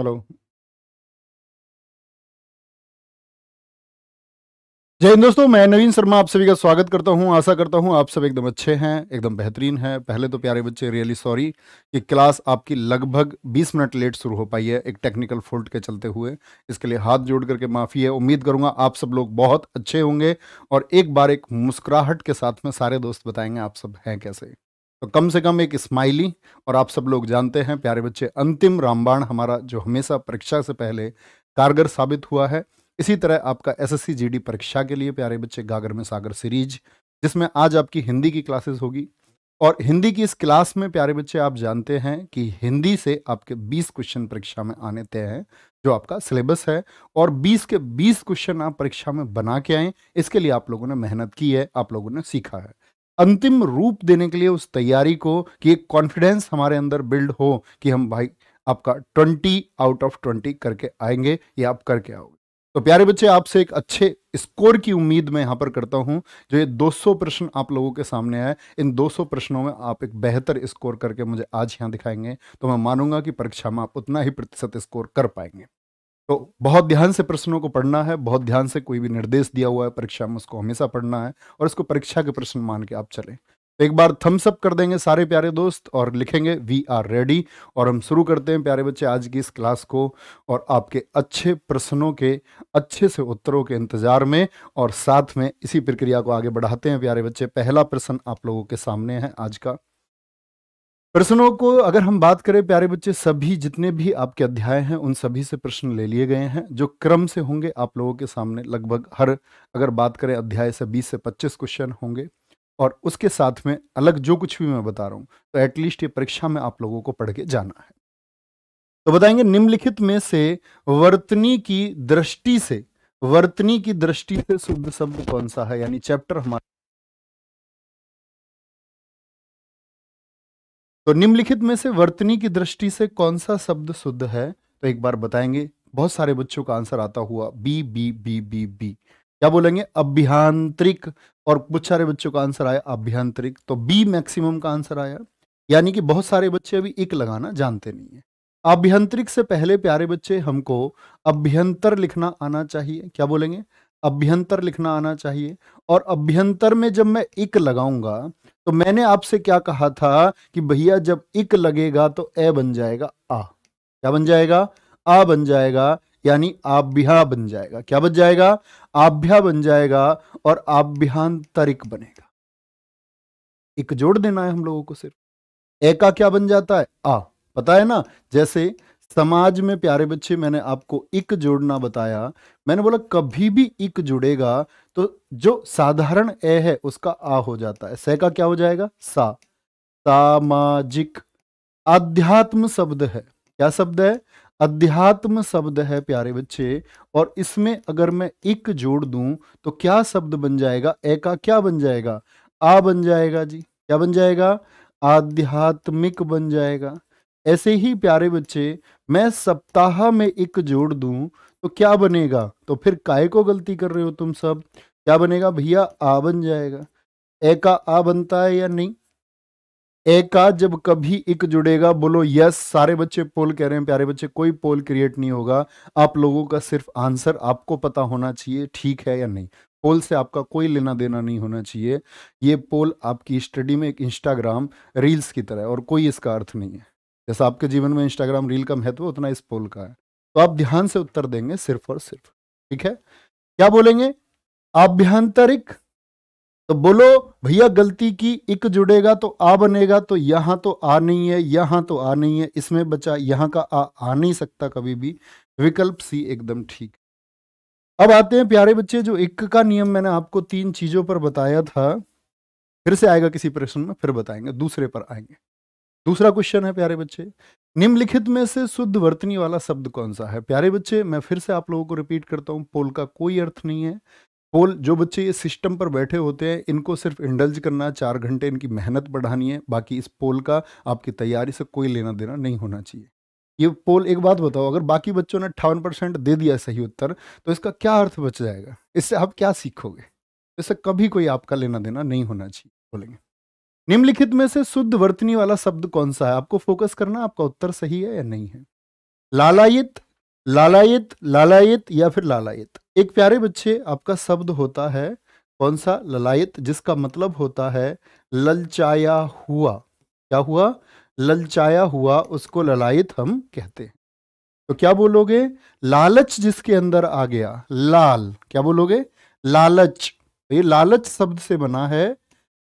Hello जय हिंद दोस्तों मैं नवीन शर्मा आप सभी का स्वागत करता हूं आशा करता हूं आप सब एकदम अच्छे हैं एकदम बेहतरीन हैं पहले तो प्यारे बच्चे रियली सॉरी कि क्लास आपकी लगभग 20 मिनट लेट शुरू हो पाई है एक टेक्निकल फॉल्ट के चलते हुए इसके लिए हाथ जोड़ करके माफ़ी है उम्मीद करूंगा आप सब लोग बहुत अच्छे होंगे और एक बार एक मुस्कुराहट के साथ में सारे दोस्त बताएंगे आप सब हैं कैसे तो कम से कम एक स्माइली और आप सब लोग जानते हैं प्यारे बच्चे अंतिम रामबाण हमारा जो हमेशा परीक्षा से पहले कारगर साबित हुआ है इसी तरह आपका एसएससी जीडी परीक्षा के लिए प्यारे बच्चे गागर में सागर सीरीज जिसमें आज आपकी हिंदी की क्लासेस होगी और हिंदी की इस क्लास में प्यारे बच्चे आप जानते हैं कि हिंदी से आपके 20 क्वेश्चन परीक्षा में आने तय हैं जो आपका सिलेबस है और 20 के 20 क्वेश्चन आप परीक्षा में बना के आए इसके लिए आप लोगों ने मेहनत की है आप लोगों ने सीखा है अंतिम रूप देने के लिए उस तैयारी को कि एक कॉन्फिडेंस हमारे अंदर बिल्ड हो कि हम भाई आपका ट्वेंटी आउट ऑफ ट्वेंटी करके आएंगे या आप करके आओगे तो प्यारे बच्चे आपसे एक अच्छे स्कोर की उम्मीद में यहां पर करता हूं जो ये 200 प्रश्न आप लोगों के सामने आए इन 200 प्रश्नों में आप एक बेहतर स्कोर करके मुझे आज यहां दिखाएंगे तो मैं मानूंगा कि परीक्षा में आप उतना ही प्रतिशत स्कोर कर पाएंगे तो बहुत ध्यान से प्रश्नों को पढ़ना है बहुत ध्यान से कोई भी निर्देश दिया हुआ है परीक्षा में उसको हमेशा पढ़ना है और इसको परीक्षा के प्रश्न मान के आप चलें तो एक बार थम्स अप कर देंगे सारे प्यारे दोस्त और लिखेंगे वी आर रेडी और हम शुरू करते हैं प्यारे बच्चे आज की इस क्लास को और आपके अच्छे प्रश्नों के अच्छे से उत्तरों के इंतजार में और साथ में इसी प्रक्रिया को आगे बढ़ाते हैं प्यारे बच्चे पहला प्रश्न आप लोगों के सामने है आज का प्रश्नों को अगर हम बात करें प्यारे बच्चे सभी जितने भी आपके अध्याय हैं उन सभी से प्रश्न ले लिए गए हैं जो क्रम से होंगे आप लोगों के सामने लगभग हर अगर बात करें अध्याय से 20 से 25 क्वेश्चन होंगे और उसके साथ में अलग जो कुछ भी मैं बता रहा हूं तो एटलीस्ट ये परीक्षा में आप लोगों को पढ़ के जाना है तो बताएंगे निम्नलिखित में से वर्तनी की दृष्टि से वर्तनी की दृष्टि से शुद्ध शब्द कौन सा है यानी चैप्टर हमारा तो निम्नलिखित में से वर्तनी की दृष्टि से कौन सा शब्द शुद्ध है तो एक बार बताएंगे बहुत सारे बच्चों का आंसर आता हुआ B B B B B क्या बोलेंगे अभ्यांतरिक और कुछ सारे बच्चों का आंसर आया अभ्यांतरिक तो बी मैक्सिमम का आंसर आया यानी कि बहुत सारे बच्चे अभी एक लगाना जानते नहीं है अभ्यंतरिक से पहले प्यारे बच्चे हमको अभ्यंतर लिखना आना चाहिए क्या बोलेंगे अभ्यंतर लिखना आना चाहिए और अभ्यंतर में जब मैं एक लगाऊंगा तो मैंने आपसे क्या कहा था कि भैया जब इक लगेगा तो ए बन जाएगा आ क्या बन जाएगा आ बन जाएगा यानी आभ्या बन जाएगा क्या बन जाएगा आभ्या बन जाएगा और आभ्यांतरिक बनेगा एक जोड़ देना है हम लोगों को सिर्फ ए का क्या बन जाता है आ पता है ना जैसे समाज में प्यारे बच्चे मैंने आपको इक जोड़ना बताया मैंने बोला कभी भी एक जुड़ेगा तो जो साधारण ए है उसका आ हो जाता है सह का क्या हो जाएगा सा सामाजिक आध्यात्म शब्द है क्या शब्द है अध्यात्म शब्द है प्यारे बच्चे और इसमें अगर मैं एक जोड़ दूं तो क्या शब्द बन जाएगा ए का क्या बन जाएगा आ बन जाएगा जी क्या बन जाएगा आध्यात्मिक बन जाएगा ऐसे ही प्यारे बच्चे मैं सप्ताह में एक जोड़ दूं तो क्या बनेगा तो फिर काय को गलती कर रहे हो तुम सब क्या बनेगा भैया आ बन जाएगा ए का आ बनता है या नहीं ए का जब कभी एक जुड़ेगा बोलो यस सारे बच्चे पोल कह रहे हैं प्यारे बच्चे कोई पोल क्रिएट नहीं होगा आप लोगों का सिर्फ आंसर आपको पता होना चाहिए ठीक है या नहीं पोल से आपका कोई लेना देना नहीं होना चाहिए ये पोल आपकी स्टडी में एक इंस्टाग्राम रील्स की तरह और कोई इसका अर्थ नहीं है जैसा आपके जीवन में इंस्टाग्राम रील का महत्व उतना इस पोल का है तो आप ध्यान से उत्तर देंगे सिर्फ और सिर्फ ठीक है क्या बोलेंगे आभ्यंतरिक तो बोलो भैया गलती की एक जुड़ेगा तो आ बनेगा तो यहां तो आ नहीं है यहां तो आ नहीं है इसमें बचा यहां का आ आ नहीं सकता कभी भी विकल्प सी एकदम ठीक अब आते हैं प्यारे बच्चे जो एक का नियम मैंने आपको तीन चीजों पर बताया था फिर से आएगा किसी प्रश्न में फिर बताएंगे दूसरे पर आएंगे दूसरा क्वेश्चन है प्यारे बच्चे निम्नलिखित में से शुद्ध वर्तनी वाला शब्द कौन सा है प्यारे बच्चे मैं फिर से आप लोगों को रिपीट करता हूँ पोल का कोई अर्थ नहीं है पोल जो बच्चे ये सिस्टम पर बैठे होते हैं इनको सिर्फ इंडल्ज करना चार घंटे इनकी मेहनत बढ़ानी है बाकी इस पोल का आपकी तैयारी से कोई लेना देना नहीं होना चाहिए ये पोल एक बात बताओ अगर बाकी बच्चों ने अट्ठावन परसेंट दे दिया सही उत्तर तो इसका क्या अर्थ बच जाएगा इससे आप क्या सीखोगे इससे कभी कोई आपका लेना देना नहीं होना चाहिए बोलेंगे निम्नलिखित में से शुद्ध वर्तनी वाला शब्द कौन सा है आपको फोकस करना आपका उत्तर सही है या नहीं है लालायित लालायित लालायित या फिर लालायित एक प्यारे बच्चे आपका शब्द होता है कौन सा ललायत जिसका मतलब होता है ललचाया हुआ क्या हुआ ललचाया हुआ उसको ललायत हम कहते हैं तो क्या बोलोगे लालच जिसके अंदर आ गया लाल क्या बोलोगे लालच तो ये लालच शब्द से बना है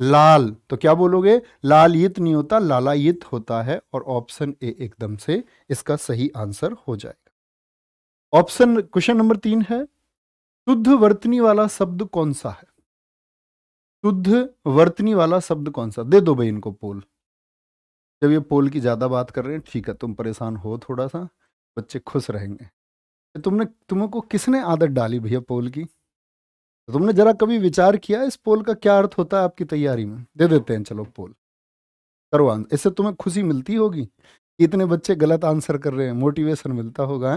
लाल तो क्या बोलोगे लाल यित नहीं होता लालायित होता है और ऑप्शन ए एकदम से इसका सही आंसर हो जाएगा ऑप्शन क्वेश्चन नंबर तीन है शुद्ध वर्तनी वाला शब्द कौन सा है शुद्ध वर्तनी वाला शब्द कौन सा दे दो भाई इनको पोल जब ये पोल की ज़्यादा बात कर रहे हैं ठीक है तुम परेशान हो थोड़ा सा बच्चे खुश रहेंगे तो तुमने तुमको किसने आदत डाली भैया पोल की तो तुमने जरा कभी विचार किया इस पोल का क्या अर्थ होता है आपकी तैयारी में दे देते हैं चलो पोल करो आंसर इससे तुम्हें खुशी मिलती होगी इतने बच्चे गलत आंसर कर रहे हैं मोटिवेशन मिलता होगा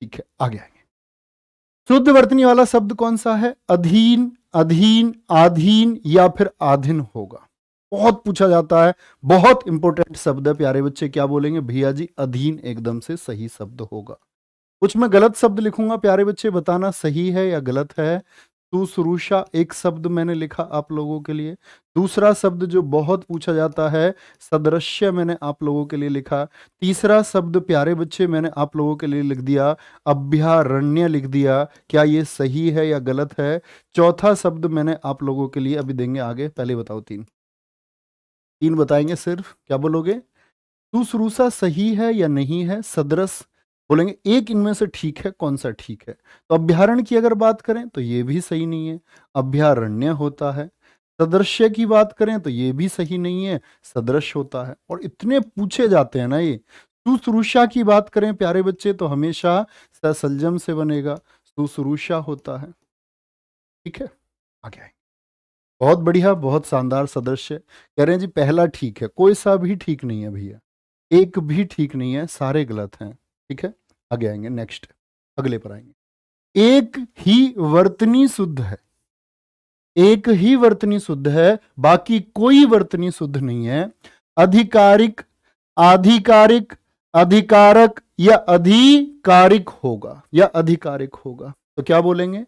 ठीक है आगे आएंगे शुद्ध वर्तनी वाला शब्द कौन सा है अधीन अधीन आधीन या फिर आधीन होगा बहुत पूछा जाता है बहुत इंपॉर्टेंट शब्द है प्यारे बच्चे क्या बोलेंगे भैया जी अधीन एकदम से सही शब्द होगा कुछ मैं गलत शब्द लिखूंगा प्यारे बच्चे बताना सही है या गलत है सुश्रूषा एक शब्द मैंने लिखा आप लोगों के लिए दूसरा शब्द जो बहुत पूछा जाता है सदृश्य मैंने आप लोगों के लिए लिखा तीसरा शब्द प्यारे बच्चे मैंने आप लोगों के लिए लिख दिया अभ्यारण्य लिख दिया क्या ये सही है या गलत है चौथा शब्द मैंने आप लोगों के लिए अभी देंगे आगे पहले बताओ तीन तीन बताएंगे सिर्फ क्या बोलोगे सुश्रूषा सही है या नहीं है सदृश बोलेंगे एक इनमें से ठीक है कौन सा ठीक है तो अभ्यारण की अगर बात करें तो ये भी सही नहीं है अभ्यारण्य होता है सदृश्य की बात करें तो ये भी सही नहीं है सदृश होता है और इतने पूछे जाते हैं ना ये सुश्रूषा की बात करें प्यारे बच्चे तो हमेशा सलजम से बनेगा सुश्रूषा होता है ठीक है आगे आए बहुत बढ़िया बहुत शानदार सदृश कह रहे हैं जी पहला ठीक है कोई सा भी ठीक नहीं है भैया एक भी ठीक नहीं है सारे गलत हैं ठीक है आगे आएंगे नेक्स्ट अगले पर आएंगे एक ही वर्तनी शुद्ध है एक ही वर्तनी शुद्ध है बाकी कोई वर्तनी शुद्ध नहीं है अधिकारिक आधिकारिक अधिकारक या अधिकारिक होगा या अधिकारिक होगा तो क्या बोलेंगे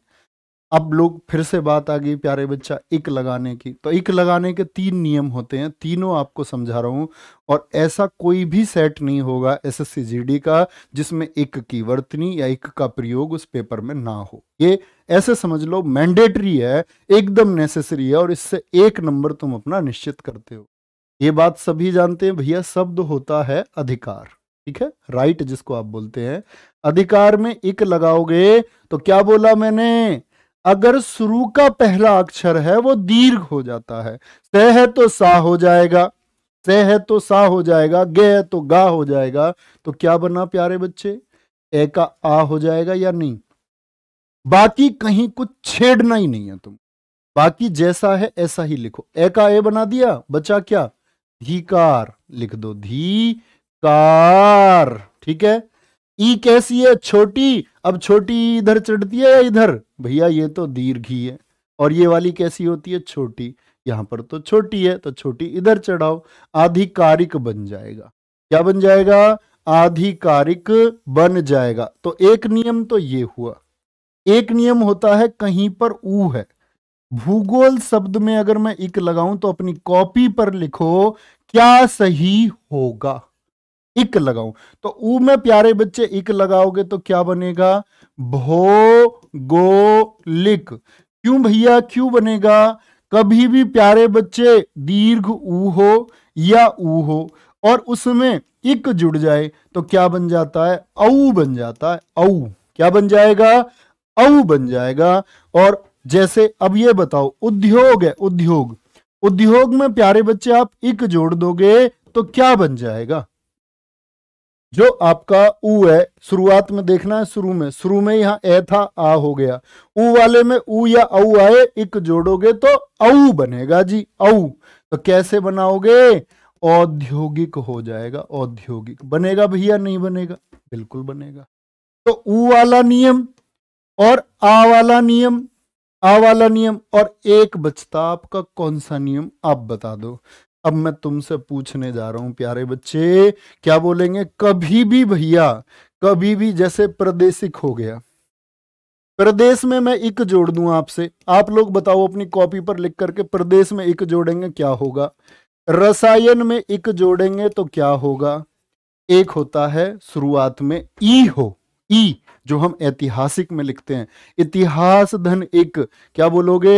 अब लोग फिर से बात आ गई प्यारे बच्चा एक लगाने की तो एक लगाने के तीन नियम होते हैं तीनों आपको समझा रहा हूं और ऐसा कोई भी सेट नहीं होगा एस एस का जिसमें एक की वर्तनी या एक का प्रयोग उस पेपर में ना हो ये ऐसे समझ लो मैंडेटरी है एकदम नेसेसरी है और इससे एक नंबर तुम अपना निश्चित करते हो ये बात सभी जानते हैं भैया शब्द होता है अधिकार ठीक है राइट जिसको आप बोलते हैं अधिकार में एक लगाओगे तो क्या बोला मैंने अगर शुरू का पहला अक्षर है वो दीर्घ हो जाता है स है तो सा हो जाएगा स है तो सा हो जाएगा गे है तो गा हो जाएगा तो क्या बना प्यारे बच्चे ए का आ हो जाएगा या नहीं बाकी कहीं कुछ छेड़ना ही नहीं है तुम बाकी जैसा है ऐसा ही लिखो ए का ए बना दिया बचा क्या धीकार लिख दो धीकार ठीक है ई कैसी है छोटी अब छोटी इधर चढ़ती है या इधर भैया ये तो दीर्घ ही है और ये वाली कैसी होती है छोटी यहां पर तो छोटी है तो छोटी इधर चढ़ाओ आधिकारिक बन जाएगा क्या बन जाएगा आधिकारिक बन जाएगा तो एक नियम तो ये हुआ एक नियम होता है कहीं पर ऊ है भूगोल शब्द में अगर मैं इक लगाऊं तो अपनी कॉपी पर लिखो क्या सही होगा इक लगाऊं तो ऊ में प्यारे बच्चे इक लगाओगे तो क्या बनेगा भौगोलिक क्यों भैया क्यों बनेगा कभी भी प्यारे बच्चे दीर्घ ऊ हो या ऊ हो और उसमें इक जुड़ जाए तो क्या बन जाता है औ बन जाता है औ क्या बन जाएगा औ बन जाएगा और जैसे अब ये बताओ उद्योग है उद्योग उद्योग में प्यारे बच्चे आप इक जोड़ दोगे तो क्या बन जाएगा जो आपका उ है शुरुआत में देखना है शुरू में शुरू में यहाँ ए था आ हो गया ऊ वाले में ऊ या औ आए एक जोड़ोगे तो औ बनेगा जी औ तो कैसे बनाओगे औद्योगिक हो जाएगा औद्योगिक बनेगा भैया नहीं बनेगा बिल्कुल बनेगा तो ऊ वाला नियम और आ वाला नियम आ वाला नियम और एक बचता आपका कौन सा नियम आप बता दो अब मैं तुमसे पूछने जा रहा हूं प्यारे बच्चे क्या बोलेंगे कभी भी भैया कभी भी जैसे प्रदेशिक हो गया प्रदेश में मैं एक जोड़ दूं आपसे आप लोग बताओ अपनी कॉपी पर लिख करके प्रदेश में एक जोड़ेंगे क्या होगा रसायन में एक जोड़ेंगे तो क्या होगा एक होता है शुरुआत में ई हो ई जो हम ऐतिहासिक में लिखते हैं इतिहास धन एक क्या बोलोगे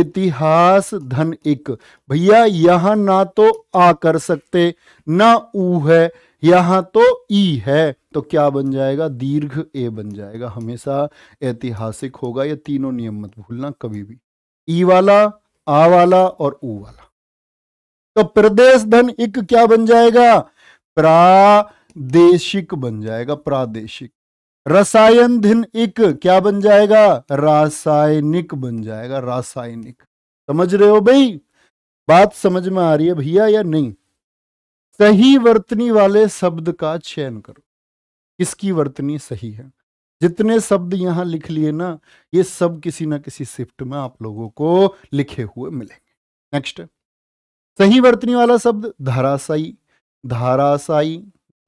इतिहास धन एक भैया यहां ना तो आ कर सकते ना ऊ है यहां तो ई है तो क्या बन जाएगा दीर्घ ए बन जाएगा हमेशा ऐतिहासिक होगा ये तीनों नियम मत भूलना कभी भी ई वाला आ वाला और ऊ वाला तो प्रदेश धन एक क्या बन जाएगा प्रादेशिक बन जाएगा प्रादेशिक रसायन धिन एक क्या बन जाएगा रासायनिक बन जाएगा रासायनिक समझ रहे हो भाई बात समझ में आ रही है भैया या नहीं सही वर्तनी वाले शब्द का चयन करो किसकी वर्तनी सही है जितने शब्द यहां लिख लिए ना ये सब किसी ना किसी शिफ्ट में आप लोगों को लिखे हुए मिलेंगे नेक्स्ट सही वर्तनी वाला शब्द धाराशाई धाराशाई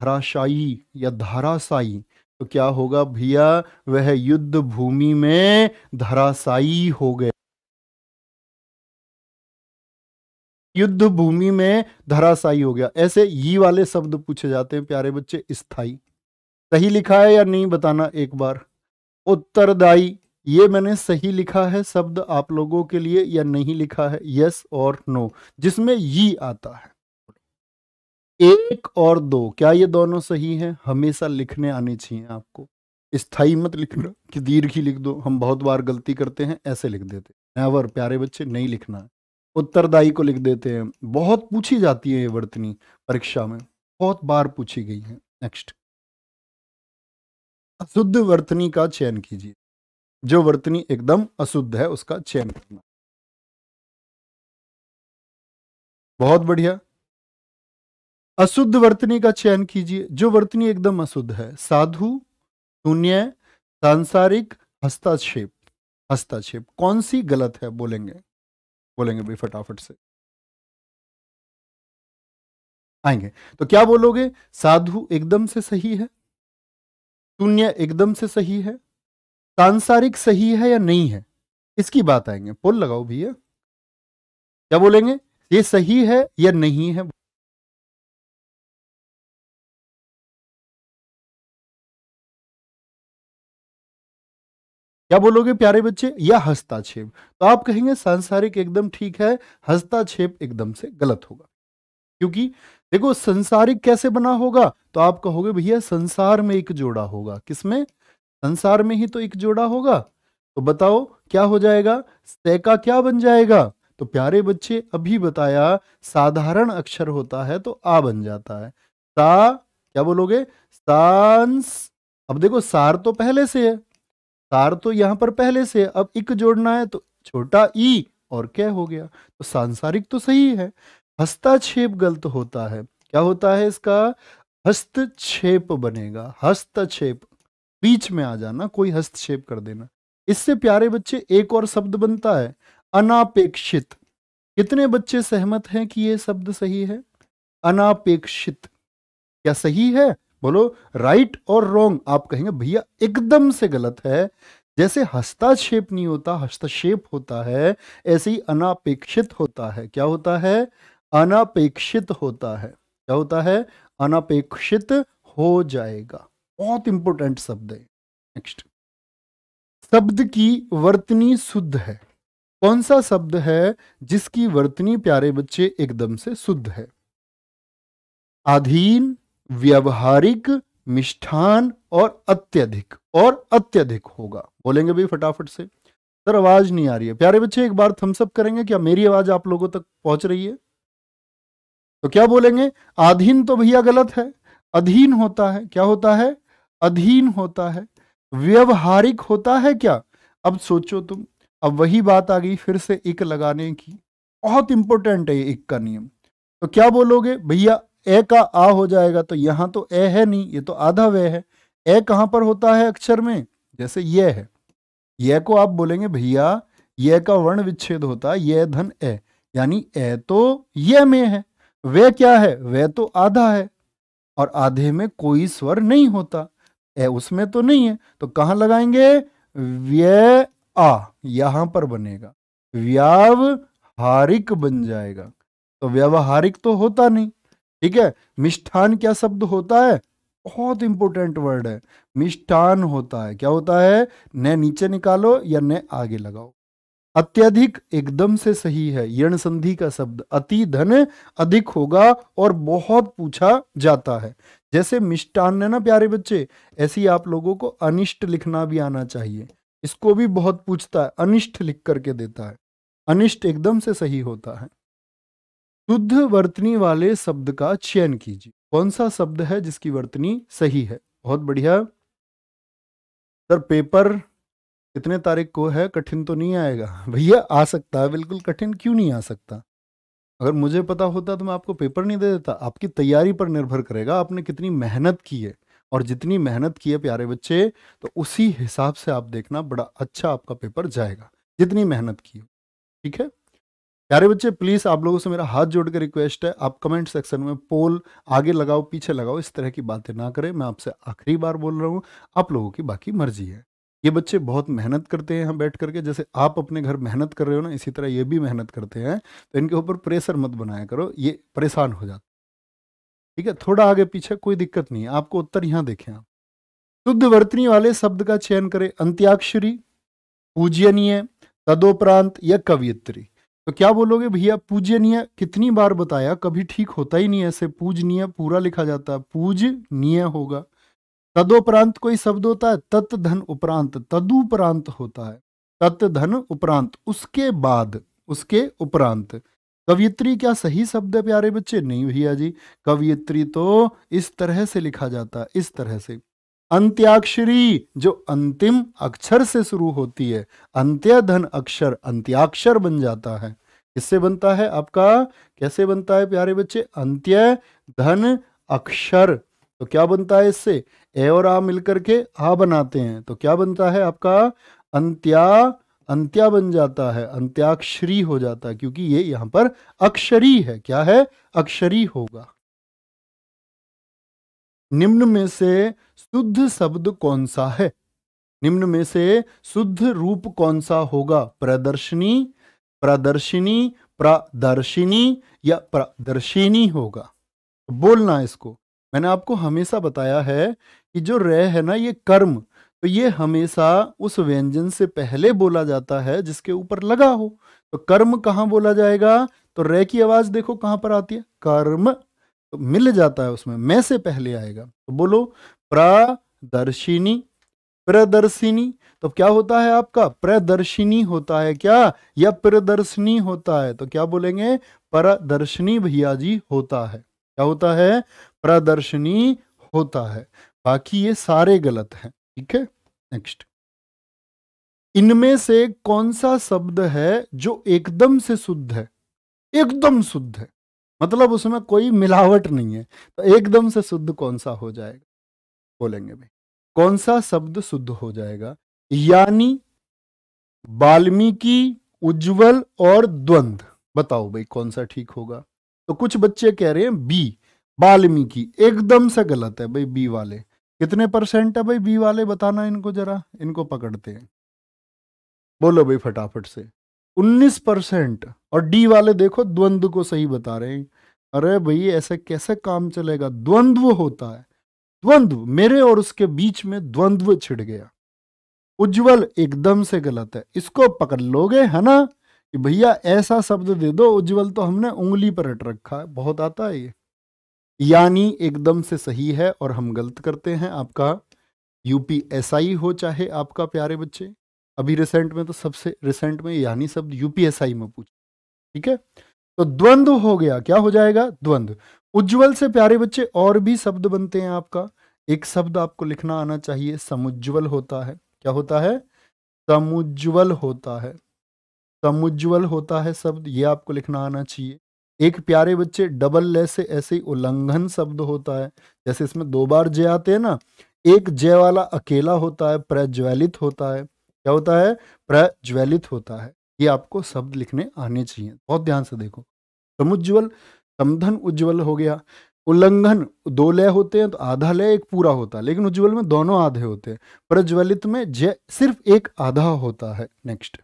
धराशाई या धाराशाई तो क्या होगा भैया वह युद्ध भूमि में धराशायी हो गए युद्ध भूमि में धराशायी हो गया ऐसे ये वाले शब्द पूछे जाते हैं प्यारे बच्चे स्थाई सही लिखा है या नहीं बताना एक बार उत्तरदायी ये मैंने सही लिखा है शब्द आप लोगों के लिए या नहीं लिखा है यस और नो जिसमें ये आता है एक और दो क्या ये दोनों सही है हमेशा लिखने आने चाहिए आपको स्थाई मत लिखना कि दीर्घ ही लिख दो हम बहुत बार गलती करते हैं ऐसे लिख देते नेवर प्यारे बच्चे नहीं लिखना उत्तरदायी को लिख देते हैं बहुत पूछी जाती है ये वर्तनी परीक्षा में बहुत बार पूछी गई है नेक्स्ट अशुद्ध वर्तनी का चयन कीजिए जो वर्तनी एकदम अशुद्ध है उसका चयन करना बहुत बढ़िया अशुद्ध वर्तनी का चयन कीजिए जो वर्तनी एकदम अशुद्ध है साधु शून्य सांसारिक हस्ताक्षेप हस्ताक्षेप कौन सी गलत है बोलेंगे बोलेंगे भी फटाफट से आएंगे तो क्या बोलोगे साधु एकदम से सही है शून्य एकदम से सही है सांसारिक सही है या नहीं है इसकी बात आएंगे पोल लगाओ भैया क्या बोलेंगे ये सही है या नहीं है क्या बोलोगे प्यारे बच्चे या हस्ताक्षेप तो आप कहेंगे सांसारिक एकदम ठीक है हस्ताक्षेप एकदम से गलत होगा क्योंकि देखो संसारिक कैसे बना होगा तो आप कहोगे भैया संसार में एक जोड़ा होगा किसमें संसार में ही तो एक जोड़ा होगा तो बताओ क्या हो जाएगा सैका क्या बन जाएगा तो प्यारे बच्चे अभी बताया साधारण अक्षर होता है तो आ बन जाता है सा क्या बोलोगे सांस अब देखो सार तो पहले से है कार तो यहाँ पर पहले से अब इक जोड़ना है तो छोटा ई और क्या हो गया तो सांसारिक तो सही है हस्ताक्षेप गलत होता है क्या होता है इसका हस्तक्षेप बनेगा हस्तक्षेप बीच में आ जाना कोई हस्तक्षेप कर देना इससे प्यारे बच्चे एक और शब्द बनता है अनापेक्षित कितने बच्चे सहमत हैं कि यह शब्द सही है अनापेक्षित क्या सही है बोलो राइट और रॉन्ग आप कहेंगे भैया एकदम से गलत है जैसे हस्ताक्षेप नहीं होता हस्तक्षेप होता है ऐसे ही अनापेक्षित होता है क्या होता है अनापेक्षित होता है क्या होता है अनापेक्षित हो जाएगा बहुत इंपॉर्टेंट शब्द है नेक्स्ट शब्द की वर्तनी शुद्ध है कौन सा शब्द है जिसकी वर्तनी प्यारे बच्चे एकदम से शुद्ध है अधीन व्यवहारिक मिष्ठान और अत्यधिक और अत्यधिक होगा बोलेंगे भी फटाफट से सर आवाज नहीं आ रही है प्यारे बच्चे एक बार थम्सअप करेंगे क्या मेरी आवाज आप लोगों तक पहुंच रही है तो क्या बोलेंगे आधीन तो भैया गलत है अधीन होता है क्या होता है अधीन होता है व्यवहारिक होता है क्या अब सोचो तुम अब वही बात आ गई फिर से एक लगाने की बहुत इंपॉर्टेंट है ये एक का नियम तो क्या बोलोगे भैया ए का आ हो जाएगा तो यहाँ तो ए है नहीं ये तो आधा वे है ए कहाँ पर होता है अक्षर में जैसे ये है ये को आप बोलेंगे भैया ये का वर्ण विच्छेद होता है ये धन ए यानी ए तो ये में है वे क्या है वे तो आधा है और आधे में कोई स्वर नहीं होता ए उसमें तो नहीं है तो कहाँ लगाएंगे व्य आ यहाँ पर बनेगा व्यावहारिक बन जाएगा तो व्यावहारिक तो होता नहीं ठीक है मिष्ठान क्या शब्द होता है बहुत इंपॉर्टेंट वर्ड है मिष्ठान होता है क्या होता है न नीचे निकालो या न आगे लगाओ अत्यधिक एकदम से सही है यण संधि का शब्द अति धन अधिक होगा और बहुत पूछा जाता है जैसे मिष्टान है ना प्यारे बच्चे ऐसे ही आप लोगों को अनिष्ट लिखना भी आना चाहिए इसको भी बहुत पूछता है अनिष्ट लिख करके देता है अनिष्ट एकदम से सही होता है शुद्ध वर्तनी वाले शब्द का चयन कीजिए कौन सा शब्द है जिसकी वर्तनी सही है बहुत बढ़िया सर पेपर कितने तारीख को है कठिन तो नहीं आएगा भैया आ सकता है बिल्कुल कठिन क्यों नहीं आ सकता अगर मुझे पता होता तो मैं आपको पेपर नहीं दे देता आपकी तैयारी पर निर्भर करेगा आपने कितनी मेहनत की है और जितनी मेहनत की है प्यारे बच्चे तो उसी हिसाब से आप देखना बड़ा अच्छा आपका पेपर जाएगा जितनी मेहनत की ठीक है प्यारे बच्चे प्लीज़ आप लोगों से मेरा हाथ जोड़ रिक्वेस्ट है आप कमेंट सेक्शन में पोल आगे लगाओ पीछे लगाओ इस तरह की बातें ना करें मैं आपसे आखिरी बार बोल रहा हूँ आप लोगों की बाकी मर्जी है ये बच्चे बहुत मेहनत करते हैं यहाँ बैठ करके जैसे आप अपने घर मेहनत कर रहे हो ना इसी तरह ये भी मेहनत करते हैं तो इनके ऊपर प्रेशर मत बनाया करो ये परेशान हो जाते ठीक है थोड़ा आगे पीछे कोई दिक्कत नहीं है आपको उत्तर यहाँ देखें आप शुद्ध वर्तनी वाले शब्द का चयन करें अंत्याक्षरी पूजनीय तदोपरांत या कवियत्री तो क्या बोलोगे भैया पूजनीय कितनी बार बताया कभी ठीक होता ही नहीं ऐसे पूजनीय पूरा लिखा जाता है पूजनीय होगा तदोपरांत कोई शब्द होता है तत् धन उपरांत तदुपरांत होता है तत् धन उपरांत उसके बाद उसके उपरांत कवियत्री क्या सही शब्द है प्यारे बच्चे नहीं भैया जी कवियत्री तो इस तरह से लिखा जाता है इस तरह से अंत्याक्षरी जो अंतिम अक्षर से शुरू होती है अंत्य धन अक्षर अंत्याक्षर बन जाता है किससे बनता है आपका कैसे बनता है प्यारे बच्चे अंत्य धन अक्षर तो क्या बनता है इससे ए और आ मिलकर के आ बनाते हैं तो क्या बनता है आपका अंत्या अंत्या बन जाता है अंत्याक्षरी हो जाता है क्योंकि ये यहां पर अक्षरी है क्या है अक्षरी होगा निम्न में से शुद्ध शब्द कौन सा है निम्न में से शुद्ध रूप कौन सा होगा प्रदर्शनी प्रदर्शिनी प्रदर्शिनी या प्रदर्शिनी होगा तो बोलना इसको मैंने आपको हमेशा बताया है कि जो रे है ना ये कर्म तो ये हमेशा उस व्यंजन से पहले बोला जाता है जिसके ऊपर लगा हो तो कर्म कहाँ बोला जाएगा तो रे की आवाज़ देखो कहाँ पर आती है कर्म तो मिल जाता है उसमें मैं से पहले आएगा तो बोलो प्रदर्शिनी प्रदर्शिनी तो क्या होता है आपका प्रदर्शिनी होता है क्या या प्रदर्शनी होता है तो क्या बोलेंगे प्रदर्शनी भैया जी होता है क्या होता है प्रदर्शनी होता है बाकी ये सारे गलत हैं ठीक है नेक्स्ट इनमें से कौन सा शब्द है जो एकदम से शुद्ध है एकदम शुद्ध है मतलब उसमें कोई मिलावट नहीं है तो एकदम से शुद्ध कौन सा हो जाएगा बोलेंगे भाई कौन सा शब्द शुद्ध हो जाएगा यानी वाल्मीकि उज्जवल और द्वंद बताओ भाई कौन सा ठीक होगा तो कुछ बच्चे कह रहे हैं बी वाल्मीकि एकदम से गलत है भाई बी वाले कितने परसेंट है भाई बी वाले बताना इनको जरा इनको पकड़ते हैं बोलो भाई फटाफट से 19 परसेंट और डी वाले देखो द्वंद्व को सही बता रहे हैं अरे भाई ऐसे कैसे काम चलेगा द्वंद्व होता है द्वंद्व मेरे और उसके बीच में द्वंद्व छिड़ गया उज्जवल एकदम से गलत है इसको पकड़ लोगे है ना कि भैया ऐसा शब्द दे दो उज्जवल तो हमने उंगली पर रट रखा है बहुत आता है ये यानी एकदम से सही है और हम गलत करते हैं आपका यूपीएसआई हो चाहे आपका प्यारे बच्चे अभी रिसेंट में तो सबसे रिसेंट में यानी शब्द यूपीएसआई में पूछ ठीक है तो द्वंद हो गया क्या हो जाएगा द्वंद्व उज्जवल से प्यारे बच्चे और भी शब्द बनते हैं आपका एक शब्द आपको लिखना आना चाहिए समुज्वल होता है क्या होता है समुज्वल होता है समुज्वल होता है शब्द ये आपको लिखना आना चाहिए एक प्यारे बच्चे डबल ले से ऐसे ही उल्लंघन शब्द होता है जैसे इसमें दो बार जय आते हैं ना एक जय वाला अकेला होता है प्रज्वलित होता है क्या होता है प्रज्वलित होता है ये आपको शब्द लिखने आने चाहिए बहुत ध्यान से देखो समुज्वल समधन उज्जवल हो गया उल्लंघन दो लय होते हैं तो आधा लय एक पूरा होता है लेकिन उज्ज्वल में दोनों आधे होते हैं प्रज्वलित में जय सिर्फ एक आधा होता है नेक्स्ट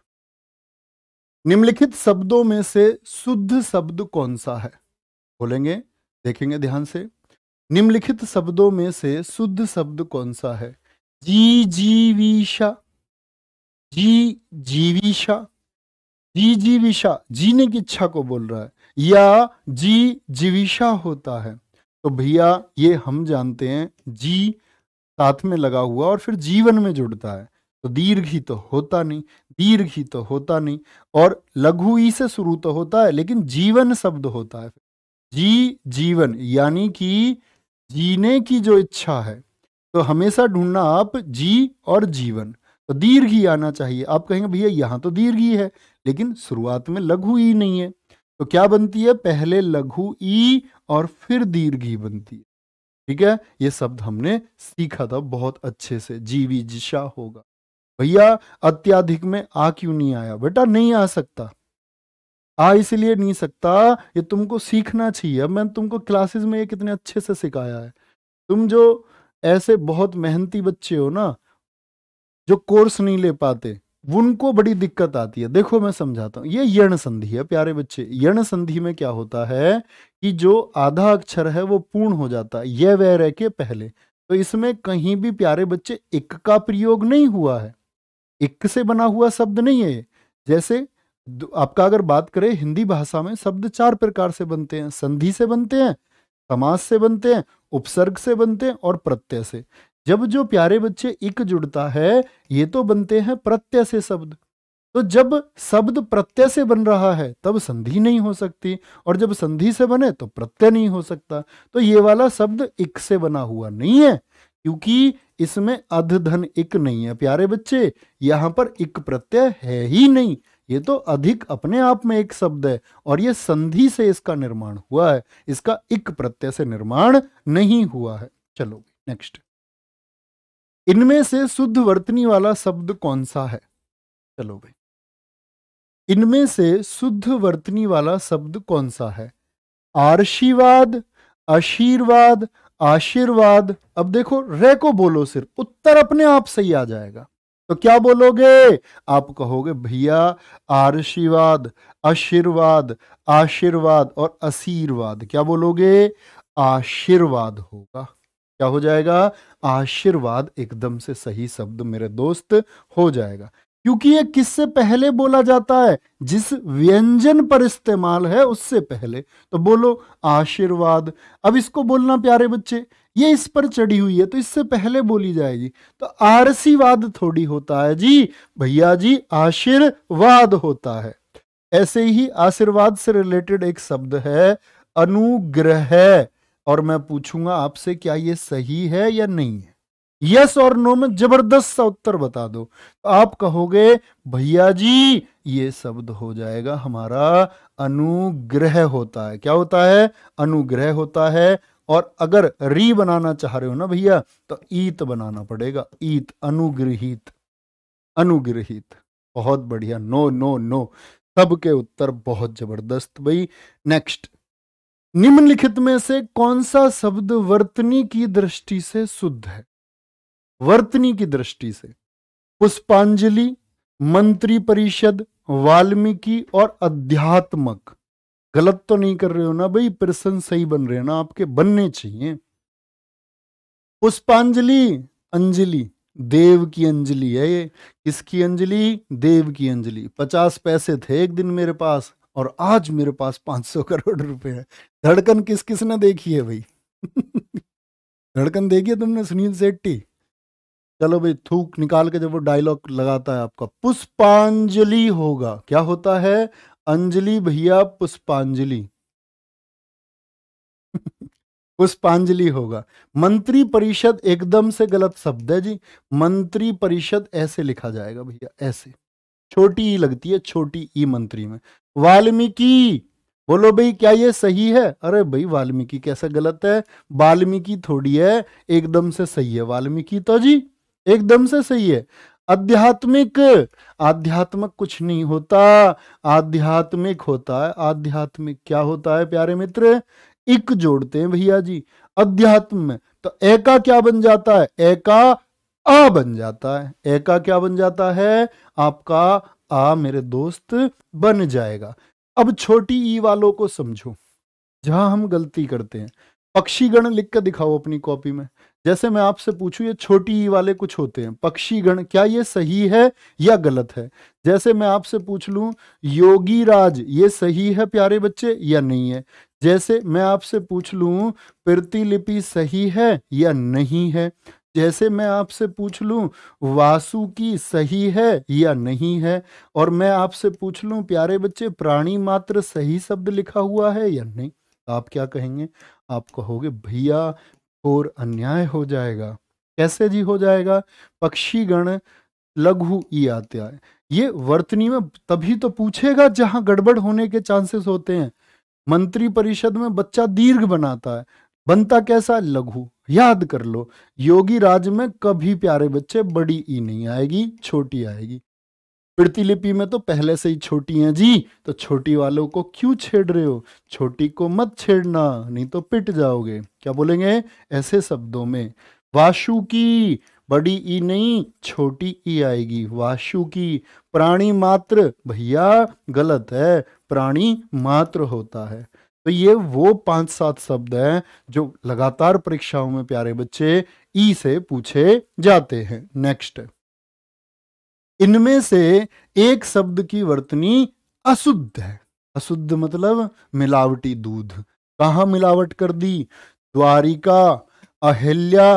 निम्नलिखित शब्दों में से शुद्ध शब्द कौन सा है बोलेंगे देखेंगे ध्यान से निम्नलिखित शब्दों में से शुद्ध शब्द कौन सा है जी जीविशा जी जीविशा जी जीविशा जीने की इच्छा को बोल रहा है या जी जीविशा होता है तो भैया ये हम जानते हैं जी साथ में लगा हुआ और फिर जीवन में जुड़ता है तो दीर्घ ही तो होता नहीं दीर्घ ही तो होता नहीं और लघु ही से शुरू तो होता है लेकिन जीवन शब्द होता है जी जीवन यानी कि जीने की जो इच्छा है तो हमेशा ढूंढना आप जी और जीवन तो दीर्घ ही आना चाहिए आप कहेंगे भैया यहाँ तो दीर्घ ही है लेकिन शुरुआत में लघु ही नहीं है तो क्या बनती है पहले लघु ई और फिर दीर्घ ई बनती है ठीक है ये शब्द हमने सीखा था बहुत अच्छे से जीवी जिशा होगा भैया अत्याधिक में आ क्यों नहीं आया बेटा नहीं आ सकता आ इसलिए नहीं सकता ये तुमको सीखना चाहिए अब मैंने तुमको क्लासेस में ये कितने अच्छे से सिखाया है तुम जो ऐसे बहुत मेहनती बच्चे हो ना जो कोर्स नहीं ले पाते उनको बड़ी दिक्कत आती है देखो मैं समझाता हूँ ये यण संधि है प्यारे बच्चे यण संधि में क्या होता है कि जो आधा अक्षर है वो पूर्ण हो जाता है यह वह रह के पहले तो इसमें कहीं भी प्यारे बच्चे इक का प्रयोग नहीं हुआ है इक से बना हुआ शब्द नहीं है जैसे आपका अगर बात करें हिंदी भाषा में शब्द चार प्रकार से बनते हैं संधि से बनते हैं समास से बनते हैं उपसर्ग से बनते हैं और प्रत्यय से जब जो प्यारे बच्चे एक जुड़ता है ये तो बनते हैं प्रत्यय से शब्द तो जब शब्द प्रत्यय से बन रहा है तब संधि नहीं हो सकती और जब संधि से बने तो प्रत्यय नहीं हो सकता तो ये वाला शब्द एक से बना हुआ नहीं है क्योंकि इसमें अधधन एक नहीं है प्यारे बच्चे यहाँ पर एक प्रत्यय है ही नहीं ये तो अधिक अपने आप में एक शब्द है और ये संधि से इसका निर्माण हुआ है इसका एक प्रत्यय से निर्माण नहीं हुआ है चलो नेक्स्ट इनमें से शुद्ध वर्तनी वाला शब्द कौन सा है चलो भाई इनमें से शुद्ध वर्तनी वाला शब्द कौन सा है आर्शीवाद आशीर्वाद आशीर्वाद अब देखो रे को बोलो सिर्फ उत्तर अपने आप सही आ जाएगा तो क्या बोलोगे आप कहोगे भैया आर्शीवाद आशीर्वाद आशीर्वाद और आशीर्वाद क्या बोलोगे आशीर्वाद होगा क्या हो जाएगा आशीर्वाद एकदम से सही शब्द मेरे दोस्त हो जाएगा क्योंकि ये किससे पहले बोला जाता है जिस व्यंजन पर इस्तेमाल है उससे पहले तो बोलो आशीर्वाद अब इसको बोलना प्यारे बच्चे ये इस पर चढ़ी हुई है तो इससे पहले बोली जाएगी तो आरसीवाद थोड़ी होता है जी भैया जी आशीर्वाद होता है ऐसे ही आशीर्वाद से रिलेटेड एक शब्द है अनुग्रह और मैं पूछूंगा आपसे क्या ये सही है या नहीं है यस और नो में जबरदस्त सा उत्तर बता दो तो आप कहोगे भैया जी ये शब्द हो जाएगा हमारा अनुग्रह होता है क्या होता है अनुग्रह होता है और अगर री बनाना चाह रहे हो ना भैया तो ईत बनाना पड़ेगा ईत अनुग्रहित अनुग्रहित बहुत बढ़िया नो नो नो सबके उत्तर बहुत जबरदस्त भाई नेक्स्ट निम्नलिखित में से कौन सा शब्द वर्तनी की दृष्टि से शुद्ध है वर्तनी की दृष्टि से पुष्पांजलि मंत्री परिषद वाल्मीकि और अध्यात्मक गलत तो नहीं कर रहे हो ना भाई प्रश्न सही बन रहे हैं ना आपके बनने चाहिए पुष्पांजलि अंजलि देव की अंजलि है ये किसकी अंजलि देव की अंजलि पचास पैसे थे एक दिन मेरे पास और आज मेरे पास 500 सौ करोड़ रुपए है धड़कन किस किसने देखी है भाई धड़कन देखी है तुमने सुनील शेट्टी चलो भाई थूक निकाल के जब वो डायलॉग लगाता है आपका पुष्पांजलि होगा क्या होता है अंजलि भैया पुष्पांजलि पुष्पांजलि होगा मंत्री परिषद एकदम से गलत शब्द है जी मंत्री परिषद ऐसे लिखा जाएगा भैया ऐसे छोटी ई लगती है छोटी ई मंत्री में वाल्मीकि बोलो भाई क्या ये सही है अरे भाई वाल्मीकि कैसे गलत है वाल्मीकि थोड़ी है एकदम से सही है वाल्मीकि तो जी एकदम से सही है आध्यात्मिक आध्यात्मिक कुछ नहीं होता आध्यात्मिक होता है आध्यात्मिक क्या होता है प्यारे मित्र एक जोड़ते हैं भैया जी अध्यात्म में तो एका क्या बन जाता है एका आ बन जाता है एका क्या बन जाता है आपका आ मेरे दोस्त बन जाएगा अब छोटी ई वालों को समझो जहां हम गलती करते हैं पक्षीगण लिख कर दिखाओ अपनी कॉपी में जैसे मैं आपसे पूछूं ये छोटी ई वाले कुछ होते हैं पक्षीगण क्या ये सही है या गलत है जैसे मैं आपसे पूछ लू योगी राज ये सही है प्यारे बच्चे या नहीं है जैसे मैं आपसे पूछ लू प्रतिलिपि सही है या नहीं है जैसे मैं आपसे पूछ लूं वासु की सही है या नहीं है और मैं आपसे पूछ लूं प्यारे बच्चे प्राणी मात्र सही शब्द लिखा हुआ है या नहीं आप क्या कहेंगे आप कहोगे भैया और अन्याय हो जाएगा कैसे जी हो जाएगा पक्षी गण लघु ई आत्याय ये वर्तनी में तभी तो पूछेगा जहां गड़बड़ होने के चांसेस होते हैं मंत्री परिषद में बच्चा दीर्घ बनाता है बनता कैसा लघु याद कर लो योगी राज में कभी प्यारे बच्चे बड़ी ई नहीं आएगी छोटी आएगी प्रतिलिपि में तो पहले से ही छोटी हैं जी तो छोटी वालों को क्यों छेड़ रहे हो छोटी को मत छेड़ना नहीं तो पिट जाओगे क्या बोलेंगे ऐसे शब्दों में वाशु की बड़ी ई नहीं छोटी ई आएगी वाशु की प्राणी मात्र भैया गलत है प्राणी मात्र होता है तो ये वो पांच सात शब्द हैं जो लगातार परीक्षाओं में प्यारे बच्चे ई से पूछे जाते हैं नेक्स्ट इनमें से एक शब्द की वर्तनी अशुद्ध है अशुद्ध मतलब मिलावटी दूध कहा मिलावट कर दी द्वारिका अहिल्या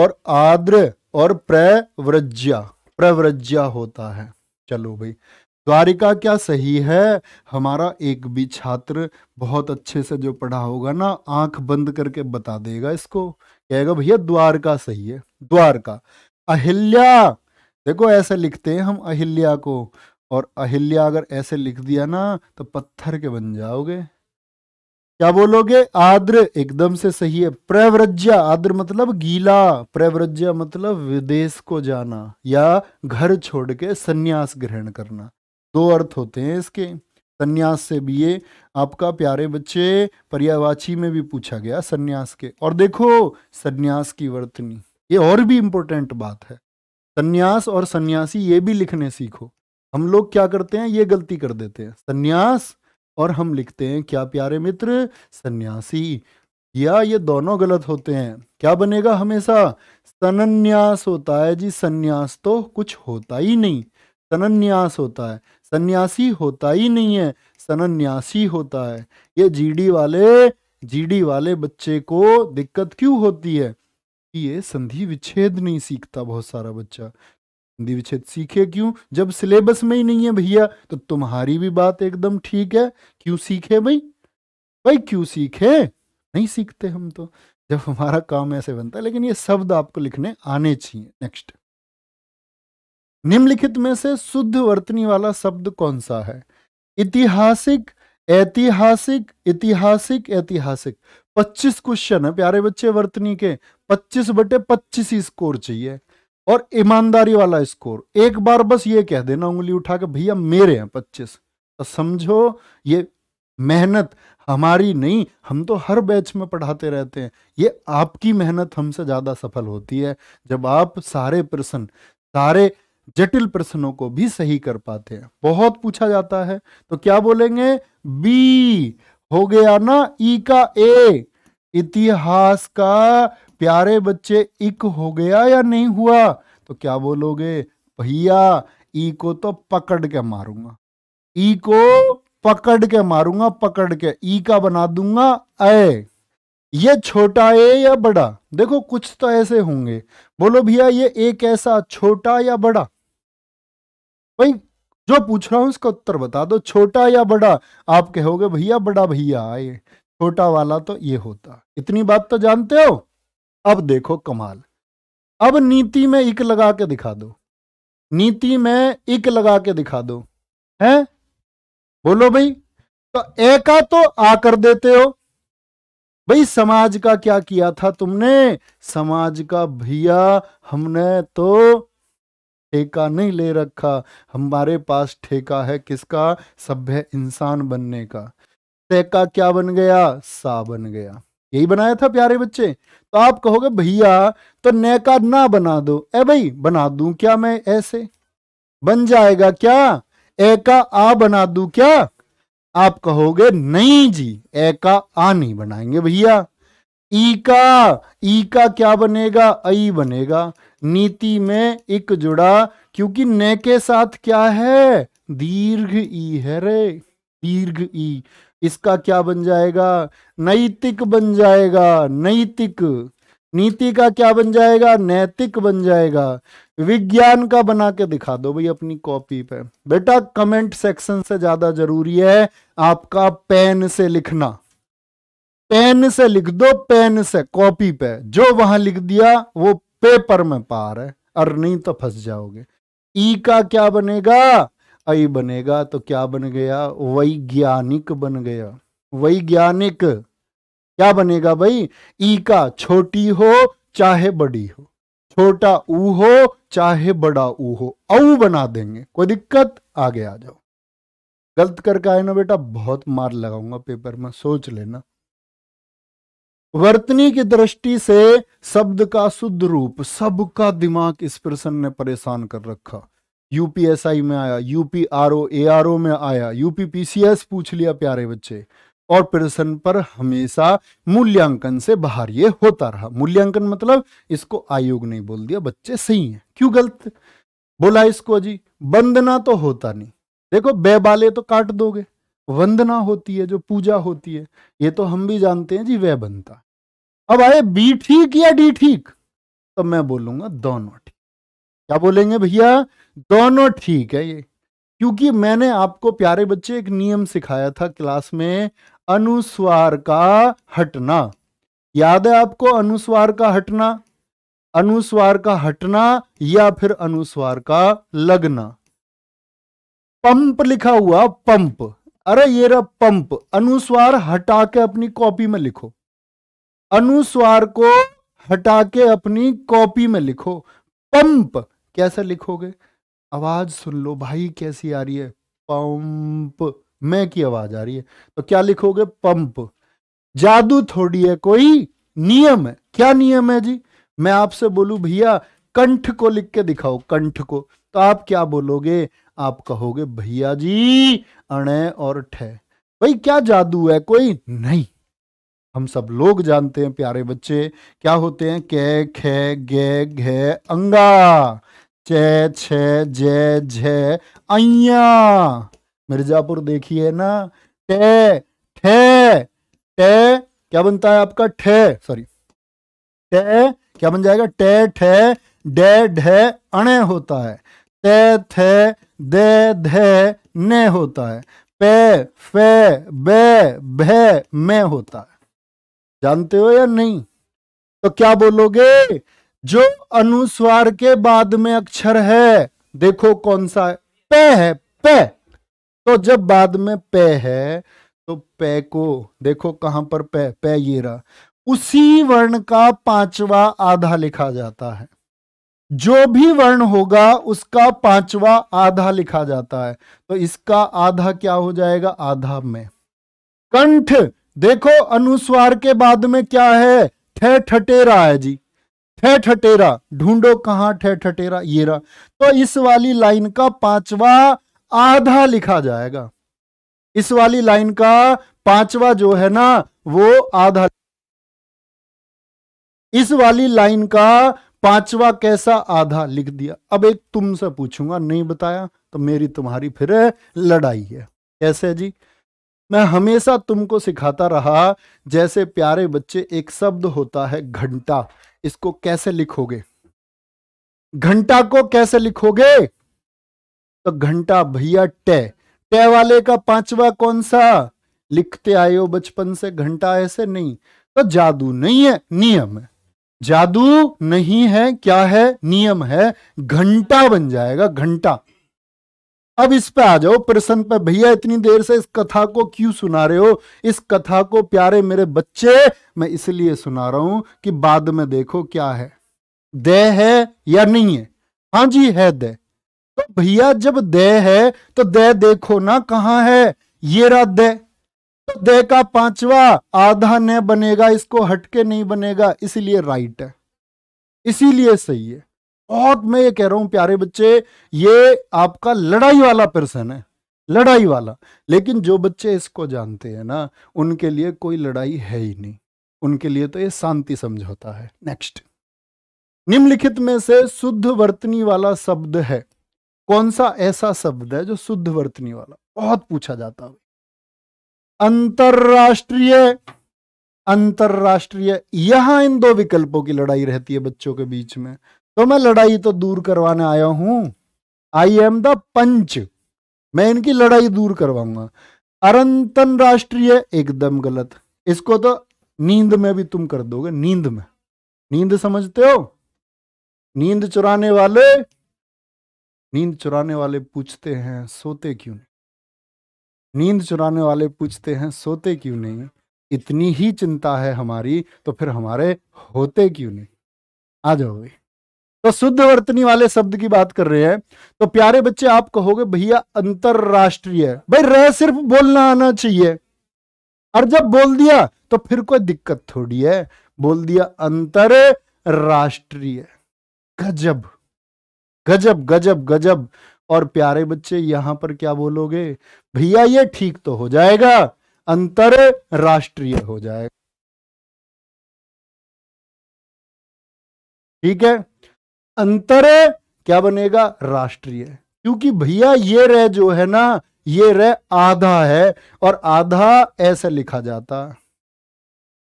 और आद्र और प्रव्रज्या प्रव्रज्या होता है चलो भाई द्वारिका क्या सही है हमारा एक भी छात्र बहुत अच्छे से जो पढ़ा होगा ना आंख बंद करके बता देगा इसको कहेगा भैया द्वारका सही है द्वारका अहिल्या देखो ऐसे लिखते हैं हम अहिल्या को और अहिल्या अगर ऐसे लिख दिया ना तो पत्थर के बन जाओगे क्या बोलोगे आद्र एकदम से सही है प्रव्रज्या आद्र मतलब गीला प्रव्रज्या मतलब विदेश को जाना या घर छोड़ के संन्यास ग्रहण करना दो अर्थ होते हैं इसके संन्यास से भी ये आपका प्यारे बच्चे पर्यावाची में भी पूछा गया संन्यास के और देखो संन्यास की वर्तनी ये और भी इम्पोर्टेंट बात है संन्यास और सन्यासी ये भी लिखने सीखो हम लोग क्या करते हैं ये गलती कर देते हैं संन्यास और हम लिखते हैं क्या प्यारे मित्र सन्यासी या ये दोनों गलत होते हैं क्या बनेगा हमेशा सनन्यास होता है जी सन्यास तो कुछ होता ही नहीं सनन्यास होता है सन्यासी होता ही नहीं है सनन्यासी होता है ये जीडी वाले जीडी वाले बच्चे को दिक्कत क्यों होती है ये संधि विच्छेद नहीं सीखता बहुत सारा बच्चा संधि विच्छेद सीखे क्यों जब सिलेबस में ही नहीं है भैया तो तुम्हारी भी बात एकदम ठीक है क्यों सीखे भाई भाई क्यों सीखे नहीं सीखते हम तो जब हमारा काम ऐसे बनता है लेकिन ये शब्द आपको लिखने आने चाहिए नेक्स्ट निम्नलिखित में से शुद्ध वर्तनी वाला शब्द कौन सा है इतिहासिक ऐतिहासिक ऐतिहासिक ऐतिहासिक 25 क्वेश्चन है प्यारे बच्चे वर्तनी के 25 बटे 25 ही स्कोर चाहिए और ईमानदारी वाला स्कोर एक बार बस ये कह देना उंगली उठा के भैया मेरे हैं पच्चीस तो समझो ये मेहनत हमारी नहीं हम तो हर बैच में पढ़ाते रहते हैं ये आपकी मेहनत हमसे ज़्यादा सफल होती है जब आप सारे प्रश्न सारे जटिल प्रश्नों को भी सही कर पाते हैं बहुत पूछा जाता है तो क्या बोलेंगे बी हो गया ना ई e का ए इतिहास का प्यारे बच्चे इक हो गया या नहीं हुआ तो क्या बोलोगे भैया ई e को तो पकड़ के मारूंगा ई e को पकड़ के मारूंगा पकड़ के ई का बना दूंगा ए ये छोटा ए या बड़ा देखो कुछ तो ऐसे होंगे बोलो भैया ये ए कैसा छोटा या बड़ा भाई जो पूछ रहा हूँ उसका उत्तर बता दो छोटा या बड़ा आप कहोगे भैया बड़ा भैया ये छोटा वाला तो ये होता इतनी बात तो जानते हो अब देखो कमाल अब नीति में इक लगा के दिखा दो नीति में इक लगा के दिखा दो हैं बोलो भाई तो एका तो आ कर देते हो भाई समाज का क्या किया था तुमने समाज का भैया हमने तो ठेका नहीं ले रखा हमारे पास ठेका है किसका सभ्य इंसान बनने का ठेका क्या बन गया सा बन गया यही बनाया था प्यारे बच्चे तो आप कहोगे भैया तो न ना बना दो ए भाई बना दू क्या मैं ऐसे बन जाएगा क्या एका आ बना दू क्या आप कहोगे नहीं जी एका आ नहीं बनाएंगे भैया ई का ई का क्या बनेगा आई बनेगा नीति में एक जुड़ा क्योंकि न के साथ क्या है दीर्घ ई है रे दीर्घ ई इसका क्या बन जाएगा नैतिक बन जाएगा नैतिक नीति का क्या बन जाएगा नैतिक बन जाएगा विज्ञान का बना के दिखा दो भाई अपनी कॉपी पे बेटा कमेंट सेक्शन से ज्यादा जरूरी है आपका पेन से लिखना पेन से लिख दो पेन से कॉपी पे जो वहां लिख दिया वो पेपर में पार है और नहीं तो फंस जाओगे ई का क्या बनेगा आई बनेगा तो क्या बन गया वैज्ञानिक बन गया वैज्ञानिक क्या बनेगा भाई ई का छोटी हो चाहे बड़ी हो छोटा ऊ हो चाहे बड़ा ऊ हो औ बना देंगे कोई दिक्कत आगे आ जाओ गलत करके आए ना बेटा बहुत मार लगाऊंगा पेपर में सोच लेना वर्तनी की दृष्टि से शब्द का शुद्ध रूप सबका दिमाग इस प्रश्न ने परेशान कर रखा यूपीएसआई में आया यूपीआरओ एआरओ में आया यूपी पूछ लिया प्यारे बच्चे और प्रश्न पर हमेशा मूल्यांकन से बाहर ये होता रहा मूल्यांकन मतलब इसको आयोग ने बोल दिया बच्चे सही हैं क्यों गलत बोला इसको जी वंदना तो होता नहीं देखो बे तो काट दोगे वंदना होती है जो पूजा होती है ये तो हम भी जानते हैं जी वह बनता अब आए बी ठीक या डी ठीक तो मैं बोलूंगा दोनों ठीक क्या बोलेंगे भैया दोनों ठीक है ये क्योंकि मैंने आपको प्यारे बच्चे एक नियम सिखाया था क्लास में अनुस्वार का हटना याद है आपको अनुस्वार का हटना अनुस्वार का हटना या फिर अनुस्वार का लगना पंप लिखा हुआ पंप अरे ये रहा पंप अनुस्वार हटा के अपनी कॉपी में लिखो अनुस्वार को हटा के अपनी कॉपी में लिखो पंप कैसे लिखोगे आवाज सुन लो भाई कैसी आ रही है पंप मैं की आवाज आ रही है तो क्या लिखोगे पंप जादू थोड़ी है कोई नियम है क्या नियम है जी मैं आपसे बोलू भैया कंठ को लिख के दिखाओ कंठ को तो आप क्या बोलोगे आप कहोगे भैया जी अणे और ठे भाई क्या जादू है कोई नहीं हम सब लोग जानते हैं प्यारे बच्चे क्या होते हैं कै खे गे घे अंगा चे छ जे झ अया मिर्जापुर देखिए ना टे ठे टे क्या बनता है आपका ठे सॉरी टे क्या बन जाएगा टे ठे डे ढे अणे होता है ते थे दे धे ने होता है पे फे बे भे में होता है जानते हो या नहीं तो क्या बोलोगे जो अनुस्वार के बाद में अक्षर है देखो कौन सा है पे है पे तो जब बाद में पे है तो पे को देखो कहां पर पै पे ये रहा उसी वर्ण का पांचवा आधा लिखा जाता है जो भी वर्ण होगा उसका पांचवा आधा लिखा जाता है तो इसका आधा क्या हो जाएगा आधा में कंठ देखो अनुस्वार के बाद में क्या है ठे ठटेरा है जी ठे ठटेरा ढूंढो कहा ठे ठटेरा ये रहा तो इस वाली लाइन का पांचवा आधा लिखा जाएगा इस वाली लाइन का पांचवा जो है ना वो आधा इस वाली लाइन का पांचवा कैसा आधा लिख दिया अब एक तुमसे पूछूंगा नहीं बताया तो मेरी तुम्हारी फिर लड़ाई है कैसे जी मैं हमेशा तुमको सिखाता रहा जैसे प्यारे बच्चे एक शब्द होता है घंटा इसको कैसे लिखोगे घंटा को कैसे लिखोगे तो घंटा भैया टे टे वाले का पांचवा कौन सा लिखते आए हो बचपन से घंटा ऐसे नहीं तो जादू नहीं है नियम है जादू नहीं है क्या है नियम है घंटा बन जाएगा घंटा अब इस पे आ जाओ प्रश्न पे भैया इतनी देर से इस कथा को क्यों सुना रहे हो इस कथा को प्यारे मेरे बच्चे मैं इसलिए सुना रहा हूं कि बाद में देखो क्या है दे है या नहीं है हाँ जी है दे तो भैया जब दे है तो दे देखो ना कहाँ है ये रहा दे तो दे का पांचवा आधा न बनेगा इसको हटके नहीं बनेगा इसलिए राइट है इसीलिए सही है बहुत मैं ये कह रहा हूं प्यारे बच्चे ये आपका लड़ाई वाला पर्सन है लड़ाई वाला लेकिन जो बच्चे इसको जानते हैं ना उनके लिए कोई लड़ाई है ही नहीं उनके लिए तो ये शांति समझौता है नेक्स्ट निम्नलिखित में से शुद्ध वर्तनी वाला शब्द है कौन सा ऐसा शब्द है जो शुद्ध वर्तनी वाला बहुत पूछा जाता है अंतरराष्ट्रीय अंतरराष्ट्रीय यहां इन दो विकल्पों की लड़ाई रहती है बच्चों के बीच में तो मैं लड़ाई तो दूर करवाने आया हूं आई एम द पंच मैं इनकी लड़ाई दूर करवाऊंगा अरंतन राष्ट्रीय एकदम गलत इसको तो नींद में भी तुम कर दोगे नींद में नींद समझते हो नींद चुराने वाले नींद चुराने वाले पूछते हैं सोते क्यों नहीं नींद चुराने वाले पूछते हैं सोते क्यों नहीं इतनी ही चिंता है हमारी तो फिर हमारे होते क्यों नहीं आ जाओ भाई तो शुद्ध वर्तनी वाले शब्द की बात कर रहे हैं तो प्यारे बच्चे आप कहोगे भैया अंतरराष्ट्रीय भाई रह सिर्फ बोलना आना चाहिए और जब बोल दिया तो फिर कोई दिक्कत थोड़ी है बोल दिया अंतरराष्ट्रीय गजब गजब गजब गजब और प्यारे बच्चे यहां पर क्या बोलोगे भैया ये ठीक तो हो जाएगा अंतरराष्ट्रीय हो जाएगा ठीक है अंतर है क्या बनेगा राष्ट्रीय क्योंकि भैया ये रे जो है ना ये रे आधा है और आधा ऐसे लिखा जाता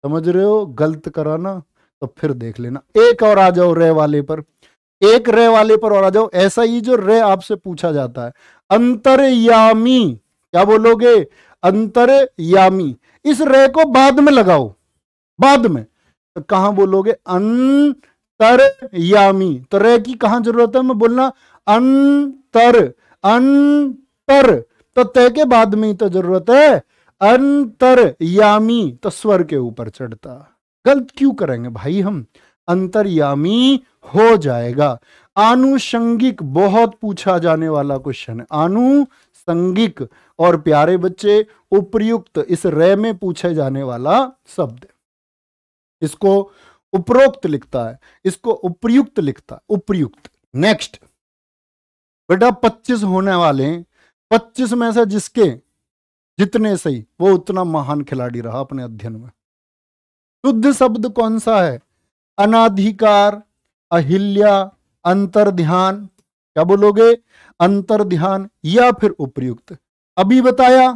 समझ रहे हो गलत कराना तो फिर देख लेना एक और आ जाओ रे वाले पर एक रे वाले पर और आ जाओ ऐसा ही जो रे आपसे पूछा जाता है अंतरयामी क्या बोलोगे अंतरयामी इस रे को बाद में लगाओ बाद में तो कहा बोलोगे अन तरयामी तो रे की कहा जरूरत है मैं बोलना अंतर अंतर तो तय के बाद में ही तो जरूरत है अंतरयामी तो स्वर के ऊपर चढ़ता गलत क्यों करेंगे भाई हम अंतरयामी हो जाएगा आनुषंगिक बहुत पूछा जाने वाला क्वेश्चन है आनुषंगिक और प्यारे बच्चे उपयुक्त इस रे में पूछे जाने वाला शब्द इसको उपरोक्त लिखता है इसको उपयुक्त लिखता है उपयुक्त नेक्स्ट बेटा पच्चीस होने वाले पच्चीस में से जिसके जितने सही वो उतना महान खिलाड़ी रहा अपने अध्ययन में शुद्ध शब्द कौन सा है अनाधिकार अहिल्या अंतर ध्यान क्या बोलोगे अंतर ध्यान या फिर उपयुक्त अभी बताया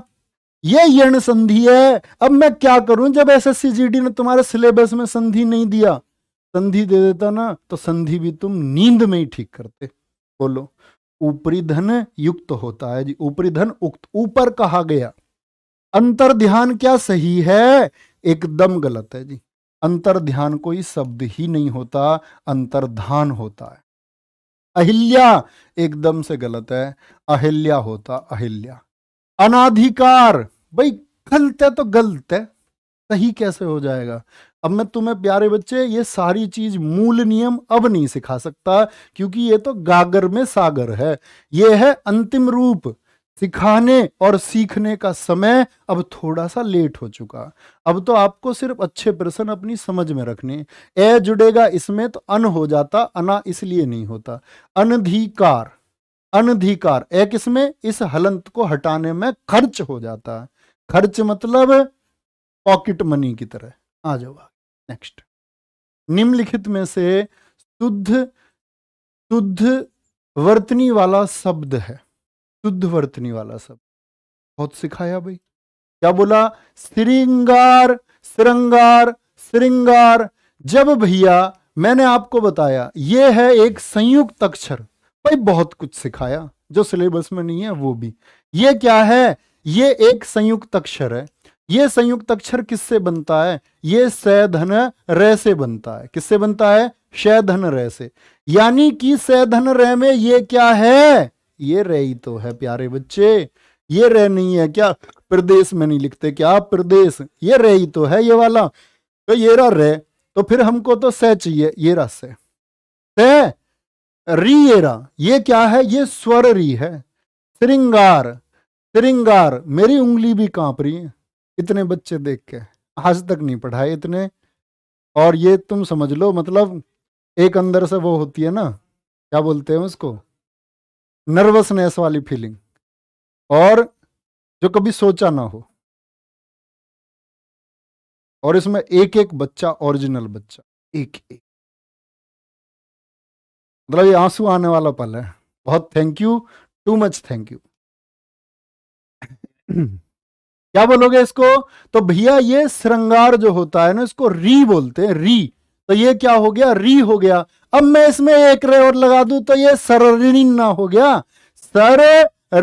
ये यण संधि है अब मैं क्या करूं जब एस एस ने तुम्हारे सिलेबस में संधि नहीं दिया संधि दे देता ना तो संधि भी तुम नींद में ही ठीक करते बोलो ऊपरी धन युक्त होता है जी ऊपरी धन उक्त ऊपर कहा गया अंतर ध्यान क्या सही है एकदम गलत है जी अंतर ध्यान कोई शब्द ही नहीं होता अंतर्धान होता है अहिल्या एकदम से गलत है अहिल्या होता अहिल्या अनाधिकार भाई गलत है तो गलत है सही कैसे हो जाएगा अब मैं तुम्हें प्यारे बच्चे ये सारी चीज मूल नियम अब नहीं सिखा सकता क्योंकि ये तो गागर में सागर है ये है अंतिम रूप सिखाने और सीखने का समय अब थोड़ा सा लेट हो चुका अब तो आपको सिर्फ अच्छे प्रश्न अपनी समझ में रखने ए जुड़ेगा इसमें तो अन हो जाता अना इसलिए नहीं होता अनधिकार अनधिकार एक इसमें इस हलंत को हटाने में खर्च हो जाता है खर्च मतलब पॉकेट मनी की तरह आ जाओ नेक्स्ट निम्नलिखित में से शुद्ध शुद्ध वर्तनी वाला शब्द है शुद्ध वर्तनी वाला शब्द बहुत सिखाया भाई क्या बोला श्रृंगार श्रृंगार श्रृंगार जब भैया मैंने आपको बताया ये है एक संयुक्त अक्षर भाई बहुत कुछ सिखाया जो सिलेबस में नहीं है वो भी ये क्या है ये एक संयुक्त अक्षर है ये संयुक्त अक्षर किससे बनता है ये सैधन रह से बनता है किससे बनता है शैधन रह से यानी कि सैधन रह में ये क्या है ये रह ही तो है प्यारे बच्चे ये रह नहीं है क्या प्रदेश में नहीं लिखते क्या प्रदेश ये रह ही तो है ये वाला तो ये रह तो फिर हमको तो सह चाहिए ये रहा रिएरा ये क्या है ये स्वर री है श्रृंगार श्रृंगार मेरी उंगली भी कांप रही है इतने बच्चे देख के आज तक नहीं पढ़ाए इतने और ये तुम समझ लो मतलब एक अंदर से वो होती है ना क्या बोलते हैं उसको नर्वसनेस वाली फीलिंग और जो कभी सोचा ना हो और इसमें एक एक बच्चा ओरिजिनल बच्चा एक एक मतलब ये आंसू आने वाला पल है बहुत thank you too much thank you क्या बोलोगे इसको तो भैया ये श्रृंगार जो होता है ना इसको री बोलते हैं री तो ये क्या हो गया री हो गया अब मैं इसमें एक रे और लगा दू तो ये सररी ना हो गया सर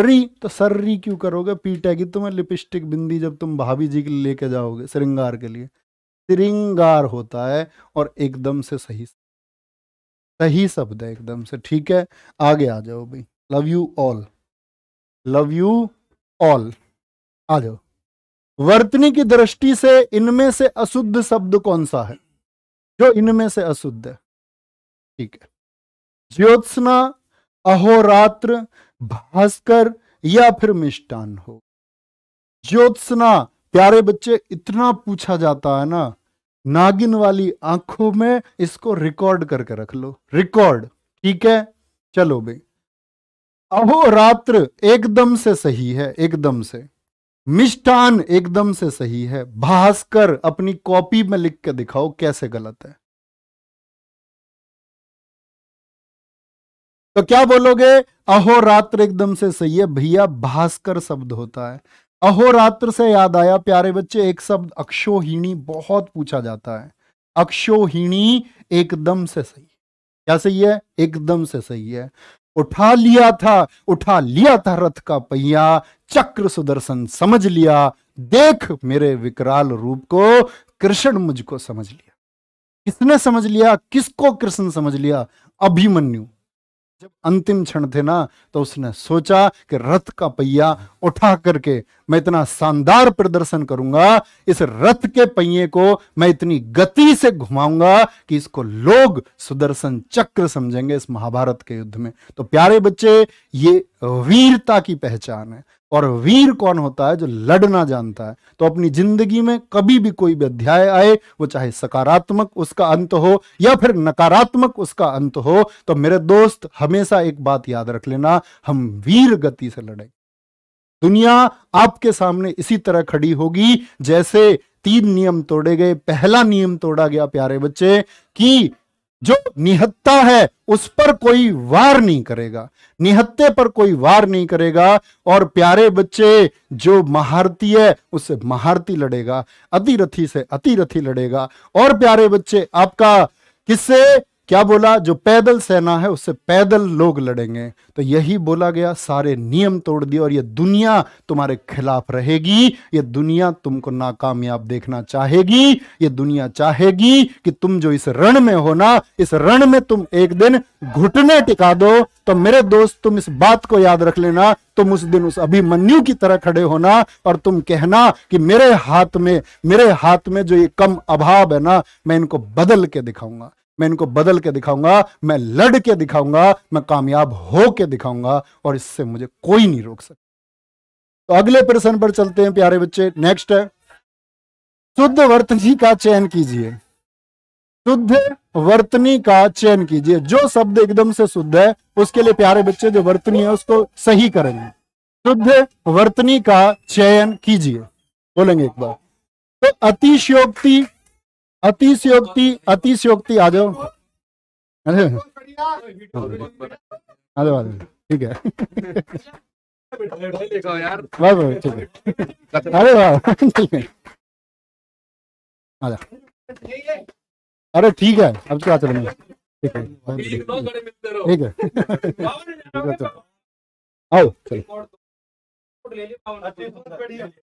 री तो सर री क्यों करोगे पीटेगी तुम्हें लिपस्टिक बिंदी जब तुम भाभी जी के लेके जाओगे श्रृंगार के लिए श्रृंगार होता है और एकदम से सही सही शब्द है एकदम से ठीक है आगे आ जाओ भाई love you all love you all आ जाओ वर्तनी की दृष्टि से इनमें से अशुद्ध शब्द कौन सा है जो इनमें से अशुद्ध है ठीक है ज्योत्सना अहोरात्र भास्कर या फिर मिष्टान हो ज्योत्सना प्यारे बच्चे इतना पूछा जाता है ना नागिन वाली आंखों में इसको रिकॉर्ड करके रख लो रिकॉर्ड ठीक है चलो भाई अहो रात्र एकदम से सही है एकदम से मिष्टान एकदम से सही है भास्कर अपनी कॉपी में लिख के दिखाओ कैसे गलत है तो क्या बोलोगे अहोरात्र एकदम से सही है भैया भास्कर शब्द होता है अहोरात्र से याद आया प्यारे बच्चे एक शब्द अक्षोहिणी बहुत पूछा जाता है अक्षोहिणी एकदम से सही क्या सही है एकदम से सही है उठा लिया था उठा लिया था रथ का पहिया चक्र सुदर्शन समझ लिया देख मेरे विकराल रूप को कृष्ण मुझको समझ लिया किसने समझ लिया किसको कृष्ण समझ लिया अभिमन्यु जब अंतिम क्षण थे ना तो उसने सोचा कि रथ का पहिया उठा करके मैं इतना शानदार प्रदर्शन करूंगा इस रथ के पहिए को मैं इतनी गति से घुमाऊंगा कि इसको लोग सुदर्शन चक्र समझेंगे इस महाभारत के युद्ध में तो प्यारे बच्चे ये वीरता की पहचान है और वीर कौन होता है जो लड़ना जानता है तो अपनी जिंदगी में कभी भी कोई भी अध्याय आए वो चाहे सकारात्मक उसका अंत हो या फिर नकारात्मक उसका अंत हो तो मेरे दोस्त हमेशा एक बात याद रख लेना हम वीर गति से लड़ें दुनिया आपके सामने इसी तरह खड़ी होगी जैसे तीन नियम तोड़े गए पहला नियम तोड़ा गया प्यारे बच्चे कि जो निहत्ता है उस पर कोई वार नहीं करेगा निहत्ते पर कोई वार नहीं करेगा और प्यारे बच्चे जो महारती है उससे महारती लड़ेगा अतिरथी से अतिरथी लड़ेगा और प्यारे बच्चे आपका किससे क्या बोला जो पैदल सेना है उससे पैदल लोग लड़ेंगे तो यही बोला गया सारे नियम तोड़ दिए और ये दुनिया तुम्हारे खिलाफ रहेगी ये दुनिया तुमको नाकामयाब देखना चाहेगी ये दुनिया चाहेगी कि तुम जो इस रण में हो ना इस रण में तुम एक दिन घुटने टिका दो तो मेरे दोस्त तुम इस बात को याद रख लेना तुम उस दिन उस अभिमन्यु की तरह खड़े होना और तुम कहना कि मेरे हाथ में मेरे हाथ में जो ये कम अभाव है ना मैं इनको बदल के दिखाऊंगा मैं इनको बदल के दिखाऊंगा मैं लड़ के दिखाऊंगा मैं कामयाब हो के दिखाऊंगा और इससे मुझे कोई नहीं रोक सकता तो अगले प्रश्न पर चलते हैं प्यारे बच्चे नेक्स्ट है शुद्ध वर्तनी का चयन कीजिए शुद्ध वर्तनी का चयन कीजिए जो शब्द एकदम से शुद्ध है उसके लिए प्यारे बच्चे जो वर्तनी है उसको सही करेंगे शुद्ध वर्तनी का चयन कीजिए बोलेंगे एक बार तो अतिशयोक्ति अतिशयोक्ति अतिशयोक्ति आ जाओ अरे आ जाओ ठीक है बस बस ठीक है अरे वाह आ जा अरे ठीक है अब क्या चलेंगे ठीक है ठीक है आओ चलो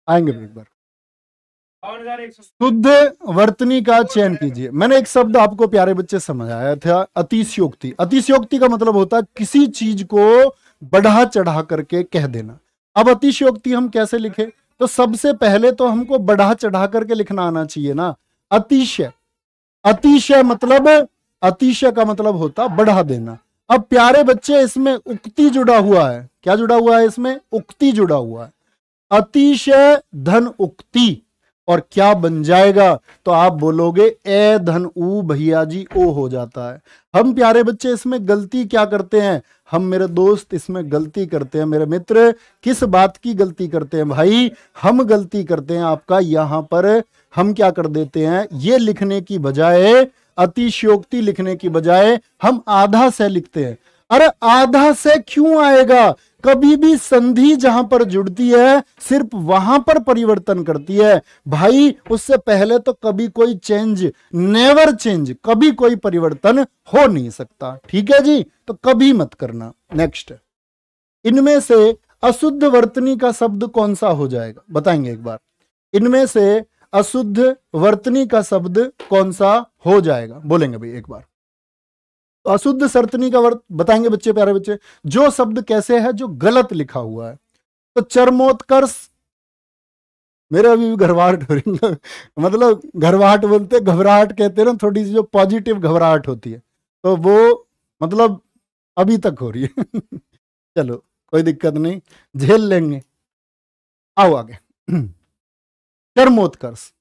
आएंगे एक बार शुद्ध वर्तनी का चयन कीजिए मैंने एक शब्द आपको प्यारे बच्चे समझाया था अतिशयोक्ति अतिशयोक्ति का मतलब होता है किसी चीज को बढ़ा चढ़ा करके कह देना अब अतिशयोक्ति हम कैसे लिखे तो सबसे पहले तो हमको बढ़ा चढ़ा करके लिखना आना चाहिए ना अतिशय अतिशय मतलब अतिशय का मतलब होता बढ़ा देना अब प्यारे बच्चे इसमें उक्ति जुड़ा हुआ है क्या जुड़ा हुआ है इसमें उक्ति जुड़ा हुआ है अतिशय धन उक्ति और क्या बन जाएगा तो आप बोलोगे ए धन ऊ भैया जी ओ हो जाता है हम प्यारे बच्चे इसमें गलती क्या करते हैं हम मेरे दोस्त इसमें गलती करते हैं मेरे मित्र किस बात की गलती करते हैं भाई हम गलती करते हैं आपका यहां पर हम क्या कर देते हैं ये लिखने की बजाय अतिशयोक्ति लिखने की बजाय हम आधा से लिखते हैं अरे आधा से क्यों आएगा कभी भी संधि जहां पर जुड़ती है सिर्फ वहां पर परिवर्तन करती है भाई उससे पहले तो कभी कोई चेंज नेवर चेंज कभी कोई परिवर्तन हो नहीं सकता ठीक है जी तो कभी मत करना नेक्स्ट इनमें से अशुद्ध वर्तनी का शब्द कौन सा हो जाएगा बताएंगे एक बार इनमें से अशुद्ध वर्तनी का शब्द कौन सा हो जाएगा बोलेंगे भाई एक बार अशुद्ध सर्तनी का वर्त बताएंगे बच्चे प्यारे बच्चे जो शब्द कैसे है जो गलत लिखा हुआ है तो चरमोत्कर्ष मेरे अभी भी घबराहट हो रही है मतलब घबराहट बोलते घबराहट कहते हैं ना थोड़ी सी जो पॉजिटिव घबराहट होती है तो वो मतलब अभी तक हो रही है चलो कोई दिक्कत नहीं झेल लेंगे आओ आगे चरमोत्कर्ष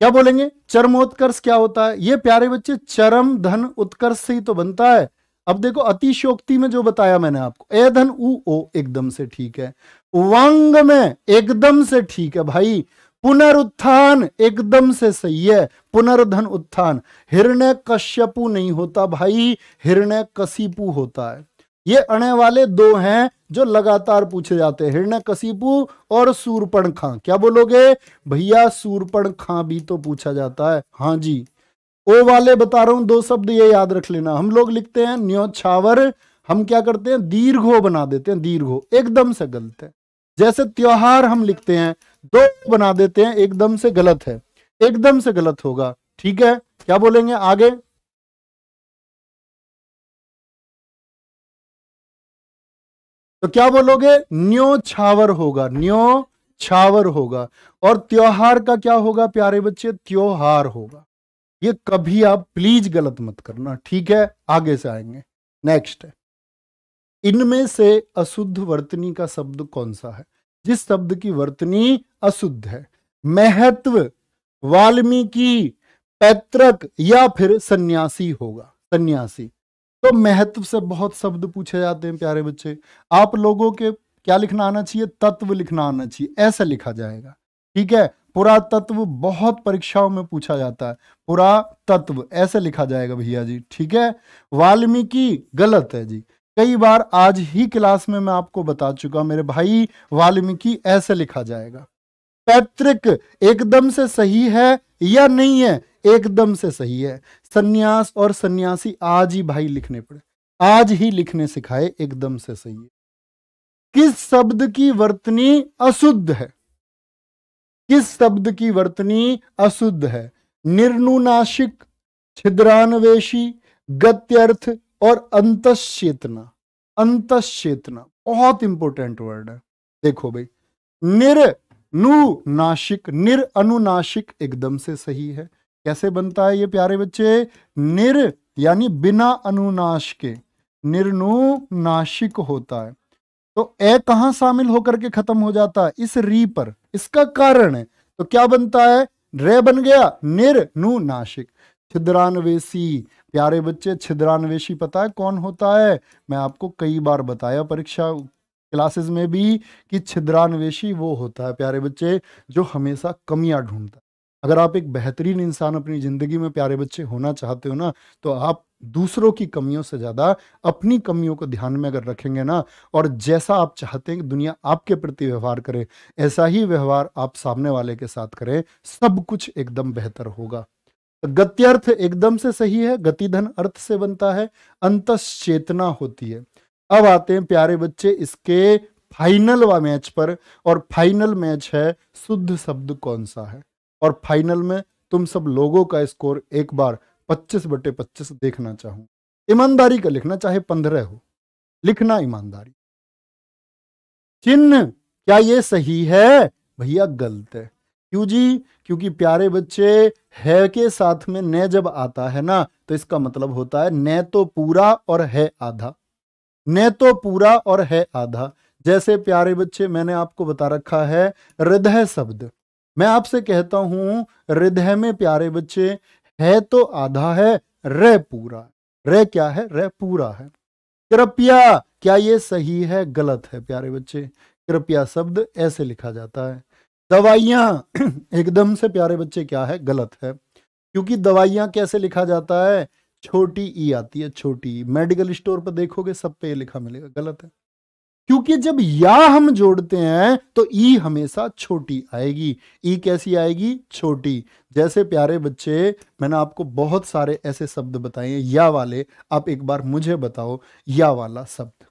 क्या बोलेंगे चरमोत्कर्ष क्या होता है ये प्यारे बच्चे चरम धन उत्कर्ष से ही तो बनता है अब देखो अतिशोक्ति में जो बताया मैंने आपको ए धन उ ओ एकदम से ठीक है वंग में एकदम से ठीक है भाई पुनरुत्थान एकदम से सही है पुनर्धन उत्थान हिरण्य कश्यपु नहीं होता भाई हिरण्य कसीपु होता है ये अणे वाले दो हैं जो लगातार पूछे जाते हैं हिरण्य कशिपु और सूरपण खां क्या बोलोगे भैया सूरपण खां भी तो पूछा जाता है हाँ जी ओ वाले बता रहा हूं दो शब्द ये याद रख लेना हम लोग लिखते हैं न्योछावर हम क्या करते हैं दीर्घो बना देते हैं दीर्घो एकदम से गलत है जैसे त्योहार हम लिखते हैं दो बना देते हैं एकदम से गलत है एकदम से गलत होगा ठीक है क्या बोलेंगे आगे तो क्या बोलोगे न्यो छावर होगा न्यो छावर होगा और त्योहार का क्या होगा प्यारे बच्चे त्योहार होगा ये कभी आप प्लीज गलत मत करना ठीक है आगे से आएंगे नेक्स्ट है इनमें से अशुद्ध वर्तनी का शब्द कौन सा है जिस शब्द की वर्तनी अशुद्ध है महत्व वाल्मीकि पैतृक या फिर सन्यासी होगा सन्यासी तो महत्व से बहुत शब्द पूछे जाते हैं प्यारे बच्चे आप लोगों के क्या लिखना आना चाहिए तत्व लिखना आना चाहिए ऐसा लिखा जाएगा ठीक है पुरा तत्व बहुत परीक्षाओं में पूछा जाता है पुरा तत्व ऐसे लिखा जाएगा भैया जी ठीक है वाल्मीकि गलत है जी कई बार आज ही क्लास में मैं आपको बता चुका मेरे भाई वाल्मीकि ऐसे लिखा जाएगा पैतृक एकदम से सही है या नहीं है एकदम से सही है सन्यास और सन्यासी आज ही भाई लिखने पड़े आज ही लिखने सिखाए एकदम से सही है किस शब्द की वर्तनी अशुद्ध है किस शब्द की वर्तनी अशुद्ध है निर्नुनाशिक छिद्रान्वेषी गत्यर्थ और अंतचेतना अंतचेतना बहुत इंपॉर्टेंट वर्ड है देखो भाई निर नुनाशिक निर अनुनाशिक एकदम से सही है कैसे बनता है ये प्यारे बच्चे निर यानी बिना अनुनाश के नाशिक होता है तो ए कहा शामिल होकर के खत्म हो जाता है इस री पर इसका कारण है तो क्या बनता है रे बन गया निर नु नाशिक छिद्रानवेशी प्यारे बच्चे छिद्रानवेशी पता है कौन होता है मैं आपको कई बार बताया परीक्षा क्लासेस में भी कि छिद्रानवेशी वो होता है प्यारे बच्चे जो हमेशा कमियां ढूंढता है अगर आप एक बेहतरीन इंसान अपनी ज़िंदगी में प्यारे बच्चे होना चाहते हो ना तो आप दूसरों की कमियों से ज़्यादा अपनी कमियों को ध्यान में अगर रखेंगे ना और जैसा आप चाहते हैं कि दुनिया आपके प्रति व्यवहार करे ऐसा ही व्यवहार आप सामने वाले के साथ करें सब कुछ एकदम बेहतर होगा गत्यर्थ एकदम से सही है गतिधन अर्थ से बनता है अंत चेतना होती है अब आते हैं प्यारे बच्चे इसके फाइनल व मैच पर और फाइनल मैच है शुद्ध शब्द कौन सा है और फाइनल में तुम सब लोगों का स्कोर एक बार पच्चीस बटे पच्चीस देखना चाहूं ईमानदारी का लिखना चाहे पंद्रह हो लिखना ईमानदारी चिन्ह क्या ये सही है भैया गलत है क्यों जी क्योंकि प्यारे बच्चे है के साथ में न जब आता है ना तो इसका मतलब होता है न तो पूरा और है आधा न तो पूरा और है आधा जैसे प्यारे बच्चे मैंने आपको बता रखा है हृदय शब्द मैं आपसे कहता हूं हृदय में प्यारे बच्चे है तो आधा है रे पूरा रह क्या है रे पूरा है कृपया क्या ये सही है गलत है प्यारे बच्चे कृपया शब्द ऐसे लिखा जाता है दवाइयां एकदम से प्यारे बच्चे क्या है गलत है क्योंकि दवाइयां कैसे लिखा जाता है छोटी ई आती है छोटी मेडिकल स्टोर पर देखोगे सब पे ये लिखा मिलेगा गलत है क्योंकि जब या हम जोड़ते हैं तो ई हमेशा छोटी आएगी ई कैसी आएगी छोटी जैसे प्यारे बच्चे मैंने आपको बहुत सारे ऐसे शब्द बताए हैं या वाले आप एक बार मुझे बताओ या वाला शब्द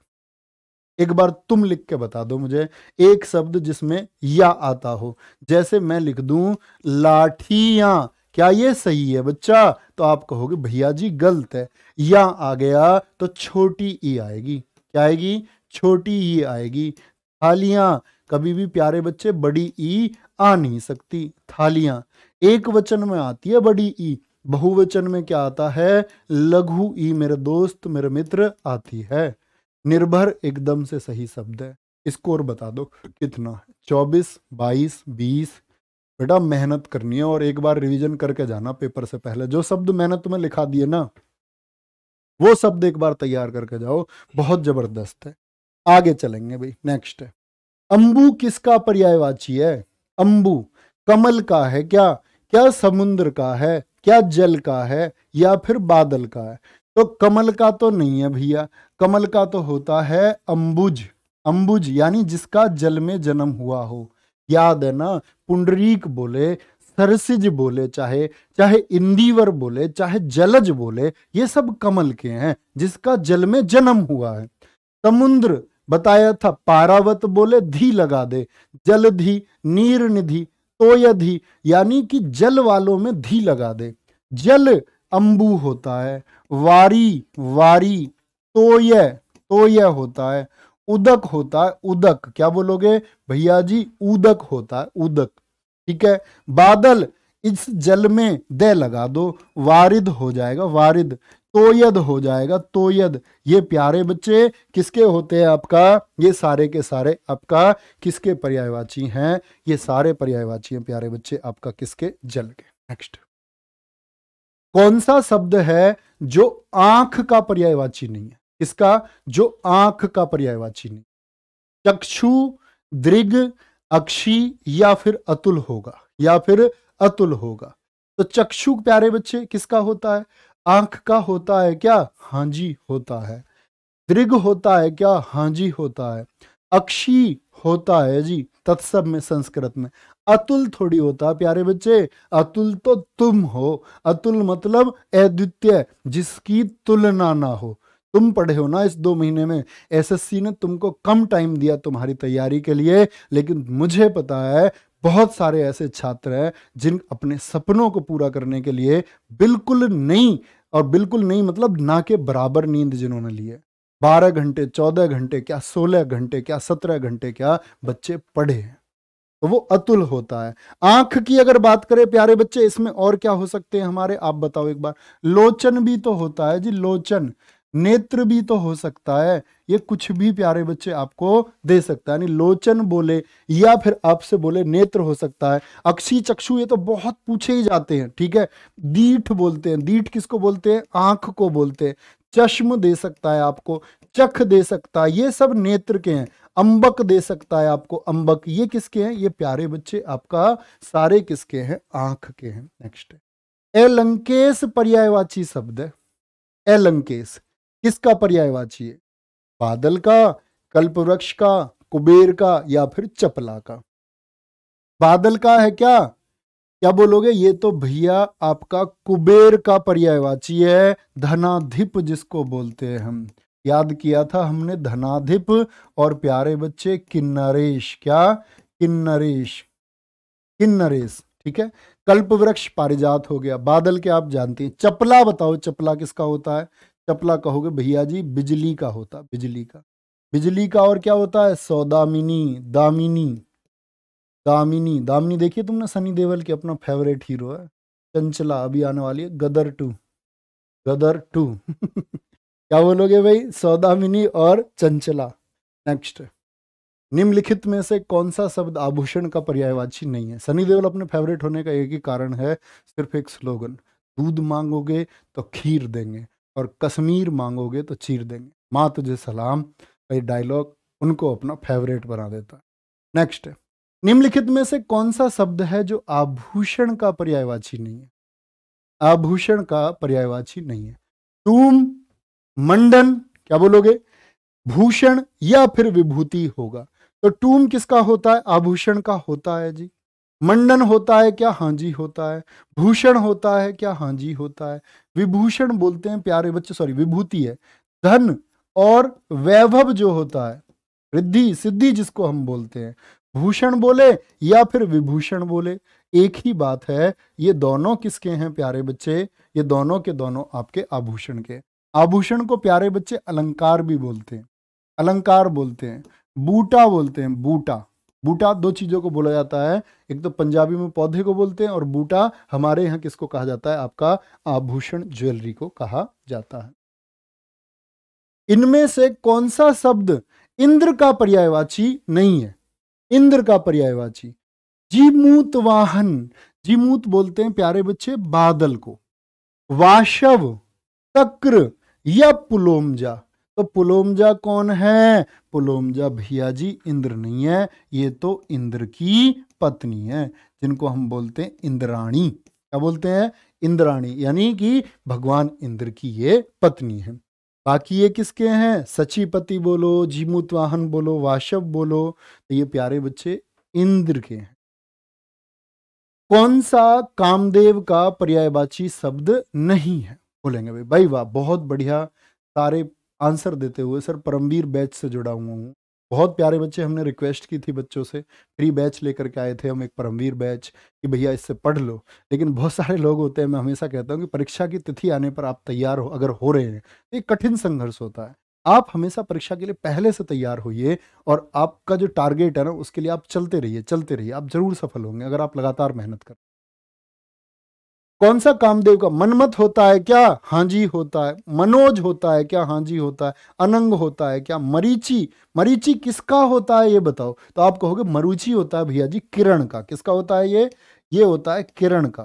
एक बार तुम लिख के बता दो मुझे एक शब्द जिसमें या आता हो जैसे मैं लिख दूं लाठिया क्या ये सही है बच्चा तो आप कहोगे भैया जी गलत है या आ गया तो छोटी ई आएगी क्या आएगी छोटी ही आएगी थालियां कभी भी प्यारे बच्चे बड़ी ई आ नहीं सकती थालियां एक वचन में आती है बड़ी ई बहुवचन में क्या आता है लघु ई मेरे दोस्त मेरे मित्र आती है निर्भर एकदम से सही शब्द है स्कोर बता दो कितना है चौबीस बाईस बीस बेटा मेहनत करनी है और एक बार रिवीजन करके जाना पेपर से पहले जो शब्द मैंने तुम्हें लिखा दिए ना वो शब्द एक बार तैयार करके जाओ बहुत जबरदस्त है आगे चलेंगे भाई नेक्स्ट अंबू किसका पर्यायवाची है अंबू कमल का है क्या क्या समुद्र का है क्या जल का है या फिर बादल का है तो कमल का तो नहीं है भैया कमल का तो होता है अंबुज अंबुज यानी जिसका जल में जन्म हुआ हो याद है ना पुंडरीक बोले सरसिज बोले चाहे चाहे इंदीवर बोले चाहे जलज बोले ये सब कमल के हैं जिसका जल में जन्म हुआ है समुद्र बताया था पारावत बोले धी लगा दे जल धी नीर निधि तोयधि यानी कि जल वालों में धी लगा दे जल अंबू होता है वारी वारी तोय तोय होता है उदक होता है उदक क्या बोलोगे भैया जी उदक होता है उदक ठीक है बादल इस जल में दे लगा दो वारिद हो जाएगा वारिद तोयद हो जाएगा तोयद ये प्यारे बच्चे किसके होते हैं आपका ये सारे के सारे आपका किसके पर्यायवाची हैं ये सारे पर्यायवाची हैं प्यारे बच्चे आपका किसके जल के नेक्स्ट कौन सा शब्द है जो आंख का पर्यायवाची नहीं है इसका जो आंख का पर्यायवाची नहीं चक्षु दृग अक्षी या फिर अतुल होगा या फिर अतुल होगा तो चक्षु प्यारे बच्चे किसका होता है आंख का होता है क्या हाँ जी होता है दृग होता है क्या हाँ जी होता है अक्षी होता है जी तत्सव में संस्कृत में अतुल थोड़ी होता है प्यारे बच्चे अतुल तो तुम हो अतुल मतलब अद्वितीय जिसकी तुलना ना हो तुम पढ़े हो ना इस दो महीने में एसएससी ने तुमको कम टाइम दिया तुम्हारी तैयारी के लिए लेकिन मुझे पता है बहुत सारे ऐसे छात्र हैं जिन अपने सपनों को पूरा करने के लिए बिल्कुल नहीं और बिल्कुल नहीं मतलब ना के बराबर नींद जिन्होंने ली है बारह घंटे चौदह घंटे क्या सोलह घंटे क्या सत्रह घंटे क्या बच्चे पढ़े हैं तो वो अतुल होता है आंख की अगर बात करें प्यारे बच्चे इसमें और क्या हो सकते हैं हमारे आप बताओ एक बार लोचन भी तो होता है जी लोचन नेत्र भी तो हो सकता है ये कुछ भी प्यारे बच्चे आपको दे सकता है यानी लोचन बोले या फिर आपसे बोले नेत्र हो सकता है अक्षी चक्षु ये तो बहुत पूछे ही जाते हैं ठीक है दीठ बोलते हैं दीठ किसको बोलते हैं आंख को बोलते हैं चश्म दे सकता है आपको चख दे सकता है ये सब नेत्र के हैं अंबक दे सकता है आपको अंबक ये किसके हैं ये प्यारे बच्चे आपका सारे किसके हैं आंख के हैं नेक्स्ट अलंकेश एलंकेश पर्यायवाची शब्द है एलंकेश किसका पर्यायवाची है बादल का कल्प वृक्ष का कुबेर का या फिर चपला का बादल का है क्या क्या बोलोगे ये तो भैया आपका कुबेर का पर्यायवाची है धनाधिप जिसको बोलते हैं हम याद किया था हमने धनाधिप और प्यारे बच्चे किन्नरेश क्या किन्नरेश किन्नरेश ठीक है कल्प वृक्ष पारिजात हो गया बादल के आप जानती हैं चपला बताओ चपला किसका होता है चपला कहोगे भैया जी बिजली का होता बिजली का बिजली का और क्या होता है सौदामिनी दामिनी दामिनी दामिनी देखिए तुमने सनी देवल की अपना फेवरेट हीरो है चंचला अभी आने वाली है गदर टू गदर टू क्या बोलोगे भाई सौदामिनी और चंचला नेक्स्ट निम्नलिखित में से कौन सा शब्द आभूषण का पर्यायवाची नहीं है सनी देवल अपने फेवरेट होने का एक ही कारण है सिर्फ एक स्लोगन दूध मांगोगे तो खीर देंगे और कश्मीर मांगोगे तो चीर देंगे माँ तुझे सलाम ये डायलॉग उनको अपना फेवरेट बना देता है नेक्स्ट निम्नलिखित में से कौन सा शब्द है जो आभूषण का पर्यायवाची नहीं है आभूषण का पर्यायवाची नहीं है तुम मंडन क्या बोलोगे भूषण या फिर विभूति होगा तो टूम किसका होता है आभूषण का होता है जी मंडन होता है क्या हाँ जी होता है भूषण होता है क्या हाँ जी होता है विभूषण बोलते हैं प्यारे बच्चे सॉरी विभूति है धन और वैभव जो होता है रिद्धि सिद्धि जिसको हम बोलते हैं भूषण बोले या फिर विभूषण बोले एक ही बात है ये दोनों किसके हैं प्यारे बच्चे ये दोनों के दोनों आपके आभूषण के आभूषण को प्यारे बच्चे अलंकार भी बोलते हैं अलंकार बोलते हैं बूटा बोलते हैं बूटा बूटा दो चीज़ों को बोला जाता है एक तो पंजाबी में पौधे को बोलते हैं और बूटा हमारे यहाँ किसको कहा जाता है आपका आभूषण ज्वेलरी को कहा जाता है इनमें से कौन सा शब्द इंद्र का पर्यायवाची नहीं है इंद्र का पर्यायवाची जीमूत वाहन जीमूत बोलते हैं प्यारे बच्चे बादल को वाशव तक्र या पुलोमजा तो पुलोमजा कौन है पुलोमजा भैया जी इंद्र नहीं है ये तो इंद्र की पत्नी है जिनको हम बोलते हैं इंद्राणी क्या बोलते हैं इंद्राणी यानी कि भगवान इंद्र की ये पत्नी है बाकी ये किसके हैं सचिपति बोलो जीमूत वाहन बोलो वाशव बोलो तो ये प्यारे बच्चे इंद्र के हैं कौन सा कामदेव का पर्यायवाची शब्द नहीं है बोलेंगे भाई भाई वाह बहुत बढ़िया सारे आंसर देते हुए सर परमवीर बैच से जुड़ा हुआ हूँ बहुत प्यारे बच्चे हमने रिक्वेस्ट की थी बच्चों से फ्री बैच लेकर के आए थे हम एक परमवीर बैच कि भैया इससे पढ़ लो लेकिन बहुत सारे लोग होते हैं मैं हमेशा कहता हूँ कि परीक्षा की तिथि आने पर आप तैयार हो अगर हो रहे हैं तो एक कठिन संघर्ष होता है आप हमेशा परीक्षा के लिए पहले से तैयार होइए और आपका जो टारगेट है ना उसके लिए आप चलते रहिए चलते रहिए आप जरूर सफल होंगे अगर आप लगातार मेहनत करें कौन सा कामदेव का मनमत होता है क्या हाँ जी होता है मनोज होता है क्या हाँ जी होता है अनंग होता है क्या मरीची मरीची किसका होता है ये बताओ तो आप कहोगे मरुचि होता है भैया जी किरण का किसका होता है ये ये होता है किरण का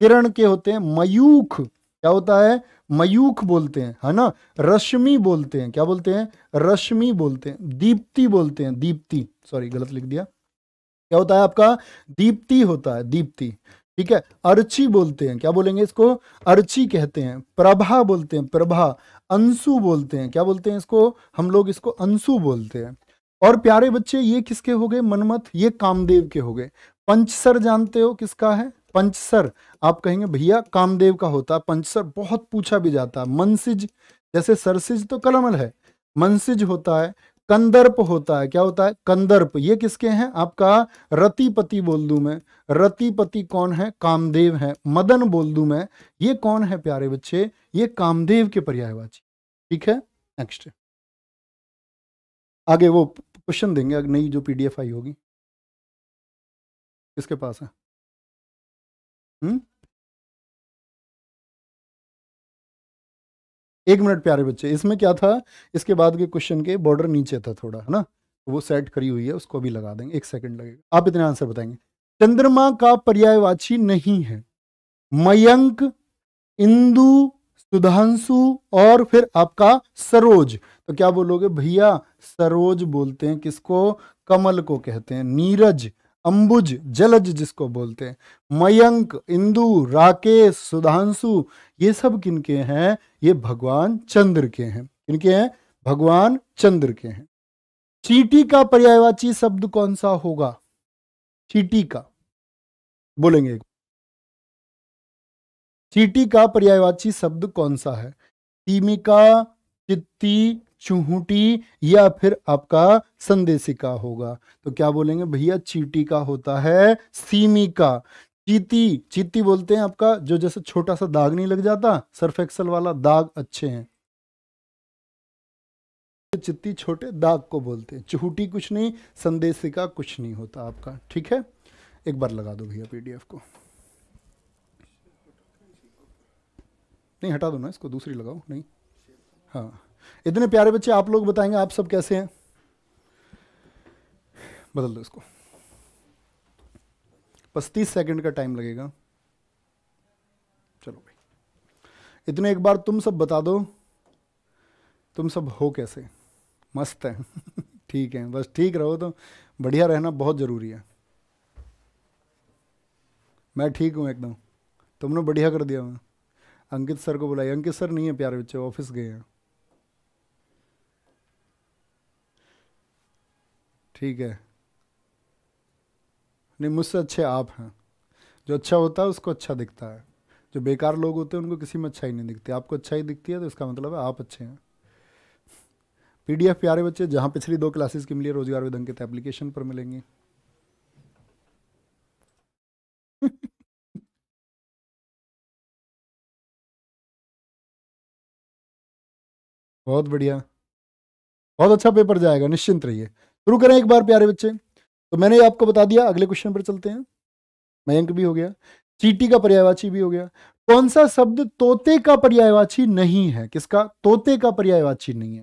किरण के होते हैं मयूख क्या होता है मयूख बोलते हैं है ना रश्मि बोलते हैं क्या बोलते हैं रश्मि बोलते हैं दीप्ति बोलते हैं दीप्ति सॉरी गलत लिख दिया क्या होता है आपका दीप्ति होता है दीप्ति ठीक है अर्ची बोलते हैं क्या बोलेंगे इसको अर्ची कहते हैं प्रभा बोलते हैं प्रभा अंशु बोलते हैं क्या बोलते हैं इसको हम लोग इसको अंशु बोलते हैं और प्यारे बच्चे ये किसके हो गए मनमत ये कामदेव के हो गए पंचसर जानते हो किसका है पंचसर आप कहेंगे भैया कामदेव का होता है पंचसर बहुत पूछा भी जाता है मनसिज जैसे सरसिज तो कलमल है मनसिज होता है कंदर्प होता है क्या होता है कंदर्प ये किसके हैं आपका रतिपति बोल दू मैं रतिपति कौन है कामदेव है मदन बोल दू मैं ये कौन है प्यारे बच्चे ये कामदेव के पर्यायवाची ठीक है नेक्स्ट आगे वो क्वेश्चन देंगे नई जो पीडीएफ आई होगी किसके पास है हुँ? हम्म? एक मिनट प्यारे बच्चे इसमें क्या था इसके बाद के क्वेश्चन के बॉर्डर नीचे था थोड़ा है ना तो वो सेट करी हुई है उसको भी लगा देंगे एक सेकंड लगेगा आप इतने आंसर बताएंगे चंद्रमा का पर्यायवाची नहीं है मयंक इंदु सुधांशु और फिर आपका सरोज तो क्या बोलोगे भैया सरोज बोलते हैं किसको कमल को कहते हैं नीरज अंबुज जलज जिसको बोलते हैं मयंक इंदु राकेश सुधांशु ये सब किनके हैं ये भगवान चंद्र के हैं किनके हैं भगवान चंद्र के हैं चीटी का पर्यायवाची शब्द कौन सा होगा चीटी का बोलेंगे चीटी का पर्यायवाची शब्द कौन सा है तीमिका चित्ती चूहटी या फिर आपका संदेशिका होगा तो क्या बोलेंगे भैया चीटी का होता है सीमी का चीती चीती बोलते हैं आपका जो जैसे छोटा सा दाग नहीं लग जाता सर्फ एक्सल वाला दाग अच्छे हैं तो चित्ती छोटे दाग को बोलते हैं चूहटी कुछ नहीं संदेशिका कुछ नहीं होता आपका ठीक है एक बार लगा दो भैया पीडीएफ को नहीं हटा दो ना इसको दूसरी लगाओ नहीं हाँ इतने प्यारे बच्चे आप लोग बताएंगे आप सब कैसे हैं बदल दो इसको बस तीस सेकेंड का टाइम लगेगा चलो भाई इतने एक बार तुम सब बता दो तुम सब हो कैसे मस्त है ठीक है बस ठीक रहो तो बढ़िया रहना बहुत ज़रूरी है मैं ठीक हूँ एकदम तुमने बढ़िया कर दिया मैं अंकित सर को बुलाया अंकित सर नहीं है प्यारे बच्चे ऑफिस गए हैं ठीक है नहीं मुझसे अच्छे आप हैं जो अच्छा होता है उसको अच्छा दिखता है जो बेकार लोग होते हैं उनको किसी में अच्छाई नहीं दिखती आपको अच्छाई दिखती है तो इसका मतलब है आप अच्छे हैं पीडीएफ प्यारे बच्चे जहाँ पिछली दो क्लासेस की मिली रोजगार विद अंकित एप्लीकेशन पर मिलेंगे बहुत बढ़िया बहुत अच्छा पेपर जाएगा निश्चिंत रहिए शुरू करें एक बार प्यारे बच्चे तो मैंने आपको बता दिया अगले क्वेश्चन पर चलते हैं मयंक भी हो गया चीटी का पर्यायवाची भी हो गया कौन सा शब्द तोते का पर्यायवाची नहीं है किसका तोते का पर्यायवाची नहीं है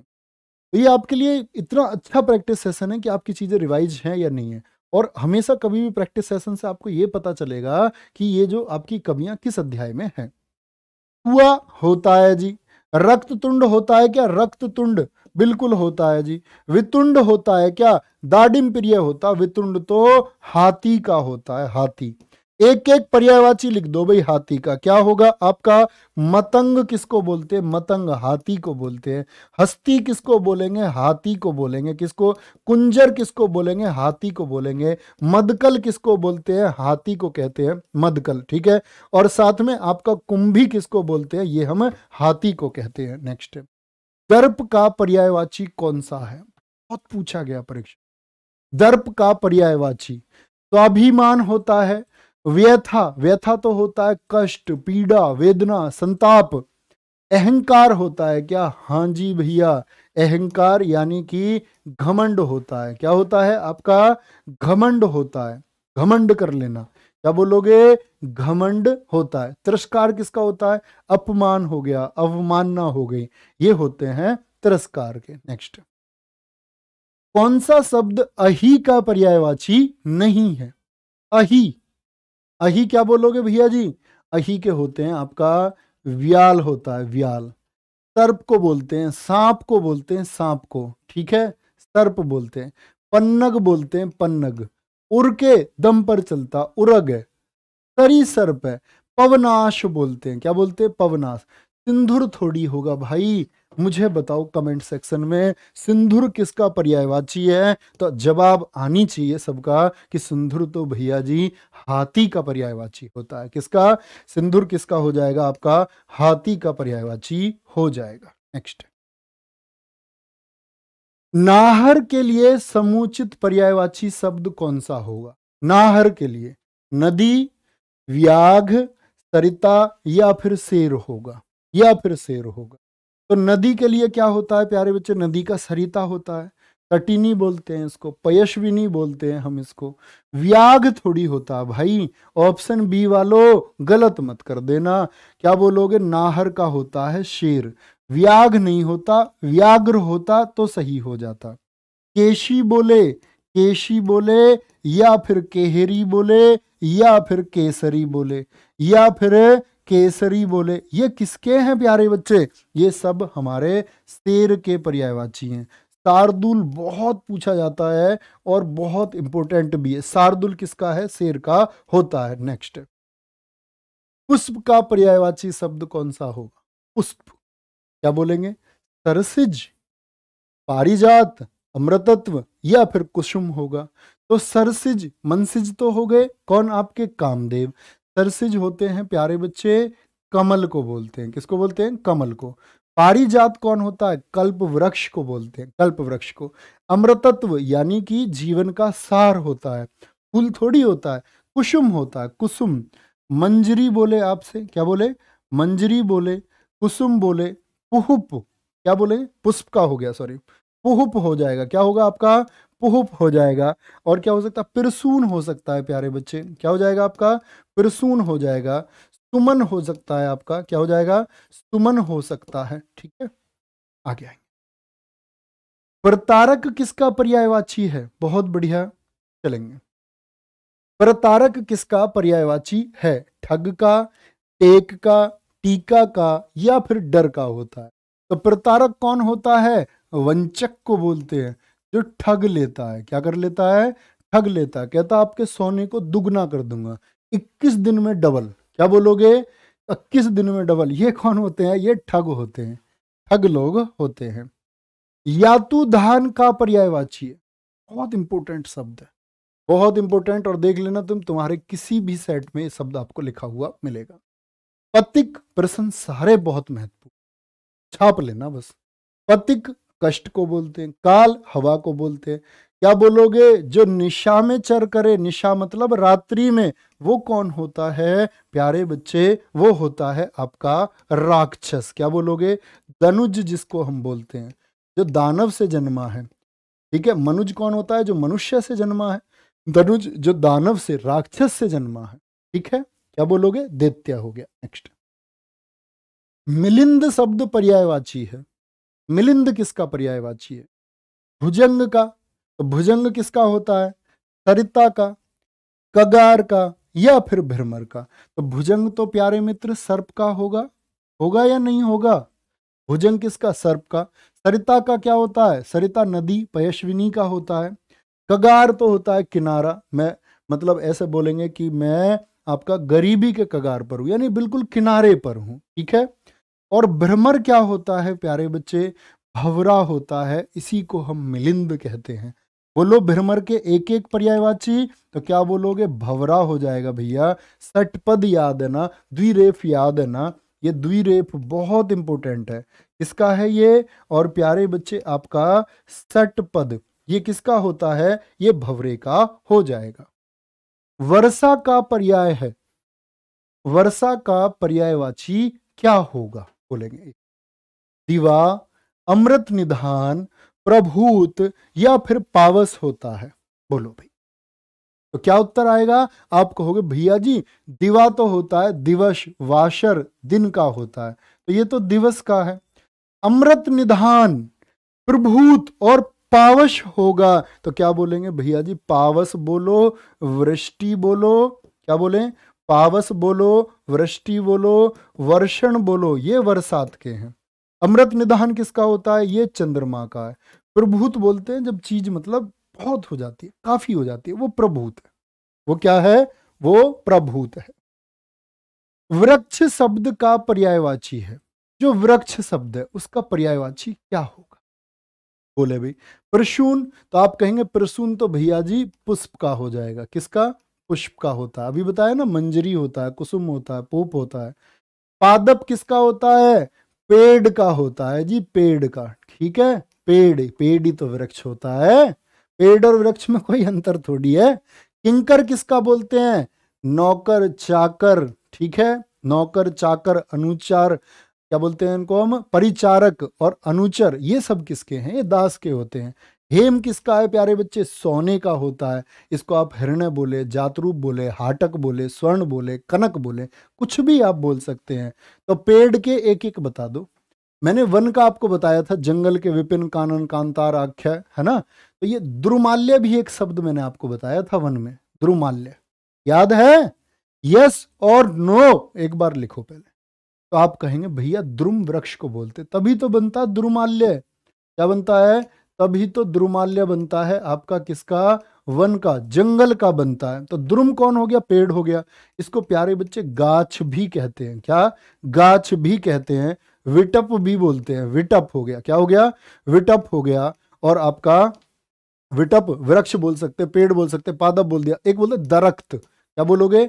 तो ये आपके लिए इतना अच्छा प्रैक्टिस सेशन है कि आपकी चीज़ें रिवाइज हैं या नहीं है और हमेशा कभी भी प्रैक्टिस सेशन से आपको ये पता चलेगा कि ये जो आपकी कमियां किस अध्याय में है कुआ होता है जी रक्त तुंड होता है क्या रक्त तुंड बिल्कुल होता है जी वितुंड होता है क्या दाडिम प्रिय होता वितुंड तो हाथी का होता है हाथी एक एक पर्यायवाची लिख दो भाई हाथी का क्या होगा आपका मतंग किसको बोलते हैं मतंग हाथी को बोलते हैं हस्ती किसको बोलेंगे हाथी को बोलेंगे किसको कुंजर किसको बोलेंगे हाथी को बोलेंगे मदकल किसको बोलते हैं हाथी को कहते हैं मदकल ठीक है और साथ में आपका कुंभी किसको बोलते हैं ये हम हाथी को कहते हैं नेक्स्ट दर्प का पर्यायवाची कौन सा है बहुत पूछा गया परीक्षा दर्प का पर्यायवाची स्वाभिमान होता है व्यथा व्यथा तो होता है कष्ट पीड़ा वेदना संताप अहंकार होता है क्या हाँ जी भैया अहंकार यानी कि घमंड होता है क्या होता है आपका घमंड होता है घमंड कर लेना क्या बोलोगे घमंड होता है तिरस्कार किसका होता है अपमान हो गया अवमानना हो गई ये होते हैं तिरस्कार के नेक्स्ट कौन सा शब्द अही का पर्यायवाची नहीं है अही अही क्या बोलोगे भैया जी अही के होते हैं आपका व्याल होता है व्याल सर्प को बोलते हैं सांप को बोलते हैं सांप को ठीक है सर्प बोलते हैं पन्नग बोलते हैं पन्नग उर के दम पर चलता उरग है तरी सर्प है पवनाश बोलते हैं क्या बोलते हैं पवनाश सिंधुर थोड़ी होगा भाई मुझे बताओ कमेंट सेक्शन में सिंधुर किसका पर्यायवाची है तो जवाब आनी चाहिए सबका कि सिंधुर तो भैया जी हाथी का पर्यायवाची होता है किसका सिंधुर किसका हो जाएगा आपका हाथी का पर्यायवाची हो जाएगा नेक्स्ट नाहर के लिए समुचित पर्यायवाची शब्द कौन सा होगा नाहर के लिए नदी व्याघ सरिता या फिर शेर होगा या फिर शेर होगा तो नदी के लिए क्या होता है प्यारे बच्चे नदी का सरिता होता है तटिनी बोलते हैं इसको पयशविनी बोलते हैं हम इसको व्याग थोड़ी होता भाई ऑप्शन बी वालों गलत मत कर देना क्या बोलोगे नाहर का होता है शेर व्याग नहीं होता व्याग्र होता तो सही हो जाता केशी बोले केशी बोले या फिर केहरी बोले या फिर केसरी बोले या फिर केसरी बोले ये किसके हैं प्यारे बच्चे ये सब हमारे शेर के पर्यायवाची हैं शार्दुल बहुत पूछा जाता है और बहुत इंपॉर्टेंट भी है शार्दुल किसका है शेर का होता है नेक्स्ट पुष्प का पर्यायवाची शब्द कौन सा होगा पुष्प क्या बोलेंगे सरसिज पारिजात अमृतत्व या फिर कुसुम होगा तो सरसिज मनसिज तो हो गए कौन आपके कामदेव सरसिज होते हैं प्यारे बच्चे कमल को बोलते हैं किसको बोलते हैं कमल को पारिजात कौन होता है कल्प वृक्ष को बोलते हैं कल्प वृक्ष को अमृतत्व यानी कि जीवन का सार होता है फूल थोड़ी होता है कुसुम होता है कुसुम मंजरी बोले आपसे क्या बोले मंजरी बोले कुसुम बोले पुहुप क्या बोले पुष्प का हो गया सॉरी पुहुप हो जाएगा क्या होगा आपका पुहप हो जाएगा और क्या हो सकता है पिरसून हो सकता है प्यारे बच्चे क्या हो जाएगा आपका पिरसून हो जाएगा सुमन हो सकता है आपका क्या हो जाएगा सुमन हो सकता है ठीक है आगे आएंगे प्रतारक किसका पर्यायवाची है बहुत बढ़िया चलेंगे प्रतारक किसका पर्यायवाची है ठग का टेक का टीका का या फिर डर का होता है तो प्रतारक कौन होता है वंचक को बोलते हैं जो ठग लेता है क्या कर लेता है ठग लेता है कहता आपके सोने को दुगना कर दूंगा इक्कीस दिन में डबल क्या बोलोगे इक्कीस दिन में डबल ये कौन होते हैं ये ठग होते हैं ठग लोग होते हैं या तो धान का पर्यायवाची है बहुत इंपॉर्टेंट शब्द है बहुत इंपॉर्टेंट और देख लेना तुम तुम्हारे किसी भी सेट में शब्द आपको लिखा हुआ मिलेगा पतिक प्रश्न सारे बहुत महत्वपूर्ण छाप लेना बस पतिक कष्ट को बोलते हैं काल हवा को बोलते हैं क्या बोलोगे जो निशा में चर करे निशा मतलब रात्रि में वो कौन होता है प्यारे बच्चे वो होता है आपका राक्षस क्या बोलोगे दनुज जिसको हम बोलते हैं जो दानव से जन्मा है ठीक है मनुज कौन होता है जो मनुष्य से जन्मा है दनुज जो दानव से राक्षस से जन्मा है ठीक है क्या बोलोगे दैत्य हो गया नेक्स्ट मिलिंद शब्द पर्यायवाची है मिलिंद किसका पर्यायवाची है भुजंग का तो भुजंग किसका होता है सरिता का कगार का या फिर भ्रमर का तो भुजंग तो प्यारे मित्र सर्प का होगा होगा या नहीं होगा भुजंग किसका सर्प का सरिता का क्या होता है सरिता नदी पयश्विनी का होता है कगार तो होता है किनारा मैं मतलब ऐसे बोलेंगे कि मैं आपका गरीबी के कगार पर हूं यानी बिल्कुल किनारे पर हूं ठीक है और भ्रमर क्या होता है प्यारे बच्चे भवरा होता है इसी को हम मिलिंद कहते हैं बोलो भ्रमर के एक एक पर्यायवाची तो क्या बोलोगे भवरा हो जाएगा भैया सटपद याद है ना द्विरेफ याद है ना ये द्विरेफ बहुत इंपॉर्टेंट है इसका है ये और प्यारे बच्चे आपका सटपद ये किसका होता है ये भवरे का हो जाएगा वर्षा का पर्याय है वर्षा का पर्यायवाची क्या होगा बोलेंगे दिवा अमृत निधान प्रभूत या फिर पावस होता है बोलो भाई तो क्या उत्तर आएगा आप कहोगे भैया जी दिवा तो होता है दिवस वाशर दिन का होता है तो ये तो दिवस का है अमृत निधान प्रभूत और पावश होगा तो क्या बोलेंगे भैया जी पावस बोलो वृष्टि बोलो क्या बोले पावस बोलो वृष्टि बोलो वर्षण बोलो ये वर्षात के हैं अमृत निदान किसका होता है ये चंद्रमा का है प्रभूत बोलते हैं जब चीज मतलब बहुत हो जाती है काफी हो जाती है वो प्रभूत है वो क्या है वो प्रभूत है वृक्ष शब्द का पर्यायवाची है जो वृक्ष शब्द है उसका पर्यायवाची क्या होगा बोले भाई प्रसून तो आप कहेंगे प्रसून तो भैया जी पुष्प का हो जाएगा किसका पुष्प का होता है अभी बताया ना मंजरी होता है कुसुम होता है पोप होता है पादप किसका होता है पेड़ का होता है जी पेड़ का ठीक है पेड़ पेड़ ही तो वृक्ष होता है पेड़ और वृक्ष में कोई अंतर थोड़ी है किंकर किसका बोलते हैं नौकर चाकर ठीक है नौकर चाकर अनुचार क्या बोलते हैं इनको हम परिचारक और अनुचर ये सब किसके हैं ये दास के होते हैं हेम किसका है प्यारे बच्चे सोने का होता है इसको आप हिरणय बोले जातरूप बोले हाटक बोले स्वर्ण बोले कनक बोले कुछ भी आप बोल सकते हैं तो पेड़ के एक एक बता दो मैंने वन का आपको बताया था जंगल के विपिन कानन कांतार आख्या है ना तो ये द्रुमाल्य भी एक शब्द मैंने आपको बताया था वन में द्रुमाल्य याद है यस और नो एक बार लिखो पहले तो आप कहेंगे भैया द्रुम वृक्ष को बोलते तभी तो बनता द्रुमाल्य क्या बनता है तभी तो द्रुमाल्य बनता है आपका किसका वन का जंगल का बनता है तो द्रुम कौन हो गया पेड़ हो गया इसको प्यारे बच्चे गाछ भी कहते हैं क्या गाछ भी कहते हैं विटप भी बोलते हैं विटप हो गया क्या हो गया विटप हो गया और आपका विटप वृक्ष बोल सकते पेड़ बोल सकते पादप बोल दिया एक बोलते दरख्त क्या बोलोगे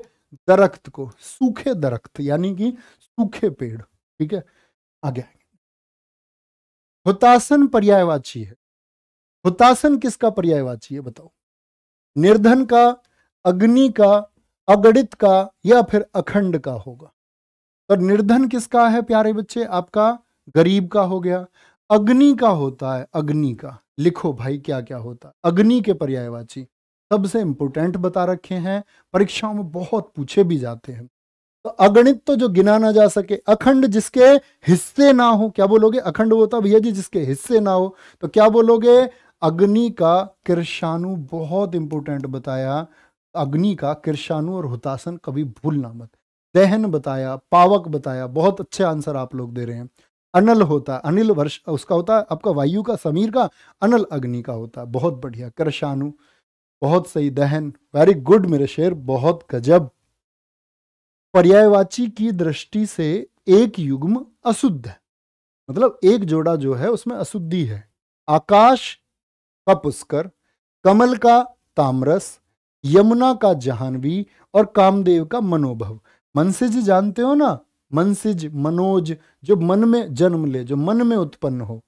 दरख्त को सूखे दरख्त यानी कि सूखे पेड़ ठीक है आगे हुतासन पर्यायवाची है हुतासन किसका पर्यायवाची है बताओ निर्धन का अग्नि का अगणित का या फिर अखंड का होगा तो निर्धन किसका है प्यारे बच्चे आपका गरीब का हो गया अग्नि का होता है अग्नि का लिखो भाई क्या क्या होता है अग्नि के पर्यायवाची सबसे इंपोर्टेंट बता रखे हैं परीक्षाओं में बहुत पूछे भी जाते हैं तो अगणित तो जो गिना ना जा सके अखंड जिसके हिस्से ना हो क्या बोलोगे अखंड होता भैया जी जिसके हिस्से ना हो तो क्या बोलोगे अग्नि का किरशानु बहुत इंपॉर्टेंट बताया अग्नि का किरशानु और हुतासन कभी भूलना मत दहन बताया पावक बताया बहुत अच्छे आंसर आप लोग दे रहे हैं अनल होता अनिल वर्ष उसका होता है आपका वायु का समीर का अनल अग्नि का होता है बहुत बढ़िया कृषाणु बहुत सही दहन वेरी गुड मेरे शेर बहुत गजब पर्यायवाची की दृष्टि से एक युग्म अशुद्ध मतलब एक जोड़ा जो है उसमें अशुद्धि है आकाश का पुष्कर कमल का तामरस यमुना का जहानवी और कामदेव का मनोभव मनसिज जानते हो ना मनसिज मनोज जो मन में जन्म ले जो मन में उत्पन्न हो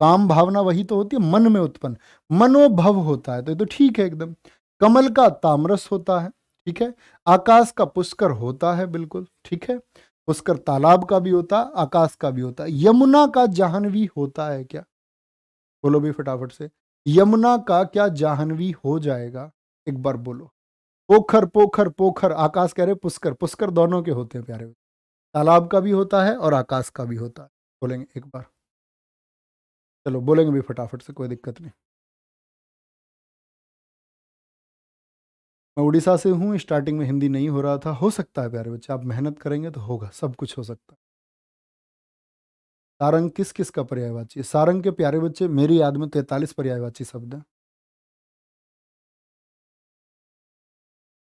काम भावना वही तो होती है मन में उत्पन्न मनोभव होता है तो ये तो ठीक है एकदम कमल का तामरस होता है ठीक है आकाश का पुष्कर होता है बिल्कुल ठीक है पुष्कर तालाब का भी होता है आकाश का भी होता है यमुना का जहानवी होता है क्या बोलो भी फटाफट से यमुना का क्या जाहनवी हो जाएगा एक बार बोलो पोखर पोखर पोखर आकाश कह रहे पुष्कर पुष्कर दोनों के होते हैं प्यारे तालाब का भी होता है और आकाश का भी होता है बोलेंगे एक बार चलो बोलेंगे भी फटाफट से कोई दिक्कत नहीं मैं उड़ीसा से हूँ स्टार्टिंग में हिंदी नहीं हो रहा था हो सकता है प्यारे बच्चे आप मेहनत करेंगे तो होगा सब कुछ हो सकता है सारंग किस किस का पर्यायवाची सारंग के प्यारे बच्चे मेरी याद में तैतालीस पर्यायवाची शब्द है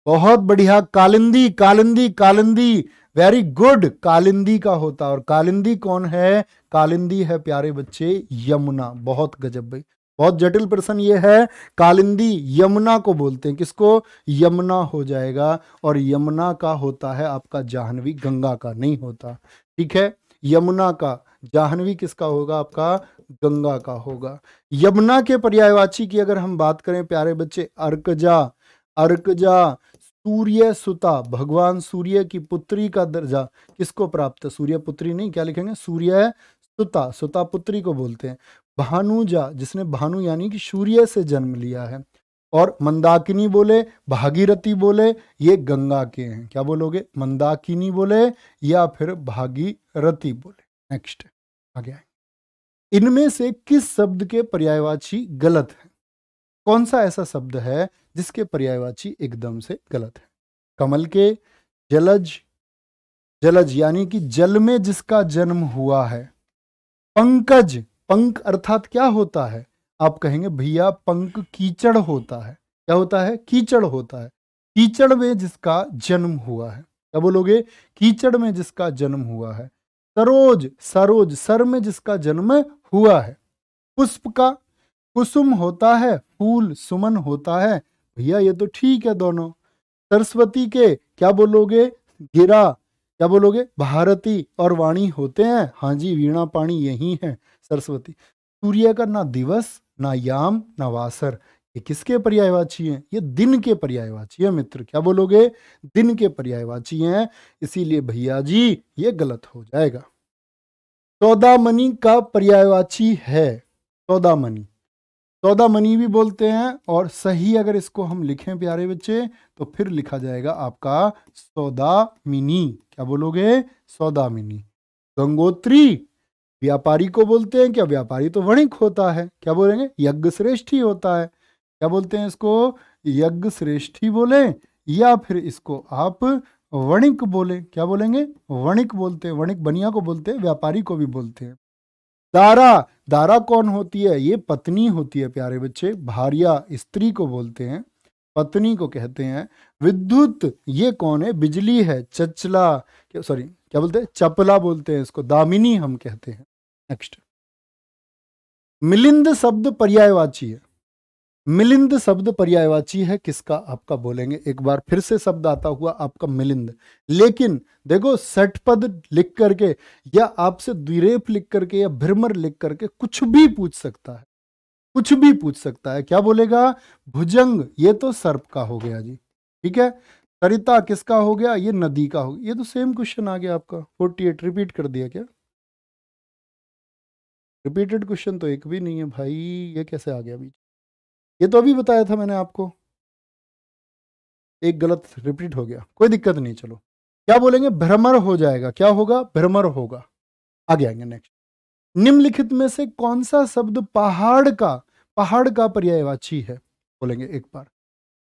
बहुत बढ़िया कालिंदी कालिंदी कालिंदी वेरी गुड कालिंदी का होता और कालिंदी कौन है कालिंदी है प्यारे बच्चे यमुना बहुत गजब भाई बहुत जटिल प्रश्न ये है कालिंदी यमुना को बोलते हैं किसको यमुना हो जाएगा और यमुना का होता है आपका जाह्नवी गंगा का नहीं होता ठीक है यमुना का जाह्नवी किसका होगा आपका गंगा का होगा यमुना के पर्यायवाची की अगर हम बात करें प्यारे बच्चे अर्कजा अर्कजा सूर्य सुता भगवान सूर्य की पुत्री का दर्जा किसको प्राप्त सूर्य पुत्री नहीं क्या लिखेंगे सूर्य सुता सुता पुत्री को बोलते हैं भानुजा जिसने भानु यानी कि सूर्य से जन्म लिया है और मंदाकिनी बोले भागीरथी बोले ये गंगा के हैं क्या बोलोगे मंदाकिनी बोले या फिर भागीरथी बोले नेक्स्ट आगे आएंगे इनमें से किस शब्द के पर्यायवाची गलत है कौन सा ऐसा शब्द है जिसके पर्यायवाची एकदम से गलत है कमल के जलज जलज यानी कि जल में जिसका जन्म हुआ है पंकज पंक अर्थात क्या होता है आप कहेंगे भैया पंक कीचड़ होता है क्या होता है कीचड़ होता है कीचड़ में जिसका जन्म हुआ है क्या बोलोगे कीचड़ में जिसका जन्म हुआ है सरोज सरोज सर में जिसका जन्म हुआ है पुष्प का कुसुम होता है फूल सुमन होता है भैया ये तो ठीक है दोनों सरस्वती के क्या बोलोगे गिरा क्या बोलोगे भारती और वाणी होते हैं हाँ जी वीणा पाणी यही है सरस्वती सूर्य का ना दिवस ना याम ना वासर ये किसके पर्यायवाची हैं ये दिन के पर्यायवाची है मित्र क्या बोलोगे दिन के पर्यायवाची हैं इसीलिए भैया जी ये गलत हो जाएगा सौदामनी का पर्यायवाची है सौदामनी सौदामनी भी बोलते हैं और सही अगर इसको हम लिखें प्यारे बच्चे तो फिर लिखा जाएगा आपका सौदामिनी क्या बोलोगे सौदामिनी गंगोत्री व्यापारी को बोलते हैं क्या व्यापारी तो वणिक होता है क्या बोलेंगे यज्ञ श्रेष्ठ ही होता है क्या बोलते हैं इसको यज्ञ श्रेष्ठी बोले या फिर इसको आप वणिक बोले क्या बोलेंगे वणिक बोलते हैं वणिक बनिया को बोलते हैं व्यापारी को भी बोलते हैं दारा दारा कौन होती है ये पत्नी होती है प्यारे बच्चे भारिया स्त्री को बोलते हैं पत्नी को कहते हैं विद्युत ये कौन है बिजली है चचला सॉरी क्या बोलते हैं चपला बोलते हैं इसको दामिनी हम कहते हैं नेक्स्ट मिलिंद शब्द पर्यायवाची है मिलिंद शब्द पर्यायवाची है किसका आपका बोलेंगे एक बार फिर से शब्द आता हुआ आपका मिलिंद लेकिन देखो सठ पद लिख करके या आपसे द्विरेप लिख करके या भ्रमर लिख करके कुछ भी पूछ सकता है कुछ भी पूछ सकता है क्या बोलेगा भुजंग ये तो सर्प का हो गया जी ठीक है सरिता किसका हो गया ये नदी का हो गया ये तो सेम क्वेश्चन आ गया आपका फोर्टी एट रिपीट कर दिया क्या रिपीटेड क्वेश्चन तो एक भी नहीं है भाई ये कैसे आ गया अभी ये तो अभी बताया था मैंने आपको एक गलत रिपीट हो गया कोई दिक्कत नहीं चलो क्या बोलेंगे भ्रमर हो जाएगा क्या होगा भ्रमर होगा आगे आएंगे नेक्स्ट निम्नलिखित में से कौन सा शब्द पहाड़ का पहाड़ का पर्यायवाची है बोलेंगे एक बार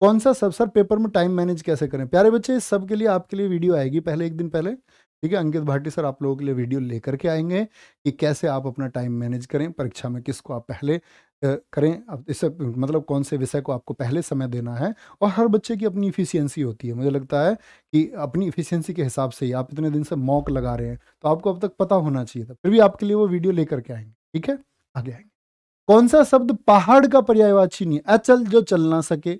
कौन सा सब सर पेपर में टाइम मैनेज कैसे करें प्यारे बच्चे इस सब के लिए आपके लिए वीडियो आएगी पहले एक दिन पहले ठीक है अंकित भाटी सर आप लोगों के लिए वीडियो लेकर के आएंगे कि कैसे आप अपना टाइम मैनेज करें परीक्षा में किसको आप पहले करें अब इससे मतलब कौन से विषय को आपको पहले समय देना है और हर बच्चे की अपनी इफ़िशियंसी होती है मुझे लगता है कि अपनी इफ़िशियंसी के हिसाब से ही आप इतने दिन से मॉक लगा रहे हैं तो आपको अब तक पता होना चाहिए था फिर भी आपके लिए वो वीडियो लेकर के आएंगे ठीक है आगे आएंगे कौन सा शब्द पहाड़ का पर्यायवाची नहीं अचल जो चल ना सके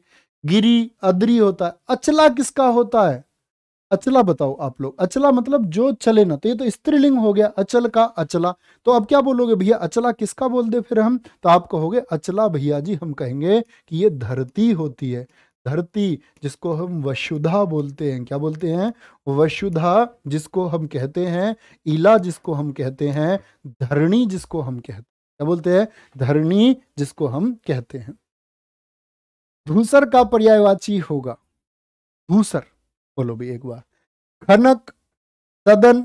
गिरी अदरी होता है अचला किसका होता है अचला बताओ आप लोग अचला मतलब जो चले ना तो ये तो स्त्रीलिंग हो गया अचल का अचला तो अब क्या बोलोगे भैया अचला किसका बोल दे फिर हम तो आप कहोगे अचला भैया जी हम कहेंगे कि ये धरती होती है धरती जिसको हम वसुधा बोलते हैं क्या बोलते हैं वसुधा जिसको हम कहते हैं इला जिसको हम कहते हैं धरणी जिसको हम कहते हैं क्या बोलते हैं धरणी जिसको हम कहते हैं धूसर का पर्यायवाची होगा धूसर बोलो भी एक बार खनक सदन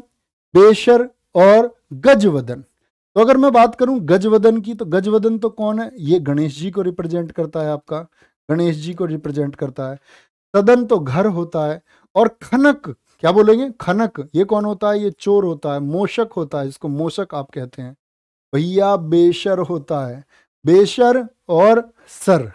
बेशर और गजवदन तो अगर मैं बात करूं गजवदन की तो गजवदन तो कौन है ये गणेश जी को रिप्रेजेंट करता है आपका गणेश जी को रिप्रेजेंट करता है सदन तो घर होता है और खनक क्या बोलेंगे खनक ये कौन होता है ये चोर होता है मोशक होता है इसको मोशक आप कहते हैं भैया बेशर होता है बेशर और सर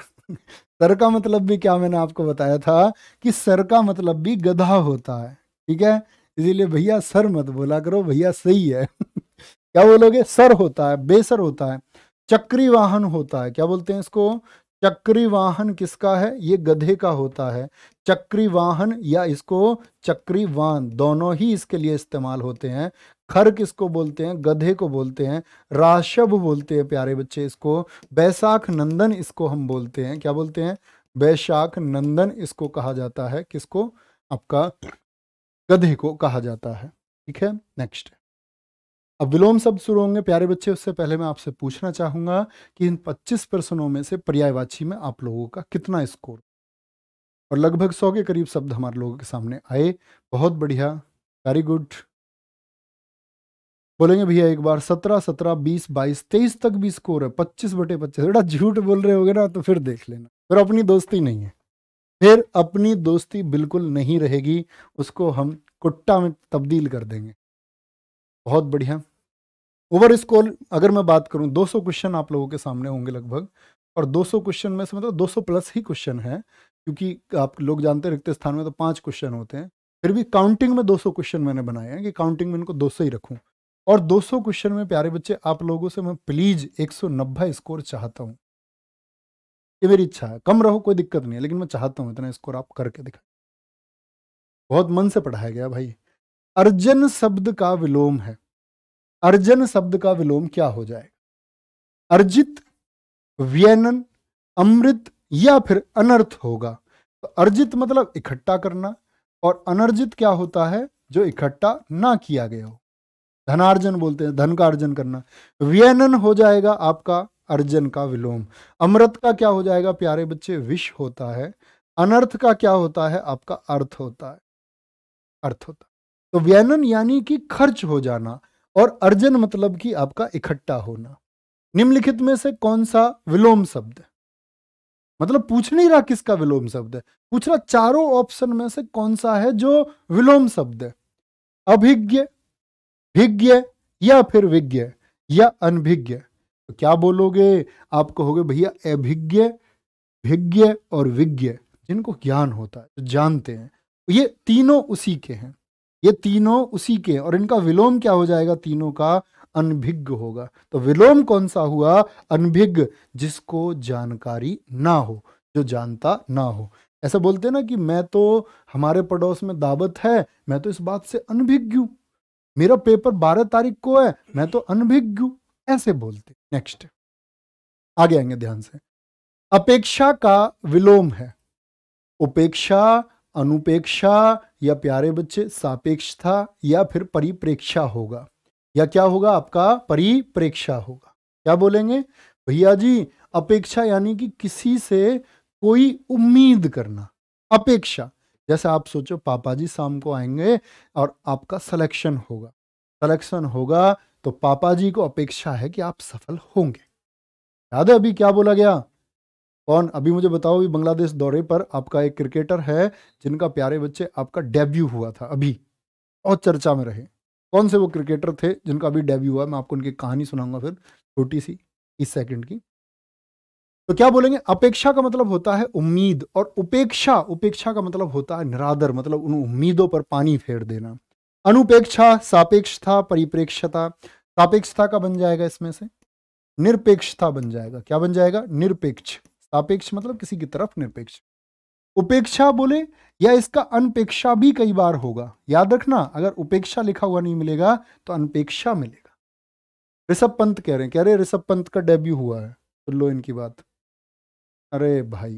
सर का मतलब भी क्या मैंने आपको बताया था कि सर का मतलब भी गधा होता है ठीक है इसीलिए भैया सर मत बोला करो भैया सही है क्या बोलोगे सर होता है बेसर होता है चक्री वाहन होता है क्या बोलते हैं इसको चक्री वाहन किसका है ये गधे का होता है चक्री वाहन या इसको चक्री वाहन दोनों ही इसके लिए इस्तेमाल होते हैं खर किसको बोलते हैं गधे को बोलते हैं राशभ बोलते हैं प्यारे बच्चे इसको बैसाख नंदन इसको हम बोलते हैं क्या बोलते हैं बैशाख नंदन इसको कहा जाता है किसको आपका गधे को कहा जाता है ठीक है नेक्स्ट अब विलोम शब्द शुरू होंगे प्यारे बच्चे उससे पहले मैं आपसे पूछना चाहूंगा कि इन 25 प्रश्नों में से पर्यायवाची में आप लोगों का कितना स्कोर और लगभग सौ के करीब शब्द हमारे लोगों के सामने आए बहुत बढ़िया वेरी गुड बोलेंगे भैया एक बार सत्रह सत्रह बीस बाईस तेईस तक भी स्कोर है पच्चीस बटे पच्चीस बेटा झूठ बोल रहे हो ना तो फिर देख लेना फिर अपनी दोस्ती नहीं है फिर अपनी दोस्ती बिल्कुल नहीं रहेगी उसको हम कुट्टा में तब्दील कर देंगे बहुत बढ़िया ओवर स्कोर अगर मैं बात करूं 200 क्वेश्चन आप लोगों के सामने होंगे लगभग और 200 क्वेश्चन में से मतलब 200 प्लस ही क्वेश्चन है क्योंकि आप लोग जानते हैं रिक्त स्थान में तो पाँच क्वेश्चन होते हैं फिर भी काउंटिंग में 200 क्वेश्चन मैंने बनाए हैं कि काउंटिंग में इनको 200 ही रखूं और 200 क्वेश्चन में प्यारे बच्चे आप लोगों से मैं प्लीज एक स्कोर चाहता हूँ ये मेरी इच्छा है कम रहो कोई दिक्कत नहीं है लेकिन मैं चाहता हूँ इतना स्कोर आप करके दिखा बहुत मन से पढ़ाया गया भाई अर्जन शब्द का विलोम है अर्जन शब्द का विलोम क्या हो जाएगा अर्जित व्यनन अमृत या फिर अनर्थ होगा तो अर्जित मतलब इकट्ठा करना और अनर्जित क्या होता है जो इकट्ठा ना किया गया हो धनार्जन बोलते हैं धन का अर्जन करना व्यनन हो जाएगा आपका अर्जन का विलोम अमृत का क्या हो जाएगा प्यारे बच्चे विष होता है अनर्थ का क्या होता है आपका अर्थ होता है अर्थ होता है तो व्यनन यानी कि खर्च हो जाना और अर्जन मतलब कि आपका इकट्ठा होना निम्नलिखित में से कौन सा विलोम शब्द मतलब पूछ नहीं रहा किसका विलोम शब्द है पूछ रहा चारों ऑप्शन में से कौन सा है जो विलोम शब्द है अभिज्ञ भिज्ञ या फिर विज्ञ या अनभिज्ञ तो क्या बोलोगे आप कहोगे भैया अभिज्ञ भिज्ञ और विज्ञ जिनको ज्ञान होता है जो जानते हैं तो ये तीनों उसी के हैं ये तीनों उसी के और इनका विलोम क्या हो जाएगा तीनों का अनभिज्ञ होगा तो विलोम कौन सा हुआ अनभिज्ञ जिसको जानकारी ना हो जो जानता ना हो ऐसा बोलते ना कि मैं तो हमारे पड़ोस में दावत है मैं तो इस बात से अनभिज्ञ हूं मेरा पेपर बारह तारीख को है मैं तो अनभिज्ञ ऐसे बोलते नेक्स्ट आगे आएंगे ध्यान से अपेक्षा का विलोम है उपेक्षा अनुपेक्षा या प्यारे बच्चे सापेक्षता या फिर परिप्रेक्षा होगा या क्या होगा आपका परिप्रेक्षा होगा क्या बोलेंगे भैया जी अपेक्षा यानी कि किसी से कोई उम्मीद करना अपेक्षा जैसे आप सोचो पापा जी शाम को आएंगे और आपका सिलेक्शन होगा सिलेक्शन होगा तो पापा जी को अपेक्षा है कि आप सफल होंगे याद है अभी क्या बोला गया कौन अभी मुझे बताओ अभी बांग्लादेश दौरे पर आपका एक क्रिकेटर है जिनका प्यारे बच्चे आपका डेब्यू हुआ था अभी और चर्चा में रहे कौन से वो क्रिकेटर थे जिनका अभी डेब्यू हुआ मैं आपको उनकी कहानी सुनाऊंगा फिर छोटी सी इस सेकंड की तो क्या बोलेंगे अपेक्षा का मतलब होता है उम्मीद और उपेक्षा उपेक्षा का मतलब होता है निरादर मतलब उन उम्मीदों पर पानी फेर देना अनुपेक्षा सापेक्षता परिप्रेक्षता सापेक्षता का बन जाएगा इसमें से निरपेक्षता बन जाएगा क्या बन जाएगा निरपेक्ष सापेक्ष मतलब किसी की तरफ निरपेक्ष उपेक्षा बोले या इसका अनपेक्षा भी कई बार होगा याद रखना अगर उपेक्षा लिखा हुआ नहीं मिलेगा तो अनपेक्षा मिलेगा ऋषभ पंत कह रहे हैं कह रहे ऋषभ पंत का डेब्यू हुआ है सुन लो इनकी बात अरे भाई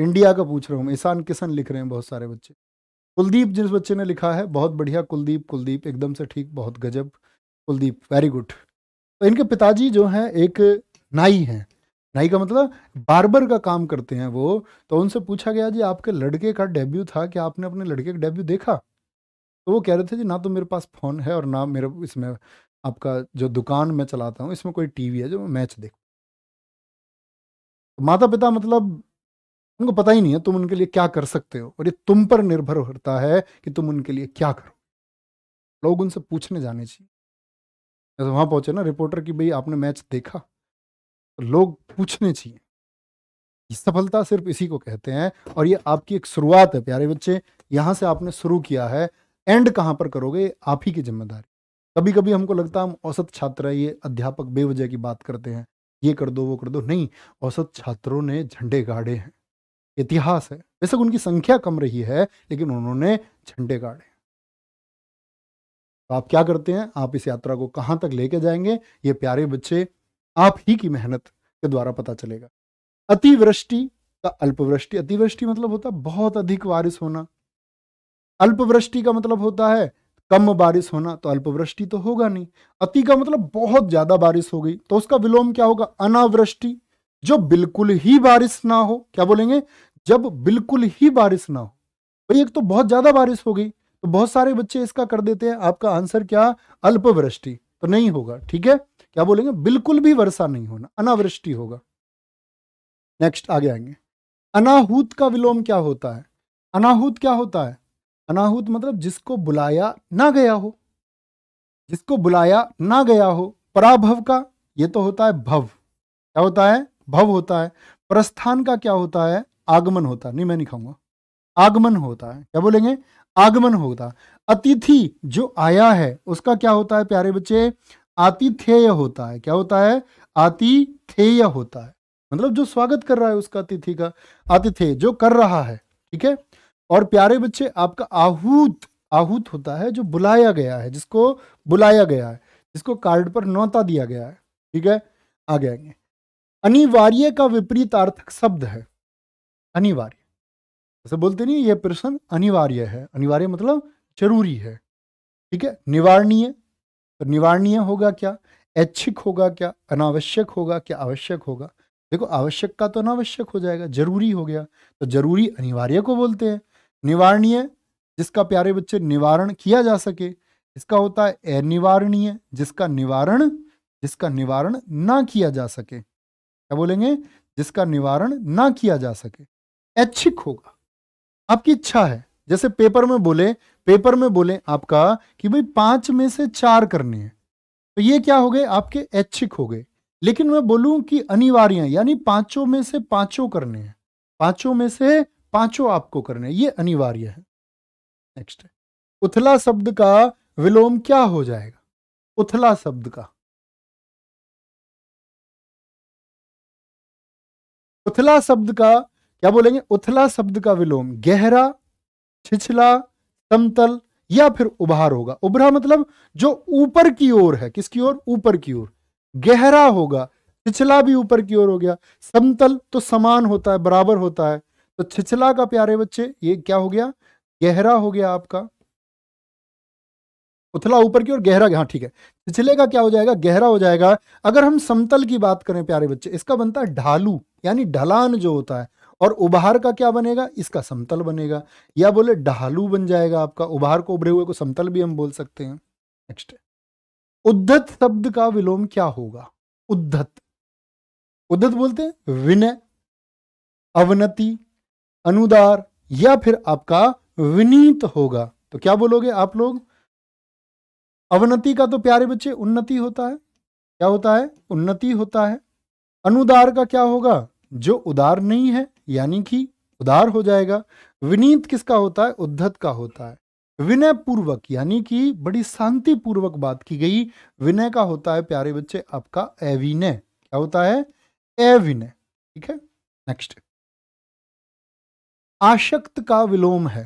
इंडिया का पूछ रहा हूँ ईशान किशन लिख रहे हैं बहुत सारे बच्चे कुलदीप जिस बच्चे ने लिखा है बहुत बढ़िया कुलदीप कुलदीप एकदम से ठीक बहुत गजब कुलदीप वेरी गुड तो इनके पिताजी जो हैं एक नाई हैं नाई का मतलब बारबर का काम करते हैं वो तो उनसे पूछा गया जी आपके लड़के का डेब्यू था कि आपने अपने लड़के का डेब्यू देखा तो वो कह रहे थे जी ना तो मेरे पास फ़ोन है और ना मेरे इसमें आपका जो दुकान मैं चलाता हूँ इसमें कोई टीवी है जो मैं मैच देख माता पिता मतलब उनको पता ही नहीं है तुम उनके लिए क्या कर सकते हो और ये तुम पर निर्भर होता है कि तुम उनके लिए क्या करो लोग उनसे पूछने जाने चाहिए जैसे वहां पहुंचे ना रिपोर्टर की भाई आपने मैच देखा तो लोग पूछने चाहिए सफलता सिर्फ इसी को कहते हैं और ये आपकी एक शुरुआत है प्यारे बच्चे यहां से आपने शुरू किया है एंड कहाँ पर करोगे आप ही की जिम्मेदारी कभी कभी हमको लगता है हम औसत छात्र है ये अध्यापक बेवजह की बात करते हैं ये कर दो वो कर दो नहीं औसत छात्रों ने झंडे गाड़े हैं इतिहास है बेशक उनकी संख्या कम रही है लेकिन उन्होंने झंडे गाड़े तो आप क्या करते हैं आप इस यात्रा को कहां तक लेके जाएंगे ये प्यारे बच्चे आप ही की मेहनत के द्वारा पता चलेगा अतिवृष्टि का अल्पवृष्टि अतिवृष्टि मतलब होता है बहुत अधिक बारिश होना अल्पवृष्टि का मतलब होता है कम बारिश होना तो अल्पवृष्टि तो होगा नहीं अति का मतलब बहुत ज्यादा बारिश हो गई तो उसका विलोम क्या होगा अनावृष्टि जो बिल्कुल ही बारिश ना हो क्या बोलेंगे जब बिल्कुल ही बारिश ना हो भाई एक तो बहुत ज्यादा बारिश हो गई तो बहुत सारे बच्चे इसका कर देते हैं आपका आंसर क्या अल्पवृष्टि तो नहीं होगा ठीक है क्या बोलेंगे बिल्कुल भी वर्षा नहीं होना अनावृष्टि होगा नेक्स्ट आगे आएंगे अनाहूत का विलोम क्या होता है अनाहूत क्या होता है अनाहूत मतलब जिसको बुलाया ना गया हो जिसको बुलाया ना गया हो पराभव का ये तो होता है भव क्या होता है भव होता है प्रस्थान का क्या होता है आगमन होता है नहीं मैं नहीं खाऊंगा आगमन होता है क्या बोलेंगे आगमन होता अतिथि जो आया है उसका क्या होता है प्यारे बच्चे आतिथेय होता है क्या होता है आतिथेय होता है मतलब जो स्वागत कर रहा है उसका अतिथि का आतिथेय जो कर रहा है ठीक है और प्यारे बच्चे आपका आहूत आहूत होता है जो बुलाया गया है जिसको बुलाया गया है जिसको कार्ड पर नौता दिया गया है ठीक है आगे आगे अनिवार्य का विपरीत अर्थक शब्द है अनिवार्य ऐसे बोलते नहीं ये प्रश्न अनिवार्य है अनिवार्य मतलब जरूरी है ठीक है निवारणीय तो निवारणीय होगा क्या ऐच्छिक होगा क्या अनावश्यक होगा क्या आवश्यक होगा देखो आवश्यक का तो अनावश्यक हो जाएगा जरूरी हो गया तो जरूरी अनिवार्य को बोलते हैं निवारणीय जिसका प्यारे बच्चे निवारण किया जा सके इसका होता है अनिवारणीय जिसका निवारण जिसका निवारण ना किया जा सके क्या बोलेंगे जिसका निवारण ना किया जा सके ऐच्छिक होगा आपकी इच्छा है जैसे पेपर में बोले पेपर में बोले आपका कि भाई पांच में से चार करने हैं तो ये क्या हो गए आपके ऐच्छिक हो गए लेकिन मैं बोलूं कि अनिवार्य यानी पांचों में से पांचों करने हैं पांचों में से पांचों आपको करने ये अनिवार्य है नेक्स्ट उथला शब्द का विलोम क्या हो जाएगा उथला शब्द का उथला शब्द का क्या बोलेंगे उथला शब्द का विलोम गहरा छिछला समतल या फिर उभार होगा उभरा मतलब जो ऊपर की ओर है किसकी ओर ऊपर की ओर गहरा होगा छिछला भी ऊपर की ओर हो गया समतल तो समान होता है बराबर होता है तो छिछला का प्यारे बच्चे ये क्या हो गया गहरा हो गया आपका उथला ऊपर की और गहरा हाँ ठीक है छिछले का क्या हो जाएगा गहरा हो जाएगा अगर हम समतल की बात करें प्यारे बच्चे इसका बनता है ढालू यानी ढलान जो होता है और उभार का क्या बनेगा इसका समतल बनेगा या बोले ढालू बन जाएगा आपका उभार को उभरे हुए को समतल भी हम बोल सकते हैं नेक्स्ट उद्धत शब्द का विलोम क्या होगा उद्धत उद्धत बोलते हैं विनय अवनति अनुदार या फिर आपका विनीत होगा तो क्या बोलोगे आप लोग अवनति का तो प्यारे बच्चे उन्नति होता है क्या होता है उन्नति होता है अनुदार का क्या होगा जो उदार नहीं है यानी कि उदार हो जाएगा विनीत किसका होता है उद्धत का होता है विनय पूर्वक यानी कि बड़ी शांति पूर्वक बात की गई विनय का होता है प्यारे बच्चे आपका अविनय क्या होता है अविनय ठीक है नेक्स्ट आशक्त का विलोम है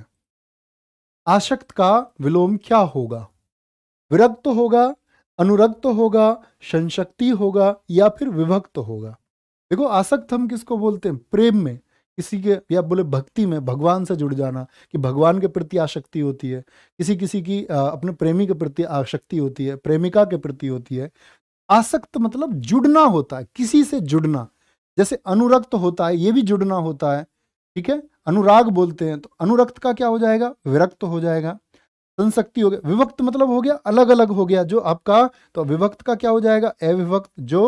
आशक्त का विलोम क्या होगा विरक्त तो होगा अनुरक्त तो होगा संशक्ति होगा या फिर विभक्त तो होगा देखो आसक्त हम किसको बोलते हैं प्रेम में किसी के या बोले भक्ति में भगवान से जुड़ जाना कि भगवान के प्रति आसक्ति होती है किसी किसी की अपने प्रेमी के प्रति आसक्ति होती है प्रेमिका के प्रति होती है आसक्त मतलब जुड़ना होता है किसी से जुड़ना जैसे अनुरक्त होता है ये भी जुड़ना होता है ठीक है अनुराग बोलते हैं तो अनुरक्त का क्या हो जाएगा विरक्त हो जाएगा संसक्ति हो गया विभक्त मतलब हो गया अलग अलग हो गया जो आपका तो विभक्त का क्या हो जाएगा अविभक्त जो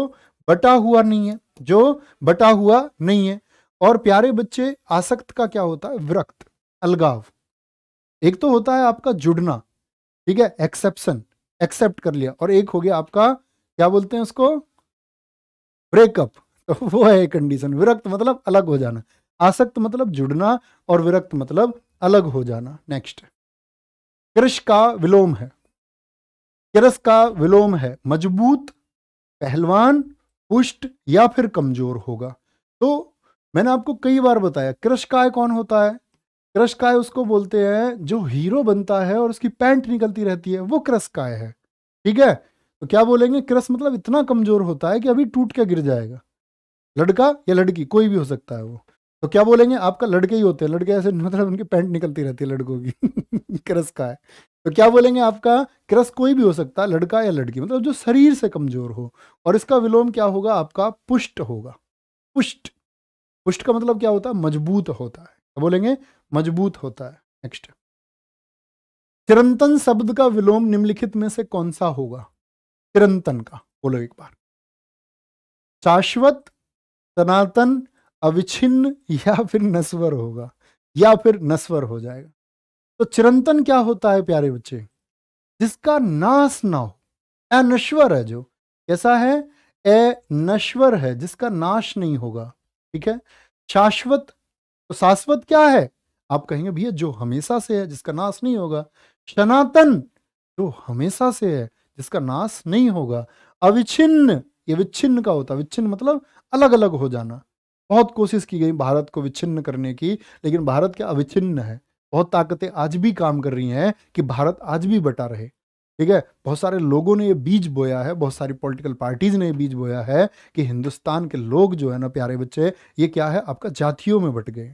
बटा हुआ नहीं है जो बटा हुआ नहीं है और प्यारे बच्चे आसक्त का क्या होता है विरक्त अलगाव एक तो होता है आपका जुड़ना ठीक है एक्सेप्शन एक्सेप्ट कर लिया और एक हो गया आपका क्या बोलते हैं उसको ब्रेकअप तो वो है कंडीशन विरक्त मतलब अलग हो जाना आसक्त मतलब जुड़ना और विरक्त मतलब अलग हो जाना नेक्स्ट कृष का विलोम है किरस का विलोम है मजबूत पहलवान पुष्ट या फिर कमजोर होगा तो मैंने आपको कई बार बताया कृष काय कौन होता है क्रश काय उसको बोलते हैं जो हीरो बनता है और उसकी पैंट निकलती रहती है वो क्रस काय है ठीक है तो क्या बोलेंगे क्रस मतलब इतना कमजोर होता है कि अभी टूट के गिर जाएगा लड़का या लड़की कोई भी हो सकता है वो तो क्या बोलेंगे आपका लड़के ही होते हैं लड़के ऐसे मतलब उनकी पैंट निकलती रहती है लड़कों की क्रस का है तो क्या बोलेंगे आपका क्रस कोई भी हो सकता है लड़का या लड़की मतलब जो शरीर से कमजोर हो और इसका विलोम क्या होगा आपका पुष्ट होगा पुष्ट पुष्ट का मतलब क्या होता है मजबूत होता है क्या बोलेंगे मजबूत होता है नेक्स्ट चिरंतन शब्द का विलोम निम्नलिखित में से कौन सा होगा चिरंतन का बोलो एक बार शाश्वत सनातन अविछिन्न या फिर नस्वर होगा या फिर नस्वर हो जाएगा तो चिरंतन क्या होता है प्यारे बच्चे जिसका नाश ना हो अनश्वर है जो कैसा है ए नश्वर है जिसका नाश नहीं होगा ठीक है शाश्वत तो शाश्वत क्या है आप कहेंगे भैया जो हमेशा से है जिसका नाश नहीं होगा सनातन जो हमेशा से है जिसका नाश नहीं होगा अविच्छिन्न ये विच्छिन्न का होता है विच्छिन्न मतलब अलग अलग हो जाना बहुत कोशिश की गई भारत को विच्छिन्न करने की लेकिन भारत क्या अविच्छिन्न है बहुत ताकतें आज भी काम कर रही हैं कि भारत आज भी बटा रहे ठीक है बहुत सारे लोगों ने ये बीज बोया है बहुत सारी पॉलिटिकल पार्टीज ने ये बीज बोया है कि हिंदुस्तान के लोग जो है ना प्यारे बच्चे ये क्या है आपका जातियों में बट गए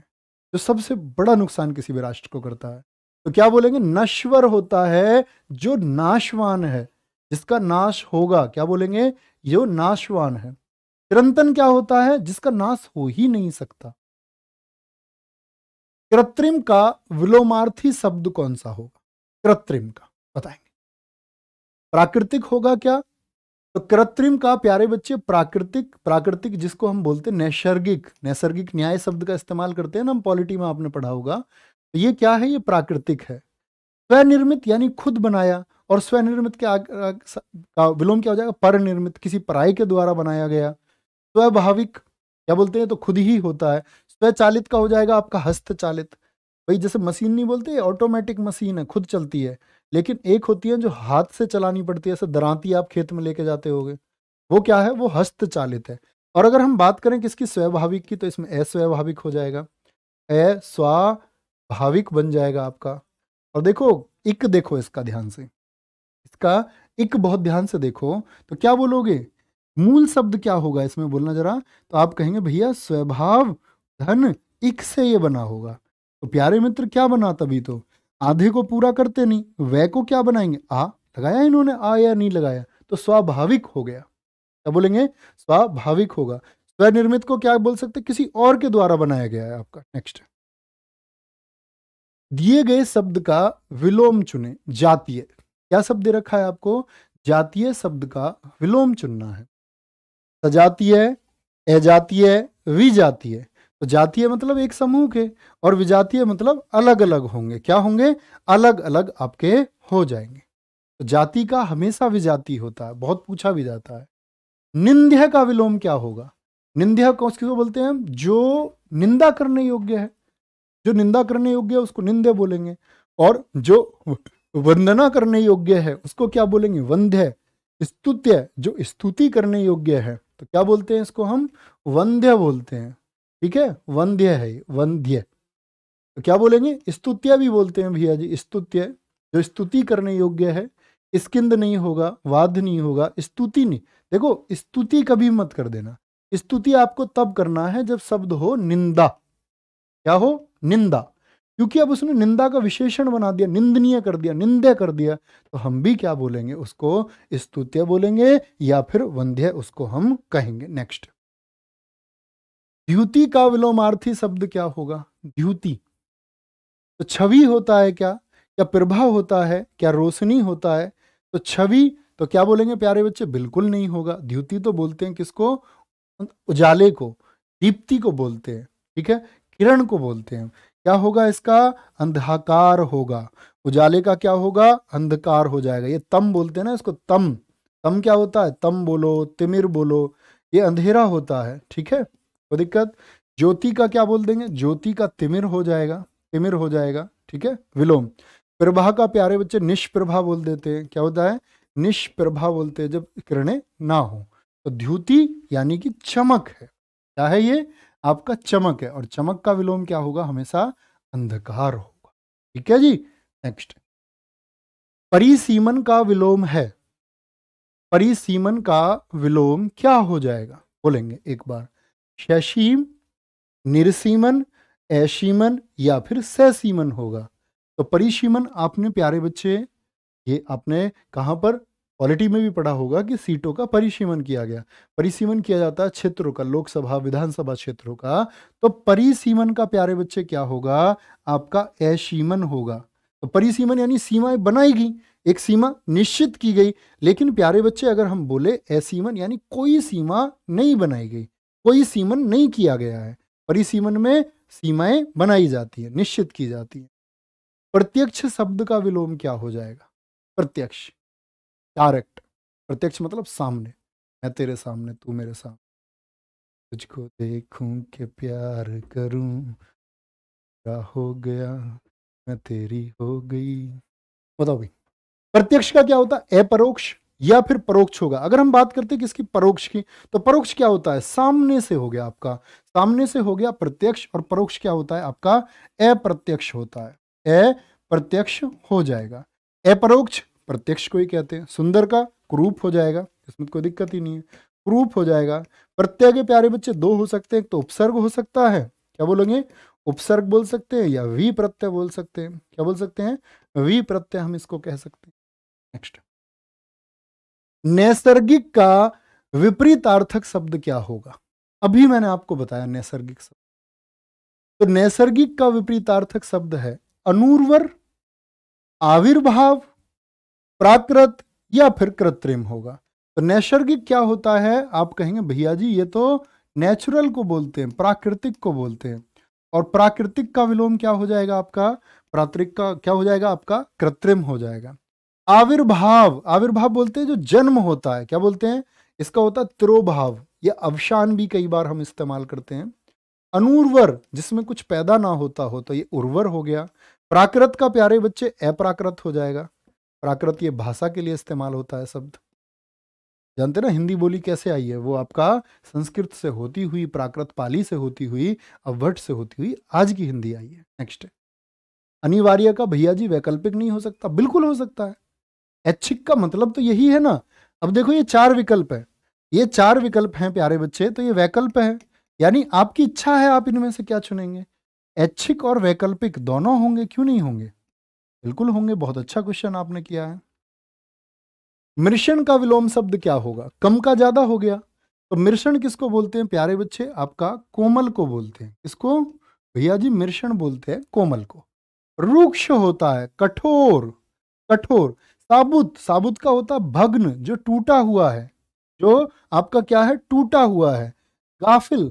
जो सबसे बड़ा नुकसान किसी भी राष्ट्र को करता है तो क्या बोलेंगे नश्वर होता है जो नाशवान है जिसका नाश होगा क्या बोलेंगे जो नाशवान है चिरंतन क्या होता है जिसका नाश हो ही नहीं सकता कृत्रिम का विलोमार्थी शब्द कौन सा होगा कृत्रिम का बताएंगे प्राकृतिक होगा क्या तो कृत्रिम का प्यारे बच्चे प्राकृतिक प्राकृतिक जिसको हम बोलते हैं नैसर्गिक नैसर्गिक न्याय शब्द का इस्तेमाल करते हैं ना हम पॉलिटी में आपने पढ़ा होगा तो ये क्या है ये प्राकृतिक है स्वनिर्मित यानी खुद बनाया और स्वनिर्मित के विलोम क्या हो जाएगा पर निर्मित किसी पराई के द्वारा बनाया गया स्वभाविक क्या बोलते हैं तो खुद ही होता है स्वचालित का हो जाएगा आपका हस्तचालित भाई जैसे मशीन नहीं बोलते ऑटोमेटिक मशीन है खुद चलती है लेकिन एक होती है जो हाथ से चलानी पड़ती है ऐसे दराती आप खेत में लेके जाते हो वो क्या है वो हस्तचालित है और अगर हम बात करें किसकी स्वभाविक की तो इसमें अस्वभाविक हो जाएगा अस्वाभाविक बन जाएगा आपका और देखो इक देखो इसका ध्यान से इसका इक बहुत ध्यान से देखो तो क्या बोलोगे मूल शब्द क्या होगा इसमें बोलना जरा तो आप कहेंगे भैया स्वभाव धन इक से ये बना होगा तो प्यारे मित्र क्या बना तभी तो आधे को पूरा करते नहीं वह को क्या बनाएंगे आ लगाया इन्होंने आ या नहीं लगाया तो स्वाभाविक हो गया क्या बोलेंगे स्वाभाविक होगा स्वनिर्मित को क्या बोल सकते किसी और के द्वारा बनाया गया है आपका नेक्स्ट दिए गए शब्द का विलोम चुने जातीय क्या शब्द दे रखा है आपको जातीय शब्द का विलोम चुनना है सजातीय अजातीय विजातीय तो जातीय तो मतलब एक समूह के और विजातीय मतलब अलग अलग होंगे क्या होंगे अलग अलग आपके हो जाएंगे तो जाति का हमेशा विजाति होता है बहुत पूछा भी जाता है निंद्य का विलोम क्या होगा निंद्य किसको बोलते हैं जो निंदा करने योग्य है जो निंदा करने योग्य है उसको निंदे बोलेंगे और जो वंदना करने योग्य है उसको क्या बोलेंगे वंध्य स्तुत्य जो स्तुति करने योग्य है तो क्या बोलते हैं इसको हम वंध्य बोलते हैं ठीक है वंध्य है वंध्य तो क्या बोलेंगे स्तुत्य भी बोलते हैं भैया जी स्तुत्य जो स्तुति करने योग्य है स्किंद नहीं होगा वाद नहीं होगा स्तुति नहीं देखो स्तुति कभी मत कर देना स्तुति आपको तब करना है जब शब्द हो निंदा क्या हो निंदा क्योंकि अब उसने निंदा का विशेषण बना दिया निंदनीय कर दिया निंदे कर दिया तो हम भी क्या बोलेंगे उसको स्तुत्य बोलेंगे या फिर वंध्य उसको हम कहेंगे नेक्स्ट द्युति का विलोमार्थी शब्द क्या होगा द्युति तो छवि होता है क्या क्या प्रभाव होता है क्या रोशनी होता है तो छवि तो क्या बोलेंगे प्यारे बच्चे बिल्कुल नहीं होगा द्युति तो बोलते हैं किसको उजाले को दीप्ति को बोलते हैं ठीक है किरण को बोलते हैं क्या होगा इसका अंधकार होगा उजाले का क्या होगा अंधकार हो जाएगा ये तम बोलते हैं ना इसको तम तम क्या होता है तम बोलो तिमिर बोलो ये अंधेरा होता है ठीक है कोई दिक्कत ज्योति का क्या बोल देंगे ज्योति का तिमिर हो जाएगा तिमिर हो जाएगा ठीक है विलोम प्रभा का प्यारे बच्चे निष्प्रभा बोल देते हैं क्या होता है निष्प्रभा बोलते हैं जब किरणें ना हो तो द्युति यानी कि चमक है क्या है ये आपका चमक है और चमक का विलोम क्या होगा हमेशा अंधकार होगा ठीक है जी नेक्स्ट परिसीमन का विलोम है परिसीमन का विलोम क्या हो जाएगा बोलेंगे एक बार शशीम निरसीमन ऐशीमन या फिर ससीमन होगा तो परिसीमन आपने प्यारे बच्चे ये आपने कहां पर पॉलिटी में भी पढ़ा होगा कि सीटों का परिसीमन किया गया परिसीमन किया जाता है क्षेत्रों का लोकसभा विधानसभा क्षेत्रों का तो परिसीमन का प्यारे बच्चे क्या होगा आपका असीमन होगा तो परिसीमन यानी सीमाएं बनाई गई एक सीमा निश्चित की गई लेकिन प्यारे बच्चे अगर हम बोले असीमन यानी कोई सीमा नहीं बनाई गई कोई सीमन नहीं किया गया है परिसीमन में सीमाएं बनाई जाती है निश्चित की जाती है प्रत्यक्ष शब्द का विलोम क्या हो जाएगा प्रत्यक्ष डायरेक्ट प्रत्यक्ष मतलब सामने मैं तेरे सामने तू मेरे सामने तुझको देखूं के प्यार करूं क्या हो गया मैं तेरी हो गई बताओ भाई प्रत्यक्ष का क्या होता है अपरोक्ष या फिर परोक्ष होगा अगर हम बात करते हैं किसकी परोक्ष की तो परोक्ष क्या होता है सामने से हो गया आपका सामने से हो गया प्रत्यक्ष और परोक्ष क्या होता है आपका अप्रत्यक्ष होता है अप्रत्यक्ष हो जाएगा अपरोक्ष प्रत्यक्ष को ही कहते हैं सुंदर का क्रूप हो जाएगा इसमें कोई दिक्कत ही नहीं है क्रूप हो जाएगा प्रत्यय के प्यारे बच्चे दो हो सकते हैं तो उपसर्ग हो सकता है क्या बोलेंगे उपसर्ग बोल सकते हैं या वी प्रत्यय बोल सकते हैं क्या बोल सकते हैं वी प्रत्यय हम इसको कह सकते हैं नेक्स्ट नैसर्गिक का विपरीतार्थक शब्द क्या होगा अभी मैंने आपको बताया नैसर्गिक शब्द तो नैसर्गिक का विपरीतार्थक शब्द है अनुर्वर आविर्भाव प्राकृत या फिर कृत्रिम होगा तो नैसर्गिक क्या होता है आप कहेंगे भैया जी ये तो नेचुरल को बोलते हैं प्राकृतिक को बोलते हैं और प्राकृतिक का विलोम क्या हो जाएगा आपका प्राकृतिक का क्या हो जाएगा आपका कृत्रिम हो जाएगा आविर्भाव आविर्भाव बोलते हैं जो जन्म होता है क्या बोलते हैं इसका होता है त्रोभाव या अवशान भी कई बार हम इस्तेमाल करते हैं अनुर्वर जिसमें कुछ पैदा ना होता हो तो ये उर्वर हो गया प्राकृत का प्यारे बच्चे अप्राकृत हो जाएगा ये भाषा के लिए इस्तेमाल होता है शब्द जानते ना हिंदी बोली कैसे आई है वो आपका संस्कृत से होती हुई प्राकृत पाली से होती हुई अवभट से होती हुई आज की हिंदी आई है नेक्स्ट अनिवार्य का भैया जी वैकल्पिक नहीं हो सकता बिल्कुल हो सकता है ऐच्छिक का मतलब तो यही है ना अब देखो ये चार विकल्प है ये चार विकल्प हैं प्यारे बच्चे तो ये वैकल्प है यानी आपकी इच्छा है आप इनमें से क्या चुनेंगे ऐच्छिक और वैकल्पिक दोनों होंगे क्यों नहीं होंगे बिल्कुल होंगे बहुत अच्छा क्वेश्चन आपने किया है मिर्षण का विलोम शब्द क्या होगा कम का ज्यादा हो गया तो मिर्षण किसको बोलते हैं प्यारे बच्चे आपका कोमल को बोलते हैं इसको भैया जी मिर्षण बोलते हैं कोमल को रूक्ष होता है कठोर कठोर साबुत साबुत का होता है भग्न जो टूटा हुआ है जो आपका क्या है टूटा हुआ है गाफिल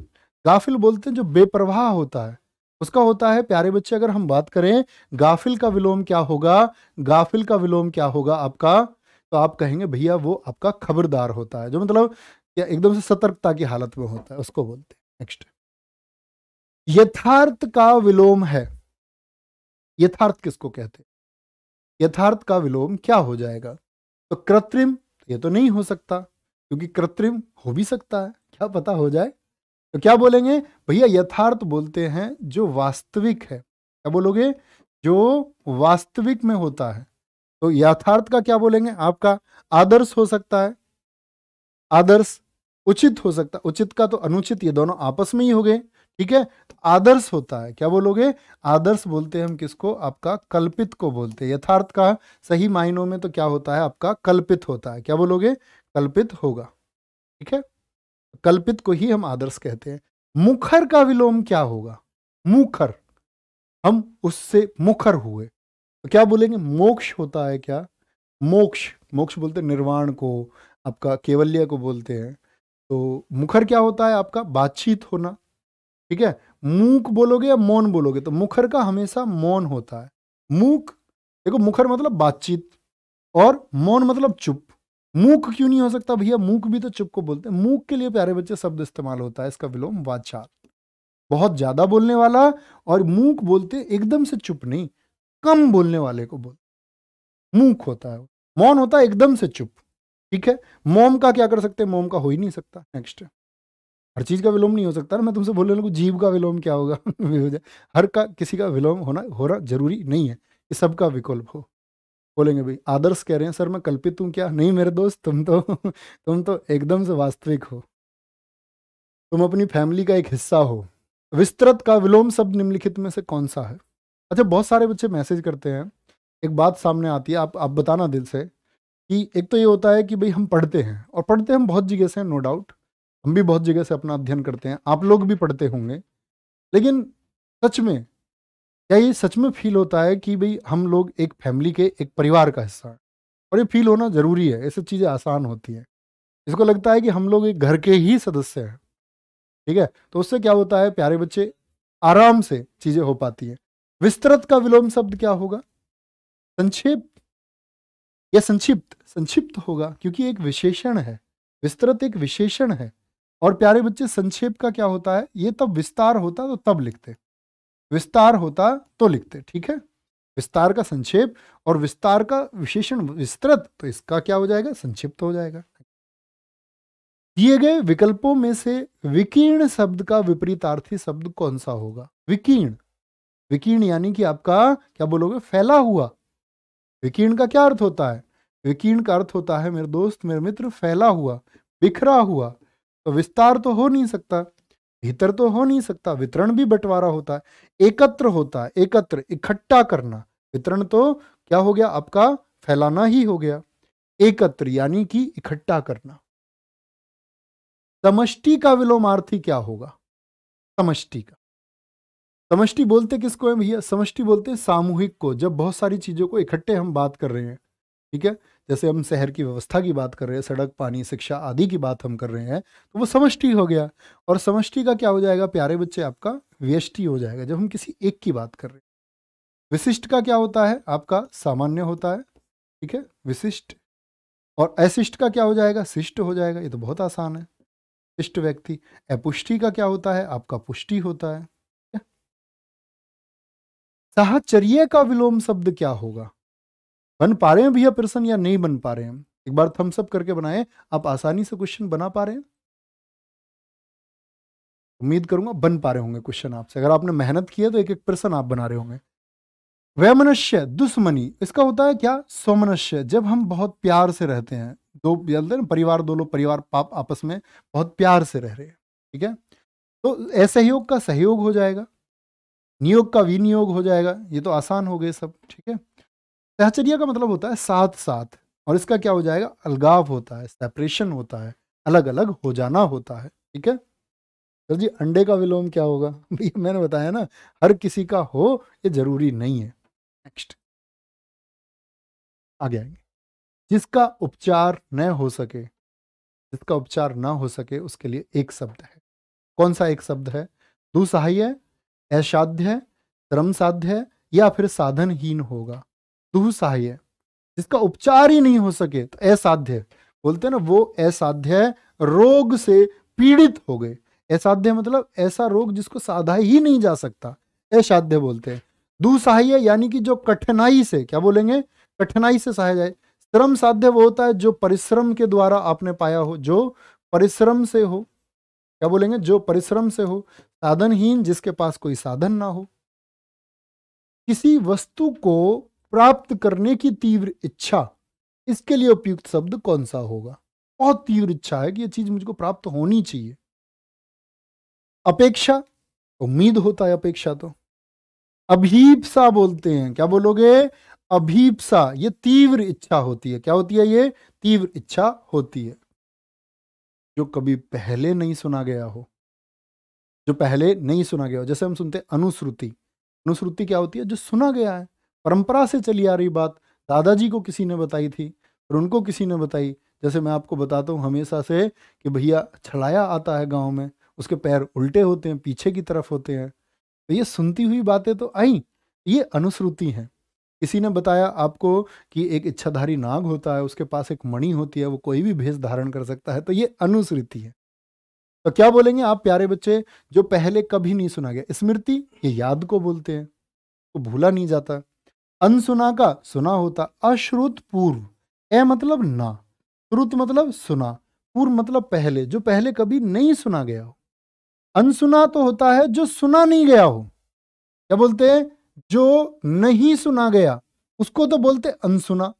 गाफिल बोलते हैं जो बेप्रवाह होता है उसका होता है प्यारे बच्चे अगर हम बात करें गाफिल का विलोम क्या होगा गाफिल का विलोम क्या होगा आपका तो आप कहेंगे भैया वो आपका खबरदार होता है जो मतलब या एकदम से सतर्कता की हालत में होता है उसको बोलते हैं नेक्स्ट यथार्थ का विलोम है यथार्थ किसको कहते हैं यथार्थ का विलोम क्या हो जाएगा तो कृत्रिम ये तो नहीं हो सकता क्योंकि कृत्रिम हो भी सकता है क्या पता हो जाए तो क्या बोलेंगे भैया यथार्थ बोलते हैं जो वास्तविक है क्या बोलोगे जो वास्तविक में होता है तो यथार्थ का क्या बोलेंगे आपका आदर्श हो सकता है आदर्श उचित हो सकता है उचित का तो अनुचित ये दोनों आपस में ही हो गए ठीक है तो आदर्श होता है क्या बोलोगे आदर्श बोलते हैं हम किसको आपका कल्पित को बोलते हैं यथार्थ का सही मायनों में तो क्या होता है आपका कल्पित होता है क्या बोलोगे कल्पित होगा ठीक है कल्पित को ही हम आदर्श कहते हैं मुखर का विलोम क्या होगा मुखर हम उससे मुखर हुए क्या बोलेंगे मोक्ष होता है क्या मोक्ष मोक्ष बोलते हैं निर्वाण को आपका केवल्य को बोलते हैं तो मुखर क्या होता है आपका बातचीत होना ठीक है मूक बोलोगे या मौन बोलोगे तो मुखर का हमेशा मौन होता है मूक देखो मुखर मतलब बातचीत और मौन मतलब चुप मूक क्यों नहीं हो सकता भैया मूक भी तो चुप को बोलते हैं मूक के लिए प्यारे बच्चे शब्द इस्तेमाल होता है इसका विलोम वाचाल बहुत ज्यादा बोलने वाला और मूक बोलते एकदम से चुप नहीं कम बोलने वाले को बोलते मूक होता है मौन होता है एकदम से चुप ठीक है मोम का क्या कर सकते हैं मोम का हो ही नहीं सकता नेक्स्ट हर चीज का विलोम नहीं हो सकता ना मैं तुमसे बोलने लगू जीव का विलोम क्या होगा हर का किसी का विलोम होना हो रहा जरूरी नहीं है ये सबका विकल्प हो बोलेंगे भाई आदर्श कह रहे हैं सर मैं कल्पित हूँ क्या नहीं मेरे दोस्त तुम तो तुम तो एकदम से वास्तविक हो तुम अपनी फैमिली का एक हिस्सा हो विस्तृत का विलोम शब्द निम्नलिखित में से कौन सा है अच्छा बहुत सारे बच्चे मैसेज करते हैं एक बात सामने आती है आप आप बताना दिल से कि एक तो ये होता है कि भाई हम पढ़ते हैं और पढ़ते हम बहुत जगह से हैं नो डाउट हम भी बहुत जगह से अपना अध्ययन करते हैं आप लोग भी पढ़ते होंगे लेकिन सच में क्या ये सच में फील होता है कि भाई हम लोग एक फैमिली के एक परिवार का हिस्सा हैं और ये फील होना ज़रूरी है ऐसी चीज़ें आसान होती हैं इसको लगता है कि हम लोग एक घर के ही सदस्य हैं ठीक है तो उससे क्या होता है प्यारे बच्चे आराम से चीज़ें हो पाती हैं विस्तृत का विलोम शब्द क्या होगा संक्षेप या संक्षिप्त संक्षिप्त होगा क्योंकि एक विशेषण है विस्तृत एक विशेषण है और प्यारे बच्चे संक्षेप का क्या होता है ये तब विस्तार होता तो तब लिखते विस्तार होता तो लिखते ठीक है विस्तार का संक्षेप और विस्तार का विशेषण विस्तृत तो इसका क्या हो जाएगा संक्षिप्त हो जाएगा दिए गए विकल्पों में से विकीर्ण शब्द का विपरीतार्थी शब्द कौन सा होगा विकीर्ण विकीर्ण यानी कि आपका क्या बोलोगे फैला हुआ विकीर्ण का क्या अर्थ होता है विकीर्ण का अर्थ होता है मेरे दोस्त मेरे मित्र फैला हुआ बिखरा हुआ तो विस्तार तो हो नहीं सकता भीतर तो हो नहीं सकता वितरण भी बंटवारा होता है एकत्र होता है एकत्र इकट्ठा करना वितरण तो क्या हो गया आपका फैलाना ही हो गया एकत्र यानी कि इकट्ठा करना समष्टि का विलोमार्थी क्या होगा समष्टि का समष्टि बोलते किसको है भैया समष्टि बोलते हैं सामूहिक को जब बहुत सारी चीजों को इकट्ठे हम बात कर रहे हैं ठीक है जैसे हम शहर की व्यवस्था की बात कर रहे हैं सड़क पानी शिक्षा आदि की बात हम कर रहे हैं तो वो समष्टि हो गया और समष्टि का क्या हो जाएगा प्यारे बच्चे आपका व्यष्टि हो जाएगा जब हम किसी एक की बात कर रहे हैं विशिष्ट का क्या होता है आपका सामान्य होता है ठीक है विशिष्ट और अशिष्ट का क्या हो जाएगा शिष्ट हो जाएगा ये तो बहुत आसान है शिष्ट व्यक्ति अपुष्टि का क्या होता है आपका पुष्टि होता है साहचर्य का विलोम शब्द क्या होगा बन पा रहे हैं भैया प्रश्न या नहीं बन पा रहे हैं एक बार थम्स अप करके बनाए आप आसानी से क्वेश्चन बना पा रहे हैं उम्मीद करूंगा बन पा रहे होंगे क्वेश्चन आपसे अगर आपने मेहनत की है तो एक एक प्रश्न आप बना रहे होंगे वह मनुष्य दुश्मनी इसका होता है क्या स्वमनुष्य जब हम बहुत प्यार से रहते हैं दो बोलते हैं परिवार दो लोग परिवार पाप आपस में बहुत प्यार से रह रहे हैं ठीक है तो असहयोग का सहयोग हो जाएगा नियोग का विनियोग हो जाएगा ये तो आसान हो गए सब ठीक है सहचर्या का मतलब होता है साथ साथ और इसका क्या हो जाएगा अलगाव होता है सेपरेशन होता है अलग अलग हो जाना होता है ठीक है सर तो जी अंडे का विलोम क्या होगा भैया मैंने बताया ना हर किसी का हो ये जरूरी नहीं है नेक्स्ट आगे आएंगे जिसका उपचार न हो सके जिसका उपचार ना हो सके उसके लिए एक शब्द है कौन सा एक शब्द है दुसहाय असाध्य श्रम साध्य या फिर साधनहीन होगा दुस्साह्य जिसका उपचार ही नहीं हो सके तो असाध्य बोलते ना वो असाध्य रोग से पीड़ित हो गए असाध्य मतलब ऐसा रोग जिसको साधा ही नहीं जा सकता असाध्य बोलते हैं दुसहाय यानी कि जो कठिनाई से क्या बोलेंगे कठिनाई से सहाय जाए श्रम साध्य वो होता है जो परिश्रम के द्वारा आपने पाया हो जो परिश्रम से हो क्या बोलेंगे जो परिश्रम से हो साधनहीन जिसके पास कोई साधन ना हो किसी वस्तु को प्राप्त करने की तीव्र इच्छा इसके लिए उपयुक्त शब्द कौन सा होगा बहुत तीव्र इच्छा है कि यह चीज मुझको प्राप्त होनी चाहिए अपेक्षा उम्मीद होता है अपेक्षा तो अभीपसा बोलते हैं क्या बोलोगे अभीपसा ये तीव्र इच्छा होती है क्या होती है ये तीव्र इच्छा होती है जो कभी पहले नहीं सुना गया हो जो पहले नहीं सुना गया हो जैसे हम सुनते अनुश्रुति अनुश्रुति क्या होती है जो सुना गया है परंपरा से चली आ रही बात दादाजी को किसी ने बताई थी और उनको किसी ने बताई जैसे मैं आपको बताता हूँ हमेशा से कि भैया छड़ाया आता है गाँव में उसके पैर उल्टे होते हैं पीछे की तरफ होते हैं तो ये सुनती हुई बातें तो आई ये अनुश्रुति हैं किसी ने बताया आपको कि एक इच्छाधारी नाग होता है उसके पास एक मणि होती है वो कोई भी भेष धारण कर सकता है तो ये अनुसृति है तो क्या बोलेंगे आप प्यारे बच्चे जो पहले कभी नहीं सुना गया स्मृति ये याद को बोलते हैं तो भूला नहीं जाता अनसुना का सुना होता अश्रुत पूर्व ए मतलब ना श्रुत मतलब सुना पूर्व मतलब पहले जो पहले कभी नहीं सुना गया हो अनसुना तो होता है जो सुना नहीं गया हो क्या बोलते हैं जो नहीं सुना गया उसको तो बोलते अनसुना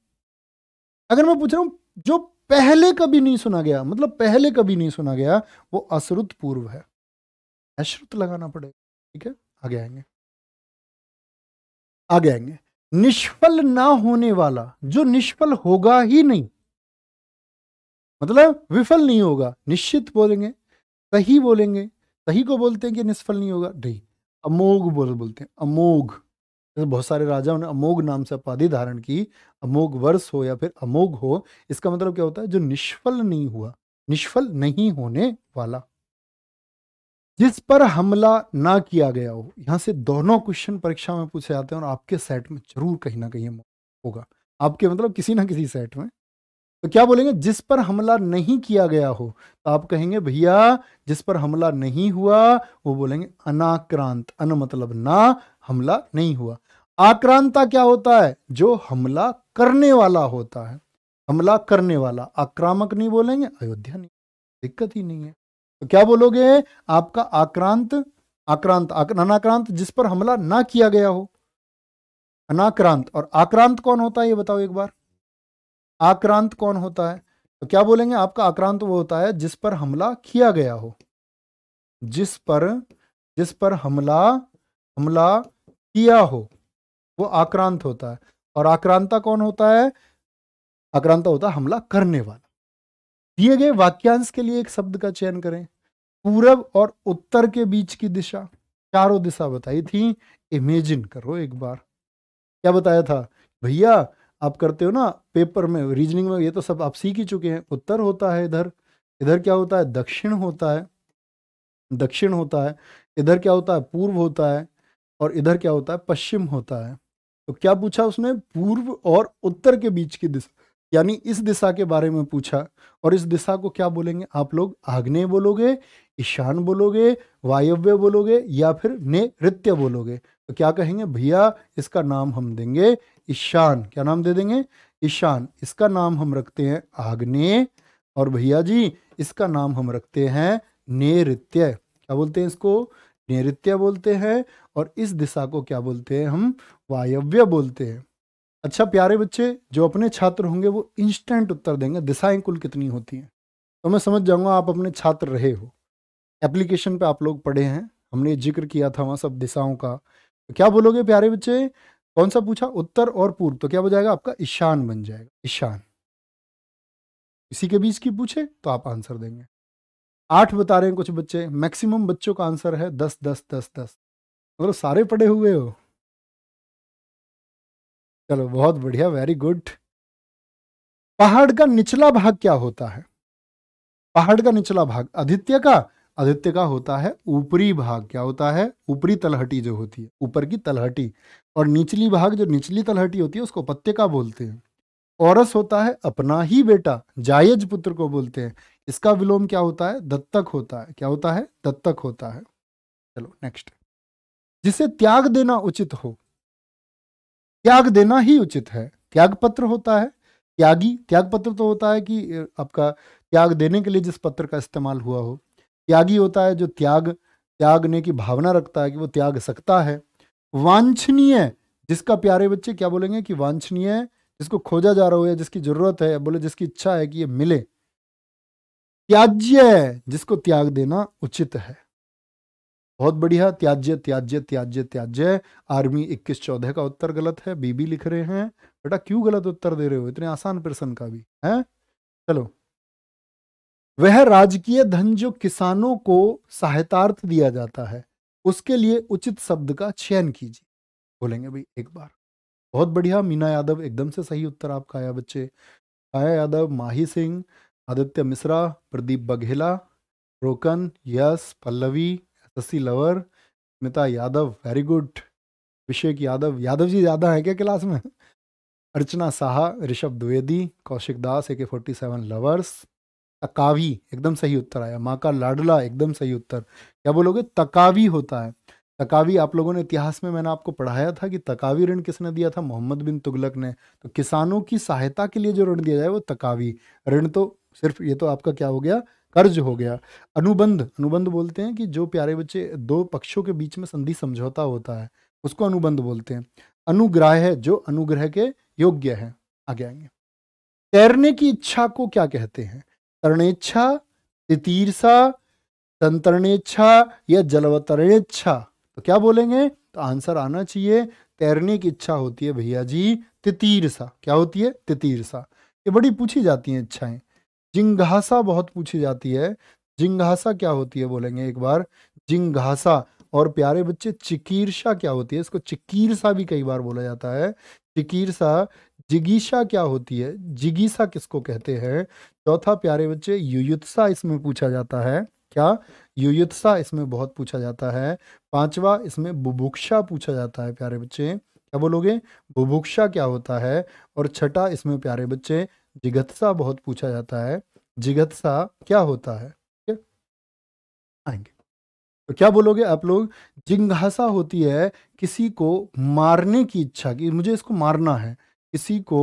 अगर मैं पूछ रहा हूं जो पहले कभी नहीं सुना गया मतलब पहले कभी नहीं सुना गया वो अश्रुत पूर्व है अश्रुत लगाना पड़ेगा ठीक है आगे आएंगे आगे आएंगे निष्फल ना होने वाला जो निष्फल होगा ही नहीं मतलब विफल नहीं होगा निश्चित बोलेंगे सही बोलेंगे सही को बोलते हैं कि निष्फल नहीं होगा नहीं अमोघ बोल बोलते हैं अमोघ जैसे बहुत सारे राजाओं ने अमोघ नाम से उपाधि धारण की अमोघ वर्ष हो या फिर अमोघ हो इसका मतलब क्या होता है जो निष्फल नहीं हुआ निष्फल नहीं होने वाला जिस पर हमला ना किया गया हो यहाँ से दोनों क्वेश्चन परीक्षा में पूछे जाते हैं और आपके सेट में जरूर कहीं ना कहीं होगा आपके मतलब किसी ना किसी सेट में तो क्या बोलेंगे जिस पर हमला नहीं किया गया हो तो आप कहेंगे भैया जिस पर हमला नहीं हुआ वो बोलेंगे अनाक्रांत अन मतलब ना हमला नहीं हुआ आक्रांता क्या होता है जो हमला करने वाला होता है हमला करने वाला आक्रामक नहीं बोलेंगे अयोध्या नहीं दिक्कत ही नहीं है तो क्या बोलोगे आपका आक्रांत आक्रांत अनाक्रांत जिस पर हमला ना किया गया हो अनाक्रांत और आक्रांत कौन होता है ये बताओ एक बार आक्रांत कौन होता है तो क्या बोलेंगे आपका आक्रांत वो होता है जिस पर हमला किया गया हो जिस पर जिस पर हमला हमला किया हो वो आक्रांत होता है और आक्रांता कौन होता है आक्रांता होता है हमला करने वाला दिए गए वाक्यांश के लिए एक शब्द का चयन करें पूरब और उत्तर के बीच की दिशा चारों दिशा बताई थी इमेजिन करो एक बार क्या बताया था भैया आप करते हो ना पेपर में रीजनिंग में ये तो सब आप सीख ही चुके हैं उत्तर होता है इधर इधर क्या होता है दक्षिण होता है दक्षिण होता है इधर क्या होता है पूर्व होता है और इधर क्या होता है पश्चिम होता है तो क्या पूछा उसने पूर्व और उत्तर के बीच की दिशा यानी इस दिशा के बारे में पूछा और इस दिशा को क्या बोलेंगे आप लोग आग्नेय बोलोगे ईशान बोलोगे वायव्य बोलोगे या फिर नृत्य बोलोगे तो क्या कहेंगे भैया इसका नाम हम देंगे ईशान क्या नाम दे देंगे ईशान इसका नाम हम रखते हैं आग्नेय और भैया जी इसका नाम हम रखते हैं नृत्य क्या बोलते हैं इसको नैऋत्य बोलते हैं और इस दिशा को क्या बोलते हैं हम वायव्य बोलते हैं अच्छा प्यारे बच्चे जो अपने छात्र होंगे वो इंस्टेंट उत्तर देंगे दिशाएं कुल कितनी होती हैं तो मैं समझ जाऊंगा आप अपने छात्र रहे हो एप्लीकेशन पे आप लोग पढ़े हैं हमने जिक्र किया था वहाँ सब दिशाओं का तो क्या बोलोगे प्यारे बच्चे कौन सा पूछा उत्तर और पूर्व तो क्या हो जाएगा आपका ईशान बन जाएगा ईशान इसी के बीच की पूछे तो आप आंसर देंगे आठ बता रहे हैं कुछ बच्चे मैक्सिमम बच्चों का आंसर है दस दस दस दस मतलब सारे पढ़े हुए हो चलो बहुत बढ़िया वेरी गुड पहाड़ का निचला भाग क्या होता है पहाड़ का निचला भाग आदित्य का आदित्य का होता है ऊपरी भाग क्या होता है ऊपरी तलहटी जो होती है ऊपर की तलहटी और निचली भाग जो निचली तलहटी होती है उसको उपत्यका बोलते हैं औरस होता है अपना ही बेटा जायज पुत्र को बोलते हैं इसका विलोम क्या होता है दत्तक होता है क्या होता है दत्तक होता है चलो नेक्स्ट जिसे त्याग देना उचित हो त्याग देना ही उचित है त्याग पत्र होता है त्यागी त्याग पत्र तो होता है कि आपका त्याग देने के लिए जिस पत्र का इस्तेमाल हुआ हो त्यागी होता है जो त्याग त्यागने की भावना रखता है कि वो त्याग सकता है वांछनीय जिसका प्यारे बच्चे क्या बोलेंगे कि वांछनीय जिसको खोजा जा रहा हो या जिसकी जरूरत है बोले जिसकी इच्छा है कि ये मिले त्याज्य जिसको त्याग देना उचित है बहुत बढ़िया त्याज्य त्याज्य त्याज्य त्याज्य आर्मी इक्कीस चौदह का उत्तर गलत है बीबी लिख रहे हैं बेटा क्यों गलत उत्तर दे रहे हो इतने आसान प्रश्न का भी है चलो वह राजकीय धन जो किसानों को सहायतार्थ दिया जाता है उसके लिए उचित शब्द का चयन कीजिए बोलेंगे भाई एक बार बहुत बढ़िया मीना यादव एकदम से सही उत्तर आपका आया बच्चे आया यादव माही सिंह आदित्य मिश्रा प्रदीप बघेला रोकन yes Pallavi Shashi lover Smita Yadav very good Abhishek Yadav Yadav ji ज़्यादा हैं क्या क्लास में अर्चना साहा ऋषभ द्विवेदी कौशिक दास ए के फोर्टी सेवन लवर्स तकावी एकदम सही उत्तर आया माँ का लाडला एकदम सही उत्तर क्या बोलोगे तकावी होता है तकावी आप लोगों ने इतिहास में मैंने आपको पढ़ाया था कि तकावी ऋण किसने दिया था मोहम्मद बिन तुगलक ने तो किसानों की सहायता के लिए जो ऋण दिया जाए वो तकावी ऋण तो सिर्फ ये तो आपका क्या हो गया कर्ज हो गया अनुबंध अनुबंध बोलते हैं कि जो प्यारे बच्चे दो पक्षों के बीच में संधि समझौता होता है उसको अनुबंध बोलते हैं अनुग्रह है जो अनुग्रह के योग्य है आगे आएंगे तैरने की इच्छा को क्या कहते हैं तरणेच्छा तितीरसा तंत्रणेच्छा या जलवतरणेच्छा तो क्या बोलेंगे तो आंसर आना चाहिए तैरने की इच्छा होती है भैया जी तितीरसा क्या होती है तितीरसा ये बड़ी पूछी जाती हैं इच्छाएं जिंघासा बहुत पूछी जाती है जिंघासा क्या होती है बोलेंगे एक बार जिंघासा और प्यारे बच्चे चिकीर्षा क्या होती है इसको चिकीर्षा भी कई बार बोला जाता है चिकीर्षा जिगीसा क्या होती है जिगीसा किसको कहते हैं चौथा प्यारे बच्चे युयुत्सा इसमें पूछा जाता है क्या युयुत्सा इसमें बहुत पूछा जाता है पांचवा इसमें बुभुक्षा पूछा जाता है प्यारे बच्चे क्या बोलोगे बुभुक्षा क्या होता है और छठा इसमें प्यारे बच्चे जिगत्सा बहुत पूछा जाता है जिगत्सा क्या होता है आएंगे तो क्या बोलोगे आप लोग जिंघासा होती है किसी को मारने की इच्छा कि मुझे इसको मारना है किसी को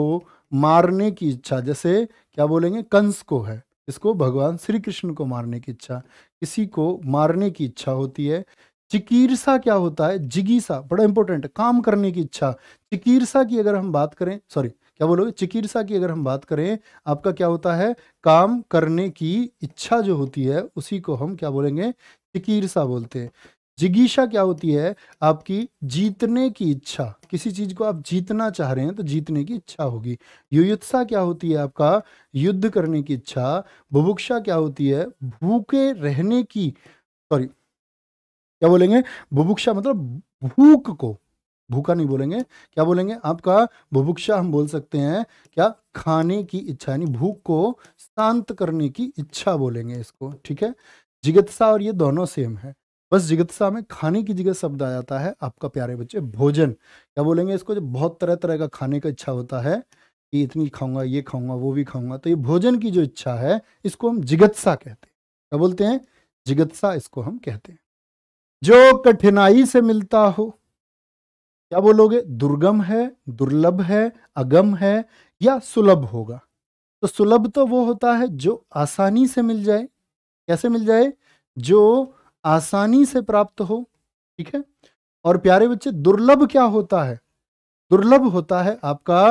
मारने की इच्छा जैसे क्या बोलेंगे कंस को है इसको भगवान श्री कृष्ण को मारने की इच्छा किसी को मारने की इच्छा होती है चिकीर्सा क्या होता है जिगीसा बड़ा इंपॉर्टेंट काम करने की इच्छा चिकीर्सा की अगर हम बात करें सॉरी क्या बोलोगे चिकित्सा की अगर हम बात करें आपका क्या होता है काम करने की इच्छा जो होती है उसी को हम क्या बोलेंगे चिकित्सा बोलते हैं जिगीषा क्या होती है आपकी जीतने की इच्छा किसी चीज को आप जीतना चाह रहे हैं तो जीतने की इच्छा होगी युयुत्सा क्या होती है आपका युद्ध करने की इच्छा बुभुक्षा क्या होती है भूखे रहने की सॉरी क्या बोलेंगे बुभुक्षा मतलब भूख को भूखा नहीं बोलेंगे क्या बोलेंगे आपका बुभुक्षा हम बोल सकते हैं क्या खाने की इच्छा यानी भूख को शांत करने की इच्छा बोलेंगे इसको ठीक है जिगत्सा और ये दोनों सेम है बस जिगत्सा में खाने की जगह शब्द आ जाता है आपका प्यारे बच्चे भोजन क्या बोलेंगे इसको जब बहुत तरह तरह का खाने का इच्छा होता है कि इतनी खाऊंगा ये खाऊंगा वो भी खाऊंगा तो ये भोजन की जो इच्छा है इसको हम जिगत्सा कहते हैं क्या बोलते हैं जिगत्सा इसको हम कहते हैं जो कठिनाई से मिलता हो क्या बोलोगे दुर्गम है दुर्लभ है अगम है या सुलभ होगा तो सुलभ तो वो होता है जो आसानी से मिल जाए कैसे मिल जाए जो आसानी से प्राप्त हो ठीक है और प्यारे बच्चे दुर्लभ क्या होता है दुर्लभ होता है आपका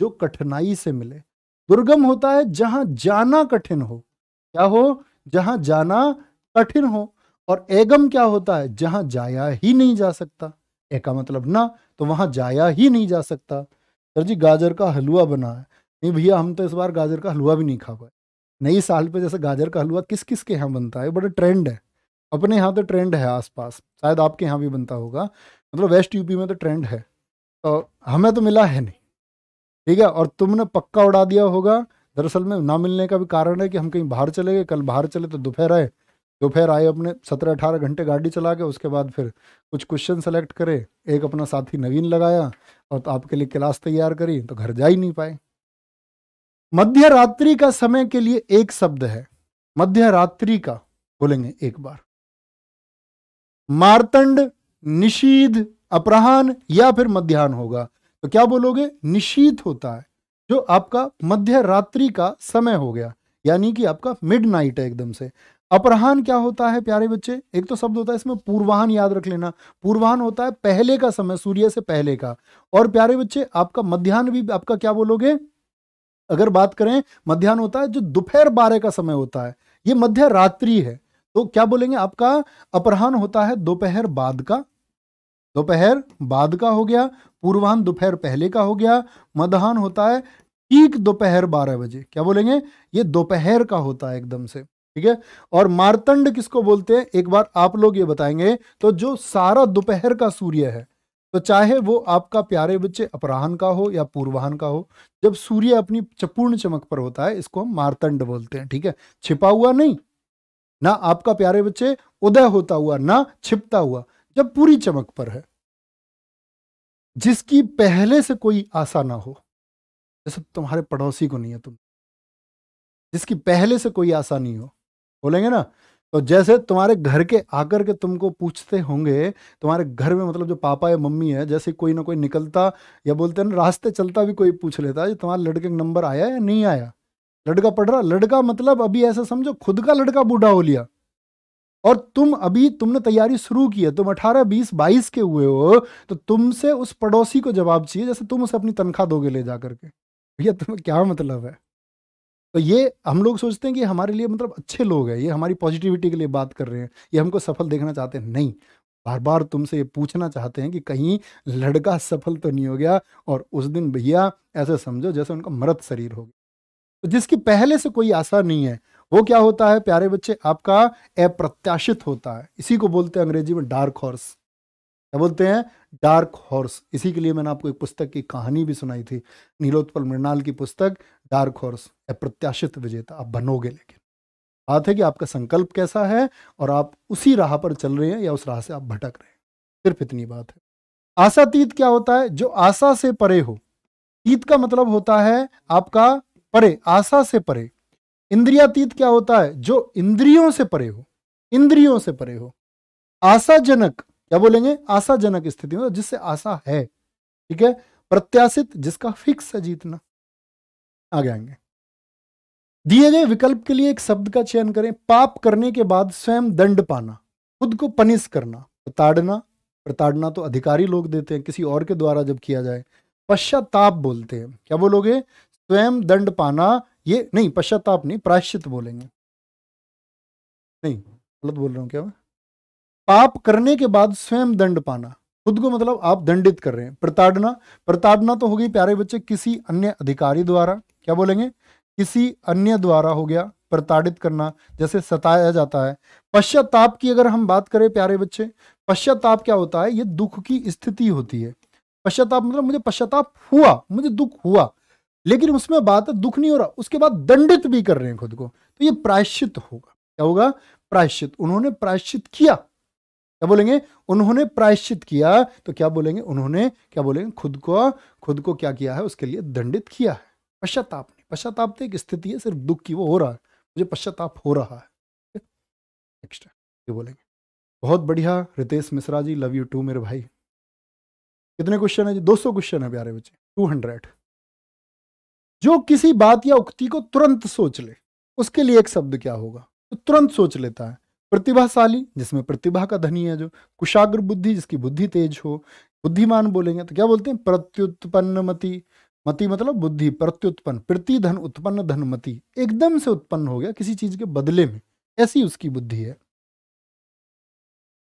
जो कठिनाई से मिले दुर्गम होता है जहां जाना कठिन हो क्या हो जहां जाना कठिन हो और एगम क्या होता है जहां जाया ही नहीं जा सकता एक का मतलब ना तो वहाँ जाया ही नहीं जा सकता सर जी गाजर का हलवा बना है नहीं भैया हम तो इस बार गाजर का हलवा भी नहीं खा पाए नई साल पे जैसे गाजर का हलवा किस किस के यहाँ बनता है बड़ा ट्रेंड है अपने यहाँ तो ट्रेंड है आसपास शायद आपके यहाँ भी बनता होगा मतलब वेस्ट यूपी में तो ट्रेंड है तो हमें तो मिला है नहीं ठीक है और तुमने पक्का उड़ा दिया होगा दरअसल में ना मिलने का भी कारण है कि हम कहीं बाहर चले गए कल बाहर चले तो दोपहर आए दोपहर तो आए अपने सत्रह अठारह घंटे गाड़ी चला के उसके बाद फिर कुछ क्वेश्चन सेलेक्ट करे एक अपना साथी नवीन लगाया और तो आपके लिए क्लास तैयार करी तो घर जा ही नहीं पाए मध्य रात्रि का समय के लिए एक शब्द है मध्य रात्रि का बोलेंगे एक बार मारतंड निषीध अपराहन या फिर मध्यान्ह होगा तो क्या बोलोगे निशीत होता है जो आपका मध्य रात्रि का समय हो गया यानी कि आपका मिड नाइट है एकदम से अपराहन क्या होता है प्यारे बच्चे एक तो शब्द होता है इसमें पूर्वाहन याद रख लेना पूर्वाहन होता है पहले का समय सूर्य से पहले का और प्यारे बच्चे आपका मध्यान्ह भी आपका क्या बोलोगे अगर बात करें मध्यान्ह होता है जो दोपहर बारह का समय होता है ये मध्य रात्रि है तो क्या बोलेंगे आपका अपराहन होता है दोपहर बाद का दोपहर बाद का हो गया पूर्वाहन दोपहर पहले का हो गया मध्यान्ह होता है ठीक दोपहर बारह बजे क्या बोलेंगे ये दोपहर का होता है एकदम से ठीक है और मारतंड किसको बोलते हैं एक बार आप लोग ये बताएंगे तो जो सारा दोपहर का सूर्य है तो चाहे वो आपका प्यारे बच्चे अपराहन का हो या पूर्वाहन का हो जब सूर्य अपनी चपूर्ण चमक पर होता है इसको हम मारतंड बोलते हैं ठीक है छिपा हुआ नहीं ना आपका प्यारे बच्चे उदय होता हुआ ना छिपता हुआ जब पूरी चमक पर है जिसकी पहले से कोई आशा ना हो जैसे तुम्हारे पड़ोसी को नहीं है तुम जिसकी पहले से कोई आशा नहीं हो बोलेंगे ना तो जैसे तुम्हारे घर के आकर के तुमको पूछते होंगे तुम्हारे घर में मतलब जो पापा या मम्मी है जैसे कोई ना कोई निकलता या बोलते हैं ना रास्ते चलता भी कोई पूछ लेता है तुम्हारे लड़के का नंबर आया या नहीं आया लड़का पढ़ रहा लड़का मतलब अभी ऐसा समझो खुद का लड़का बूढ़ा हो लिया और तुम अभी तुमने तैयारी शुरू की है तुम अठारह बीस बाईस के हुए हो तो तुमसे उस पड़ोसी को जवाब चाहिए जैसे तुम उसे अपनी तनख्वाह दोगे ले जा करके भैया तुम्हें क्या मतलब है तो ये हम लोग सोचते हैं कि हमारे लिए मतलब अच्छे लोग हैं ये हमारी पॉजिटिविटी के लिए बात कर रहे हैं ये हमको सफल देखना चाहते हैं नहीं बार बार तुमसे ये पूछना चाहते हैं कि कहीं लड़का सफल तो नहीं हो गया और उस दिन भैया ऐसे समझो जैसे उनका मृत शरीर हो गया तो जिसकी पहले से कोई आशा नहीं है वो क्या होता है प्यारे बच्चे आपका अप्रत्याशित होता है इसी को बोलते हैं अंग्रेजी में डार्क हॉर्स क्या बोलते हैं डार्क हॉर्स इसी के लिए मैंने आपको एक पुस्तक की कहानी भी सुनाई थी नीलोत्पल मृणाल की पुस्तक डार्क हॉर्स अप्रत्याशित विजेता आप बनोगे लेकिन बात है कि आपका संकल्प कैसा है और आप उसी राह पर चल रहे हैं या उस राह से आप भटक रहे हैं सिर्फ इतनी बात है आशातीत क्या होता है जो आशा से परे हो तीत का मतलब होता है आपका परे आशा से परे इंद्रियातीत क्या होता है जो इंद्रियों से परे हो इंद्रियों से परे हो आशाजनक क्या बोलेंगे आशाजनक स्थिति में जिससे आशा है ठीक है प्रत्याशित जिसका फिक्स है जीतना आगे आएंगे दिए गए विकल्प के लिए एक शब्द का चयन करें पाप करने के बाद स्वयं दंड पाना खुद को पनिश करना प्रताड़ना प्रताड़ना तो अधिकारी लोग देते हैं किसी और के द्वारा जब किया जाए पश्चाताप बोलते हैं क्या बोलोगे स्वयं दंड पाना ये नहीं पश्चाताप नहीं प्रायश्चित बोलेंगे नहीं गलत बोल रहा हूं क्या मैं पाप करने के बाद स्वयं दंड पाना खुद को मतलब आप दंडित कर रहे हैं प्रताड़ना प्रताड़ना तो हो गई प्यारे बच्चे किसी अन्य अधिकारी द्वारा क्या बोलेंगे किसी अन्य द्वारा हो गया प्रताड़ित करना जैसे सताया जाता है पश्चाताप की अगर हम बात करें प्यारे बच्चे पश्चाताप क्या होता है ये दुख की स्थिति होती है पश्चाताप मतलब मुझे पश्चाताप हुआ मुझे दुख हुआ लेकिन उसमें बात दुख नहीं हो रहा उसके बाद दंडित भी कर रहे हैं खुद को तो ये प्रायश्चित होगा क्या होगा प्रायश्चित उन्होंने प्रायश्चित किया क्या बोलेंगे उन्होंने प्रायश्चित किया तो क्या बोलेंगे उन्होंने क्या बोलेंगे खुद को खुद को क्या किया है उसके लिए दंडित किया है पश्चाताप नहीं पश्चाताप तो एक स्थिति है सिर्फ दुख की वो हो रहा है मुझे पश्चाताप हो रहा है नेक्स्ट ये बोलेंगे बहुत बढ़िया Ritesh Mishra ji love you too मेरे भाई कितने क्वेश्चन है जी दो क्वेश्चन है प्यारे बच्चे टू जो किसी बात या उक्ति को तुरंत सोच ले उसके लिए एक शब्द क्या होगा तो तुरंत सोच लेता है प्रतिभाशाली जिसमें प्रतिभा का धनी है जो कुशाग्र बुद्धि जिसकी बुद्धि तेज हो बुद्धिमान बोलेंगे तो क्या बोलते हैं प्रत्युत्पन्न मति मति मतलब बुद्धि प्रत्युत्पन्न प्रति धन उत्पन्न धन मति एकदम से उत्पन्न हो गया किसी चीज के बदले में ऐसी उसकी बुद्धि है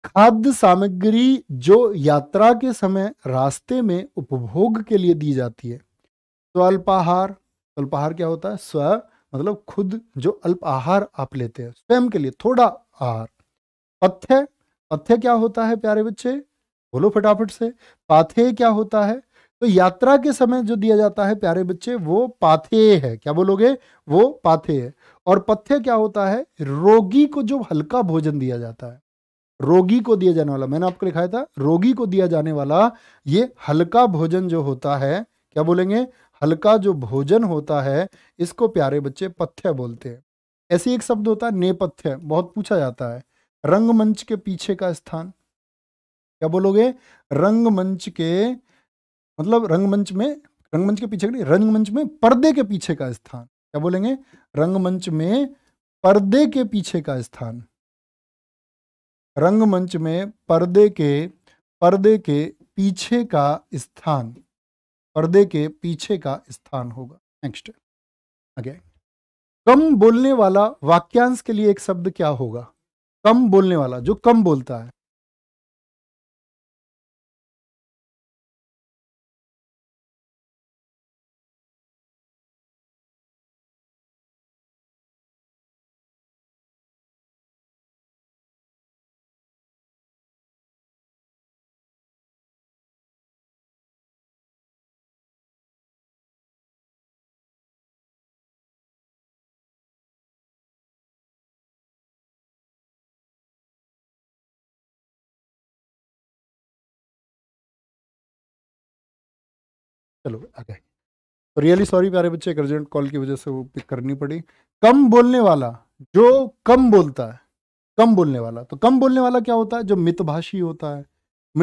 खाद्य सामग्री जो यात्रा के समय रास्ते में उपभोग के लिए दी जाती है स्वल्पाहार अल्पाहार क्या होता है स्व मतलब खुद जो अल्प आहार आप लेते हैं स्वयं के लिए थोड़ा आर पथ्य पथ्य क्या होता है प्यारे बच्चे बोलो फटाफट से पाथे क्या होता है तो यात्रा के समय जो दिया जाता है प्यारे बच्चे वो पाथे है क्या बोलोगे वो पाथे है और पथ्य क्या होता है रोगी को जो हल्का भोजन दिया जाता है रोगी को दिया जाने वाला मैंने आपको लिखाया था रोगी को दिया जाने वाला ये हल्का भोजन जो होता है क्या बोलेंगे हल्का जो भोजन होता है इसको प्यारे बच्चे पथ्य बोलते हैं ऐसे एक शब्द होता है नेपथ्य बहुत पूछा जाता है रंगमंच के पीछे का स्थान क्या बोलोगे रंगमंच के मतलब रंगमंच में रंगमंच के पीछे रंगमंच में पर्दे के पीछे का स्थान क्या बोलेंगे रंगमंच में पर्दे के पीछे का स्थान रंगमंच में पर्दे के पर्दे के पीछे का स्थान पर्दे के पीछे का स्थान होगा नेक्स्ट अगेन कम बोलने वाला वाक्यांश के लिए एक शब्द क्या होगा कम बोलने वाला जो कम बोलता है चलो आ गए रियली सॉरी प्यारे बच्चे एक अर्जेंट कॉल की वजह से वो पिक करनी पड़ी कम बोलने वाला जो कम बोलता है कम बोलने वाला तो कम बोलने वाला क्या होता है जो मितभाषी होता है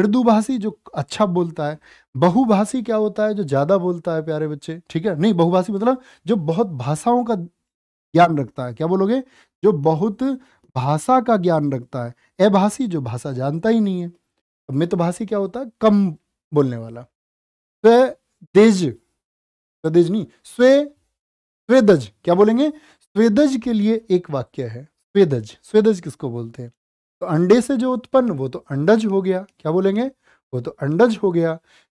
मृदुभाषी जो अच्छा बोलता है बहुभाषी क्या होता है जो ज़्यादा बोलता है प्यारे बच्चे ठीक है नहीं बहुभाषी मतलब जो बहुत भाषाओं का ज्ञान रखता है क्या बोलोगे जो बहुत भाषा का ज्ञान रखता है अभाषी जो भाषा जानता ही नहीं है तो मितभाषी क्या होता है कम बोलने वाला तो देज स्वदेज नहीं स्वे स्वेदज क्या बोलेंगे स्वेदज के लिए एक वाक्य है स्वेदज स्वेदज किसको बोलते हैं तो अंडे से जो उत्पन्न वो तो अंडज हो गया क्या बोलेंगे वो तो अंडज हो गया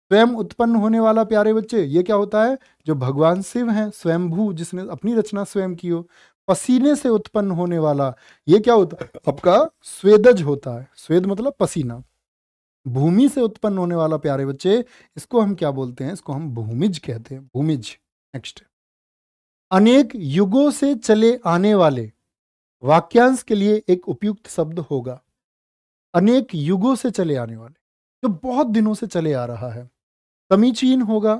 स्वयं उत्पन्न होने वाला प्यारे बच्चे ये क्या होता है जो भगवान शिव हैं भू जिसने अपनी रचना स्वयं की हो पसीने से उत्पन्न होने वाला ये क्या होता है आपका स्वेदज होता है स्वेद मतलब पसीना भूमि से उत्पन्न होने वाला प्यारे बच्चे इसको हम क्या बोलते हैं इसको हम भूमिज कहते हैं भूमिज नेक्स्ट अनेक युगों से चले आने वाले वाक्यांश के लिए एक उपयुक्त शब्द होगा अनेक युगों से चले आने वाले जो बहुत दिनों से चले आ रहा है समीचीन होगा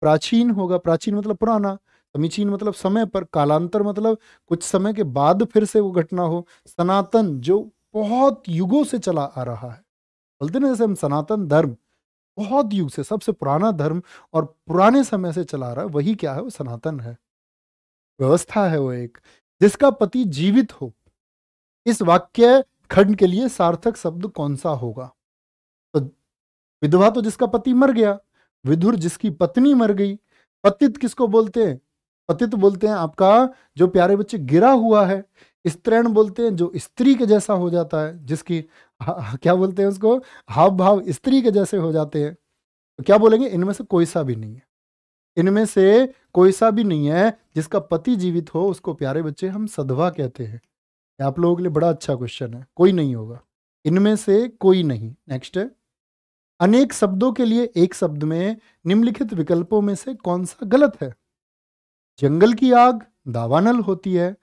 प्राचीन होगा प्राचीन मतलब पुराना समीचीन मतलब समय पर कालांतर मतलब कुछ समय के बाद फिर से वो घटना हो सनातन जो बहुत युगों से चला आ रहा है बोलते जैसे हम सनातन धर्म बहुत युग से सबसे पुराना धर्म और पुराने समय से चला रहा है वही क्या है वो सनातन है व्यवस्था है वो एक जिसका पति जीवित हो इस वाक्य खंड के लिए सार्थक शब्द कौन सा होगा तो विधवा तो जिसका पति मर गया विधुर जिसकी पत्नी मर गई पतित किसको बोलते हैं पतित बोलते हैं आपका जो प्यारे बच्चे गिरा हुआ है स्त्रैण बोलते हैं जो स्त्री के जैसा हो जाता है जिसकी हा, क्या बोलते हैं उसको हाव भाव स्त्री के जैसे हो जाते हैं तो क्या बोलेंगे इनमें से कोई सा भी नहीं है इनमें से कोई सा भी नहीं है जिसका पति जीवित हो उसको प्यारे बच्चे हम सदवा कहते हैं आप लोगों के लिए बड़ा अच्छा क्वेश्चन है कोई नहीं होगा इनमें से कोई नहीं नेक्स्ट अनेक शब्दों के लिए एक शब्द में निम्नलिखित विकल्पों में से कौन सा गलत है जंगल की आग दावानल होती है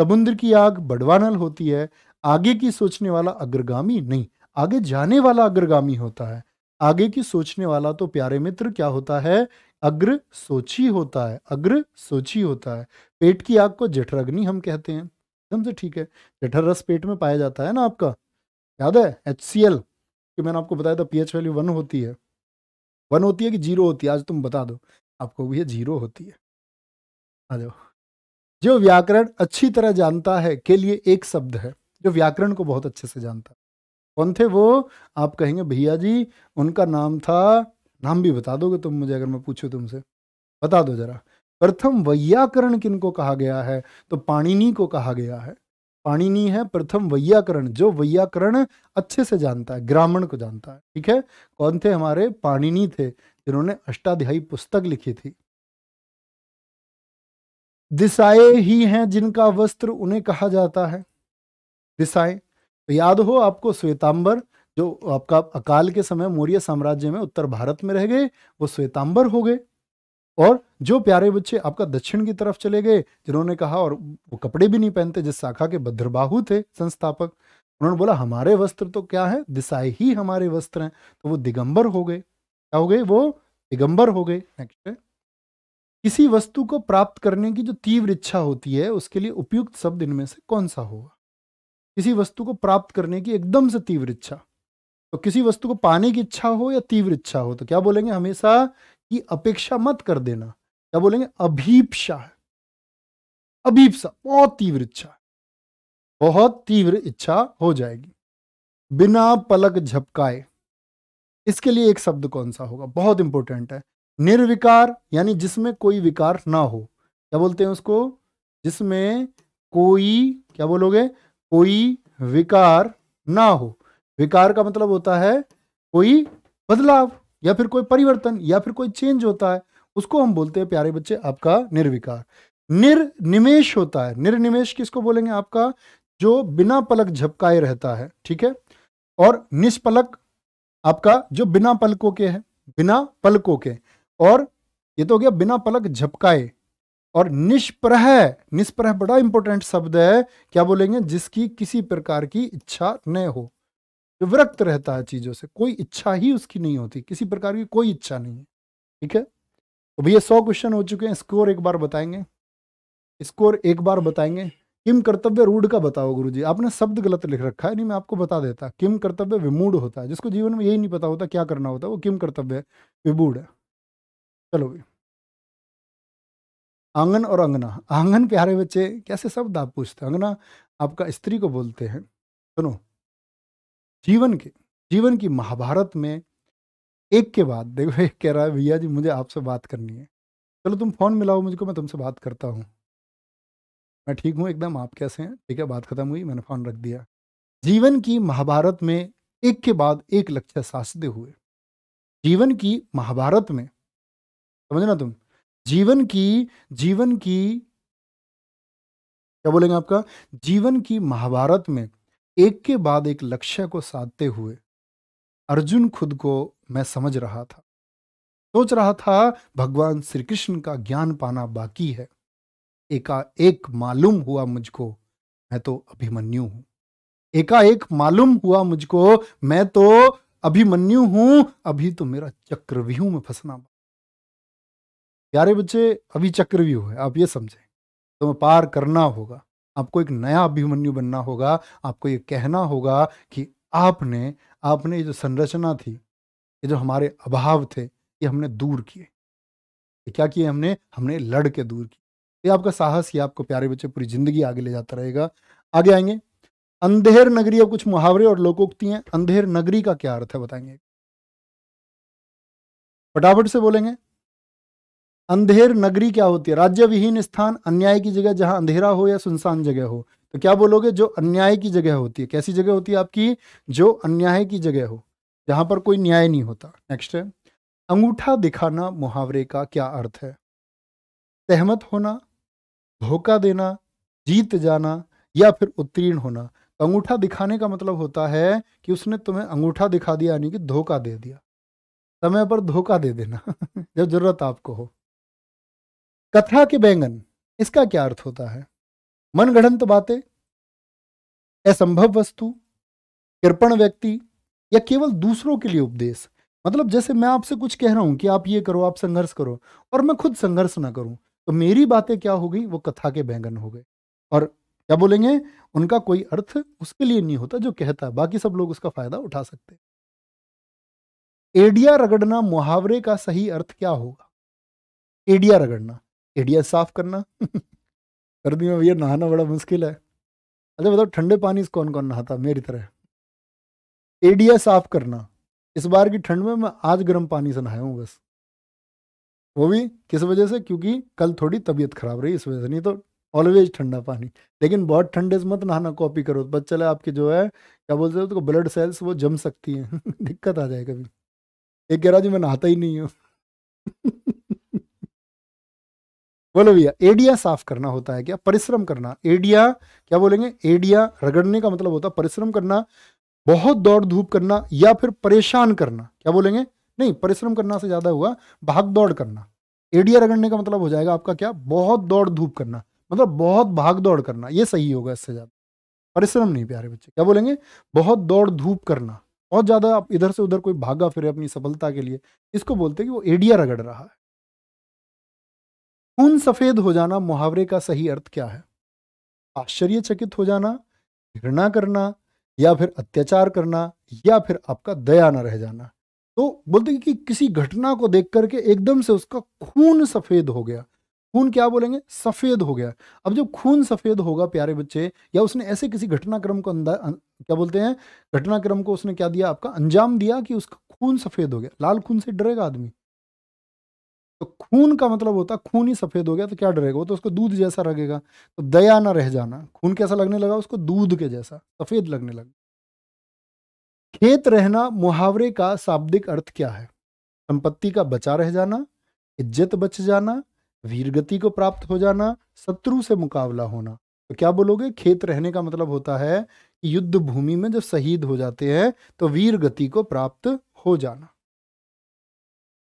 समुद्र की आग बड़वानल होती है आगे की सोचने वाला अग्रगामी नहीं आगे जाने वाला अग्रगामी होता है आगे की सोचने वाला तो प्यारे मित्र क्या होता है अग्र सोची होता है अग्र सोची होता है पेट की आग को जठराग्नि हम कहते हैं एकदम से ठीक है जठर रस पेट में पाया जाता है ना आपका याद है एच सी एल कि मैंने आपको बताया था पीएच वैल्यू वन होती है वन होती है कि जीरो होती है आज तुम बता दो आपको भी जीरो होती है आ जाओ जो व्याकरण अच्छी तरह जानता है के लिए एक शब्द है जो व्याकरण को बहुत अच्छे से जानता है कौन थे वो आप कहेंगे भैया जी उनका नाम था नाम भी बता दोगे तुम मुझे अगर मैं पूछूं तुमसे बता दो जरा प्रथम वैयाकरण किनको कहा गया है तो पाणिनी को कहा गया है पाणिनी है प्रथम वैयाकरण जो वैयाकरण अच्छे से जानता है ग्रामण को जानता है ठीक है कौन थे हमारे पाणिनी थे जिन्होंने अष्टाध्यायी पुस्तक लिखी थी दिशाएं ही हैं जिनका वस्त्र उन्हें कहा जाता है दिशाएं तो याद हो आपको श्वेतांबर जो आपका अकाल के समय मौर्य साम्राज्य में उत्तर भारत में रह गए वो श्वेतांबर हो गए और जो प्यारे बच्चे आपका दक्षिण की तरफ चले गए जिन्होंने कहा और वो कपड़े भी नहीं पहनते जिस शाखा के भद्रबाहु थे संस्थापक उन्होंने बोला हमारे वस्त्र तो क्या है दिशाएं ही हमारे वस्त्र हैं तो वो दिगंबर हो गए क्या हो गए वो दिगंबर हो गए नेक्स्ट किसी वस्तु को प्राप्त करने की जो तीव्र इच्छा होती है उसके लिए उपयुक्त शब्द इनमें से कौन सा होगा किसी वस्तु को प्राप्त करने की एकदम से तीव्र इच्छा तो किसी वस्तु को पाने की इच्छा हो या तीव्र इच्छा हो तो क्या बोलेंगे हमेशा की अपेक्षा मत कर देना क्या बोलेंगे अभीपसा है अभीपसा बहुत तीव्र इच्छा बहुत तीव्र इच्छा हो जाएगी बिना पलक झपकाए इसके लिए एक शब्द कौन सा होगा बहुत इंपॉर्टेंट है निर्विकार यानी जिसमें कोई विकार ना हो क्या बोलते हैं उसको जिसमें कोई क्या बोलोगे कोई विकार ना हो विकार का मतलब होता है कोई बदलाव या फिर कोई परिवर्तन या फिर कोई चेंज होता है उसको हम बोलते हैं प्यारे बच्चे आपका निर्विकार निर्निमेश होता है निर्निमेश किसको बोलेंगे आपका जो बिना पलक झपकाए रहता है ठीक है और निष्पलक आपका जो बिना पलकों के है बिना पलकों के और ये तो हो गया बिना पलक झपकाए और निष्प्रह निष्प्रह बड़ा इंपॉर्टेंट शब्द है क्या बोलेंगे जिसकी किसी प्रकार की इच्छा न हो जो विरक्त रहता है चीजों से कोई इच्छा ही उसकी नहीं होती किसी प्रकार की कोई इच्छा नहीं है ठीक है तो भैया सौ क्वेश्चन हो चुके हैं स्कोर एक बार बताएंगे स्कोर एक बार बताएंगे किम कर्तव्य रूढ़ का बताओ गुरु जी आपने शब्द गलत लिख रखा है नहीं मैं आपको बता देता किम कर्तव्य विमूढ़ होता है जिसको जीवन में यही नहीं पता होता क्या करना होता है वो किम कर्तव्य विमूढ़ है चलो भी आंगन और अंगना आंगन प्यारे बच्चे कैसे शब्द आप पूछते हैं अंगना आपका स्त्री को बोलते हैं सुनो जीवन के जीवन की महाभारत में एक के बाद देखो एक कह रहा है भैया जी मुझे आपसे बात करनी है चलो तुम फोन मिलाओ मुझको मैं तुमसे बात करता हूँ मैं ठीक हूँ एकदम आप कैसे हैं ठीक है बात खत्म हुई मैंने फोन रख दिया जीवन की महाभारत में एक के बाद एक लक्ष्य शासित हुए जीवन की महाभारत में समझना ना तुम जीवन की जीवन की क्या बोलेंगे आपका जीवन की महाभारत में एक के बाद एक लक्ष्य को साधते हुए अर्जुन खुद को मैं समझ रहा था सोच रहा था भगवान श्री कृष्ण का ज्ञान पाना बाकी है एकाएक मालूम हुआ मुझको मैं तो अभिमन्यु हूं एकाएक मालूम हुआ मुझको मैं तो अभिमन्यु हूं अभी तो मेरा चक्रव्यूह में फंसना प्यारे बच्चे अभी चक्रव्यूह है आप ये समझें तो पार करना होगा आपको एक नया अभिमन्यु बनना होगा आपको ये कहना होगा कि आपने आपने ये जो संरचना थी ये जो हमारे अभाव थे ये हमने दूर किए क्या किए हमने हमने लड़ के दूर किए ये आपका साहस ये आपको प्यारे बच्चे पूरी जिंदगी आगे ले जाता रहेगा आगे आएंगे अंधेर नगरी अब कुछ मुहावरे और लोकोक्ति हैं अंधेर नगरी का क्या अर्थ है बताएंगे फटाफट से बोलेंगे अंधेर नगरी क्या होती है राज्य विहीन स्थान अन्याय की जगह जहां अंधेरा हो या सुनसान जगह हो तो क्या बोलोगे जो अन्याय की जगह होती है कैसी जगह होती है आपकी जो अन्याय की जगह हो जहां पर कोई न्याय नहीं होता नेक्स्ट है अंगूठा दिखाना मुहावरे का क्या अर्थ है सहमत होना धोखा देना जीत जाना या फिर उत्तीर्ण होना तो अंगूठा दिखाने का मतलब होता है कि उसने तुम्हें अंगूठा दिखा दिया यानी कि धोखा दे दिया समय पर धोखा दे देना जब जरूरत आपको हो कथा के बैंगन इसका क्या अर्थ होता है मनगढ़ंत बातें असंभव वस्तु कृपण व्यक्ति या केवल दूसरों के लिए उपदेश मतलब जैसे मैं आपसे कुछ कह रहा हूं कि आप ये करो आप संघर्ष करो और मैं खुद संघर्ष ना करूं तो मेरी बातें क्या हो गई वो कथा के बैंगन हो गए और क्या बोलेंगे उनका कोई अर्थ उसके लिए नहीं होता जो कहता बाकी सब लोग उसका फायदा उठा सकते एडिया रगड़ना मुहावरे का सही अर्थ क्या होगा एडिया रगड़ना एडिया साफ करना सर्दी में भैया नहाना बड़ा मुश्किल है अच्छा बताओ ठंडे पानी से कौन कौन नहाता मेरी तरह एडिया साफ करना इस बार की ठंड में मैं आज गर्म पानी से नहाया हूँ बस वो भी किस वजह से क्योंकि कल थोड़ी तबीयत खराब रही इस वजह से नहीं तो ऑलवेज ठंडा पानी लेकिन बहुत ठंडे से मत नहाना कॉपी करो बस चले आपके जो है क्या बोलते हो तो ब्लड सेल्स वो जम सकती हैं दिक्कत आ जाए कभी एक कह रहा जी मैं नहाता ही नहीं हूँ बोलो भैया एडिया साफ करना होता है क्या परिश्रम करना एडिया क्या बोलेंगे एडिया रगड़ने का मतलब होता है परिश्रम करना बहुत दौड़ धूप करना या फिर परेशान करना क्या बोलेंगे नहीं परिश्रम करना से ज़्यादा हुआ भाग दौड़ करना एडिया रगड़ने का मतलब हो जाएगा आपका क्या बहुत दौड़ धूप करना मतलब बहुत भाग दौड़ करना ये सही होगा इससे ज़्यादा परिश्रम नहीं प्यारे बच्चे क्या बोलेंगे बहुत दौड़ धूप करना बहुत ज़्यादा आप इधर से उधर कोई भागा फिर अपनी सफलता के लिए इसको बोलते हैं कि वो एडिया रगड़ रहा है खून सफेद हो जाना मुहावरे का सही अर्थ क्या है आश्चर्यचकित हो जाना घृणा करना या फिर अत्याचार करना या फिर आपका दया न रह जाना तो बोलते कि किसी घटना को देख करके एकदम से उसका खून सफेद हो गया खून क्या बोलेंगे सफेद हो गया अब जब खून सफेद होगा प्यारे बच्चे या उसने ऐसे किसी घटनाक्रम को अंदा अं, क्या बोलते हैं घटनाक्रम को उसने क्या दिया आपका अंजाम दिया कि उसका खून सफेद हो गया लाल खून से डरेगा आदमी तो खून का मतलब होता है खून ही सफ़ेद हो गया तो क्या डरेगा वो तो उसको दूध जैसा लगेगा तो दया ना रह जाना खून कैसा लगने लगा उसको दूध के जैसा सफ़ेद लगने लगा खेत रहना मुहावरे का शाब्दिक अर्थ क्या है संपत्ति का बचा रह जाना इज्जत बच जाना वीरगति को प्राप्त हो जाना शत्रु से मुकाबला होना तो क्या बोलोगे खेत रहने का मतलब होता है कि युद्ध भूमि में जब शहीद हो जाते हैं तो वीर गति को प्राप्त हो जाना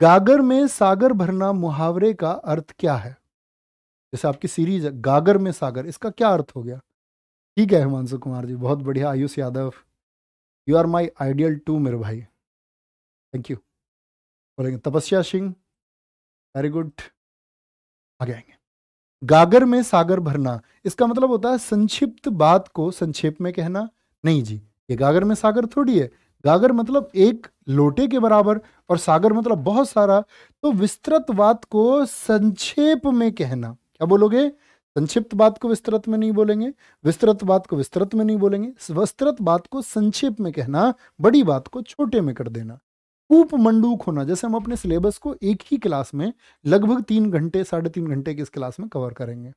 गागर में सागर भरना मुहावरे का अर्थ क्या है जैसे आपकी सीरीज है गागर में सागर इसका क्या अर्थ हो गया ठीक है हिमांशु कुमार जी बहुत बढ़िया Ayush Yadav you are my ideal too मेरे भाई थैंक यू बोलेंगे तपस्या सिंह वेरी गुड आ जाएंगे गागर में सागर भरना इसका मतलब होता है संक्षिप्त बात को संक्षेप में कहना नहीं जी ये गागर में सागर थोड़ी है गागर मतलब एक लोटे के बराबर और सागर मतलब बहुत सारा तो विस्तृत बात को संक्षेप में कहना क्या बोलोगे संक्षिप्त बात को विस्तृत में नहीं बोलेंगे विस्तृत बात को विस्तृत में नहीं बोलेंगे विस्तृत बात को संक्षेप में कहना बड़ी बात को छोटे में कर देना कूप मंडूक होना जैसे हम अपने सिलेबस को एक ही क्लास में लगभग तीन घंटे साढ़े तीन घंटे की इस क्लास में कवर करेंगे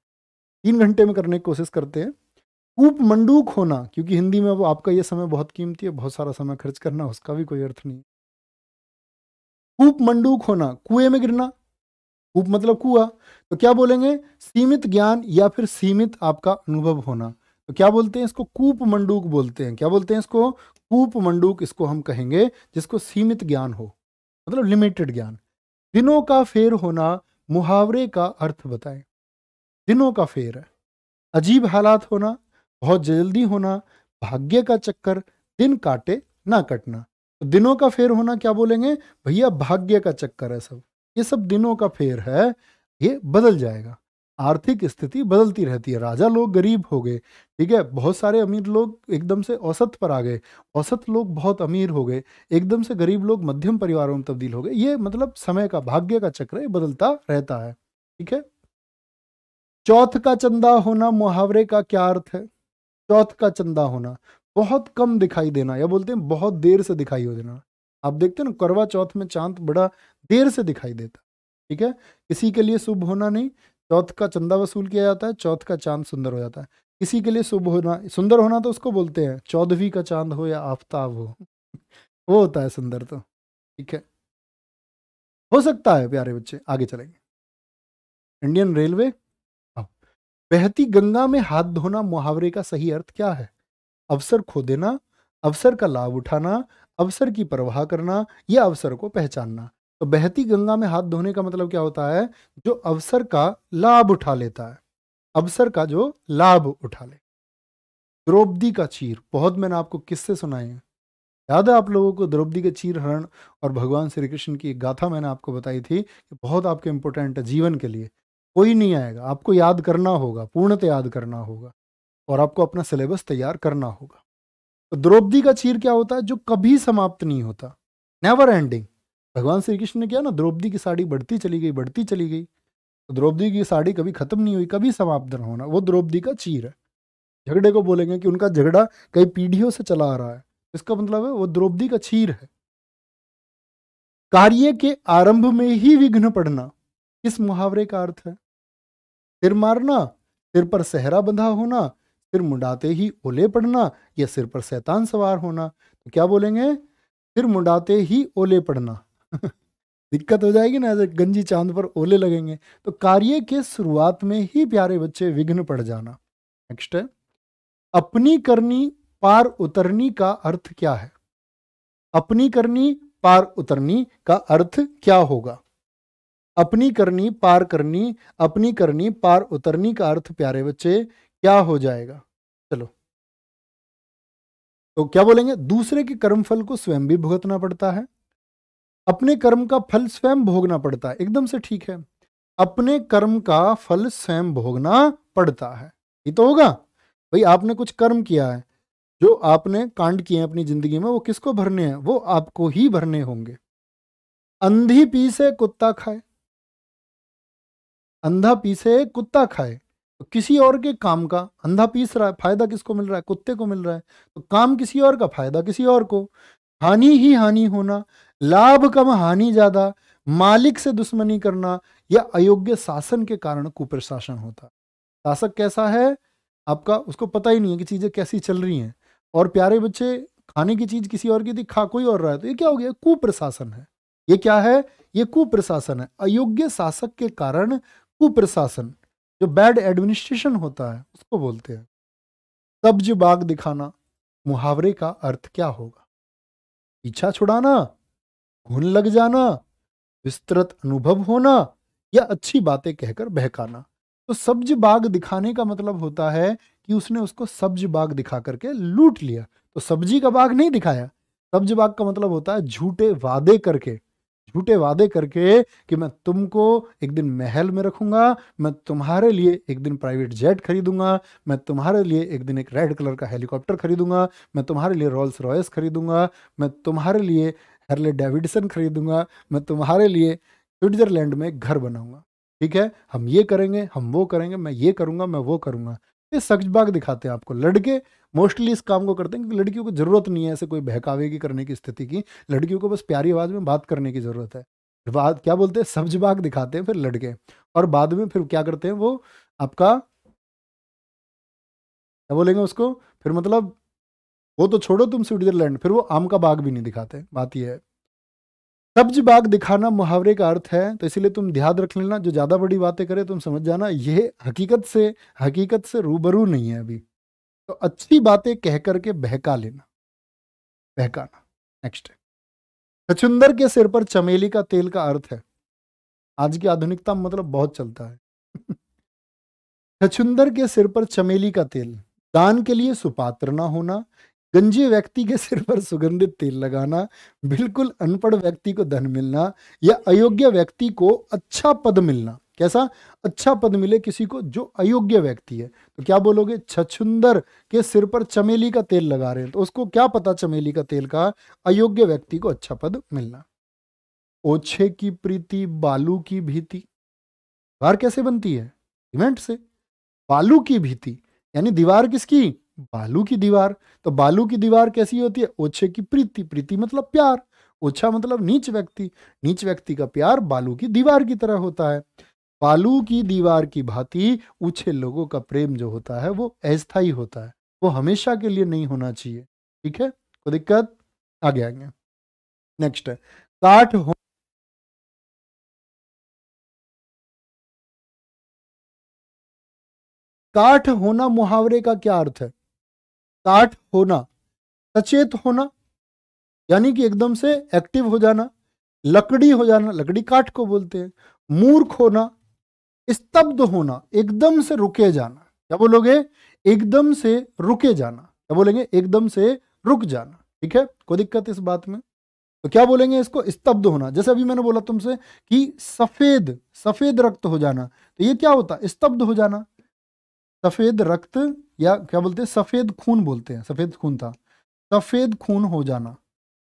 तीन घंटे में करने की कोशिश करते हैं कूप मंडूक होना क्योंकि हिंदी में अब आपका यह समय बहुत कीमती है बहुत सारा समय खर्च करना उसका भी कोई अर्थ नहीं कूप मंडूक होना कुएं में गिरना कूप मतलब कुआ तो क्या बोलेंगे सीमित ज्ञान या फिर सीमित आपका अनुभव होना तो क्या बोलते हैं इसको कूप मंडूक बोलते हैं क्या बोलते हैं इसको कूप मंडूक इसको हम कहेंगे जिसको सीमित ज्ञान हो मतलब लिमिटेड ज्ञान दिनों का फेर होना मुहावरे का अर्थ बताएं दिनों का फेर है अजीब हालात होना बहुत जल्दी होना भाग्य का चक्कर दिन काटे ना कटना तो दिनों का फेर होना क्या बोलेंगे भैया भाग्य का चक्कर है सब ये सब दिनों का फेर है ये बदल जाएगा आर्थिक स्थिति बदलती रहती है राजा लोग गरीब हो गए ठीक है बहुत सारे अमीर लोग एकदम से औसत पर आ गए औसत लोग बहुत अमीर हो गए एकदम से गरीब लोग मध्यम परिवारों में तब्दील हो गए ये मतलब समय का भाग्य का चक्र बदलता रहता है ठीक है चौथ का चंदा होना मुहावरे का क्या अर्थ है चौथ का चंदा होना बहुत कम दिखाई देना या बोलते हैं बहुत देर से दिखाई हो देना आप देखते हैं ना करवा चौथ में चांद बड़ा देर से दिखाई देता ठीक है किसी के लिए शुभ होना नहीं चौथ का चंदा वसूल किया जाता है चौथ का चांद सुंदर हो जाता है किसी के लिए शुभ होना सुंदर होना तो उसको बोलते हैं चौदहवीं का चांद हो या आफ्ताब हो वो होता है सुंदर तो ठीक है हो सकता है प्यारे बच्चे आगे चलेंगे इंडियन रेलवे बहती गंगा में हाथ धोना मुहावरे का सही अर्थ क्या है अवसर खो देना अवसर का लाभ उठाना अवसर की परवाह करना या अवसर को पहचानना तो बहती गंगा में हाथ धोने का मतलब क्या होता है जो अवसर का लाभ उठा लेता है अवसर का जो लाभ उठा ले द्रौपदी का चीर बहुत मैंने आपको किससे सुनाए हैं याद है आप लोगों को द्रौपदी के चीर हरण और भगवान श्री कृष्ण की गाथा मैंने आपको बताई थी कि बहुत आपके इंपोर्टेंट है जीवन के लिए कोई नहीं आएगा आपको याद करना होगा पूर्णतः याद करना होगा और आपको अपना सिलेबस तैयार करना होगा तो द्रौपदी का चीर क्या होता है जो कभी समाप्त नहीं होता नेवर एंडिंग भगवान श्री कृष्ण ने किया ना द्रौपदी की साड़ी बढ़ती चली गई बढ़ती चली गई तो द्रौपदी की साड़ी कभी खत्म नहीं हुई कभी समाप्त न होना वो द्रौपदी का चीर है झगड़े को बोलेंगे कि उनका झगड़ा कई पीढ़ियों से चला आ रहा है इसका मतलब है वो द्रौपदी का चीर है कार्य के आरंभ में ही विघ्न पड़ना इस मुहावरे का अर्थ है सिर मारना सिर पर सहरा बंधा होना सिर मुंडाते ही ओले पड़ना या सिर पर शैतान सवार होना तो क्या बोलेंगे सिर मुंडाते ही ओले पड़ना दिक्कत हो जाएगी ना गंजी चांद पर ओले लगेंगे तो कार्य के शुरुआत में ही प्यारे बच्चे विघ्न पड़ जाना नेक्स्ट है अपनी करनी पार उतरनी का अर्थ क्या है अपनी करनी पार उतरनी का अर्थ क्या होगा अपनी करनी पार करनी अपनी करनी पार उतरनी का अर्थ प्यारे बच्चे क्या हो जाएगा चलो तो क्या बोलेंगे दूसरे के कर्म फल को स्वयं भी भुगतना पड़ता है अपने कर्म का फल स्वयं भोगना पड़ता है एकदम से ठीक है अपने कर्म का फल स्वयं भोगना पड़ता है ये तो होगा भाई आपने कुछ कर्म किया है जो आपने कांड किए हैं अपनी जिंदगी में वो किसको भरने हैं वो आपको ही भरने होंगे अंधी पी से कुत्ता खाए अंधा पी से कुत्ता खाए तो किसी और के काम का अंधा पीस रहा है फायदा किसको मिल रहा है कुत्ते को मिल रहा है तो काम किसी और का फायदा किसी और को हानि ही हानि होना लाभ कम हानि ज्यादा मालिक से दुश्मनी करना या अयोग्य शासन के कारण कुप्रशासन होता शासक कैसा है आपका उसको पता ही नहीं है कि चीजें कैसी चल रही हैं और प्यारे बच्चे खाने की चीज किसी और की थी खा कोई और रहा है तो ये क्या हो गया कुप्रशासन है ये क्या है ये कुप्रशासन है अयोग्य शासक के कारण कुप्रशासन जो बैड एडमिनिस्ट्रेशन होता है उसको बोलते हैं सब्ज बाग दिखाना मुहावरे का अर्थ क्या होगा पीछा छुड़ाना घुन लग जाना विस्तृत अनुभव होना या अच्छी बातें कहकर बहकाना तो सब्ज बाग दिखाने का मतलब होता है कि उसने उसको सब्ज बाग दिखा करके लूट लिया तो सब्जी का बाग नहीं दिखाया सब्ज बाग का मतलब होता है झूठे वादे करके झूठे वादे करके कि मैं तुमको एक दिन महल में रखूंगा मैं तुम्हारे लिए एक दिन प्राइवेट जेट खरीदूंगा मैं तुम्हारे लिए एक दिन एक रेड कलर का हेलीकॉप्टर खरीदूंगा मैं तुम्हारे लिए रॉयल्स रॉयस खरीदूंगा मैं तुम्हारे लिए हरले डेविडसन खरीदूंगा मैं तुम्हारे लिए स्विट्जरलैंड में एक घर बनाऊंगा ठीक है हम ये करेंगे हम वो करेंगे मैं ये करूंगा मैं वो करूंगा ये सच बाग दिखाते हैं आपको लड़के मोस्टली इस काम को करते हैं क्योंकि लड़कियों को ज़रूरत नहीं है ऐसे कोई बहकावे की करने की स्थिति की लड़कियों को बस प्यारी आवाज़ में बात करने की ज़रूरत है बात क्या बोलते हैं सब्ज बाग दिखाते हैं फिर लड़के और बाद में फिर क्या करते हैं वो आपका क्या बोलेंगे उसको फिर मतलब वो तो छोड़ो तुम स्विट्जरलैंड फिर वो आम का बाग भी नहीं दिखाते बात यह है सब्ज बाग दिखाना मुहावरे का अर्थ है तो इसलिए तुम ध्यान रख लेना जो ज़्यादा बड़ी बातें करे तुम समझ जाना ये हकीकत से हकीकत से रूबरू नहीं है अभी तो अच्छी बातें कह करके बहका लेना बहकाना नेक्स्ट छछुंदर के सिर पर चमेली का तेल का अर्थ है आज की आधुनिकता में मतलब बहुत चलता है छछुंदर के सिर पर चमेली का तेल दान के लिए सुपात्र ना होना गंजे व्यक्ति के सिर पर सुगंधित तेल लगाना बिल्कुल अनपढ़ व्यक्ति को धन मिलना या अयोग्य व्यक्ति को अच्छा पद मिलना कैसा अच्छा पद मिले किसी को जो अयोग्य व्यक्ति है तो क्या बोलोगे छछुंदर के सिर पर चमेली का तेल लगा रहे हैं तो उसको क्या पता चमेली का तेल का अयोग्य व्यक्ति को अच्छा पद मिलना ओछे की प्रीति बालू की भीति दीवार कैसे बनती है इवेंट से बालू की भीति यानी दीवार किसकी बालू की दीवार तो बालू की दीवार कैसी होती है ओछे की प्रीति प्रीति मतलब प्यार ओछा मतलब नीच व्यक्ति नीच व्यक्ति का प्यार बालू की दीवार की तरह होता है बालू की दीवार की भांति ऊंचे लोगों का प्रेम जो होता है वो अस्थायी होता है वो हमेशा के लिए नहीं होना चाहिए ठीक है कोई दिक्कत आगे आगे नेक्स्ट है काठ हो काठ होना मुहावरे का क्या अर्थ है स्टार्ट होना सचेत होना यानी कि एकदम से एक्टिव हो जाना लकड़ी हो जाना लकड़ी काट को बोलते हैं मूर्ख होना स्तब्ध होना एकदम से रुके जाना क्या बोलोगे एकदम से रुके जाना क्या बोलेंगे एकदम से रुक जाना ठीक है कोई दिक्कत इस बात में तो क्या बोलेंगे इसको स्तब्ध होना जैसे अभी मैंने बोला तुमसे कि सफेद सफेद रक्त हो जाना तो ये क्या होता स्तब्ध हो जाना सफ़ेद रक्त या क्या बोलते हैं सफ़ेद खून बोलते हैं सफ़ेद खून था सफ़ेद खून हो जाना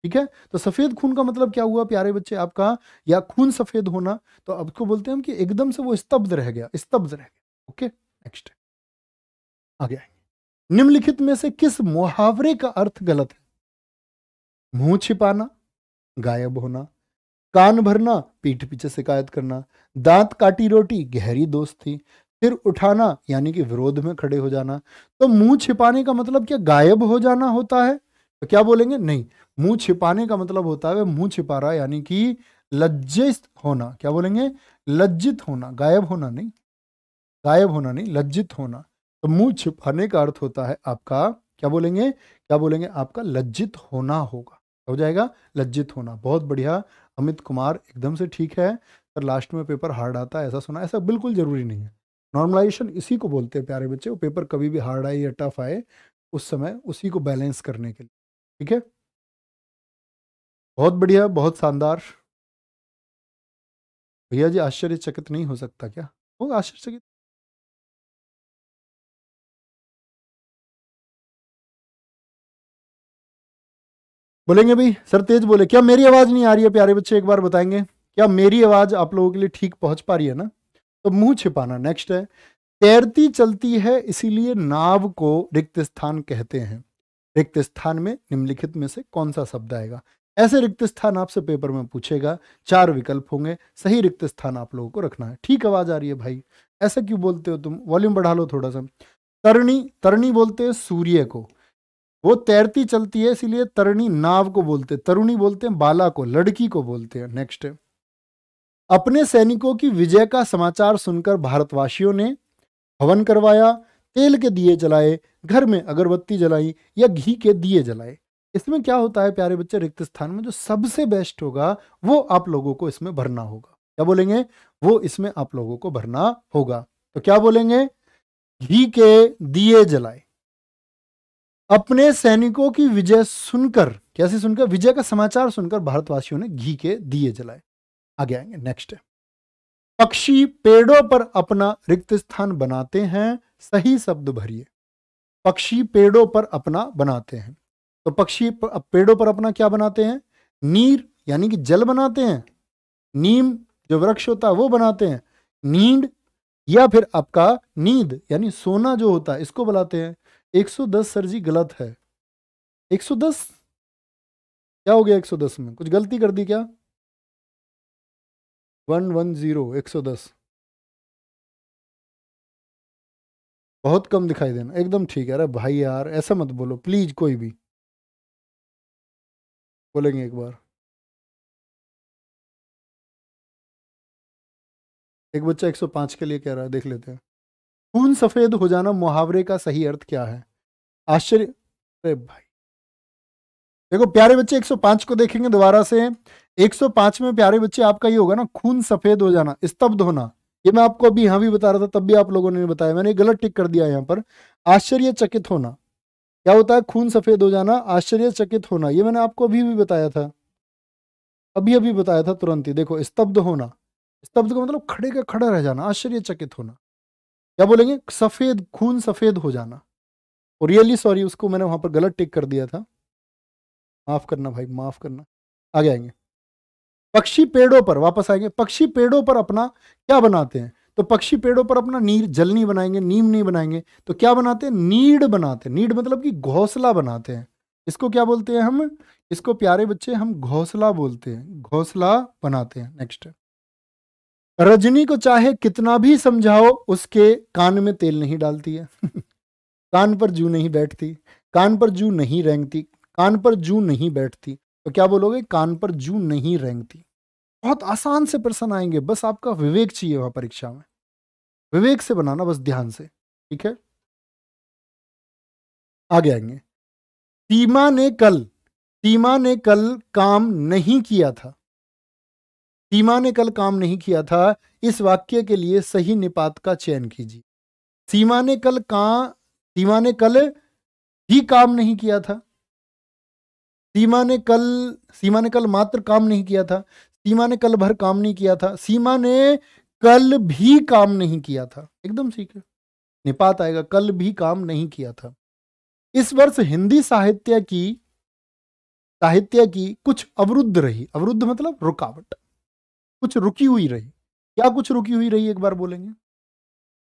ठीक है तो सफ़ेद खून का मतलब क्या हुआ प्यारे बच्चे आपका या खून सफ़ेद होना तो आपको बोलते हैं हम कि एकदम से वो स्तब्ध रह गया स्तब्ध रह गया ओके नेक्स्ट आगे आएंगे निम्नलिखित में से किस मुहावरे का अर्थ गलत है मुंह छिपाना गायब होना कान भरना पीठ पीछे शिकायत करना दांत काटी रोटी गहरी दोस्त थी सिर उठाना यानी कि विरोध में खड़े हो जाना तो मुंह छिपाने का मतलब क्या गायब हो जाना होता है तो क्या बोलेंगे नहीं मुंह छिपाने का मतलब होता है मुंह छिपा रहा यानी कि लज्जित होना क्या बोलेंगे लज्जित होना गायब होना नहीं गायब होना नहीं लज्जित होना तो मुंह छिपाने का अर्थ होता है आपका क्या बोलेंगे क्या बोलेंगे आपका लज्जित होना होगा हो जाएगा लज्जित होना बहुत बढ़िया अमित कुमार एकदम से ठीक है सर लास्ट में पेपर हार्ड आता है ऐसा सुना ऐसा बिल्कुल ज़रूरी नहीं है नॉर्मलाइजेशन इसी को बोलते हैं प्यारे बच्चे वो पेपर कभी भी हार्ड आए या टफ आए उस समय उसी को बैलेंस करने के लिए ठीक है बहुत बढ़िया बहुत शानदार भैया जी आश्चर्यचकित नहीं हो सकता क्या होगा आश्चर्यचकित बोलेंगे भाई सर तेज बोले क्या मेरी आवाज नहीं आ रही है प्यारे बच्चे एक बार बताएंगे क्या मेरी आवाज आप लोगों के लिए ठीक पहुंच पा रही है ना तो मुंह छिपाना नेक्स्ट है तैरती चलती है इसीलिए नाव को रिक्त स्थान कहते हैं रिक्त स्थान में निम्नलिखित में से कौन सा शब्द आएगा ऐसे रिक्त स्थान आपसे पेपर में पूछेगा चार विकल्प होंगे सही रिक्त स्थान आप लोगों को रखना है ठीक आवाज आ रही है भाई ऐसा क्यों बोलते हो तुम वॉल्यूम बढ़ा लो थोड़ा सा तरणी तरणी बोलते हैं सूर्य को वो तैरती चलती है इसीलिए तरणी नाव को बोलते हैं तरुणी बोलते हैं बाला को लड़की को बोलते हैं नेक्स्ट है अपने सैनिकों की विजय का समाचार सुनकर भारतवासियों ने हवन करवाया तेल के दिए जलाए घर में अगरबत्ती जलाई या घी के दिए जलाए इसमें क्या होता है प्यारे बच्चे रिक्त स्थान में जो सबसे बेस्ट होगा वो आप लोगों को इसमें भरना होगा क्या बोलेंगे वो इसमें आप लोगों को भरना होगा तो क्या बोलेंगे घी के दिए जलाए अपने सैनिकों की विजय सुनकर कैसे सुनकर विजय का समाचार सुनकर भारतवासियों ने घी के दिए जलाए आगे आएंगे नेक्स्ट पक्षी पेड़ों पर अपना रिक्त स्थान बनाते हैं सही शब्द भरिए पक्षी पेड़ों पर अपना बनाते हैं तो पक्षी पेड़ों पर अपना क्या बनाते हैं नीर यानी कि जल बनाते हैं नीम जो वृक्ष होता है वो बनाते हैं नींद या फिर आपका नींद यानी सोना जो होता है इसको बुलाते हैं 110 सर जी गलत है 110 क्या हो गया 110 में कुछ गलती कर दी क्या वन वन ज़ीरो एक सौ दस बहुत कम दिखाई देना एकदम ठीक है अरे भाई यार ऐसा मत बोलो प्लीज़ कोई भी बोलेंगे एक बार एक बच्चा एक सौ पांच के लिए कह रहा है देख लेते हैं खून सफ़ेद हो जाना मुहावरे का सही अर्थ क्या है आश्चर्य अरे भाई देखो प्यारे बच्चे 105 को देखेंगे दोबारा से 105 में प्यारे बच्चे आपका ये होगा ना खून सफेद हो जाना स्तब्ध होना ये मैं आपको अभी यहां भी बता रहा था तब भी आप लोगों ने बताया मैंने गलत टिक कर दिया यहाँ पर आश्चर्यचकित होना क्या होता है खून सफेद हो जाना आश्चर्यचकित होना ये मैंने आपको अभी भी बताया था अभी अभी बताया था तुरंत ही देखो स्तब्ध होना स्तब्ध का मतलब खड़े का खड़ा रह जाना आश्चर्यचकित होना क्या बोलेंगे सफेद खून सफेद हो जाना और रियली सॉरी उसको मैंने वहां पर गलत टिक कर दिया था माफ़ करना भाई माफ़ करना आगे आएंगे पक्षी पेड़ों पर वापस आएंगे पक्षी पेड़ों पर अपना क्या बनाते हैं तो पक्षी पेड़ों पर अपना नीर जल नहीं बनाएंगे नीम नहीं बनाएंगे तो क्या बनाते हैं नीड बनाते हैं नीड मतलब कि घोसला बनाते हैं इसको क्या बोलते हैं हम इसको प्यारे बच्चे हम घोसला बोलते हैं घोसला बनाते हैं नेक्स्ट रजनी को चाहे कितना भी समझाओ उसके कान में तेल नहीं डालती है कान पर जू नहीं बैठती कान पर जू नहीं रेंगती कान पर जू नहीं बैठती तो क्या बोलोगे कान पर जू नहीं रेंगती बहुत आसान से प्रश्न आएंगे बस आपका विवेक चाहिए वहां परीक्षा में विवेक से बनाना बस ध्यान से ठीक है आगे आएंगे सीमा ने कल सीमा ने कल काम नहीं किया था सीमा ने कल काम नहीं किया था इस वाक्य के लिए सही निपात का चयन कीजिए सीमा ने कल का सीमा ने कल ही काम नहीं किया था सीमा ने कल सीमा ने कल मात्र काम नहीं किया था सीमा ने कल भर काम नहीं किया था सीमा ने कल भी काम नहीं किया था एकदम ठीक है निपात आएगा कल भी काम नहीं किया था इस वर्ष हिंदी साहित्य की साहित्य की कुछ अवरुद्ध रही अवरुद्ध मतलब रुकावट कुछ रुकी हुई रही क्या कुछ रुकी हुई रही एक बार बोलेंगे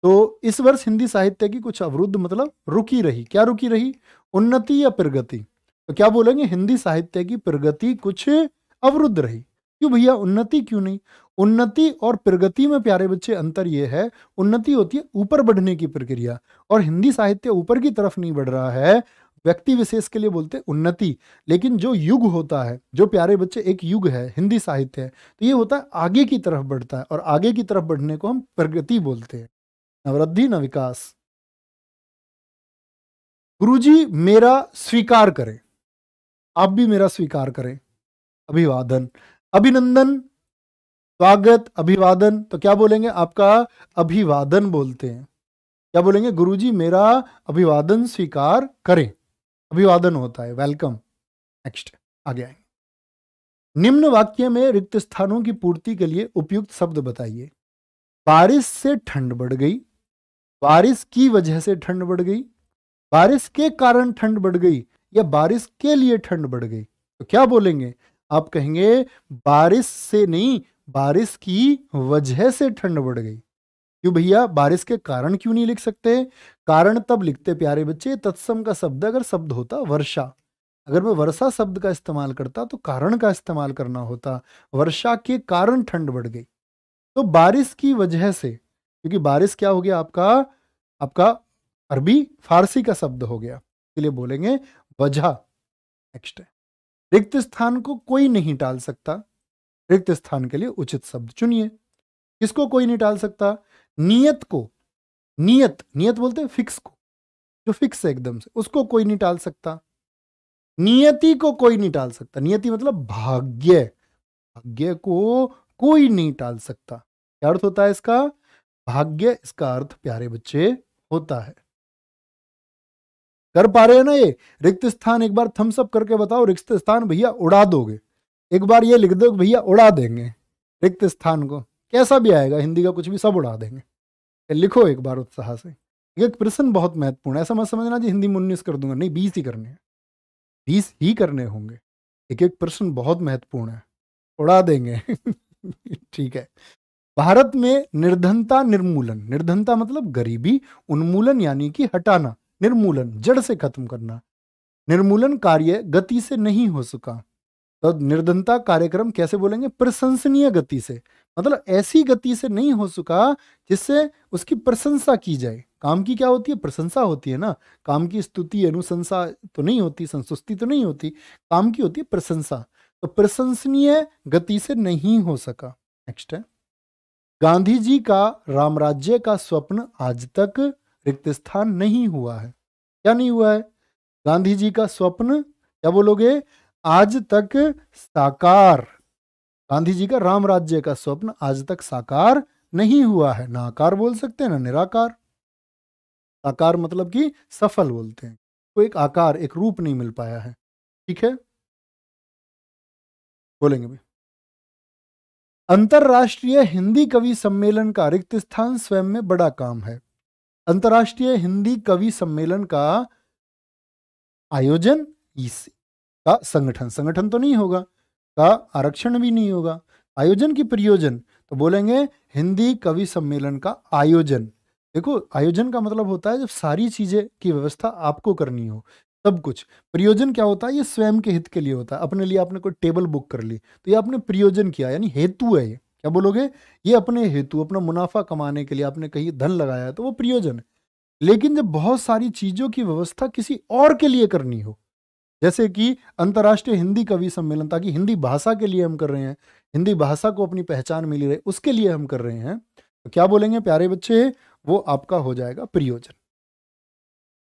तो इस वर्ष हिंदी साहित्य की कुछ अवरुद्ध मतलब रुकी रही क्या रुकी रही उन्नति या प्रगति तो क्या बोलेंगे हिंदी साहित्य की प्रगति कुछ अवरुद्ध रही क्यों भैया उन्नति क्यों नहीं उन्नति और प्रगति में प्यारे बच्चे अंतर यह है उन्नति होती है ऊपर बढ़ने की प्रक्रिया और हिंदी साहित्य ऊपर की तरफ नहीं बढ़ रहा है व्यक्ति विशेष के लिए बोलते हैं उन्नति लेकिन जो युग होता है जो प्यारे बच्चे एक युग है हिंदी साहित्य है तो ये होता है आगे की तरफ बढ़ता है और आगे की तरफ बढ़ने को हम प्रगति बोलते हैं नवृद्धि न विकास गुरुजी मेरा स्वीकार करें आप भी मेरा स्वीकार करें अभिवादन अभिनंदन स्वागत अभिवादन तो क्या बोलेंगे आपका अभिवादन बोलते हैं क्या बोलेंगे गुरुजी मेरा अभिवादन स्वीकार करें अभिवादन होता है वेलकम नेक्स्ट आगे आएंगे निम्न वाक्य में रिक्त स्थानों की पूर्ति के लिए उपयुक्त शब्द बताइए बारिश से ठंड बढ़ गई बारिश की वजह से ठंड बढ़ गई बारिश के कारण ठंड बढ़ गई या बारिश के लिए ठंड बढ़ गई तो क्या बोलेंगे आप कहेंगे बारिश से नहीं बारिश की वजह से ठंड बढ़ गई क्यों भैया बारिश के कारण क्यों नहीं लिख सकते कारण तब लिखते प्यारे बच्चे तत्सम का शब्द अगर शब्द होता वर्षा अगर मैं वर्षा शब्द का इस्तेमाल करता तो कारण का इस्तेमाल करना होता वर्षा के कारण ठंड बढ़ गई तो बारिश की वजह से क्योंकि बारिश क्या हो गया आपका आपका अरबी फारसी का शब्द हो गया इसलिए बोलेंगे वजह नेक्स्ट है रिक्त स्थान को कोई नहीं टाल सकता रिक्त स्थान के लिए उचित शब्द चुनिए किसको कोई नहीं टाल सकता नियत को नियत नियत बोलते हैं फिक्स को जो फिक्स है एकदम से उसको कोई नहीं टाल सकता नियति को कोई नहीं टाल सकता नियति मतलब भाग्य भाग्य को कोई नहीं टाल सकता क्या अर्थ होता है इसका भाग्य इसका अर्थ प्यारे बच्चे होता है कर पा रहे हैं ना ये रिक्त स्थान एक बार थम्स अप करके बताओ रिक्त स्थान भैया उड़ा दोगे एक बार ये लिख दो भैया उड़ा देंगे रिक्त स्थान को कैसा भी आएगा हिंदी का कुछ भी सब उड़ा देंगे लिखो एक बार उत्साह से एक प्रश्न बहुत महत्वपूर्ण है ऐसा मत समझना जी हिंदी में उन्नीस कर दूंगा नहीं बीस ही करने हैं बीस ही करने होंगे एक एक प्रश्न बहुत महत्वपूर्ण है उड़ा देंगे ठीक है भारत में निर्धनता निर्मूलन निर्धनता मतलब गरीबी उन्मूलन यानी कि हटाना निर्मूलन जड़ से खत्म करना निर्मूलन कार्य गति से नहीं हो सका तो निर्धनता कार्यक्रम कैसे बोलेंगे प्रशंसनीय गति से मतलब ऐसी गति से नहीं हो सका जिससे उसकी प्रशंसा की जाए काम की क्या होती है प्रशंसा होती है ना काम की स्तुति अनुशंसा तो नहीं होती संतुष्टि तो नहीं होती काम की होती है प्रशंसा तो प्रशंसनीय गति से नहीं हो सका नेक्स्ट है गांधी जी का रामराज्य का स्वप्न आज तक रिक्त स्थान नहीं हुआ है क्या नहीं हुआ है गांधी जी का स्वप्न क्या बोलोगे आज तक साकार गांधी जी का राम राज्य का स्वप्न आज तक साकार नहीं हुआ है नाकार बोल सकते हैं ना निराकार साकार मतलब कि सफल बोलते हैं को तो एक आकार एक रूप नहीं मिल पाया है ठीक है बोलेंगे भी अंतरराष्ट्रीय हिंदी कवि सम्मेलन का रिक्त स्थान स्वयं में बड़ा काम है अंतर्राष्ट्रीय हिंदी कवि सम्मेलन का आयोजन इस का संगठन संगठन तो नहीं होगा का आरक्षण भी नहीं होगा आयोजन की प्रयोजन तो बोलेंगे हिंदी कवि सम्मेलन का आयोजन देखो आयोजन का मतलब होता है जब सारी चीज़ें की व्यवस्था आपको करनी हो सब कुछ प्रयोजन क्या होता है ये स्वयं के हित के लिए होता है अपने लिए आपने कोई टेबल बुक कर ली तो ये आपने प्रयोजन किया यानी हेतु है ये क्या बोलोगे ये अपने हेतु अपना मुनाफा कमाने के लिए आपने कहीं धन लगाया है तो वो प्रियोजन है लेकिन जब बहुत सारी चीज़ों की व्यवस्था किसी और के लिए करनी हो जैसे कि अंतर्राष्ट्रीय हिंदी कवि सम्मेलन ताकि हिंदी भाषा के लिए हम कर रहे हैं हिंदी भाषा को अपनी पहचान मिली रहे उसके लिए हम कर रहे हैं तो क्या बोलेंगे प्यारे बच्चे वो आपका हो जाएगा प्रियोजन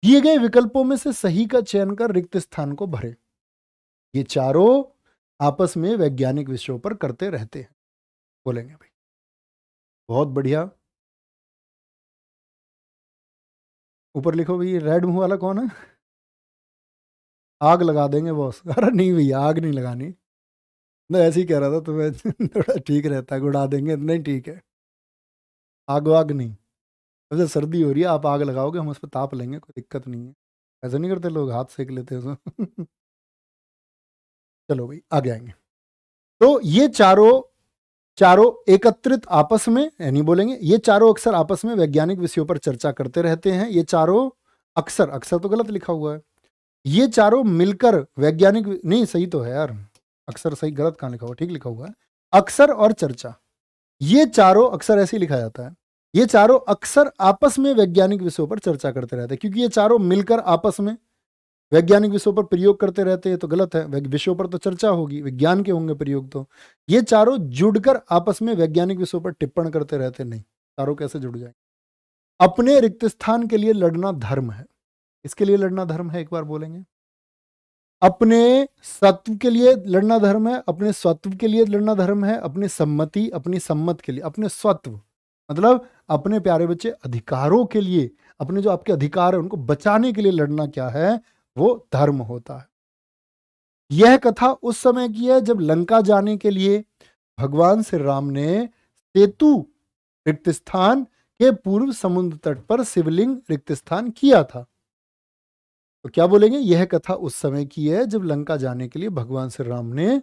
दिए गए विकल्पों में से सही का चयन कर रिक्त स्थान को भरे ये चारों आपस में वैज्ञानिक विषयों पर करते रहते हैं बोलेंगे भाई बहुत बढ़िया ऊपर लिखो भाई रेड मुंह वाला कौन है आग लगा देंगे बॉस अरे नहीं भैया आग नहीं लगानी मैं ऐसे ही कह रहा था तुम्हें थोड़ा ठीक रहता है उड़ा देंगे नहीं ठीक है आग वाग नहीं वैसे सर्दी हो रही है आप आग लगाओगे हम उस पर ताप लेंगे कोई दिक्कत नहीं है ऐसे नहीं करते लोग हाथ सेक लेते हैं चलो भाई आगे आएंगे तो ये चारों चारों एकत्रित आपस में यानी बोलेंगे ये चारों अक्सर आपस में वैज्ञानिक विषयों पर चर्चा करते रहते हैं ये चारों अक्सर अक्सर तो गलत लिखा हुआ है ये चारों मिलकर वैज्ञानिक नहीं सही तो है यार अक्सर सही गलत कहां लिखा हुआ ठीक लिखा हुआ है अक्सर और चर्चा ये चारों अक्सर ऐसे लिखा जाता है ये चारों अक्सर आपस में वैज्ञानिक विषयों पर चर्चा करते रहते हैं क्योंकि ये चारों मिलकर आपस में वैज्ञानिक विषयों पर प्रयोग करते रहते हैं तो गलत है विषयों पर तो चर्चा होगी विज्ञान के होंगे प्रयोग तो ये चारों जुड़कर आपस में वैज्ञानिक विषयों पर टिप्पण करते रहते नहीं चारों कैसे जुड़ जाएंगे अपने रिक्त स्थान के लिए लड़ना धर्म है इसके लिए लड़ना धर्म है एक बार बोलेंगे अपने सत्व के लिए लड़ना धर्म है अपने स्वत्व के लिए लड़ना धर्म है अपनी सम्मति अपनी सम्मत के लिए अपने स्वत्व मतलब अपने प्यारे बच्चे अधिकारों के लिए अपने जो आपके अधिकार है उनको बचाने के लिए लड़ना क्या है वो धर्म होता है यह कथा उस समय की है जब लंका जाने के लिए भगवान श्री राम ने सेतु रिक्त स्थान के पूर्व समुद्र तट पर शिवलिंग रिक्त स्थान किया था तो क्या बोलेंगे यह कथा उस समय की है जब लंका जाने के लिए भगवान श्री राम ने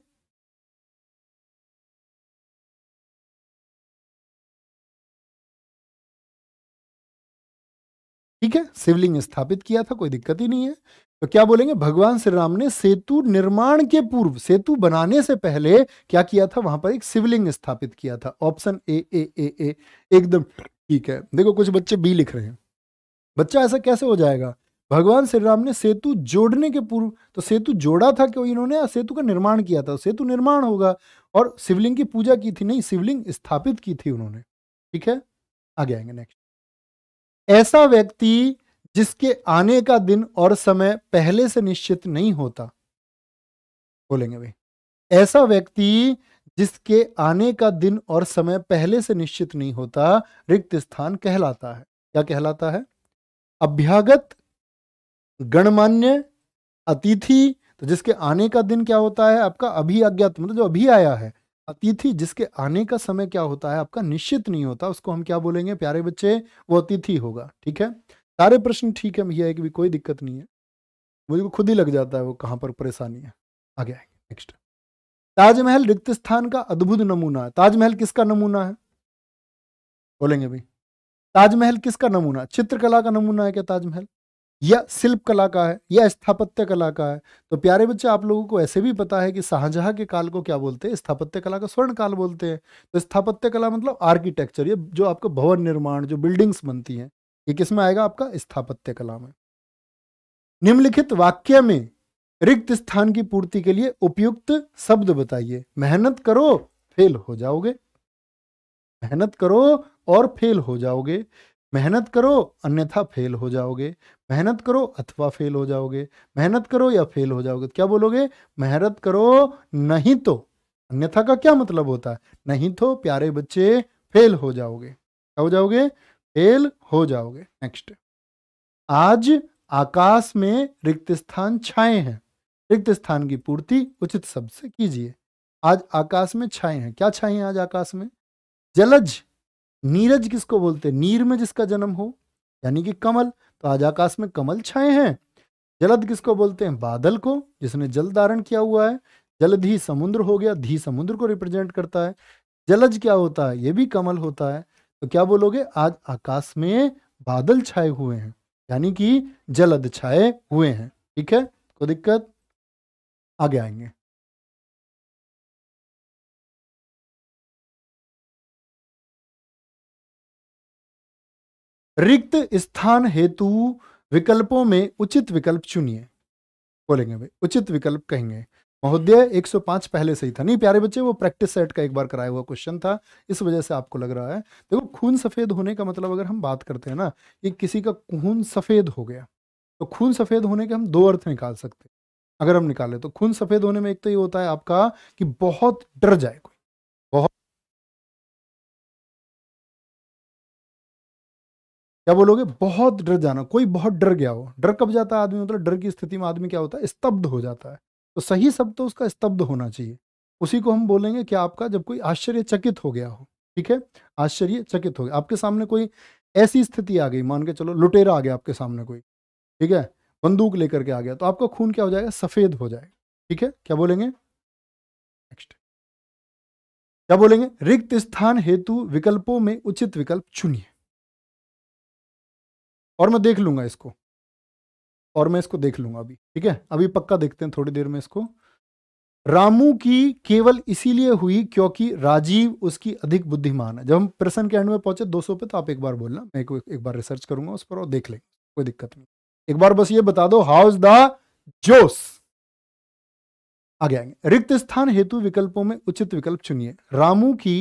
ठीक है शिवलिंग स्थापित किया था कोई दिक्कत ही नहीं है तो क्या बोलेंगे भगवान श्री राम ने सेतु निर्माण के पूर्व सेतु बनाने से पहले क्या किया था वहां पर एक शिवलिंग स्थापित किया था ऑप्शन ए ए ए ए एकदम ठीक है देखो कुछ बच्चे बी लिख रहे हैं बच्चा ऐसा कैसे हो जाएगा भगवान श्री राम ने सेतु जोड़ने के पूर्व तो सेतु जोड़ा था क्यों इन्होंने सेतु का निर्माण किया था सेतु निर्माण होगा और शिवलिंग की पूजा की थी नहीं शिवलिंग स्थापित की थी उन्होंने ठीक है आगे आएंगे नेक्स्ट ऐसा व्यक्ति जिसके आने का दिन और समय पहले से निश्चित नहीं होता बोलेंगे भाई ऐसा व्यक्ति जिसके आने का दिन और समय पहले से निश्चित नहीं होता रिक्त स्थान कहलाता है क्या कहलाता है अभ्यागत गणमान्य अतिथि तो जिसके आने का दिन क्या होता है आपका अभी अज्ञात मतलब जो अभी आया है अतिथि जिसके आने का समय क्या होता है आपका निश्चित नहीं होता उसको हम क्या बोलेंगे प्यारे बच्चे वो अतिथि होगा ठीक है सारे प्रश्न ठीक है भैया एक कि भी कोई दिक्कत नहीं है मुझे खुद ही लग जाता है वो कहाँ पर परेशानी है आगे आएंगे नेक्स्ट ताजमहल रिक्त स्थान का अद्भुत नमूना है ताजमहल किसका नमूना है बोलेंगे भाई ताजमहल किसका नमूना चित्रकला का नमूना है क्या ताजमहल या शिल्प कला का है या स्थापत्य कला का है तो प्यारे बच्चे आप लोगों को ऐसे भी पता है कि शाहजहां के काल को क्या बोलते हैं स्थापत्य कला का स्वर्ण काल बोलते हैं तो स्थापत्य कला मतलब आर्किटेक्चर ये जो आपका भवन निर्माण जो बिल्डिंग्स बनती हैं ये किस में आएगा आपका स्थापत्य कला में निम्नलिखित वाक्य में रिक्त स्थान की पूर्ति के लिए उपयुक्त शब्द बताइए मेहनत करो फेल हो जाओगे मेहनत करो और फेल हो जाओगे मेहनत करो अन्यथा फेल हो जाओगे मेहनत करो अथवा फेल हो जाओगे मेहनत करो या फेल हो जाओगे तो क्या बोलोगे मेहनत करो नहीं तो अन्यथा का क्या मतलब होता है नहीं तो प्यारे बच्चे फेल हो जाओगे क्या हो जाओगे फेल हो जाओगे नेक्स्ट आज आकाश में रिक्त स्थान छाए हैं रिक्त स्थान की पूर्ति उचित शब्द से कीजिए आज आकाश में छाए हैं क्या छाए हैं आज आकाश में जलज नीरज किसको बोलते नीर में जिसका जन्म हो यानी कि कमल तो आज आकाश में कमल छाए हैं जलद किसको बोलते हैं बादल को जिसने जल धारण किया हुआ है जलद ही समुद्र हो गया धी समुद्र को रिप्रेजेंट करता है जलज क्या होता है ये भी कमल होता है तो क्या बोलोगे आज आकाश में बादल छाए हुए हैं यानी कि जलद छाए हुए हैं ठीक है कोई दिक्कत आगे आएंगे रिक्त स्थान हेतु विकल्पों में उचित विकल्प चुनिए बोलेंगे भाई उचित विकल्प कहेंगे महोदय 105 पहले सही था नहीं प्यारे बच्चे वो प्रैक्टिस सेट का एक बार कराया हुआ क्वेश्चन था इस वजह से आपको लग रहा है देखो खून सफ़ेद होने का मतलब अगर हम बात करते हैं ना कि किसी का खून सफ़ेद हो गया तो खून सफ़ेद होने के हम दो अर्थ निकाल सकते अगर हम निकालें तो खून सफ़ेद होने में एक तो ये होता है आपका कि बहुत डर जाए कोई बहुत क्या बोलोगे बहुत डर जाना कोई बहुत डर गया हो डर कब जाता है आदमी मतलब डर की स्थिति में आदमी क्या होता है स्तब्ध हो जाता है तो सही शब्द तो उसका स्तब्ध होना चाहिए उसी को हम बोलेंगे कि आपका जब कोई आश्चर्यचकित हो गया हो ठीक है आश्चर्यचकित हो गया आपके सामने कोई ऐसी स्थिति आ गई मान के चलो लुटेरा आ गया आपके सामने कोई ठीक है बंदूक लेकर के आ गया तो आपका खून क्या हो जाएगा सफ़ेद हो जाएगा ठीक है क्या बोलेंगे नेक्स्ट क्या बोलेंगे रिक्त स्थान हेतु विकल्पों में उचित विकल्प चुनिए और मैं देख लूँगा इसको और मैं इसको देख लूँगा अभी ठीक है अभी पक्का देखते हैं थोड़ी देर में इसको रामू की केवल इसीलिए हुई क्योंकि राजीव उसकी अधिक बुद्धिमान है जब हम प्रश्न के एंड में पहुंचे 200 पे तो आप एक बार बोलना मैं एक, एक बार रिसर्च करूंगा उस पर और देख लेंगे कोई दिक्कत नहीं एक बार बस ये बता दो हाउ इज द जोस आगे आएंगे रिक्त स्थान हेतु विकल्पों में उचित विकल्प चुनिए रामू की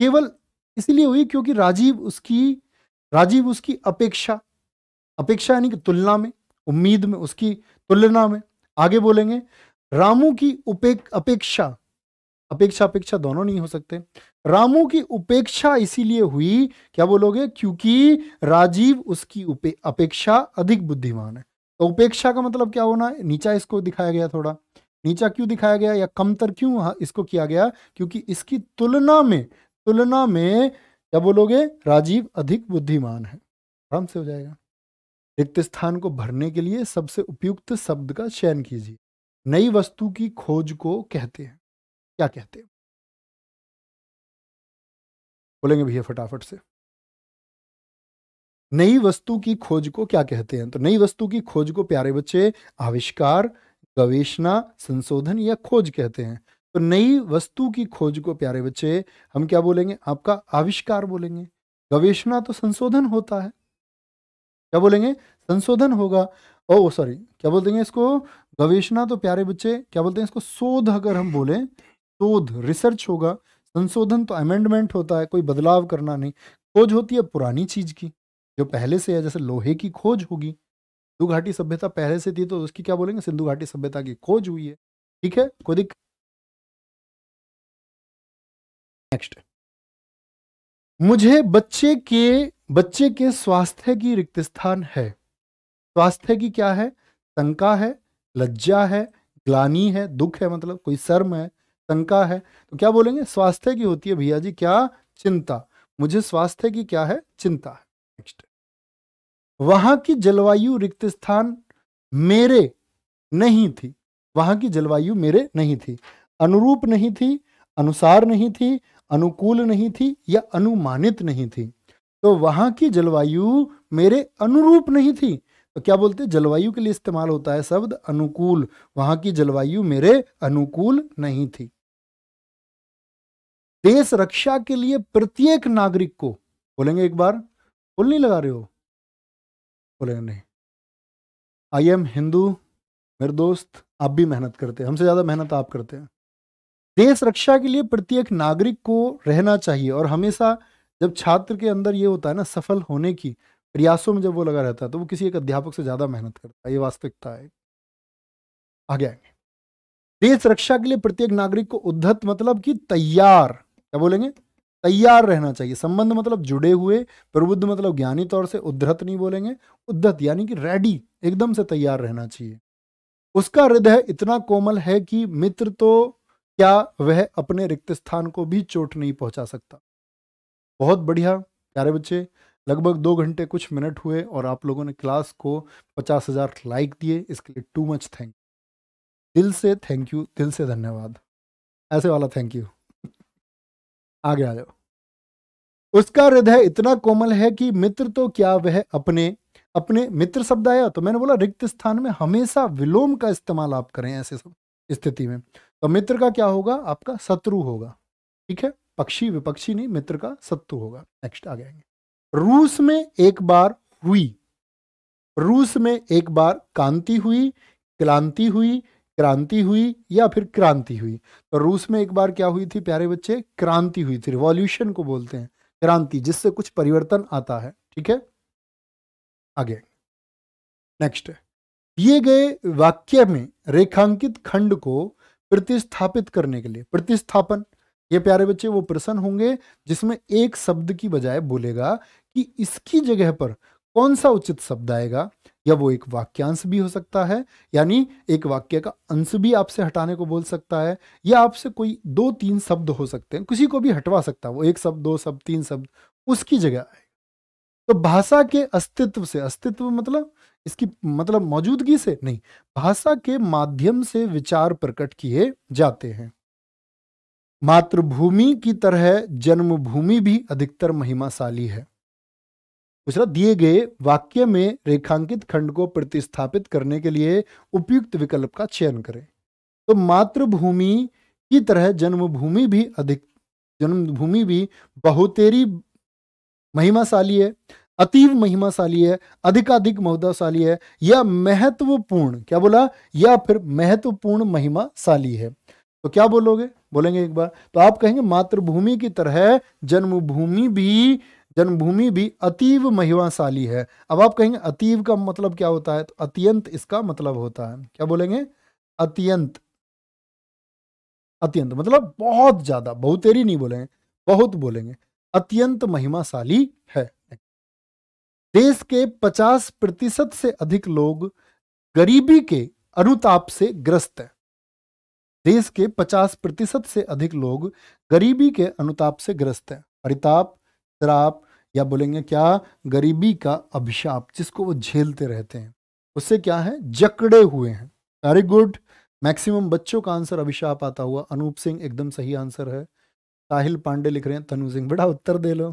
केवल इसलिए हुई क्योंकि राजीव उसकी राजीव उसकी अपेक्षा अपेक्षा यानी कि तुलना में उम्मीद में उसकी तुलना में आगे बोलेंगे रामू की उपेक अपेक्षा अपेक्षा अपेक्षा दोनों नहीं हो सकते रामू की उपेक्षा इसीलिए हुई क्या बोलोगे क्योंकि राजीव उसकी उपे अपेक्षा अधिक बुद्धिमान है तो उपेक्षा का मतलब क्या होना है नीचा इसको दिखाया गया थोड़ा नीचा क्यों दिखाया गया या कमतर क्यों इसको किया गया क्योंकि इसकी तुलना में तुलना में क्या बोलोगे राजीव अधिक बुद्धिमान है आराम से हो जाएगा रिक्त स्थान को भरने के लिए सबसे उपयुक्त शब्द का चयन कीजिए नई वस्तु की खोज को कहते हैं क्या कहते हैं बोलेंगे भैया फटाफट से नई वस्तु की खोज को क्या कहते हैं तो नई वस्तु की खोज को प्यारे बच्चे आविष्कार गवेशना संशोधन या खोज कहते हैं तो नई वस्तु की खोज को प्यारे बच्चे हम क्या बोलेंगे आपका आविष्कार बोलेंगे गवेशना तो संशोधन होता है क्या बोलेंगे संशोधन होगा ओ सॉरी क्या बोलते हैं इसको गवेषणा तो प्यारे बच्चे क्या बोलते हैं इसको शोध अगर हम बोले शोध रिसर्च होगा संशोधन तो अमेंडमेंट होता है कोई बदलाव करना नहीं खोज होती है पुरानी चीज की जो पहले से है जैसे लोहे की खोज होगी सिंधु घाटी सभ्यता पहले से थी तो उसकी क्या बोलेंगे सिंधु घाटी सभ्यता की खोज हुई है ठीक है कोई दिक्कत नेक्स्ट मुझे बच्चे के बच्चे के स्वास्थ्य की रिक्त स्थान है स्वास्थ्य की क्या है शंका है लज्जा है ग्लानी है दुख है मतलब कोई शर्म है शंका है तो क्या बोलेंगे स्वास्थ्य की होती है भैया जी क्या चिंता मुझे स्वास्थ्य की क्या है चिंता है नेक्स्ट वहां की जलवायु रिक्त स्थान मेरे नहीं थी वहां की जलवायु मेरे नहीं थी अनुरूप नहीं थी अनुसार नहीं थी अनुकूल नहीं थी या अनुमानित नहीं थी तो वहां की जलवायु मेरे अनुरूप नहीं थी तो क्या बोलते जलवायु के लिए इस्तेमाल होता है शब्द अनुकूल वहां की जलवायु मेरे अनुकूल नहीं थी देश रक्षा के लिए प्रत्येक नागरिक को बोलेंगे एक बार बोल नहीं लगा रहे हो बोलेंगे नहीं आई एम हिंदू मेरे दोस्त आप भी मेहनत करते हैं हमसे ज़्यादा मेहनत आप करते हैं देश रक्षा के लिए प्रत्येक नागरिक को रहना चाहिए और हमेशा जब छात्र के अंदर ये होता है ना सफल होने की प्रयासों में जब वो लगा रहता है तो वो किसी एक अध्यापक से ज़्यादा मेहनत करता है ये वास्तविकता है आगे आएंगे देश रक्षा के लिए प्रत्येक नागरिक को उद्धत मतलब कि तैयार क्या बोलेंगे तैयार रहना चाहिए संबंध मतलब जुड़े हुए प्रबुद्ध मतलब ज्ञानी तौर से उद्धत नहीं बोलेंगे उद्धत यानी कि रेडी एकदम से तैयार रहना चाहिए उसका हृदय इतना कोमल है कि मित्र तो क्या वह अपने रिक्त स्थान को भी चोट नहीं पहुंचा सकता बहुत बढ़िया प्यारे बच्चे लगभग दो घंटे कुछ मिनट हुए और आप लोगों ने क्लास को पचास हज़ार लाइक दिए इसके लिए टू मच थैंक दिल से थैंक यू दिल से धन्यवाद ऐसे वाला थैंक यू आगे आ जाओ उसका हृदय इतना कोमल है कि मित्र तो क्या वह अपने अपने मित्र शब्द आया तो मैंने बोला रिक्त स्थान में हमेशा विलोम का इस्तेमाल आप करें ऐसे स्थिति में तो मित्र का क्या होगा आपका शत्रु होगा ठीक है पक्षी विपक्षी नहीं मित्र का सत्तु होगा नेक्स्ट आगे आएंगे रूस में एक बार हुई रूस में एक बार कांति हुई क्लांति हुई क्रांति हुई या फिर क्रांति हुई तो रूस में एक बार क्या हुई थी प्यारे बच्चे क्रांति हुई थी रिवॉल्यूशन को बोलते हैं क्रांति जिससे कुछ परिवर्तन आता है ठीक है आगे नेक्स्ट दिए गए वाक्य में रेखांकित खंड को प्रतिस्थापित करने के लिए प्रतिस्थापन ये प्यारे बच्चे वो प्रश्न होंगे जिसमें एक शब्द की बजाय बोलेगा कि इसकी जगह पर कौन सा उचित शब्द आएगा या वो एक वाक्यांश भी हो सकता है यानी एक वाक्य का अंश भी आपसे हटाने को बोल सकता है या आपसे कोई दो तीन शब्द हो सकते हैं किसी को भी हटवा सकता है वो एक शब्द दो शब्द तीन शब्द उसकी जगह आएगा तो भाषा के अस्तित्व से अस्तित्व मतलब इसकी मतलब मौजूदगी से नहीं भाषा के माध्यम से विचार प्रकट किए जाते हैं मातृभूमि की तरह जन्मभूमि भी अधिकतर महिमाशाली है दूसरा दिए गए वाक्य में रेखांकित खंड को प्रतिस्थापित करने के लिए उपयुक्त विकल्प का चयन करें तो मातृभूमि की तरह जन्मभूमि भी अधिक जन्मभूमि भी बहुतेरी महिमाशाली है अतीव महिमाशाली है अधिकाधिक महत्वशाली है या महत्वपूर्ण क्या बोला या फिर महत्वपूर्ण महिमाशाली है तो क्या बोलोगे बोलेंगे एक बार तो आप कहेंगे मातृभूमि की तरह जन्मभूमि भी जन्मभूमि भी अतीव महिमाशाली है अब आप कहेंगे अतीव का मतलब क्या होता है तो अत्यंत इसका मतलब होता है क्या बोलेंगे अत्यंत अत्यंत मतलब बहुत ज्यादा बहुतेरी नहीं बोलेंगे बहुत बोलेंगे अत्यंत महिमाशाली है देश के 50 प्रतिशत से अधिक लोग गरीबी के अनुताप से ग्रस्त हैं देश के 50 प्रतिशत से अधिक लोग गरीबी के अनुताप से ग्रस्त हैं परिताप शराप या बोलेंगे क्या गरीबी का अभिशाप जिसको वो झेलते रहते हैं उससे क्या है जकड़े हुए हैं वेरी गुड मैक्सिमम बच्चों का आंसर अभिशाप आता हुआ अनूप सिंह एकदम सही आंसर है साहिल पांडे लिख रहे हैं तनु सिंह बड़ा उत्तर दे लो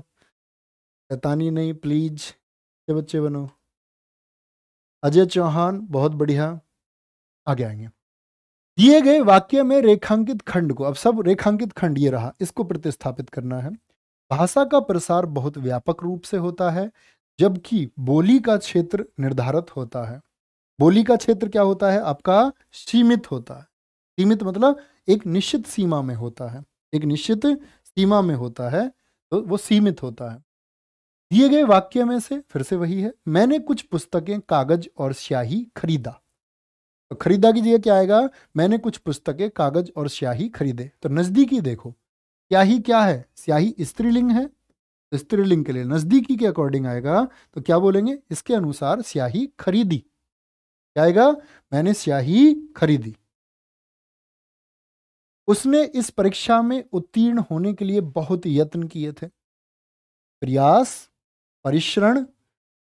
शैतानी नहीं प्लीज के बच्चे बनो अजय चौहान बहुत बढ़िया आगे आएंगे दिए गए वाक्य में रेखांकित खंड को अब सब रेखांकित खंड ये रहा इसको प्रतिस्थापित करना है भाषा का प्रसार बहुत व्यापक रूप से होता है जबकि बोली का क्षेत्र निर्धारित होता है बोली का क्षेत्र क्या होता है आपका सीमित होता है सीमित मतलब एक निश्चित सीमा में होता है एक निश्चित सीमा में होता है तो वो सीमित होता है दिए गए वाक्य में से फिर से वही है मैंने कुछ पुस्तकें कागज और स्याही खरीदा खरीदा की जगह क्या आएगा मैंने कुछ पुस्तकें कागज और स्याही खरीदे तो नज़दीकी देखो स्याही क्या है स्याही स्त्रीलिंग है स्त्रीलिंग के लिए नज़दीकी के अकॉर्डिंग आएगा तो क्या बोलेंगे इसके अनुसार स्याही खरीदी क्या आएगा मैंने स्याही खरीदी उसने इस परीक्षा में उत्तीर्ण होने के लिए बहुत यत्न किए थे प्रयास परिश्रण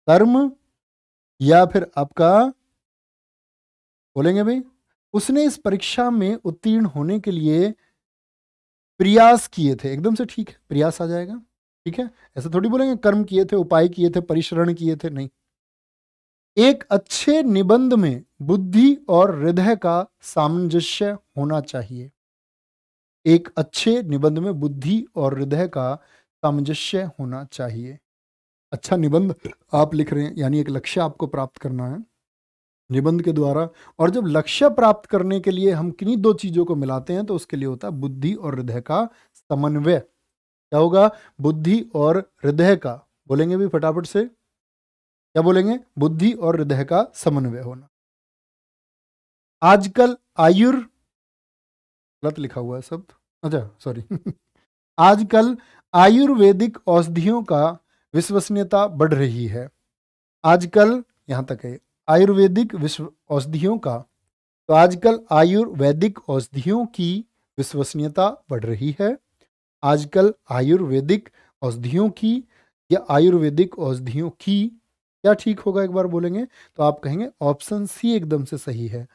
कर्म या फिर आपका बोलेंगे भाई उसने इस परीक्षा में उत्तीर्ण होने के लिए प्रयास किए थे एकदम से ठीक है प्रयास आ जाएगा ठीक है ऐसा थोड़ी बोलेंगे कर्म किए थे उपाय किए थे परिश्रण किए थे नहीं एक अच्छे निबंध में बुद्धि और हृदय का सामंजस्य होना चाहिए एक अच्छे निबंध में बुद्धि और हृदय का सामंजस्य होना चाहिए अच्छा निबंध आप लिख रहे हैं यानी एक लक्ष्य आपको प्राप्त करना है निबंध के द्वारा और जब लक्ष्य प्राप्त करने के लिए हम किन्हीं दो चीज़ों को मिलाते हैं तो उसके लिए होता है बुद्धि और हृदय का समन्वय क्या होगा बुद्धि और हृदय का बोलेंगे भी फटाफट से क्या बोलेंगे बुद्धि और हृदय का समन्वय होना आजकल आयुर् गलत लिखा हुआ है शब्द अच्छा सॉरी आजकल आयुर्वेदिक औषधियों का विश्वसनीयता बढ़ रही है आजकल यहां तक है आयुर्वेदिक विश्व औषधियों का तो आजकल आयुर्वेदिक औषधियों की विश्वसनीयता बढ़ रही है आजकल आयुर्वेदिक औषधियों की या आयुर्वेदिक औषधियों की क्या ठीक होगा एक बार बोलेंगे तो आप कहेंगे ऑप्शन सी एकदम से सही है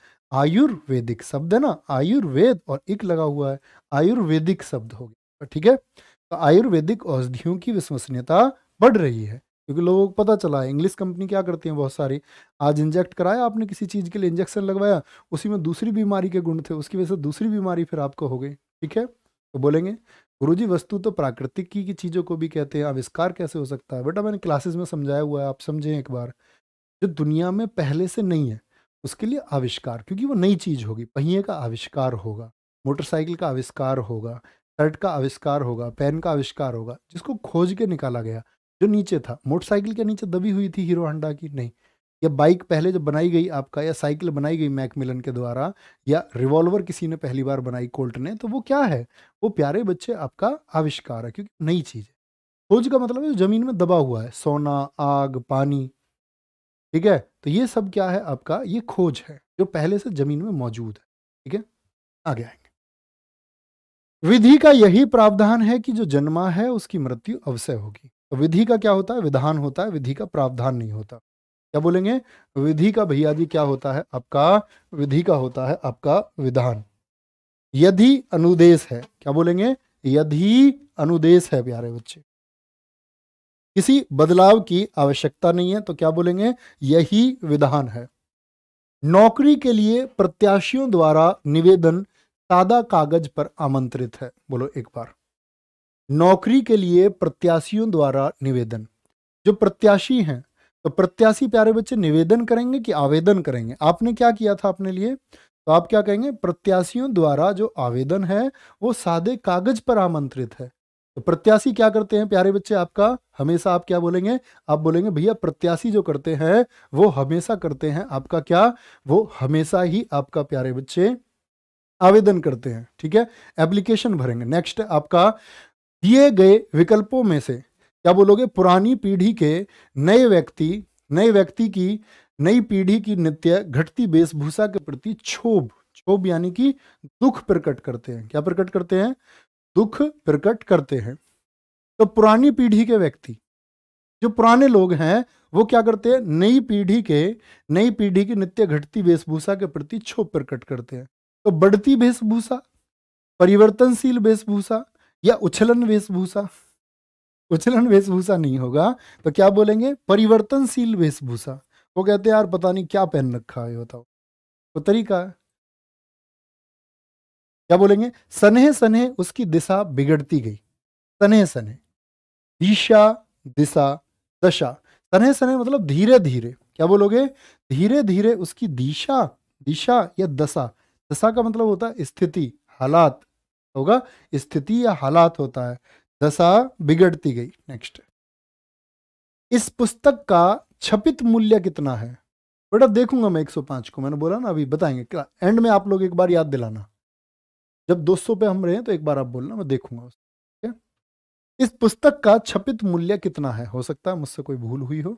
आयुर्वेदिक शब्द है ना आयुर्वेद और एक लगा हुआ है आयुर्वेदिक शब्द हो गया ठीक है तो आयुर्वेदिक औषधियों की विश्वसनीयता बढ़ रही है क्योंकि लोगों को पता चला है इंग्लिश कंपनी क्या करती है बहुत सारी आज इंजेक्ट कराया आपने किसी चीज़ के लिए इंजेक्शन लगवाया उसी में दूसरी बीमारी के गुण थे उसकी वजह से दूसरी बीमारी फिर आपको हो गई ठीक है तो बोलेंगे गुरु जी वस्तु तो प्राकृतिक की, की चीज़ों को भी कहते हैं आविष्कार कैसे हो सकता है बेटा मैंने क्लासेस में समझाया हुआ है आप समझें एक बार जो दुनिया में पहले से नहीं है उसके लिए आविष्कार क्योंकि वो नई चीज़ होगी पहिए का आविष्कार होगा मोटरसाइकिल का आविष्कार होगा शर्ट का आविष्कार होगा पेन का आविष्कार होगा जिसको खोज के निकाला गया जो नीचे था मोटरसाइकिल के नीचे दबी हुई थी हीरो हंडा की नहीं या बाइक पहले जब बनाई गई आपका या साइकिल बनाई गई मैकमिलन के द्वारा या रिवॉल्वर किसी ने पहली बार बनाई कोल्ट ने तो वो क्या है वो प्यारे बच्चे आपका आविष्कार है क्योंकि नई चीज़ है खोज का मतलब है जो जमीन में दबा हुआ है सोना आग पानी ठीक है तो ये सब क्या है आपका ये खोज है जो पहले से जमीन में मौजूद है ठीक है आगे आएंगे विधि का यही प्रावधान है कि जो जन्मा है उसकी मृत्यु अवश्य होगी तो विधि का क्या होता है विधान होता है विधि का प्रावधान नहीं होता क्या बोलेंगे विधि का भैया जी क्या होता है आपका विधि का होता है आपका विधान यदि अनुदेश है क्या बोलेंगे यदि अनुदेश है प्यारे बच्चे किसी बदलाव की आवश्यकता नहीं है तो क्या बोलेंगे यही विधान है नौकरी के लिए प्रत्याशियों द्वारा निवेदन सादा कागज पर आमंत्रित है बोलो एक बार नौकरी के लिए प्रत्याशियों द्वारा निवेदन जो प्रत्याशी हैं तो प्रत्याशी प्यारे बच्चे निवेदन करेंगे कि आवेदन करेंगे आपने क्या किया था अपने लिए तो आप क्या कहेंगे प्रत्याशियों द्वारा जो आवेदन है वो सादे कागज पर आमंत्रित है तो प्रत्याशी क्या करते हैं प्यारे बच्चे आपका हमेशा आप क्या बोलेंगे आप बोलेंगे भैया प्रत्याशी जो करते हैं वो हमेशा करते हैं आपका क्या वो हमेशा ही आपका प्यारे बच्चे आवेदन करते हैं ठीक है एप्लीकेशन भरेंगे नेक्स्ट आपका दिए गए विकल्पों में से क्या बोलोगे पुरानी पीढ़ी के नए व्यक्ति नए व्यक्ति की नई पीढ़ी की नित्य घटती वेशभूषा के प्रति क्षोभ क्षोभ यानी कि दुख प्रकट करते हैं क्या प्रकट करते हैं दुख प्रकट करते हैं तो पुरानी पीढ़ी के व्यक्ति जो पुराने लोग हैं वो क्या करते हैं नई पीढ़ी के नई पीढ़ी की नित्य घटती वेशभूषा के प्रति क्षोभ प्रकट करते हैं तो बढ़ती वेशभूषा परिवर्तनशील वेशभूषा या उछलन वेशभूषा उछलन वेशभूषा नहीं होगा तो क्या बोलेंगे परिवर्तनशील वेशभूषा वो कहते हैं यार पता नहीं क्या पहन रखा है बताओ वो तो तरीका है क्या बोलेंगे सनहे सनहे उसकी दिशा बिगड़ती गई सने सने दिशा दिशा दशा सने सने मतलब धीरे धीरे क्या बोलोगे धीरे धीरे उसकी दिशा दिशा या दशा दशा का मतलब होता है स्थिति हालात होगा स्थिति या हालात होता है दशा बिगड़ती गई नेक्स्ट इस पुस्तक का छपित मूल्य कितना है बेटा देखूंगा मैं 105 को मैंने बोला ना अभी बताएंगे एंड में आप लोग एक बार याद दिलाना जब 200 पे हम रहे हैं तो एक बार आप बोलना मैं देखूंगा उसको इस पुस्तक का छपित मूल्य कितना है हो सकता है मुझसे कोई भूल हुई हो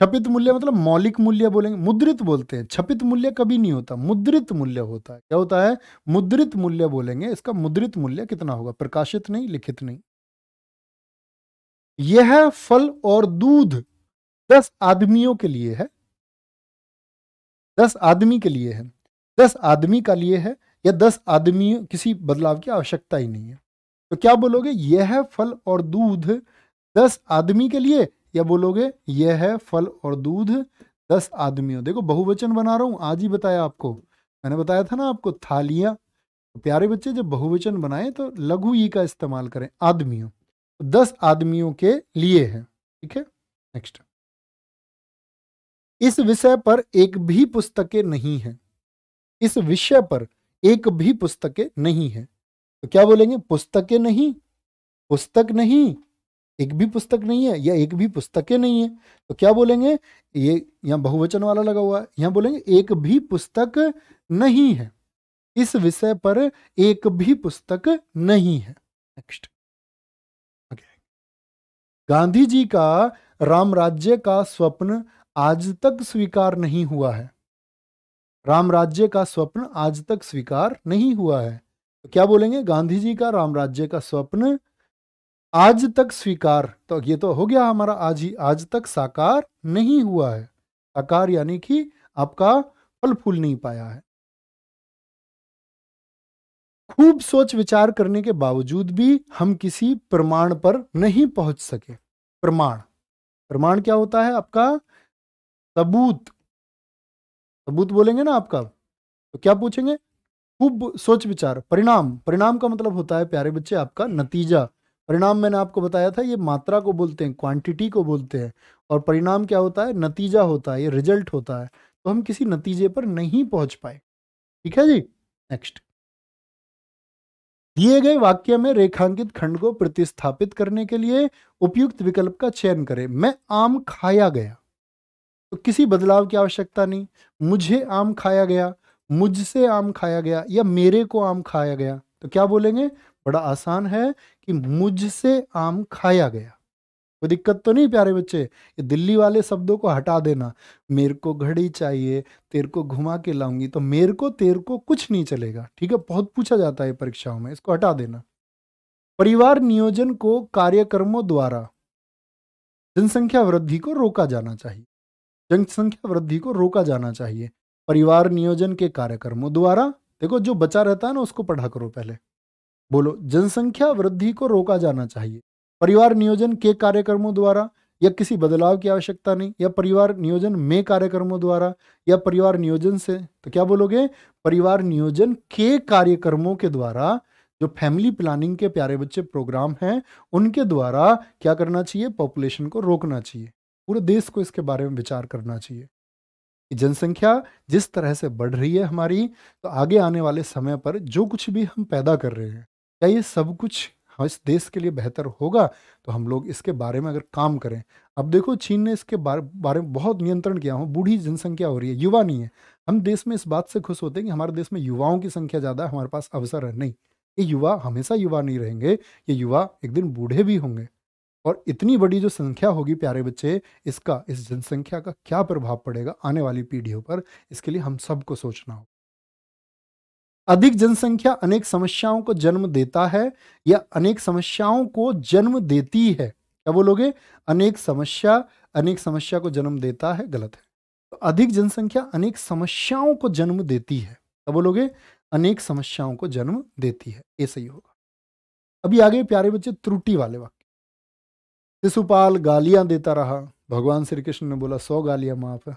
छपित मूल्य मतलब मौलिक मूल्य बोलेंगे मुद्रित बोलते हैं छपित मूल्य कभी नहीं होता मुद्रित मूल्य होता है क्या होता है मुद्रित मूल्य बोलेंगे इसका मुद्रित मूल्य कितना होगा प्रकाशित नहीं लिखित नहीं यह फल और दूध दस आदमियों के लिए है दस आदमी के लिए है दस आदमी का लिए है या दस आदमी किसी बदलाव की आवश्यकता ही नहीं है तो क्या बोलोगे यह फल और दूध दस आदमी के लिए या बोलोगे यह है फल और दूध दस आदमियों देखो बहुवचन बना रहा हूँ आज ही बताया आपको मैंने बताया था ना आपको तो प्यारे बच्चे जब बहुवचन बनाए तो लघु ई का इस्तेमाल करें आदमियों दस आदमियों के लिए है ठीक है नेक्स्ट इस विषय पर एक भी पुस्तकें नहीं है इस विषय पर एक भी पुस्तकें नहीं है तो क्या बोलेंगे पुस्तकें नहीं पुस्तक नहीं एक भी पुस्तक नहीं है या एक भी पुस्तकें नहीं है तो क्या बोलेंगे ये यहाँ बहुवचन वाला लगा हुआ है यहाँ बोलेंगे एक भी पुस्तक नहीं है इस विषय पर एक भी पुस्तक नहीं है नेक्स्ट okay. गांधी जी का राम राज्य का स्वप्न आज तक स्वीकार नहीं हुआ है राम राज्य का स्वप्न आज तक स्वीकार नहीं हुआ है तो क्या बोलेंगे गांधी जी का राम राज्य का स्वप्न आज तक स्वीकार तो ये तो हो गया हमारा आज ही आज तक साकार नहीं हुआ है साकार यानी कि आपका फल फूल नहीं पाया है खूब सोच विचार करने के बावजूद भी हम किसी प्रमाण पर नहीं पहुंच सके प्रमाण प्रमाण क्या होता है आपका सबूत सबूत बोलेंगे ना आपका तो क्या पूछेंगे खूब सोच विचार परिणाम परिणाम का मतलब होता है प्यारे बच्चे आपका नतीजा परिणाम मैंने आपको बताया था ये मात्रा को बोलते हैं क्वांटिटी को बोलते हैं और परिणाम क्या होता है नतीजा होता है ये रिजल्ट होता है तो हम किसी नतीजे पर नहीं पहुंच पाए ठीक है जी नेक्स्ट दिए गए वाक्य में रेखांकित खंड को प्रतिस्थापित करने के लिए उपयुक्त विकल्प का चयन करें मैं आम खाया गया तो किसी बदलाव की आवश्यकता नहीं मुझे आम खाया गया मुझसे आम खाया गया या मेरे को आम खाया गया तो क्या बोलेंगे बड़ा आसान है कि मुझसे आम खाया गया कोई दिक्कत तो नहीं प्यारे बच्चे ये दिल्ली वाले शब्दों को हटा देना मेरे को घड़ी चाहिए तेरे को घुमा के लाऊंगी तो मेरे को तेरे को कुछ नहीं चलेगा ठीक है बहुत पूछा जाता है परीक्षाओं में इसको हटा देना परिवार नियोजन को कार्यक्रमों द्वारा जनसंख्या वृद्धि को रोका जाना चाहिए जनसंख्या वृद्धि को रोका जाना चाहिए परिवार नियोजन के कार्यक्रमों द्वारा देखो जो बचा रहता है ना उसको पढ़ा करो पहले बोलो जनसंख्या वृद्धि को रोका जाना चाहिए परिवार नियोजन के कार्यक्रमों द्वारा या किसी बदलाव की आवश्यकता नहीं या परिवार नियोजन में कार्यक्रमों द्वारा या परिवार नियोजन से तो क्या बोलोगे परिवार नियोजन के कार्यक्रमों के द्वारा जो फैमिली प्लानिंग के प्यारे बच्चे प्रोग्राम हैं उनके द्वारा क्या करना चाहिए पॉपुलेशन को रोकना चाहिए पूरे देश को इसके बारे में विचार करना चाहिए जनसंख्या जिस तरह से बढ़ रही है हमारी तो आगे आने वाले समय पर जो कुछ भी हम पैदा कर रहे हैं क्या ये सब कुछ हाँ, इस देश के लिए बेहतर होगा तो हम लोग इसके बारे में अगर काम करें अब देखो चीन ने इसके बारे बारे में बहुत नियंत्रण किया हो बूढ़ी जनसंख्या हो रही है युवा नहीं है हम देश में इस बात से खुश होते हैं कि हमारे देश में युवाओं की संख्या ज़्यादा है हमारे पास अवसर है नहीं ये युवा हमेशा युवा नहीं रहेंगे ये युवा एक दिन बूढ़े भी होंगे और इतनी बड़ी जो संख्या होगी प्यारे बच्चे इसका इस जनसंख्या का क्या प्रभाव पड़ेगा आने वाली पीढ़ियों पर इसके लिए हम सबको सोचना हो अधिक जनसंख्या अनेक समस्याओं को जन्म देता है या अनेक समस्याओं को जन्म देती है क्या बोलोगे अनेक समस्या अनेक समस्या को जन्म देता है गलत है तो अधिक जनसंख्या अनेक समस्याओं को जन्म देती है क्या बोलोगे अनेक समस्याओं को जन्म देती है ये सही होगा अभी आगे प्यारे बच्चे त्रुटि वाले वाक्य शिशुपाल गालियां देता रहा भगवान श्री कृष्ण ने बोला सौ गालियां माफ है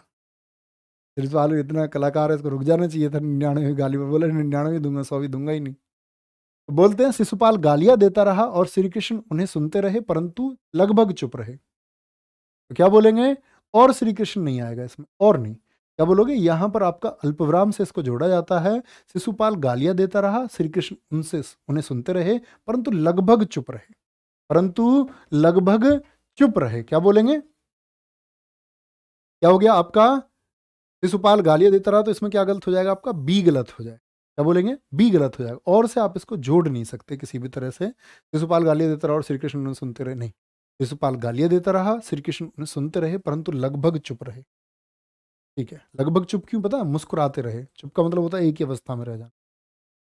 रिजवान तो इतना कलाकार है इसको रुक जाना चाहिए था निन्यानवे गाली पर बोला निन्यानवे दूंगा सौ भी दूंगा ही नहीं तो बोलते हैं शिशुपाल गालियां देता रहा और श्री कृष्ण उन्हें सुनते रहे परंतु लगभग चुप रहे तो क्या बोलेंगे और श्री कृष्ण नहीं आएगा इसमें और नहीं क्या बोलोगे यहाँ पर आपका अल्पविराम से इसको जोड़ा जाता है शिशुपाल गालियां देता रहा श्री कृष्ण उनसे उन्हें सुनते रहे परंतु लगभग चुप रहे परंतु लगभग चुप रहे क्या बोलेंगे क्या हो गया आपका शिशुपाल गालिया देता रहा तो इसमें क्या गलत हो जाएगा आपका बी गलत हो जाएगा क्या बोलेंगे बी गलत हो जाएगा और से आप इसको जोड़ नहीं सकते किसी भी तरह से शिशुपाल गालियाँ देता रहा और श्री कृष्ण उन्हें सुनते रहे नहीं शिशुपाल गालियाँ देता रहा श्री कृष्ण उन्हें सुनते रहे परंतु लगभग चुप रहे ठीक है लगभग चुप क्यों पता मुस्कुराते रहे चुप का मतलब होता है एक ही अवस्था में रह जाना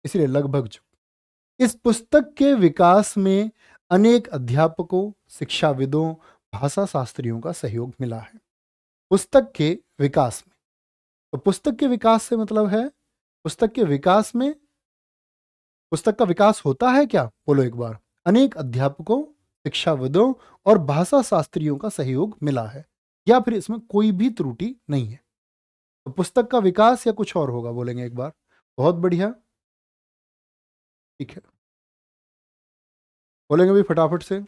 इसलिए लगभग चुप इस पुस्तक के विकास में अनेक अध्यापकों शिक्षाविदों भाषा शास्त्रियों का सहयोग मिला है पुस्तक के विकास में तो पुस्तक के विकास से मतलब है पुस्तक के विकास में पुस्तक का विकास होता है क्या बोलो एक बार अनेक अध्यापकों शिक्षाविदों और भाषा शास्त्रियों का सहयोग मिला है या फिर इसमें कोई भी त्रुटि नहीं है तो पुस्तक का विकास या कुछ और होगा बोलेंगे एक बार बहुत बढ़िया ठीक है बोलेंगे भी फटाफट से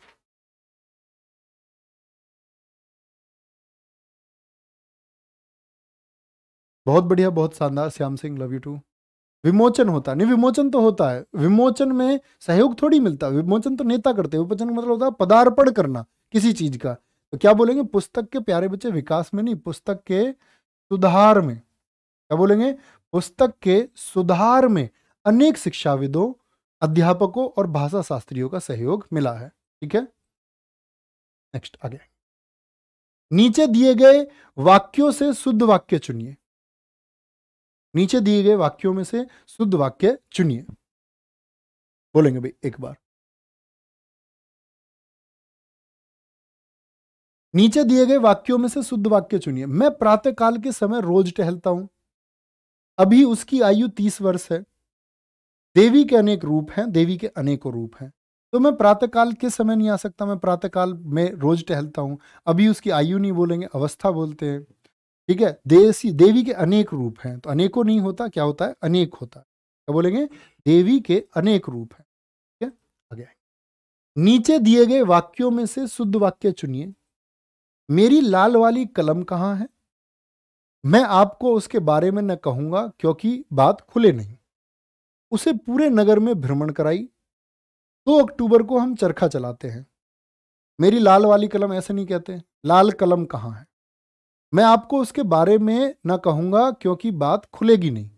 बहुत बढ़िया बहुत शानदार Shyam Singh love you too विमोचन होता नहीं विमोचन तो होता है विमोचन में सहयोग थोड़ी मिलता है विमोचन तो नेता करते हैं विमोचन मतलब होता है पदार्पण करना किसी चीज का तो क्या बोलेंगे पुस्तक के प्यारे बच्चे विकास में नहीं पुस्तक के सुधार में क्या बोलेंगे पुस्तक के सुधार में अनेक शिक्षाविदों अध्यापकों और भाषा शास्त्रियों का सहयोग मिला है ठीक है नेक्स्ट आगे नीचे दिए गए वाक्यों से शुद्ध वाक्य चुनिए नीचे दिए गए वाक्यों में से शुद्ध वाक्य चुनिए बोलेंगे भाई एक बार नीचे दिए गए वाक्यों में से शुद्ध वाक्य चुनिए मैं प्रातः काल के समय रोज टहलता हूं अभी उसकी आयु तीस वर्ष है देवी के अनेक रूप हैं देवी के अनेकों रूप हैं तो मैं प्रातःकाल के समय नहीं आ सकता मैं प्रातःकाल में रोज टहलता हूं अभी उसकी आयु नहीं बोलेंगे अवस्था बोलते हैं ठीक है देसी देवी के अनेक रूप हैं तो अनेकों नहीं होता क्या होता है अनेक होता है क्या बोलेंगे देवी के अनेक रूप हैं ठीक है आगे नीचे दिए गए वाक्यों में से शुद्ध वाक्य चुनिए मेरी लाल वाली कलम कहाँ है मैं आपको उसके बारे में न कहूंगा क्योंकि बात खुले नहीं उसे पूरे नगर में भ्रमण कराई दो तो अक्टूबर को हम चरखा चलाते हैं मेरी लाल वाली कलम ऐसे नहीं कहते लाल कलम कहाँ है मैं आपको उसके बारे में ना कहूँगा क्योंकि बात खुलेगी नहीं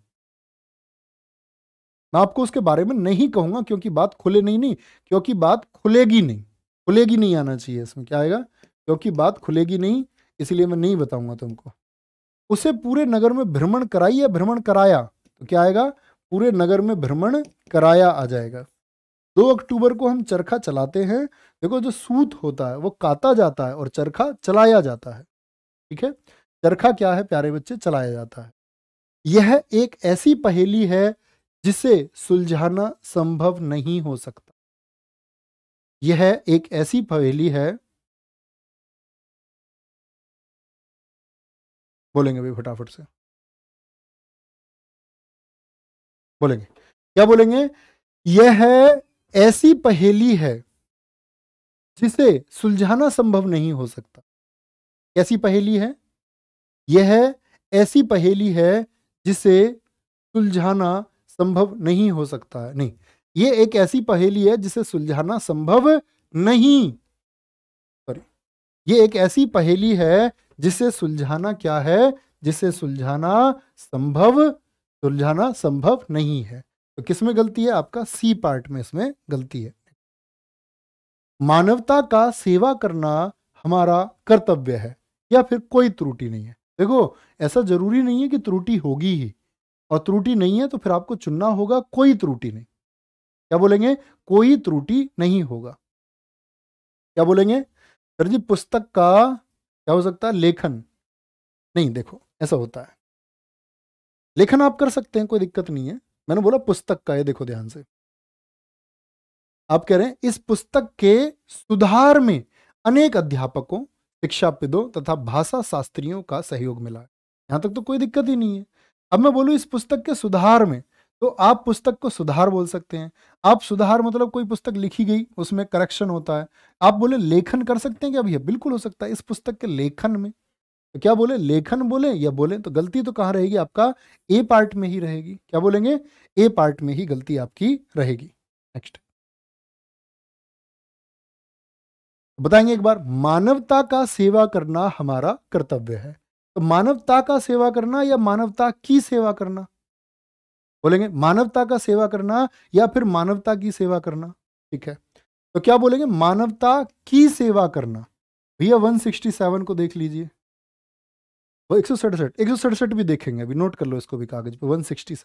मैं आपको उसके बारे में नहीं कहूँगा क्योंकि बात खुले नहीं नहीं क्योंकि बात खुलेगी नहीं खुलेगी नहीं आना चाहिए इसमें क्या आएगा क्योंकि बात खुलेगी नहीं इसलिए मैं नहीं बताऊंगा तुमको उसे पूरे नगर में भ्रमण कराई या भ्रमण कराया तो क्या आएगा पूरे नगर में भ्रमण कराया आ जाएगा दो अक्टूबर को हम चरखा चलाते हैं देखो जो सूत होता है वो काता जाता है और चरखा चलाया जाता है ठीक है चरखा क्या है प्यारे बच्चे चलाया जाता है यह एक ऐसी पहेली है जिसे सुलझाना संभव नहीं हो सकता यह एक ऐसी पहेली है बोलेंगे भाई फटाफट से बोलेंगे क्या बोलेंगे यह ऐसी पहेली है जिसे सुलझाना संभव नहीं हो सकता कैसी पहेली है यह ऐसी पहेली है जिसे सुलझाना संभव नहीं हो सकता है नहीं ये एक ऐसी पहेली है जिसे सुलझाना संभव नहीं सॉरी ये एक ऐसी पहेली है जिसे सुलझाना क्या है जिसे सुलझाना संभव सुलझाना संभव नहीं है तो किस में गलती है आपका सी पार्ट में इसमें गलती है मानवता का सेवा करना हमारा कर्तव्य है या फिर कोई त्रुटि नहीं है देखो ऐसा जरूरी नहीं है कि त्रुटि होगी ही और त्रुटि नहीं है तो फिर आपको चुनना होगा कोई त्रुटि नहीं क्या बोलेंगे कोई त्रुटि नहीं होगा क्या बोलेंगे सर जी पुस्तक का क्या हो सकता है लेखन नहीं देखो ऐसा होता है लेखन आप कर सकते हैं कोई दिक्कत नहीं है मैंने बोला पुस्तक का ये देखो ध्यान से आप कह रहे हैं इस पुस्तक के सुधार में अनेक अध्यापकों शिक्षाविदों तथा भाषा शास्त्रियों का सहयोग मिला है यहाँ तक तो कोई दिक्कत ही नहीं है अब मैं बोलूँ इस पुस्तक के सुधार में तो आप पुस्तक को सुधार बोल सकते हैं आप सुधार मतलब कोई पुस्तक लिखी गई उसमें करेक्शन होता है आप बोले लेखन कर सकते हैं क्या भैया बिल्कुल हो सकता है इस पुस्तक के लेखन में तो क्या बोले लेखन बोले या बोले तो गलती तो कहाँ रहेगी आपका ए पार्ट में ही रहेगी क्या बोलेंगे ए पार्ट में ही गलती आपकी रहेगी नेक्स्ट बताएंगे एक बार मानवता का सेवा करना हमारा कर्तव्य है तो मानवता का सेवा करना या मानवता की सेवा करना बोलेंगे मानवता का सेवा करना या फिर मानवता की सेवा करना ठीक है तो क्या बोलेंगे मानवता की सेवा करना भैया 167 को देख लीजिए वो एक सौ सड़सठ एक सौ सड़सठ भी देखेंगे अभी नोट कर लो इसको भी कागज पे 167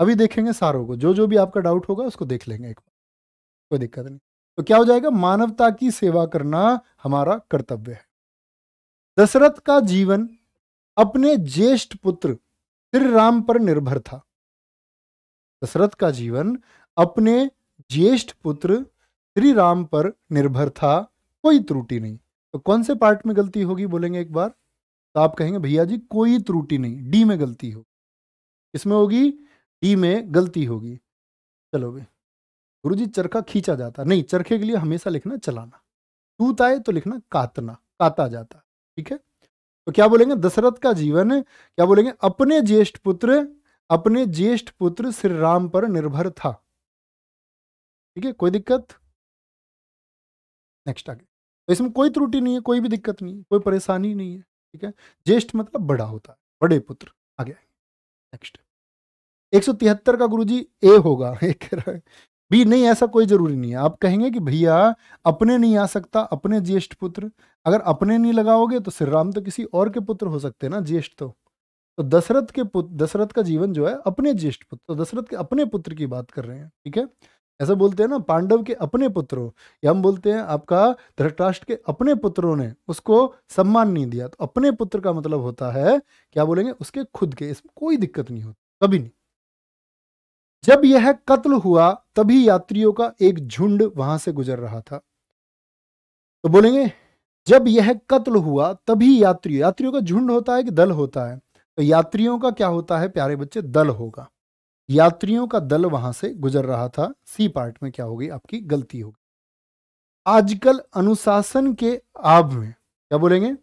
अभी देखेंगे सारों को जो जो भी आपका डाउट होगा उसको देख लेंगे एक बार कोई दिक्कत नहीं तो क्या हो जाएगा मानवता की सेवा करना हमारा कर्तव्य है दशरथ का जीवन अपने ज्येष्ठ पुत्र श्री राम पर निर्भर था दशरथ का जीवन अपने ज्येष्ठ पुत्र श्री राम पर निर्भर था कोई त्रुटि नहीं तो कौन से पार्ट में गलती होगी बोलेंगे एक बार तो आप कहेंगे भैया जी कोई त्रुटि नहीं डी में गलती हो इसमें होगी डी में गलती होगी चलो भाई गुरु जी चरखा खींचा जाता नहीं चरखे के लिए हमेशा लिखना चलाना टूत आए तो लिखना कातना काता जाता ठीक है तो क्या बोलेंगे दशरथ का जीवन क्या बोलेंगे अपने ज्येष्ठ पुत्र अपने ज्येष्ठ पुत्र श्री राम पर निर्भर था ठीक है कोई दिक्कत नेक्स्ट आगे तो इसमें कोई त्रुटि नहीं है कोई भी दिक्कत नहीं है कोई परेशानी नहीं है ठीक है ज्येष्ठ मतलब बड़ा होता है बड़े पुत्र आगे नेक्स्ट एक सौ तिहत्तर का गुरुजी ए होगा एक कह रहा है भी नहीं ऐसा कोई जरूरी नहीं है आप कहेंगे कि भैया अपने नहीं आ सकता अपने ज्येष्ठ पुत्र अगर अपने नहीं लगाओगे तो श्री राम तो किसी और के पुत्र हो सकते हैं ना ज्येष्ठ तो तो दशरथ के पुत्र दशरथ का जीवन जो है अपने ज्येष्ठ पुत्र तो दशरथ के अपने पुत्र की बात कर रहे हैं ठीक है ऐसा बोलते हैं ना पांडव के अपने पुत्रों या हम बोलते हैं आपका धृतराष्ट्र के अपने पुत्रों ने उसको सम्मान नहीं दिया तो अपने पुत्र का मतलब होता है क्या बोलेंगे उसके खुद के इसमें कोई दिक्कत नहीं होती कभी नहीं जब यह कत्ल हुआ तभी यात्रियों का एक झुंड वहां से गुजर रहा था तो बोलेंगे जब यह कत्ल हुआ तभी यात्री यात्रियों का झुंड होता है कि दल होता है तो यात्रियों का क्या होता है प्यारे बच्चे दल होगा यात्रियों का दल वहां से गुजर रहा था सी पार्ट में क्या होगी आपकी गलती होगी आजकल अनुशासन के आभ में क्या बोलेंगे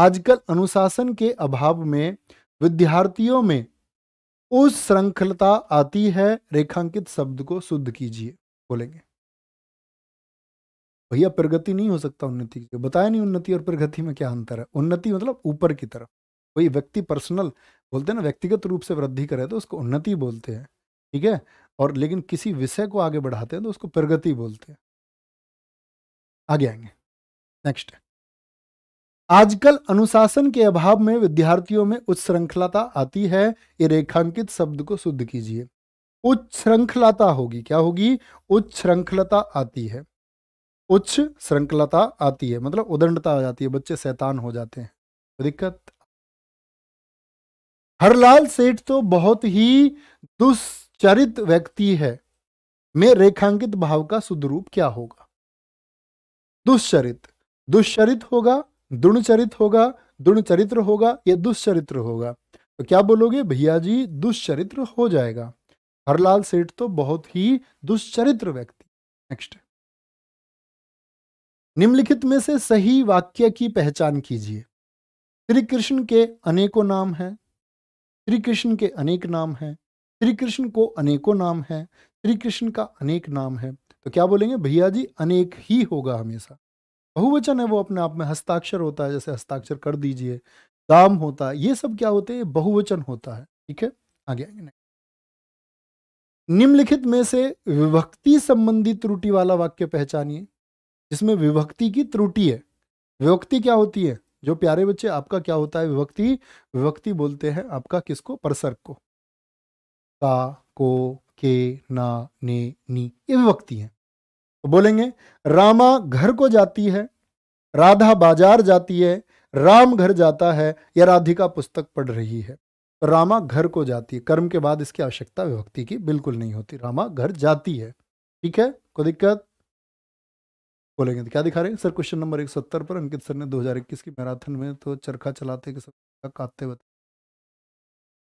आजकल अनुशासन के अभाव में विद्यार्थियों में उस श्रृंखलता आती है रेखांकित शब्द को शुद्ध कीजिए बोलेंगे भैया प्रगति नहीं हो सकता उन्नति की बताया नहीं उन्नति और प्रगति में क्या अंतर है उन्नति मतलब ऊपर की तरफ वही व्यक्ति पर्सनल बोलते हैं ना व्यक्तिगत रूप से वृद्धि करे तो उसको उन्नति बोलते हैं ठीक है और लेकिन किसी विषय को आगे बढ़ाते हैं तो उसको प्रगति बोलते हैं आगे आएंगे नेक्स्ट आजकल अनुशासन के अभाव में विद्यार्थियों में उच्च श्रृंखलाता आती है ये रेखांकित शब्द को शुद्ध कीजिए उच्च श्रृंखलाता होगी क्या होगी उच्च श्रृंखलता आती है उच्च श्रृंखलता आती है मतलब उदंडता आ जाती है बच्चे शैतान हो जाते हैं दिक्कत हरलाल सेठ तो बहुत ही दुष्चरित व्यक्ति है में रेखांकित भाव का शुद्ध रूप क्या होगा दुष्चरित दुष्चरित होगा दुणचरित होगा चरित्र होगा या दुष्चरित्र होगा तो क्या बोलोगे भैया जी दुष्चरित्र हो जाएगा हरलाल सेठ तो बहुत ही दुष्चरित्र व्यक्ति नेक्स्ट निम्नलिखित में से सही वाक्य की पहचान कीजिए श्री कृष्ण के अनेकों नाम हैं श्री कृष्ण के अनेक नाम हैं श्री कृष्ण को अनेकों नाम है श्री कृष्ण का अनेक नाम है तो क्या बोलेंगे भैया जी अनेक ही होगा हमेशा बहुवचन है वो अपने आप में हस्ताक्षर होता है जैसे हस्ताक्षर कर दीजिए दाम होता है ये सब क्या होते हैं बहुवचन होता है ठीक है आगे आगे निम्नलिखित में से विभक्ति संबंधी त्रुटि वाला वाक्य पहचानिए जिसमें विभक्ति की त्रुटि है विभक्ति क्या होती है जो प्यारे बच्चे आपका क्या होता है विभक्ति विभक्ति बोलते हैं आपका किसको परसर्ग को का को के ना ने नी ये विभक्ति है तो बोलेंगे रामा घर को जाती है राधा बाजार जाती है राम घर जाता है या राधिका पुस्तक पढ़ रही है तो रामा घर को जाती है कर्म के बाद इसकी आवश्यकता विभक्ति की बिल्कुल नहीं होती रामा घर जाती है ठीक है कोई दिक्कत बोलेंगे तो क्या दिखा रहे हैं सर क्वेश्चन नंबर एक सत्तर पर अंकित सर ने इक्कीस की मैराथन में तो चरखा चलाते के सब काटते बताया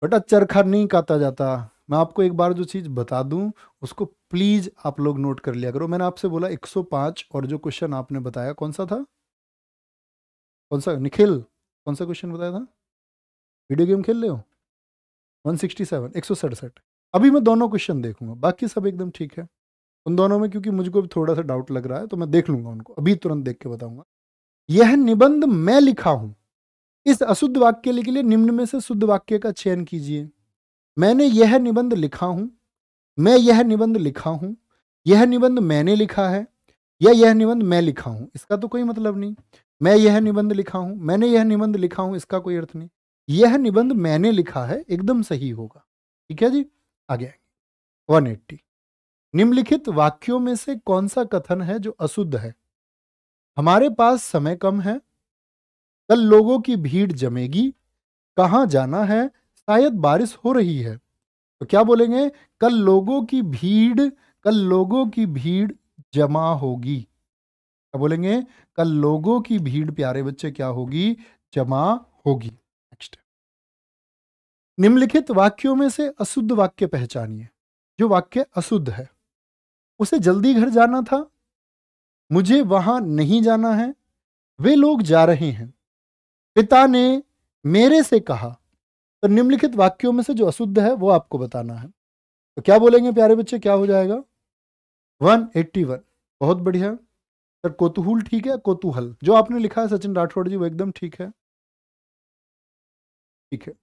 बेटा चरखा नहीं काटा जाता मैं आपको एक बार जो चीज़ बता दूं उसको प्लीज़ आप लोग नोट कर लिया करो मैंने आपसे बोला 105 और जो क्वेश्चन आपने बताया कौन सा था कौन सा निखिल कौन सा क्वेश्चन बताया था वीडियो गेम खेल रहे हो वन सिक्सटी सेवन एक सौ सड़सठ अभी मैं दोनों क्वेश्चन देखूंगा बाकी सब एकदम ठीक है उन दोनों में क्योंकि मुझको भी थोड़ा सा डाउट लग रहा है तो मैं देख लूंगा उनको अभी तुरंत देख के बताऊंगा यह निबंध मैं लिखा हूं इस अशुद्ध वाक्य के लिए निम्न में से शुद्ध वाक्य का चयन कीजिए मैंने यह निबंध लिखा हूं मैं यह निबंध लिखा हूं यह निबंध मैंने लिखा है या यह निबंध मैं लिखा हूं इसका तो कोई मतलब नहीं मैं यह निबंध लिखा हूं मैंने यह निबंध लिखा हूं इसका कोई अर्थ नहीं यह निबंध मैंने लिखा है एकदम सही होगा ठीक है जी आगे आएंगे वन एट्टी निम्नलिखित वाक्यों में से कौन सा कथन है जो अशुद्ध है हमारे पास समय कम है कल लोगों की भीड़ जमेगी कहाँ जाना है शायद बारिश हो रही है तो क्या बोलेंगे कल लोगों की भीड़ कल लोगों की भीड़ जमा होगी क्या बोलेंगे कल लोगों की भीड़ प्यारे बच्चे क्या होगी जमा होगी नेक्स्ट निम्नलिखित वाक्यों में से अशुद्ध वाक्य पहचानिए जो वाक्य अशुद्ध है उसे जल्दी घर जाना था मुझे वहां नहीं जाना है वे लोग जा रहे हैं पिता ने मेरे से कहा तो निम्नलिखित वाक्यों में से जो अशुद्ध है वो आपको बताना है तो क्या बोलेंगे प्यारे बच्चे क्या हो जाएगा 181 बहुत बढ़िया सर कोतूहल ठीक है कोतूहल जो आपने लिखा है सचिन राठौड़ जी वो एकदम ठीक है ठीक है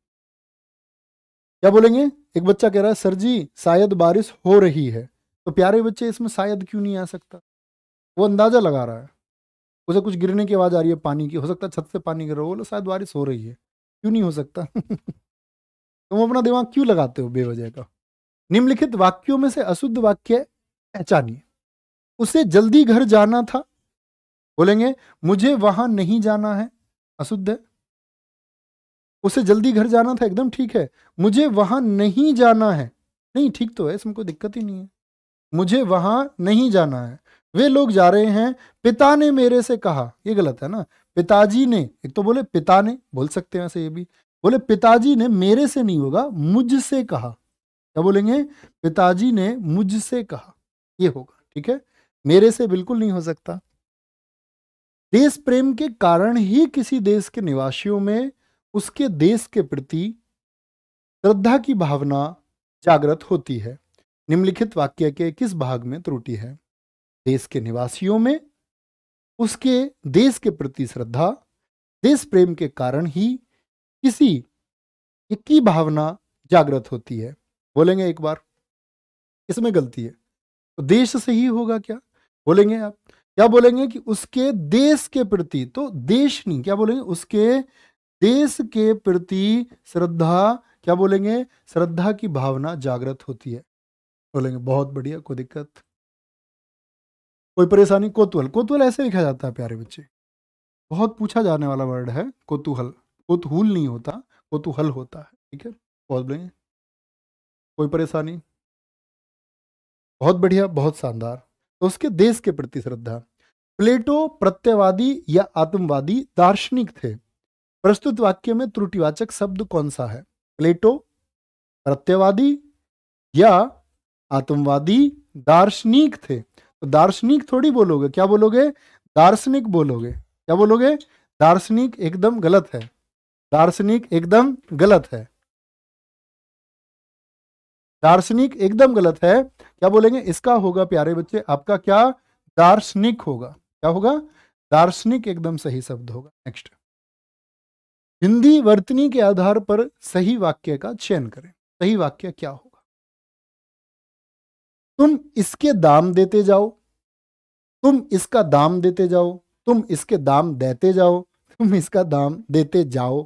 क्या बोलेंगे एक बच्चा कह रहा है सर जी शायद बारिश हो रही है तो प्यारे बच्चे इसमें शायद क्यों नहीं आ सकता वो अंदाजा लगा रहा है उसे कुछ गिरने की आवाज़ आ रही है पानी की हो सकता है छत से पानी गिर रहा हो बोलो शायद बारिश हो रही है क्यों नहीं हो सकता तुम अपना दिमाग क्यों लगाते हो बेवजह का निम्नलिखित वाक्यों में से अशुद्ध वाक्य पहचानिए उसे जल्दी घर जाना था बोलेंगे मुझे वहां नहीं जाना है अशुद्ध है उसे जल्दी घर जाना था एकदम ठीक है मुझे वहां नहीं जाना है नहीं ठीक तो है इसमें कोई दिक्कत ही नहीं है मुझे वहां नहीं जाना है वे लोग जा रहे हैं पिता ने मेरे से कहा ये गलत है ना पिताजी ने एक तो बोले पिता ने बोल सकते हैं ऐसे ये भी बोले पिताजी ने मेरे से नहीं होगा मुझसे कहा क्या बोलेंगे पिताजी ने मुझसे कहा ये होगा ठीक है मेरे से बिल्कुल नहीं हो सकता देश प्रेम के कारण ही किसी देश के निवासियों में उसके देश के प्रति श्रद्धा की भावना जागृत होती है निम्नलिखित वाक्य के किस भाग में त्रुटि है देश के निवासियों में उसके देश के प्रति श्रद्धा देश प्रेम के कारण ही किसी की भावना जागृत होती है बोलेंगे एक बार इसमें गलती है तो देश से ही होगा क्या बोलेंगे आप क्या बोलेंगे कि उसके देश के प्रति तो देश नहीं क्या बोलेंगे उसके देश के प्रति श्रद्धा क्या बोलेंगे श्रद्धा की भावना जागृत होती है बोलेंगे बहुत बढ़िया कोई दिक्कत कोई परेशानी कोतूहल कोतूहल ऐसे लिखा जाता है प्यारे बच्चे बहुत पूछा जाने वाला वर्ड है कोतूहल कोतहूल नहीं होता कोतूहल होता है ठीक है प्रॉब्लम कोई परेशानी बहुत बढ़िया बहुत शानदार तो उसके देश के प्रति श्रद्धा प्लेटो प्रत्यवादी या आत्मवादी दार्शनिक थे प्रस्तुत वाक्य में त्रुटिवाचक शब्द कौन सा है प्लेटो प्रत्यवादी या आत्मवादी दार्शनिक थे तो दार्शनिक थोड़ी बोलोगे क्या बोलोगे दार्शनिक बोलोगे क्या बोलोगे दार्शनिक एकदम गलत है दार्शनिक एकदम गलत है दार्शनिक एकदम गलत है क्या बोलेंगे इसका होगा प्यारे बच्चे आपका क्या दार्शनिक होगा क्या होगा दार्शनिक एकदम सही शब्द होगा नेक्स्ट हिंदी वर्तनी के आधार पर सही वाक्य का चयन करें सही वाक्य क्या होगा तुम इसके दाम देते जाओ तुम इसका दाम देते जाओ तुम इसके दाम देते जाओ तुम इसका दाम देते जाओ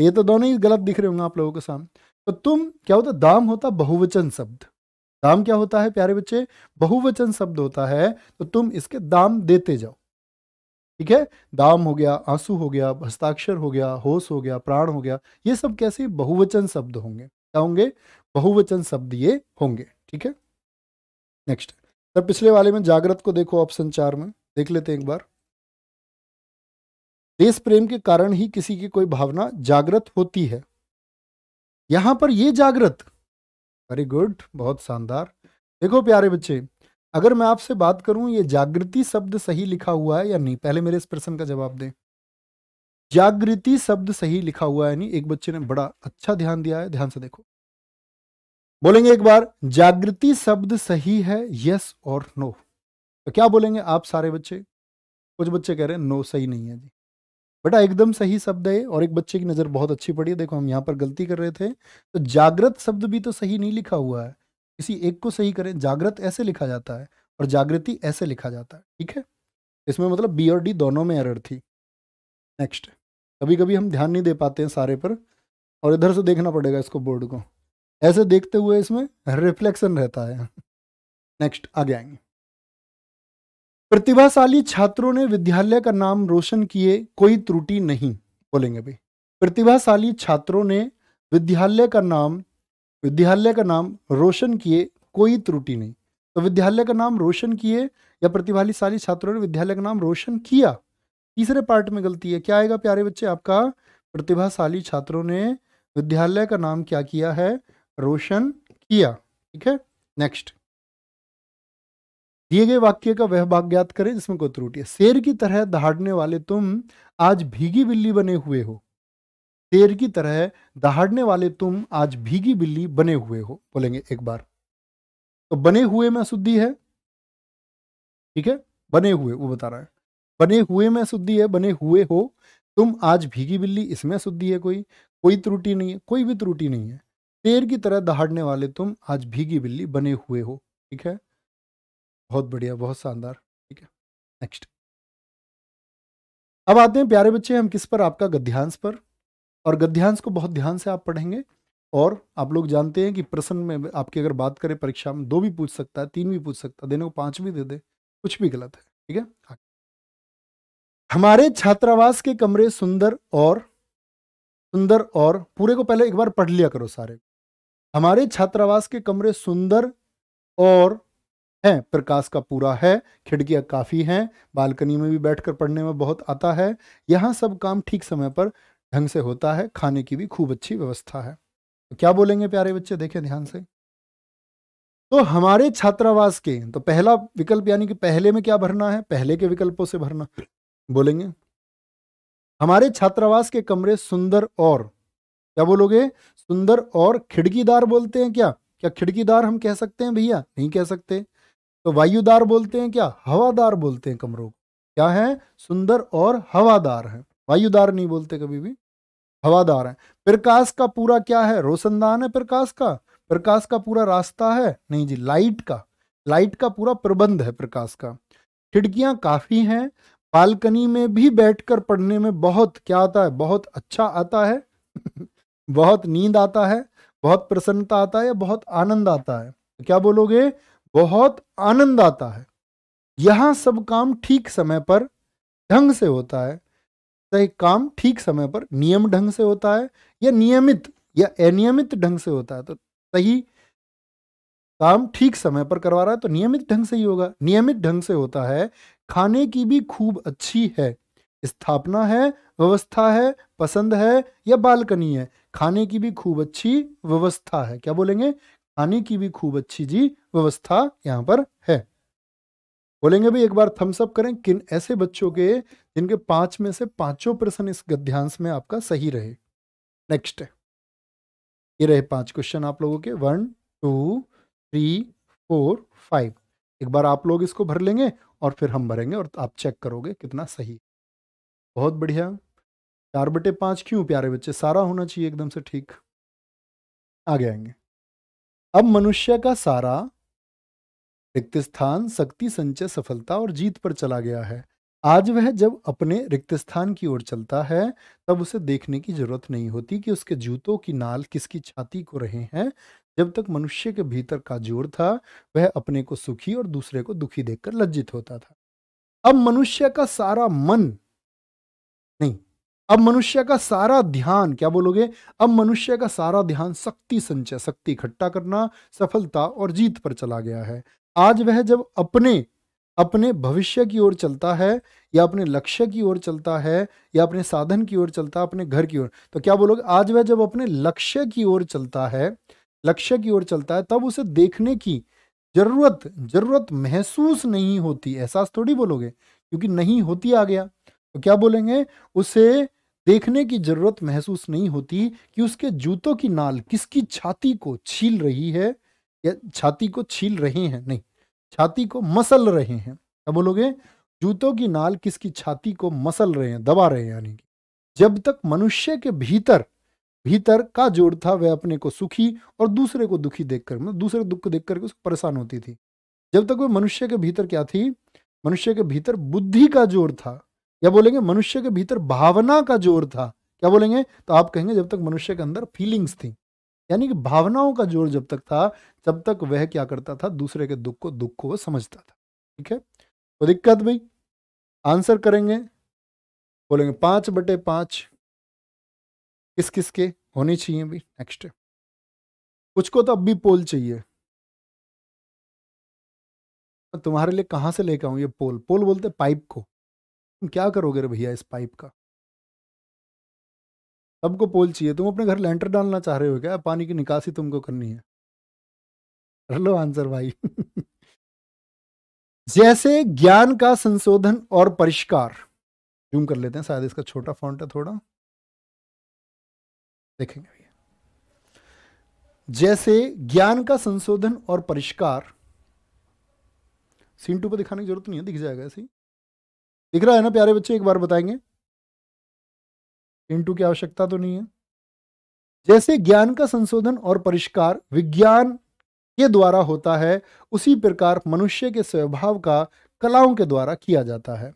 ये तो दोनों ही गलत दिख रहे होंगे आप लोगों के सामने तो तुम क्या होता दाम होता बहुवचन शब्द दाम क्या होता है प्यारे बच्चे बहुवचन शब्द होता है तो तुम इसके दाम देते जाओ ठीक है दाम हो गया आंसू हो गया हस्ताक्षर हो गया होश हो गया प्राण हो गया ये सब कैसे बहुवचन शब्द होंगे क्या होंगे बहुवचन शब्द ये होंगे ठीक है नेक्स्ट सर पिछले वाले में जागृत को देखो ऑप्शन चार में देख लेते हैं एक बार देश प्रेम के कारण ही किसी की कोई भावना जागृत होती है यहां पर ये जागृत वेरी गुड बहुत शानदार देखो प्यारे बच्चे अगर मैं आपसे बात करूं ये जागृति शब्द सही लिखा हुआ है या नहीं पहले मेरे इस प्रश्न का जवाब दें जागृति शब्द सही लिखा हुआ है नहीं एक बच्चे ने बड़ा अच्छा ध्यान दिया है ध्यान से देखो बोलेंगे एक बार जागृति शब्द सही है यस और नो तो क्या बोलेंगे आप सारे बच्चे कुछ बच्चे कह रहे हैं नो सही नहीं है जी बेटा हाँ, एकदम सही शब्द है और एक बच्चे की नज़र बहुत अच्छी पड़ी है देखो हम यहाँ पर गलती कर रहे थे तो जागृत शब्द भी तो सही नहीं लिखा हुआ है किसी एक को सही करें जागृत ऐसे लिखा जाता है और जागृति ऐसे लिखा जाता है ठीक है इसमें मतलब बी और डी दोनों में एरर थी नेक्स्ट कभी कभी हम ध्यान नहीं दे पाते हैं सारे पर और इधर से देखना पड़ेगा इसको बोर्ड को ऐसे देखते हुए इसमें रिफ्लेक्शन रहता है नेक्स्ट आगे आएंगे प्रतिभाशाली छात्रों ने विद्यालय का नाम रोशन किए कोई त्रुटि नहीं बोलेंगे भाई प्रतिभाशाली छात्रों ने विद्यालय का नाम विद्यालय का नाम रोशन किए कोई त्रुटि नहीं तो विद्यालय का नाम रोशन किए या प्रतिभाशाली छात्रों ने विद्यालय का नाम रोशन किया तीसरे पार्ट में गलती है क्या आएगा प्यारे बच्चे आपका प्रतिभाशाली छात्रों ने विद्यालय का नाम क्या किया है रोशन किया ठीक है नेक्स्ट दिए गए वाक्य का वह भाग ज्ञात करें जिसमें कोई त्रुटि है शेर की तरह दहाड़ने वाले तुम आज भीगी बिल्ली बने हुए हो शेर की तरह दहाड़ने वाले तुम आज भीगी बिल्ली बने हुए हो बोलेंगे एक बार तो बने हुए में शुद्धि है ठीक है बने हुए वो बता रहा है बने हुए में शुद्धि है बने हुए हो तुम आज भीगी बिल्ली इसमें शुद्धि है कोई कोई त्रुटि नहीं है कोई भी त्रुटि नहीं है शेर की तरह दहाड़ने वाले तुम आज भीगी बिल्ली बने हुए हो ठीक है बहुत बढ़िया बहुत शानदार ठीक है नेक्स्ट अब आते हैं प्यारे बच्चे हम किस पर आपका गद्यांश पर और गद्यांश को बहुत ध्यान से आप पढ़ेंगे और आप लोग जानते हैं कि प्रश्न में आपकी अगर बात करें परीक्षा में दो भी पूछ सकता है तीन भी पूछ सकता है देने को पांच भी दे दे कुछ भी गलत है ठीक है हाँ। हमारे छात्रावास के कमरे सुंदर और सुंदर और पूरे को पहले एक बार पढ़ लिया करो सारे हमारे छात्रावास के कमरे सुंदर और है प्रकाश का पूरा है खिड़कियां काफ़ी हैं बालकनी में भी बैठकर पढ़ने में बहुत आता है यहाँ सब काम ठीक समय पर ढंग से होता है खाने की भी खूब अच्छी व्यवस्था है तो क्या बोलेंगे प्यारे बच्चे देखें ध्यान से तो हमारे छात्रावास के तो पहला विकल्प यानी कि पहले में क्या भरना है पहले के विकल्पों से भरना बोलेंगे हमारे छात्रावास के कमरे सुंदर और क्या बोलोगे सुंदर और खिड़कीदार बोलते हैं क्या क्या खिड़कीदार हम कह सकते हैं भैया नहीं कह सकते तो वायुदार बोलते हैं क्या हवादार बोलते हैं कमरों को क्या है सुंदर और हवादार हैं वायुदार नहीं बोलते कभी भी हवादार हैं प्रकाश का पूरा क्या है रोशनदान है प्रकाश का प्रकाश का पूरा रास्ता है नहीं जी लाइट का लाइट का पूरा प्रबंध है प्रकाश का खिड़कियां काफ़ी हैं बालकनी में भी बैठकर पढ़ने में बहुत क्या आता है बहुत अच्छा आता है बहुत नींद आता है बहुत प्रसन्नता आता है बहुत आनंद आता है तो क्या बोलोगे बहुत आनंद आता है यहाँ सब काम ठीक समय पर ढंग से होता है काम ठीक समय पर नियम ढंग से होता है या नियमित या अनियमित ढंग से होता है तो सही काम ठीक समय पर करवा रहा है तो नियमित ढंग से ही होगा नियमित ढंग से होता है खाने की भी खूब अच्छी है स्थापना है व्यवस्था है पसंद है या बालकनी है खाने की भी खूब अच्छी व्यवस्था है क्या बोलेंगे खाने की भी खूब अच्छी जी व्यवस्था यहाँ पर है बोलेंगे भाई एक बार थम्सअप करें किन ऐसे बच्चों के जिनके पांच में से पांचों प्रश्न इस गद्यांश में आपका सही रहे नेक्स्ट ये रहे पांच क्वेश्चन आप लोगों के one two three four five एक बार आप लोग इसको भर लेंगे और फिर हम भरेंगे और आप चेक करोगे कितना सही बहुत बढ़िया चार बटे पांच क्यों प्यारे बच्चे सारा होना चाहिए एकदम से ठीक आगे आएंगे अब मनुष्य का सारा रिक्त स्थान शक्ति संचय सफलता और जीत पर चला गया है आज वह जब अपने रिक्त स्थान की ओर चलता है तब उसे देखने की जरूरत नहीं होती कि उसके जूतों की नाल किसकी छाती को रहे हैं जब तक मनुष्य के भीतर का जोर था वह अपने को सुखी और दूसरे को दुखी देखकर लज्जित होता था अब मनुष्य का सारा मन नहीं अब मनुष्य का सारा ध्यान क्या बोलोगे अब मनुष्य का सारा ध्यान शक्ति संचय शक्ति इकट्ठा करना सफलता और जीत पर चला गया है आज वह जब अपने अपने भविष्य की ओर चलता है या अपने लक्ष्य की ओर चलता है या अपने साधन की ओर चलता है अपने घर की ओर तो क्या बोलोगे आज वह जब अपने लक्ष्य की ओर चलता है लक्ष्य की ओर चलता है तब उसे देखने की जरूरत जरूरत महसूस नहीं होती एहसास थोड़ी बोलोगे क्योंकि नहीं होती आ गया तो क्या बोलेंगे उसे देखने की जरूरत महसूस नहीं होती कि उसके जूतों की नाल किसकी छाती को छील रही है या छाती को छील रहे हैं नहीं छाती को मसल रहे हैं क्या बोलोगे जूतों की नाल किसकी छाती को मसल रहे हैं दबा रहे हैं यानी कि जब तक मनुष्य के भीतर भीतर का जोड़ था वह अपने को सुखी और दूसरे को दुखी देखकर मतलब दूसरे दुख को देख करके उसको परेशान होती थी जब तक वह मनुष्य के भीतर क्या थी मनुष्य के भीतर बुद्धि का जोर था या बोलेंगे मनुष्य के भीतर भावना का जोर था क्या बोलेंगे तो आप कहेंगे जब तक मनुष्य के अंदर फीलिंग्स थी यानी कि भावनाओं का जोर जब तक था तब तक वह क्या करता था दूसरे के दुख को दुख को वो समझता था ठीक है तो दिक्कत भाई आंसर करेंगे बोलेंगे पांच बटे पांच किस किस के होने चाहिए भाई नेक्स्ट कुछ को तो अब भी पोल चाहिए तुम्हारे लिए कहां से लेकर आऊ ये पोल पोल बोलते पाइप को तुम क्या करोगे रे भैया इस पाइप का सबको पोल चाहिए तुम अपने घर लेंटर डालना चाह रहे हो क्या पानी की निकासी तुमको करनी है कर लो आंसर भाई जैसे ज्ञान का संशोधन और परिष्कार जूम कर लेते हैं शायद इसका छोटा फॉन्ट है थोड़ा देखेंगे जैसे ज्ञान का संशोधन और परिष्कार सीन टू पर दिखाने की जरूरत नहीं है दिख जाएगा ऐसे ही दिख रहा है ना प्यारे बच्चे एक बार बताएंगे इंटू की आवश्यकता तो नहीं है जैसे ज्ञान का संशोधन और परिष्कार विज्ञान के द्वारा होता है उसी प्रकार मनुष्य के स्वभाव का कलाओं के द्वारा किया जाता है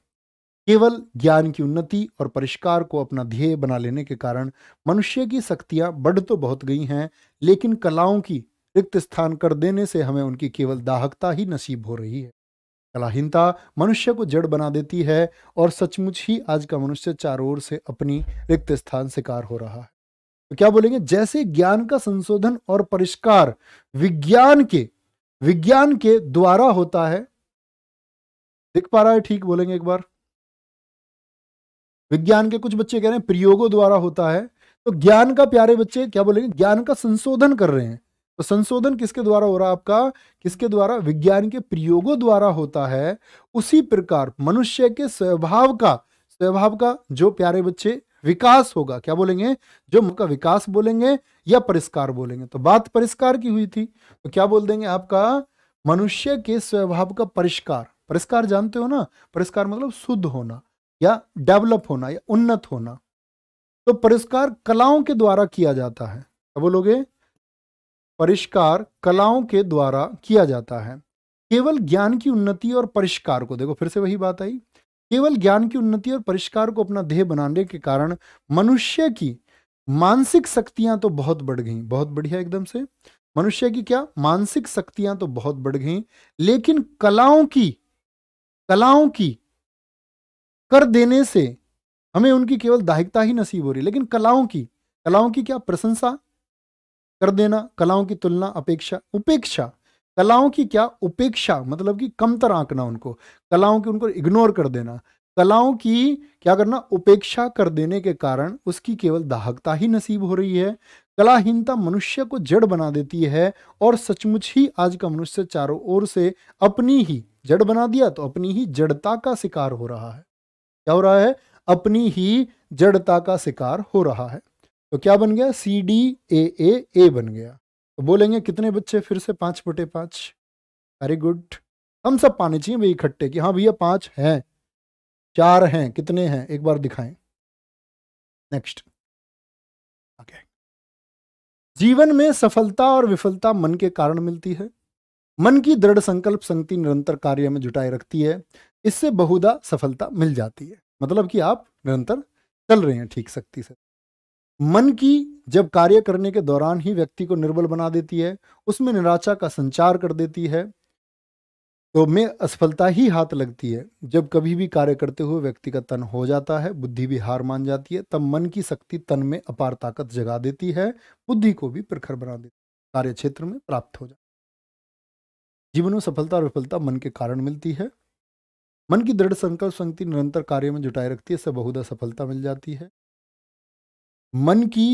केवल ज्ञान की उन्नति और परिष्कार को अपना ध्येय बना लेने के कारण मनुष्य की शक्तियां बढ़ तो बहुत गई हैं लेकिन कलाओं की रिक्त स्थान कर देने से हमें उनकी केवल दाहकता ही नसीब हो रही है कलाहीनता मनुष्य को जड़ बना देती है और सचमुच ही आज का मनुष्य चारों ओर से अपनी रिक्त स्थान शिकार हो रहा है तो क्या बोलेंगे जैसे ज्ञान का संशोधन और परिष्कार विज्ञान के विज्ञान के द्वारा होता है दिख पा रहा है ठीक बोलेंगे एक बार विज्ञान के कुछ बच्चे कह रहे हैं प्रयोगों द्वारा होता है तो ज्ञान का प्यारे बच्चे क्या बोलेंगे ज्ञान का संशोधन कर रहे हैं तो संशोधन किसके द्वारा हो रहा है आपका किसके द्वारा विज्ञान के प्रयोगों द्वारा होता है उसी प्रकार मनुष्य के स्वभाव का स्वभाव का जो प्यारे बच्चे विकास होगा क्या बोलेंगे जो का विकास बोलेंगे या परिष्कार बोलेंगे तो बात परिष्कार की हुई थी तो क्या बोल देंगे आपका मनुष्य के स्वभाव का परिष्कार परिष्कार जानते हो ना परिष्कार मतलब शुद्ध होना या डेवलप होना या उन्नत होना तो परिष्कार कलाओं के द्वारा किया जाता है क्या बोलोगे परिष्कार कलाओं के द्वारा किया जाता है केवल ज्ञान की उन्नति और परिष्कार को देखो फिर से वही बात आई केवल ज्ञान की उन्नति और परिष्कार को अपना देह बनाने के कारण मनुष्य की मानसिक शक्तियां तो बहुत बढ़ गई बहुत बढ़िया एकदम से मनुष्य की क्या मानसिक शक्तियां तो बहुत बढ़ गई लेकिन कलाओं की कलाओं की कर देने से हमें उनकी केवल दाहिकता ही नसीब हो रही लेकिन कलाओं की कलाओं की क्या प्रशंसा कर देना कलाओं की तुलना अपेक्षा उपेक्षा कलाओं की क्या उपेक्षा मतलब कि कमतर आंकना उनको कलाओं की उनको इग्नोर कर देना कलाओं की क्या करना उपेक्षा कर देने के कारण उसकी केवल दाहकता ही नसीब हो रही है कलाहीनता मनुष्य को जड़ बना देती है और सचमुच ही आज का मनुष्य चारों ओर से अपनी ही जड़ बना दिया तो अपनी ही जड़ता का शिकार हो रहा है क्या हो रहा है अपनी ही जड़ता का शिकार हो रहा है तो क्या बन गया सी डी ए ए ए बन गया तो बोलेंगे कितने बच्चे फिर से पाँच बटे पाँच वेरी गुड हम सब पाने चाहिए भाई इकट्ठे कि हाँ भैया पाँच हैं चार हैं कितने हैं एक बार दिखाएं नेक्स्ट ओके जीवन में सफलता और विफलता मन के कारण मिलती है मन की दृढ़ संकल्प संगति निरंतर कार्य में जुटाए रखती है इससे बहुधा सफलता मिल जाती है मतलब कि आप निरंतर चल रहे हैं ठीक शक्ति से मन की जब कार्य करने के दौरान ही व्यक्ति को निर्बल बना देती है उसमें निराशा का संचार कर देती है तो में असफलता ही हाथ लगती है जब कभी भी कार्य करते हुए व्यक्ति का तन हो जाता है बुद्धि भी हार मान जाती है तब मन की शक्ति तन में अपार ताकत जगा देती है बुद्धि को भी प्रखर बना देती है कार्य क्षेत्र में प्राप्त हो जाती है जीवन में सफलता और विफलता मन के कारण मिलती है मन की दृढ़ संकल्प शक्ति निरंतर कार्य में जुटाए रखती है इससे बहुधा सफलता मिल जाती है मन की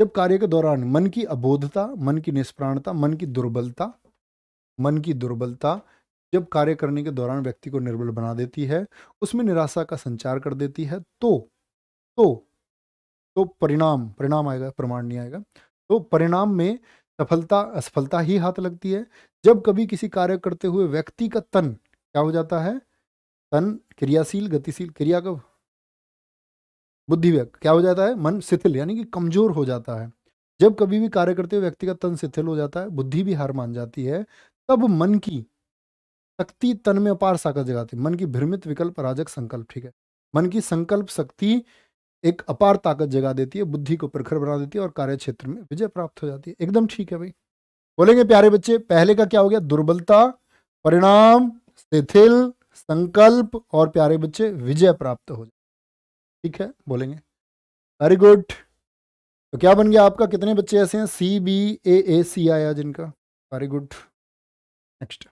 जब कार्य के दौरान मन की अबोधता मन की निष्प्राणता मन की दुर्बलता मन की दुर्बलता जब कार्य करने के दौरान व्यक्ति को निर्बल बना देती है उसमें निराशा का संचार कर देती है तो तो तो परिणाम परिणाम आएगा प्रमाण नहीं आएगा तो परिणाम में सफलता असफलता ही हाथ लगती है जब कभी किसी कार्य करते हुए व्यक्ति का तन क्या हो जाता है तन क्रियाशील गतिशील क्रिया का बुद्धि व्यक्त क्या हो जाता है मन शिथिल यानी कि कमजोर हो जाता है जब कभी भी कार्य करते हुए व्यक्ति का तन शिथिल हो जाता है बुद्धि भी हार मान जाती है तब मन की शक्ति तन में अपार साकत जगाती मन की भ्रमित विकल्प राजक संकल्प ठीक है मन की संकल्प शक्ति एक अपार ताकत जगा देती है बुद्धि को प्रखर बना देती है और कार्य क्षेत्र में विजय प्राप्त हो जाती है एकदम ठीक है भाई बोलेंगे प्यारे बच्चे पहले का क्या हो गया दुर्बलता परिणाम शिथिल संकल्प और प्यारे बच्चे विजय प्राप्त हो जाए ठीक है बोलेंगे वेरी गुड तो क्या बन गया आपका कितने बच्चे ऐसे हैं सी बी ए ए सी आया जिनका वेरी गुड नेक्स्ट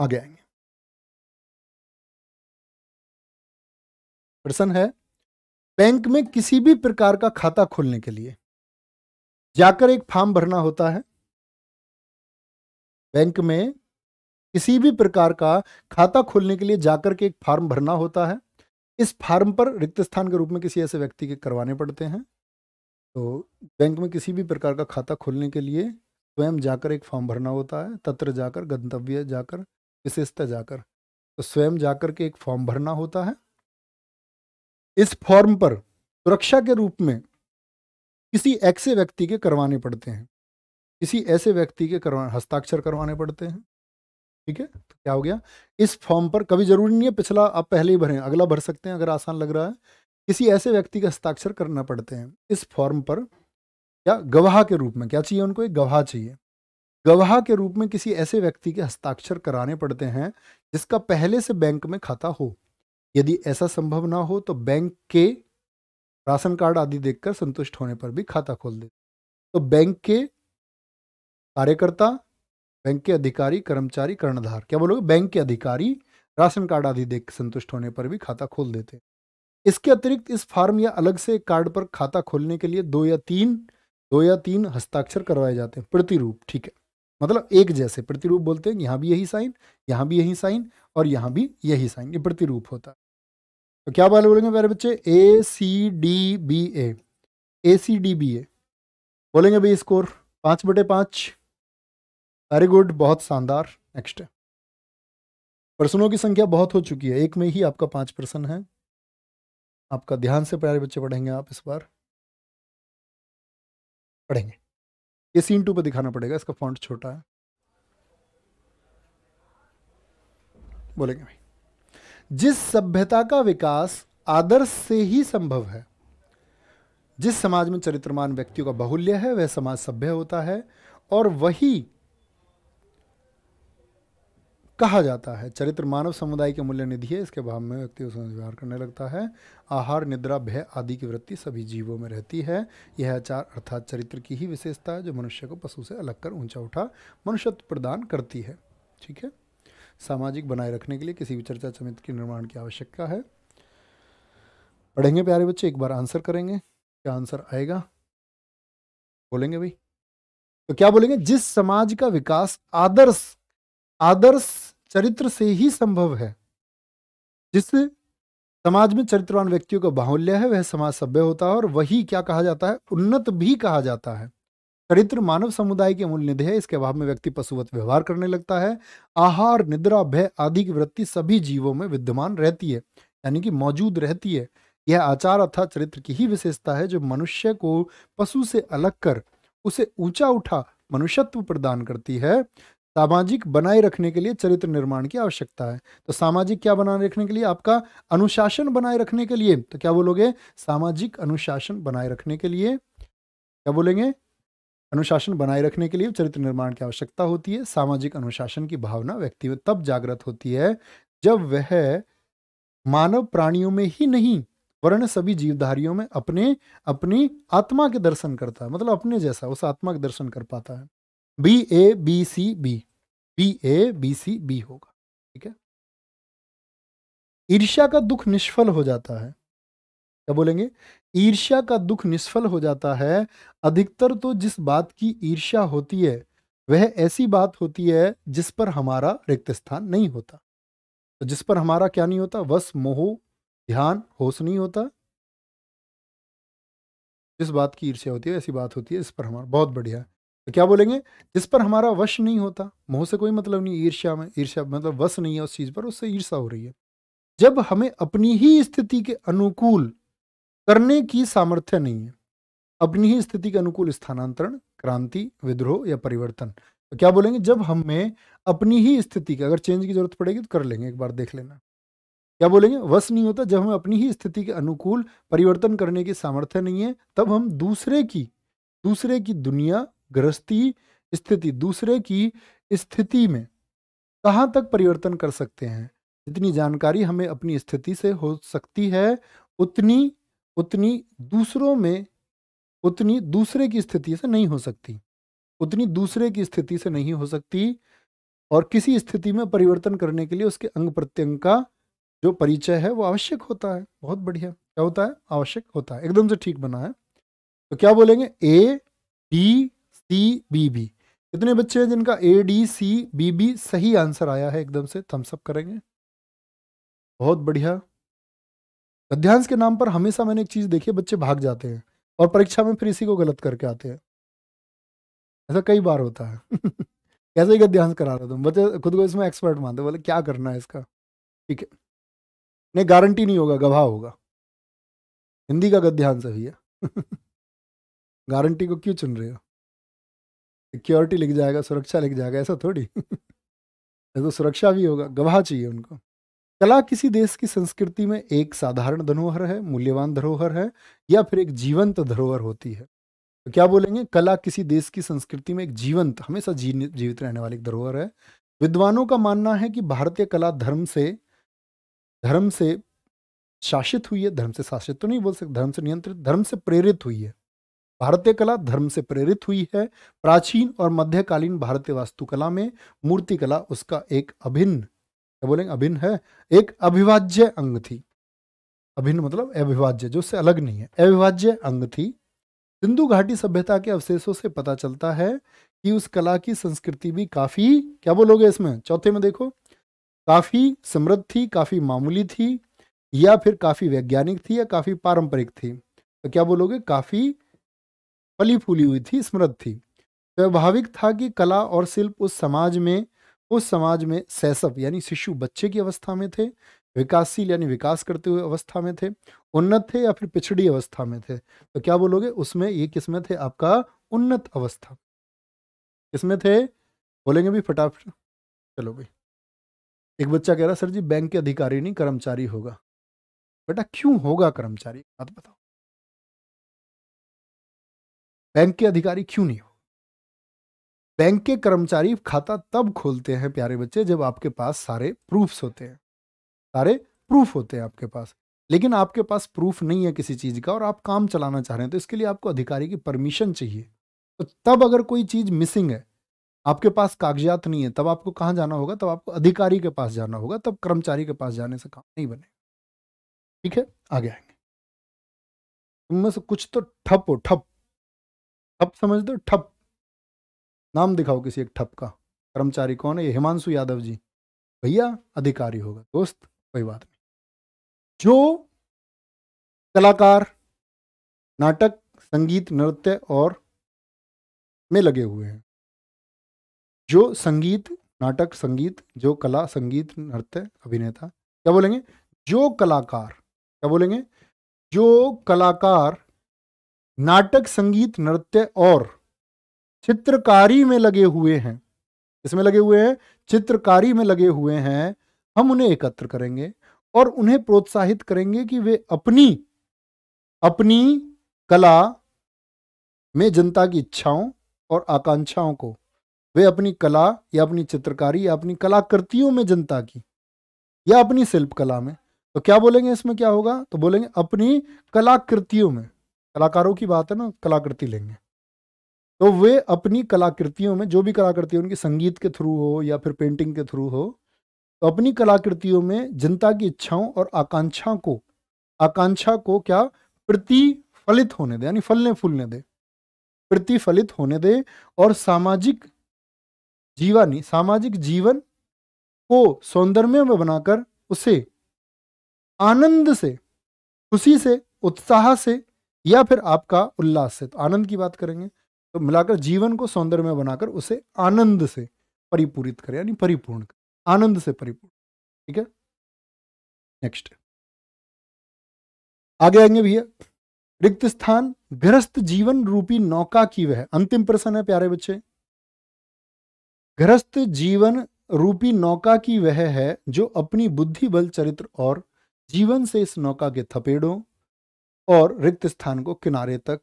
आगे आएंगे प्रश्न है बैंक में किसी भी प्रकार का खाता खोलने के लिए जाकर एक फॉर्म भरना होता है बैंक में किसी भी प्रकार का खाता खोलने के लिए जाकर के एक फॉर्म भरना होता है इस फार्म पर रिक्त स्थान के रूप में किसी ऐसे व्यक्ति के करवाने पड़ते हैं तो बैंक में किसी भी प्रकार का खाता खोलने के लिए स्वयं जाकर एक फॉर्म भरना होता है तत्र जाकर गंतव्य जाकर विशेषता जाकर तो स्वयं जाकर के एक फॉर्म भरना होता है इस फॉर्म पर सुरक्षा के रूप में किसी ऐसे व्यक्ति के करवाने पड़ते हैं किसी ऐसे व्यक्ति के करवा हस्ताक्षर करवाने पड़ते हैं ठीक है तो क्या हो गया इस फॉर्म पर कभी ज़रूरी नहीं है पिछला आप पहले ही भरें अगला भर सकते हैं अगर आसान लग रहा है किसी ऐसे व्यक्ति का हस्ताक्षर करना पड़ते हैं इस फॉर्म पर या गवाह के रूप में क्या चाहिए उनको एक गवाह चाहिए गवाह के रूप में किसी ऐसे व्यक्ति के हस्ताक्षर कराने पड़ते हैं जिसका पहले से बैंक में खाता हो यदि ऐसा संभव ना हो तो बैंक के राशन कार्ड आदि देखकर संतुष्ट होने पर भी खाता खोल दे तो बैंक के कार्यकर्ता बैंक के अधिकारी कर्मचारी कर्णधार क्या बोलोगे बैंक के अधिकारी राशन कार्ड आदि देख संतुष्ट होने पर भी खाता खोल देते हैं इसके अतिरिक्त इस फार्म या अलग से कार्ड पर खाता खोलने के लिए दो या तीन दो या तीन हस्ताक्षर करवाए जाते हैं प्रतिरूप ठीक है मतलब एक जैसे प्रतिरूप बोलते हैं यहाँ भी यही साइन यहाँ भी यही साइन और यहाँ भी यही साइन ये प्रतिरूप होता है तो क्या वाले बोलेंगे मेरे बच्चे A C D B A A C D B A बोलेंगे भाई स्कोर पाँच बटे पाँच वेरी गुड बहुत शानदार नेक्स्ट प्रश्नों की संख्या बहुत हो चुकी है एक में ही आपका पांच प्रश्न है आपका ध्यान से प्यारे बच्चे पढ़ेंगे आप इस बार पढ़ेंगे ये सीन टू पे दिखाना पड़ेगा इसका फॉन्ट छोटा है बोलेंगे भाई जिस सभ्यता का विकास आदर्श से ही संभव है जिस समाज में चरित्रमान व्यक्तियों का बहुल्य है वह समाज सभ्य होता है और वही कहा जाता है चरित्र मानव समुदाय के मूल्य निधि है इसके भाव में व्यक्ति उसमें व्यवहार करने लगता है आहार निद्रा भय आदि की वृत्ति सभी जीवों में रहती है यह आचार अर्थात चरित्र की ही विशेषता है जो मनुष्य को पशु से अलग कर ऊंचा उठा मनुष्यत्व प्रदान करती है ठीक है सामाजिक बनाए रखने के लिए किसी भी चर्चा समिति के निर्माण की आवश्यकता है पढ़ेंगे प्यारे बच्चे एक बार आंसर करेंगे क्या आंसर आएगा बोलेंगे भाई तो क्या बोलेंगे जिस समाज का विकास आदर्श आदर्श चरित्र से ही संभव है जिस समाज में चरित्रवान व्यक्तियों का बाहुल्य है वह समाज सभ्य होता है और वही क्या कहा जाता है उन्नत भी कहा जाता है चरित्र मानव समुदाय के मूल निधि है इसके अभाव में व्यक्ति पशुवत व्यवहार करने लगता है आहार निद्रा भय आदि की वृत्ति सभी जीवों में विद्यमान रहती है यानी कि मौजूद रहती है यह आचार अथा चरित्र की ही विशेषता है जो मनुष्य को पशु से अलग कर उसे ऊंचा उठा मनुष्यत्व प्रदान करती है सामाजिक बनाए रखने के लिए चरित्र निर्माण की आवश्यकता है तो सामाजिक क्या बनाए रखने के लिए आपका अनुशासन बनाए रखने के लिए तो क्या बोलोगे सामाजिक अनुशासन बनाए रखने के लिए क्या बोलेंगे अनुशासन बनाए रखने के लिए चरित्र निर्माण की आवश्यकता होती है सामाजिक अनुशासन की भावना व्यक्ति में तब जागृत होती है जब वह मानव प्राणियों में ही नहीं वर्ण सभी जीवधारियों में अपने अपनी आत्मा के दर्शन करता है मतलब अपने जैसा उस आत्मा के दर्शन कर पाता है B A B C B B A B C B होगा ठीक है ईर्ष्या का दुख निष्फल हो जाता है क्या बोलेंगे ईर्ष्या का दुख निष्फल हो जाता है अधिकतर तो जिस बात की ईर्ष्या होती है वह ऐसी बात होती है जिस पर हमारा रिक्त स्थान नहीं होता तो जिस पर हमारा क्या नहीं होता वस मोह ध्यान होश नहीं होता जिस बात की ईर्ष्या होती है ऐसी बात होती है इस पर हमारा बहुत बढ़िया तो क्या बोलेंगे जिस पर हमारा वश नहीं होता मोह से कोई मतलब नहीं ईर्ष्या में ईर्ष्या मतलब वश नहीं है उस चीज़ पर उससे ईर्षा हो रही है जब हमें अपनी ही स्थिति के अनुकूल करने की सामर्थ्य नहीं है अपनी ही स्थिति के अनुकूल स्थानांतरण क्रांति विद्रोह या परिवर्तन तो क्या बोलेंगे जब हमें अपनी ही स्थिति के अगर चेंज की जरूरत पड़ेगी तो कर लेंगे एक बार देख लेना क्या बोलेंगे वश नहीं होता जब हमें अपनी ही स्थिति के अनुकूल परिवर्तन करने की सामर्थ्य नहीं है तब हम दूसरे की दूसरे की दुनिया ग्रस्ती स्थिति दूसरे की स्थिति में कहाँ तक परिवर्तन कर सकते हैं जितनी जानकारी हमें अपनी स्थिति से हो सकती है उतनी उतनी दूसरों में उतनी दूसरे की स्थिति से नहीं हो सकती उतनी दूसरे की स्थिति से नहीं हो सकती और किसी स्थिति में परिवर्तन करने के लिए उसके अंग प्रत्यंग का जो परिचय है वो आवश्यक होता है बहुत बढ़िया क्या होता है आवश्यक होता है एकदम से ठीक बना है तो क्या बोलेंगे A D C B B कितने बच्चे हैं जिनका A D C B B सही आंसर आया है एकदम से थम्सअप करेंगे बहुत बढ़िया गद्यांश के नाम पर हमेशा मैंने एक चीज़ देखी है बच्चे भाग जाते हैं और परीक्षा में फिर इसी को गलत करके आते हैं ऐसा कई बार होता है कैसे ही गद्यांश करा रहे तुम बच्चे खुद को इसमें एक्सपर्ट मानते बोले क्या करना है इसका ठीक है नहीं गारंटी नहीं होगा गवाह होगा हिंदी का गद्यांश है भैया गारंटी को क्यों चुन रहे हो सिक्योरिटी लिख जाएगा सुरक्षा लिख जाएगा ऐसा थोड़ी तो सुरक्षा भी होगा गवाह चाहिए उनको कला किसी देश की संस्कृति में एक साधारण धरोहर है मूल्यवान धरोहर है या फिर एक जीवंत धरोहर होती है तो क्या बोलेंगे कला किसी देश की संस्कृति में एक जीवंत हमेशा जी, जीवित रहने वाली धरोहर है विद्वानों का मानना है कि भारतीय कला धर्म से धर्म से शासित हुई है धर्म से शासित तो नहीं बोल सकते धर्म से नियंत्रित धर्म से प्रेरित हुई है भारतीय कला धर्म से प्रेरित हुई है प्राचीन और मध्यकालीन भारतीय वास्तुकला में मूर्तिकला उसका एक अभिन्न क्या बोलेंगे अभिन्न है एक अभिवाज्य अंग थी अभिन्न मतलब अविभाज्य जो उससे अलग नहीं है अविभाज्य अंग थी सिंधु घाटी सभ्यता के अवशेषों से पता चलता है कि उस कला की संस्कृति भी काफी क्या बोलोगे इसमें चौथे में देखो काफी समृद्ध थी काफी मामूली थी या फिर काफी वैज्ञानिक थी या काफी पारंपरिक थी तो क्या बोलोगे काफी फली फूली हुई थी स्मृत थी स्वाभाविक था कि कला और शिल्प उस समाज में उस समाज में सैसव यानी शिशु बच्चे की अवस्था में थे विकासशील यानी विकास करते हुए अवस्था में थे उन्नत थे या फिर पिछड़ी अवस्था में थे तो क्या बोलोगे उसमें ये किसमें थे आपका उन्नत अवस्था किसमें थे बोलेंगे भी फटाफट चलो भाई एक बच्चा कह रहा सर जी बैंक के अधिकारी नहीं कर्मचारी होगा बेटा क्यों होगा कर्मचारी बात बताओ बैंक के अधिकारी क्यों नहीं हो बैंक के कर्मचारी खाता तब खोलते हैं प्यारे बच्चे जब आपके पास सारे प्रूफ्स होते हैं सारे प्रूफ होते हैं आपके पास लेकिन आपके पास प्रूफ नहीं है किसी चीज़ का और आप काम चलाना चाह रहे हैं तो इसके लिए आपको अधिकारी की परमिशन चाहिए तो तब अगर कोई चीज़ मिसिंग है आपके पास कागजात नहीं है तब आपको कहाँ जाना होगा तब आपको अधिकारी के पास जाना होगा तब कर्मचारी के पास जाने से काम नहीं बने ठीक है आगे आएंगे तुम में से कुछ तो ठप हो ठप ठप समझ दो ठप नाम दिखाओ किसी एक ठप का कर्मचारी कौन है ये हिमांशु यादव जी भैया अधिकारी होगा दोस्त कोई बात नहीं जो कलाकार नाटक संगीत नृत्य और में लगे हुए हैं जो संगीत नाटक संगीत जो कला संगीत नृत्य अभिनेता क्या बोलेंगे जो कलाकार क्या बोलेंगे जो कलाकार नाटक संगीत नृत्य और चित्रकारी में लगे हुए हैं इसमें लगे हुए हैं चित्रकारी में लगे हुए हैं हम उन्हें एकत्र करेंगे और उन्हें प्रोत्साहित करेंगे कि वे अपनी अपनी कला में जनता की इच्छाओं और आकांक्षाओं को वे अपनी कला या अपनी चित्रकारी या अपनी कलाकृतियों में जनता की या अपनी शिल्प कला में तो क्या बोलेंगे इसमें क्या होगा तो बोलेंगे अपनी कलाकृतियों में कलाकारों की बात है ना कलाकृति लेंगे तो वे अपनी कलाकृतियों में जो भी कलाकृति उनकी संगीत के थ्रू हो या फिर पेंटिंग के थ्रू हो तो अपनी कलाकृतियों में जनता की इच्छाओं और आकांक्षा को आकांक्षा को क्या प्रतिफलित होने दे यानी फलने फूलने दे प्रतिफलित होने दे और सामाजिक जीवानी सामाजिक जीवन को सौंदर्य में बनाकर उसे आनंद से खुशी से उत्साह से या फिर आपका उल्लास से तो आनंद की बात करेंगे तो मिलाकर जीवन को सौंदर्य में बनाकर उसे आनंद से परिपूरित करें यानी परिपूर्ण करें आनंद से परिपूर्ण ठीक है नेक्स्ट आगे आएंगे भैया रिक्त स्थान गृहस्थ जीवन रूपी नौका की वह अंतिम प्रश्न है प्यारे बच्चे गृहस्थ जीवन रूपी नौका की वह है जो अपनी बुद्धि बल चरित्र और जीवन से इस नौका के थपेड़ों और रिक्त स्थान को किनारे तक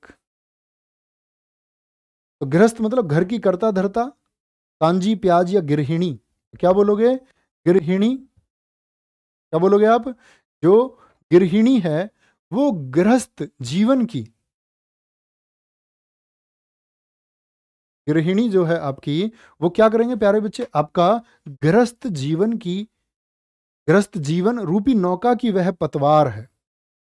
तो गृहस्थ मतलब घर की कर्ता धरता कांजी प्याज या गृहिणी क्या बोलोगे गृहिणी क्या बोलोगे आप जो गृहिणी है वो गृहस्थ जीवन की गृहिणी जो है आपकी वो क्या करेंगे प्यारे बच्चे आपका गृहस्थ जीवन की गृहस्थ जीवन रूपी नौका की वह पतवार है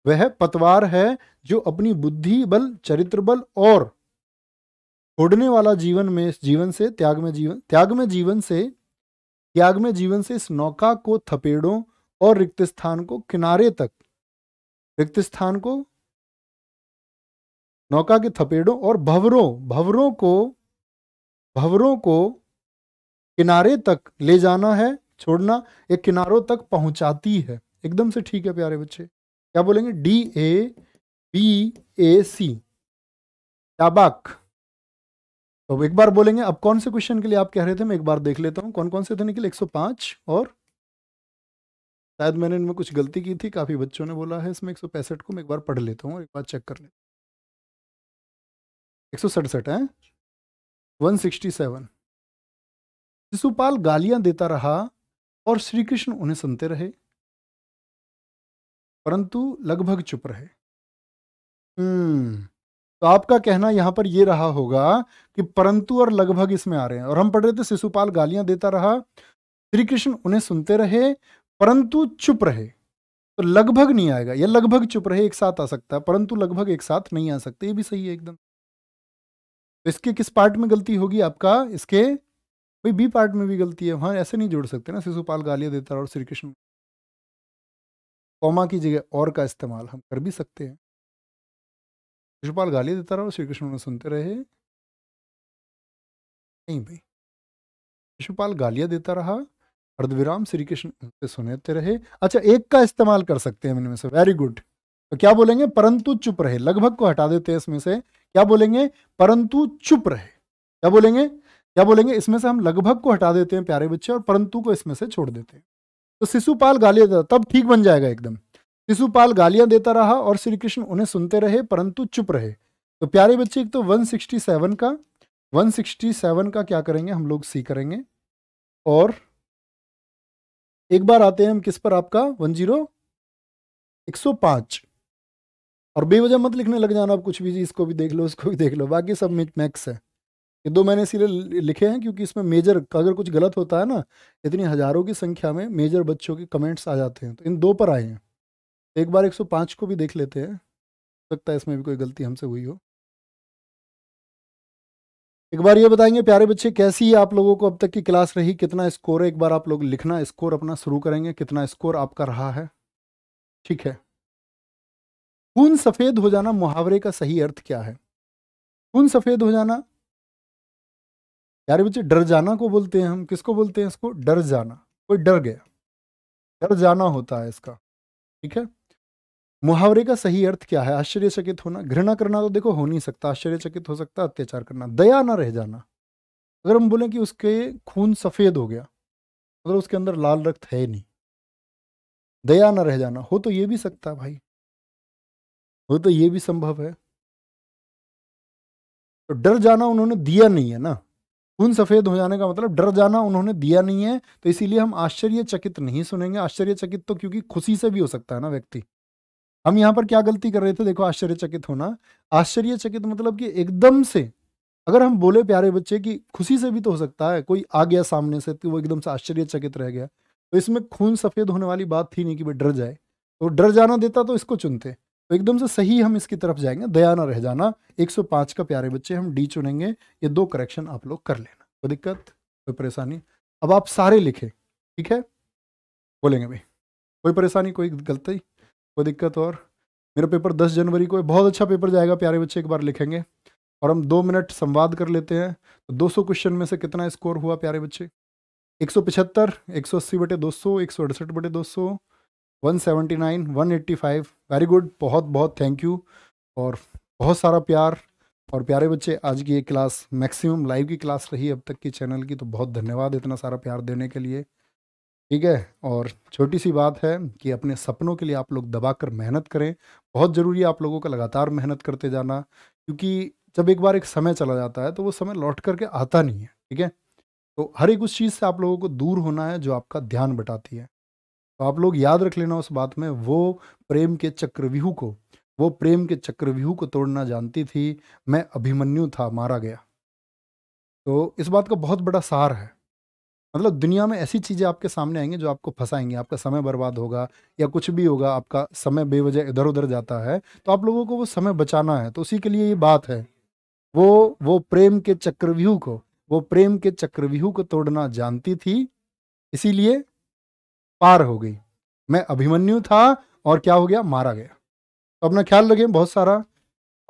वह पतवार है जो अपनी बुद्धि बल चरित्र बल और उड़ने वाला जीवन में जीवन से त्याग में जीवन त्याग में जीवन से त्याग में जीवन से इस नौका को थपेड़ों और रिक्त स्थान को किनारे तक रिक्त स्थान को नौका के थपेड़ों और भवरों भवरों को भवरों को किनारे तक ले जाना है छोड़ना या किनारों तक पहुंचाती है एकदम से ठीक है प्यारे बच्चे क्या बोलेंगे डी ए बी ए सी टबक तो एक बार बोलेंगे अब कौन से क्वेश्चन के लिए आप कह रहे थे मैं एक बार देख लेता हूँ कौन कौन से थे निकले 105 और शायद मैंने इनमें कुछ गलती की थी काफ़ी बच्चों ने बोला है इसमें एक को मैं एक बार पढ़ लेता हूँ एक बार चेक कर लेता हूँ एक सौ सड़सठ है वन सिक्सटी सेवन शिशुपाल गालियां देता रहा और श्री कृष्ण उन्हें सुनते रहे परंतु लगभग चुप रहे हम्म। तो आपका कहना यहां पर यह रहा होगा कि परंतु और लगभग इसमें आ रहे हैं और हम पढ़ रहे थे शिशुपाल गालियां देता रहा श्री कृष्ण उन्हें सुनते रहे परंतु चुप रहे तो लगभग नहीं आएगा यह लगभग चुप रहे एक साथ आ सकता है परंतु लगभग एक साथ नहीं आ सकते ये भी सही है एकदम तो इसके किस पार्ट में गलती होगी आपका इसके भाई बी पार्ट में भी गलती है वहां ऐसे नहीं जोड़ सकते ना शिशुपाल गालियां देता और श्री कृष्ण कौमा की जगह और का इस्तेमाल हम कर भी सकते हैं शिशुपाल गाली देता रहा श्री कृष्ण उन्हें सुनते रहे नहीं भाई शिशुपाल गालियां देता रहा अर्धविराम श्री कृष्ण उनसे सुनते रहे अच्छा एक का इस्तेमाल कर सकते हैं इनमें से वेरी गुड तो क्या बोलेंगे परंतु चुप रहे लगभग को हटा देते हैं इसमें से क्या बोलेंगे परंतु चुप रहे क्या बोलेंगे क्या बोलेंगे इसमें से हम लगभग को हटा देते हैं प्यारे बच्चे और परंतु को इसमें से छोड़ देते हैं तो शिशुपाल गालियां देता तब ठीक बन जाएगा एकदम शिशुपाल गालियां देता रहा और श्री कृष्ण उन्हें सुनते रहे परंतु चुप रहे तो प्यारे बच्चे एक तो 167 का 167 का क्या करेंगे हम लोग सी करेंगे और एक बार आते हैं हम किस पर आपका वन जीरो एक सौ पांच और बेवजह मत लिखने लग जाना आप कुछ भी जी इसको भी देख लो उसको भी देख लो बाकी सब मैक्स है ये दो मैंने इसीलिए लिखे हैं क्योंकि इसमें मेजर अगर कुछ गलत होता है ना इतनी हज़ारों की संख्या में मेजर बच्चों के कमेंट्स आ जाते हैं तो इन दो पर आए हैं एक बार 105 को भी देख लेते हैं लगता है इसमें भी कोई गलती हमसे हुई हो एक बार ये बताएंगे प्यारे बच्चे कैसी है आप लोगों को अब तक की क्लास रही कितना स्कोर है एक बार आप लोग लिखना स्कोर अपना शुरू करेंगे कितना स्कोर आपका रहा है ठीक है खून सफ़ेद हो जाना मुहावरे का सही अर्थ क्या है खून सफ़ेद हो जाना प्यारे बच्चे डर जाना को बोलते हैं हम किसको बोलते हैं इसको डर जाना कोई डर गया डर जाना होता है इसका ठीक है मुहावरे का सही अर्थ क्या है आश्चर्यचकित होना घृणा करना तो देखो हो नहीं सकता आश्चर्यचकित हो सकता अत्याचार करना दया ना रह जाना अगर हम बोलें कि उसके खून सफ़ेद हो गया मतलब उसके अंदर लाल रक्त है नहीं दया ना रह जाना हो तो ये भी सकता भाई हो तो ये भी संभव है तो डर जाना उन्होंने दिया नहीं है ना खून सफ़ेद हो जाने का मतलब डर जाना उन्होंने दिया नहीं है तो इसीलिए हम आश्चर्यचकित नहीं सुनेंगे आश्चर्यचकित तो क्योंकि खुशी से भी हो सकता है ना व्यक्ति हम यहाँ पर क्या गलती कर रहे थे देखो आश्चर्यचकित होना आश्चर्यचकित मतलब कि एकदम से अगर हम बोले प्यारे बच्चे कि खुशी से भी तो हो सकता है कोई आ गया सामने से तो वो एकदम से आश्चर्यचकित रह गया तो इसमें खून सफ़ेद होने वाली बात थी नहीं कि भाई डर जाए तो डर जाना देता तो इसको चुनते तो एकदम से सही हम इसकी तरफ जाएंगे दया ना रह जाना 105 का प्यारे बच्चे हम डी चुनेंगे ये दो करेक्शन आप लोग कर लेना कोई दिक्कत कोई परेशानी अब आप सारे लिखे ठीक है बोलेंगे भाई कोई परेशानी कोई गलती कोई दिक्कत और मेरा पेपर 10 जनवरी को है बहुत अच्छा पेपर जाएगा प्यारे बच्चे एक बार लिखेंगे और हम दो मिनट संवाद कर लेते हैं तो दो क्वेश्चन में से कितना स्कोर हुआ प्यारे बच्चे एक सौ पिछहत्तर एक सौ अस्सी बटे दो सौ एक सौ अड़सठ बटे दो सौ 179 185 वेरी गुड बहुत बहुत थैंक यू और बहुत सारा प्यार और प्यारे बच्चे आज की ये क्लास मैक्सिमम लाइव की क्लास रही अब तक की चैनल की तो बहुत धन्यवाद इतना सारा प्यार देने के लिए ठीक है और छोटी सी बात है कि अपने सपनों के लिए आप लोग दबाकर मेहनत करें बहुत ज़रूरी है आप लोगों का लगातार मेहनत करते जाना क्योंकि जब एक बार एक समय चला जाता है तो वो समय लौट करके आता नहीं है ठीक है तो हर एक उस चीज़ से आप लोगों को दूर होना है जो आपका ध्यान बटाती है तो आप लोग याद रख लेना उस बात में वो प्रेम के चक्रव्यूह को वो प्रेम के चक्रव्यूह को तोड़ना जानती थी मैं अभिमन्यु था मारा गया तो इस बात का बहुत बड़ा सार है मतलब दुनिया में ऐसी चीज़ें आपके सामने आएंगी जो आपको फंसाएंगे आपका समय बर्बाद होगा या कुछ भी होगा आपका समय बेवजह इधर उधर जाता है तो आप लोगों को वो समय बचाना है तो उसी के लिए ये बात है वो वो प्रेम के चक्रव्यूह को वो प्रेम के चक्रव्यूह को तोड़ना जानती थी इसीलिए पार हो गई मैं अभिमन्यु था और क्या हो गया मारा गया तो अपना ख्याल रखें बहुत सारा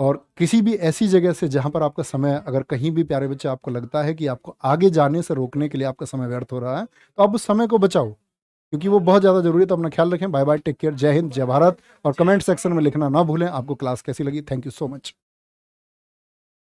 और किसी भी ऐसी जगह से जहां पर आपका समय अगर कहीं भी प्यारे बच्चे आपको लगता है कि आपको आगे जाने से रोकने के लिए आपका समय व्यर्थ हो रहा है तो आप उस समय को बचाओ क्योंकि वो बहुत ज़्यादा जरूरी है तो अपना ख्याल रखें बाय बाय टेक केयर जय हिंद जय भारत और कमेंट सेक्शन में लिखना ना भूलें आपको क्लास कैसी लगी थैंक यू सो मच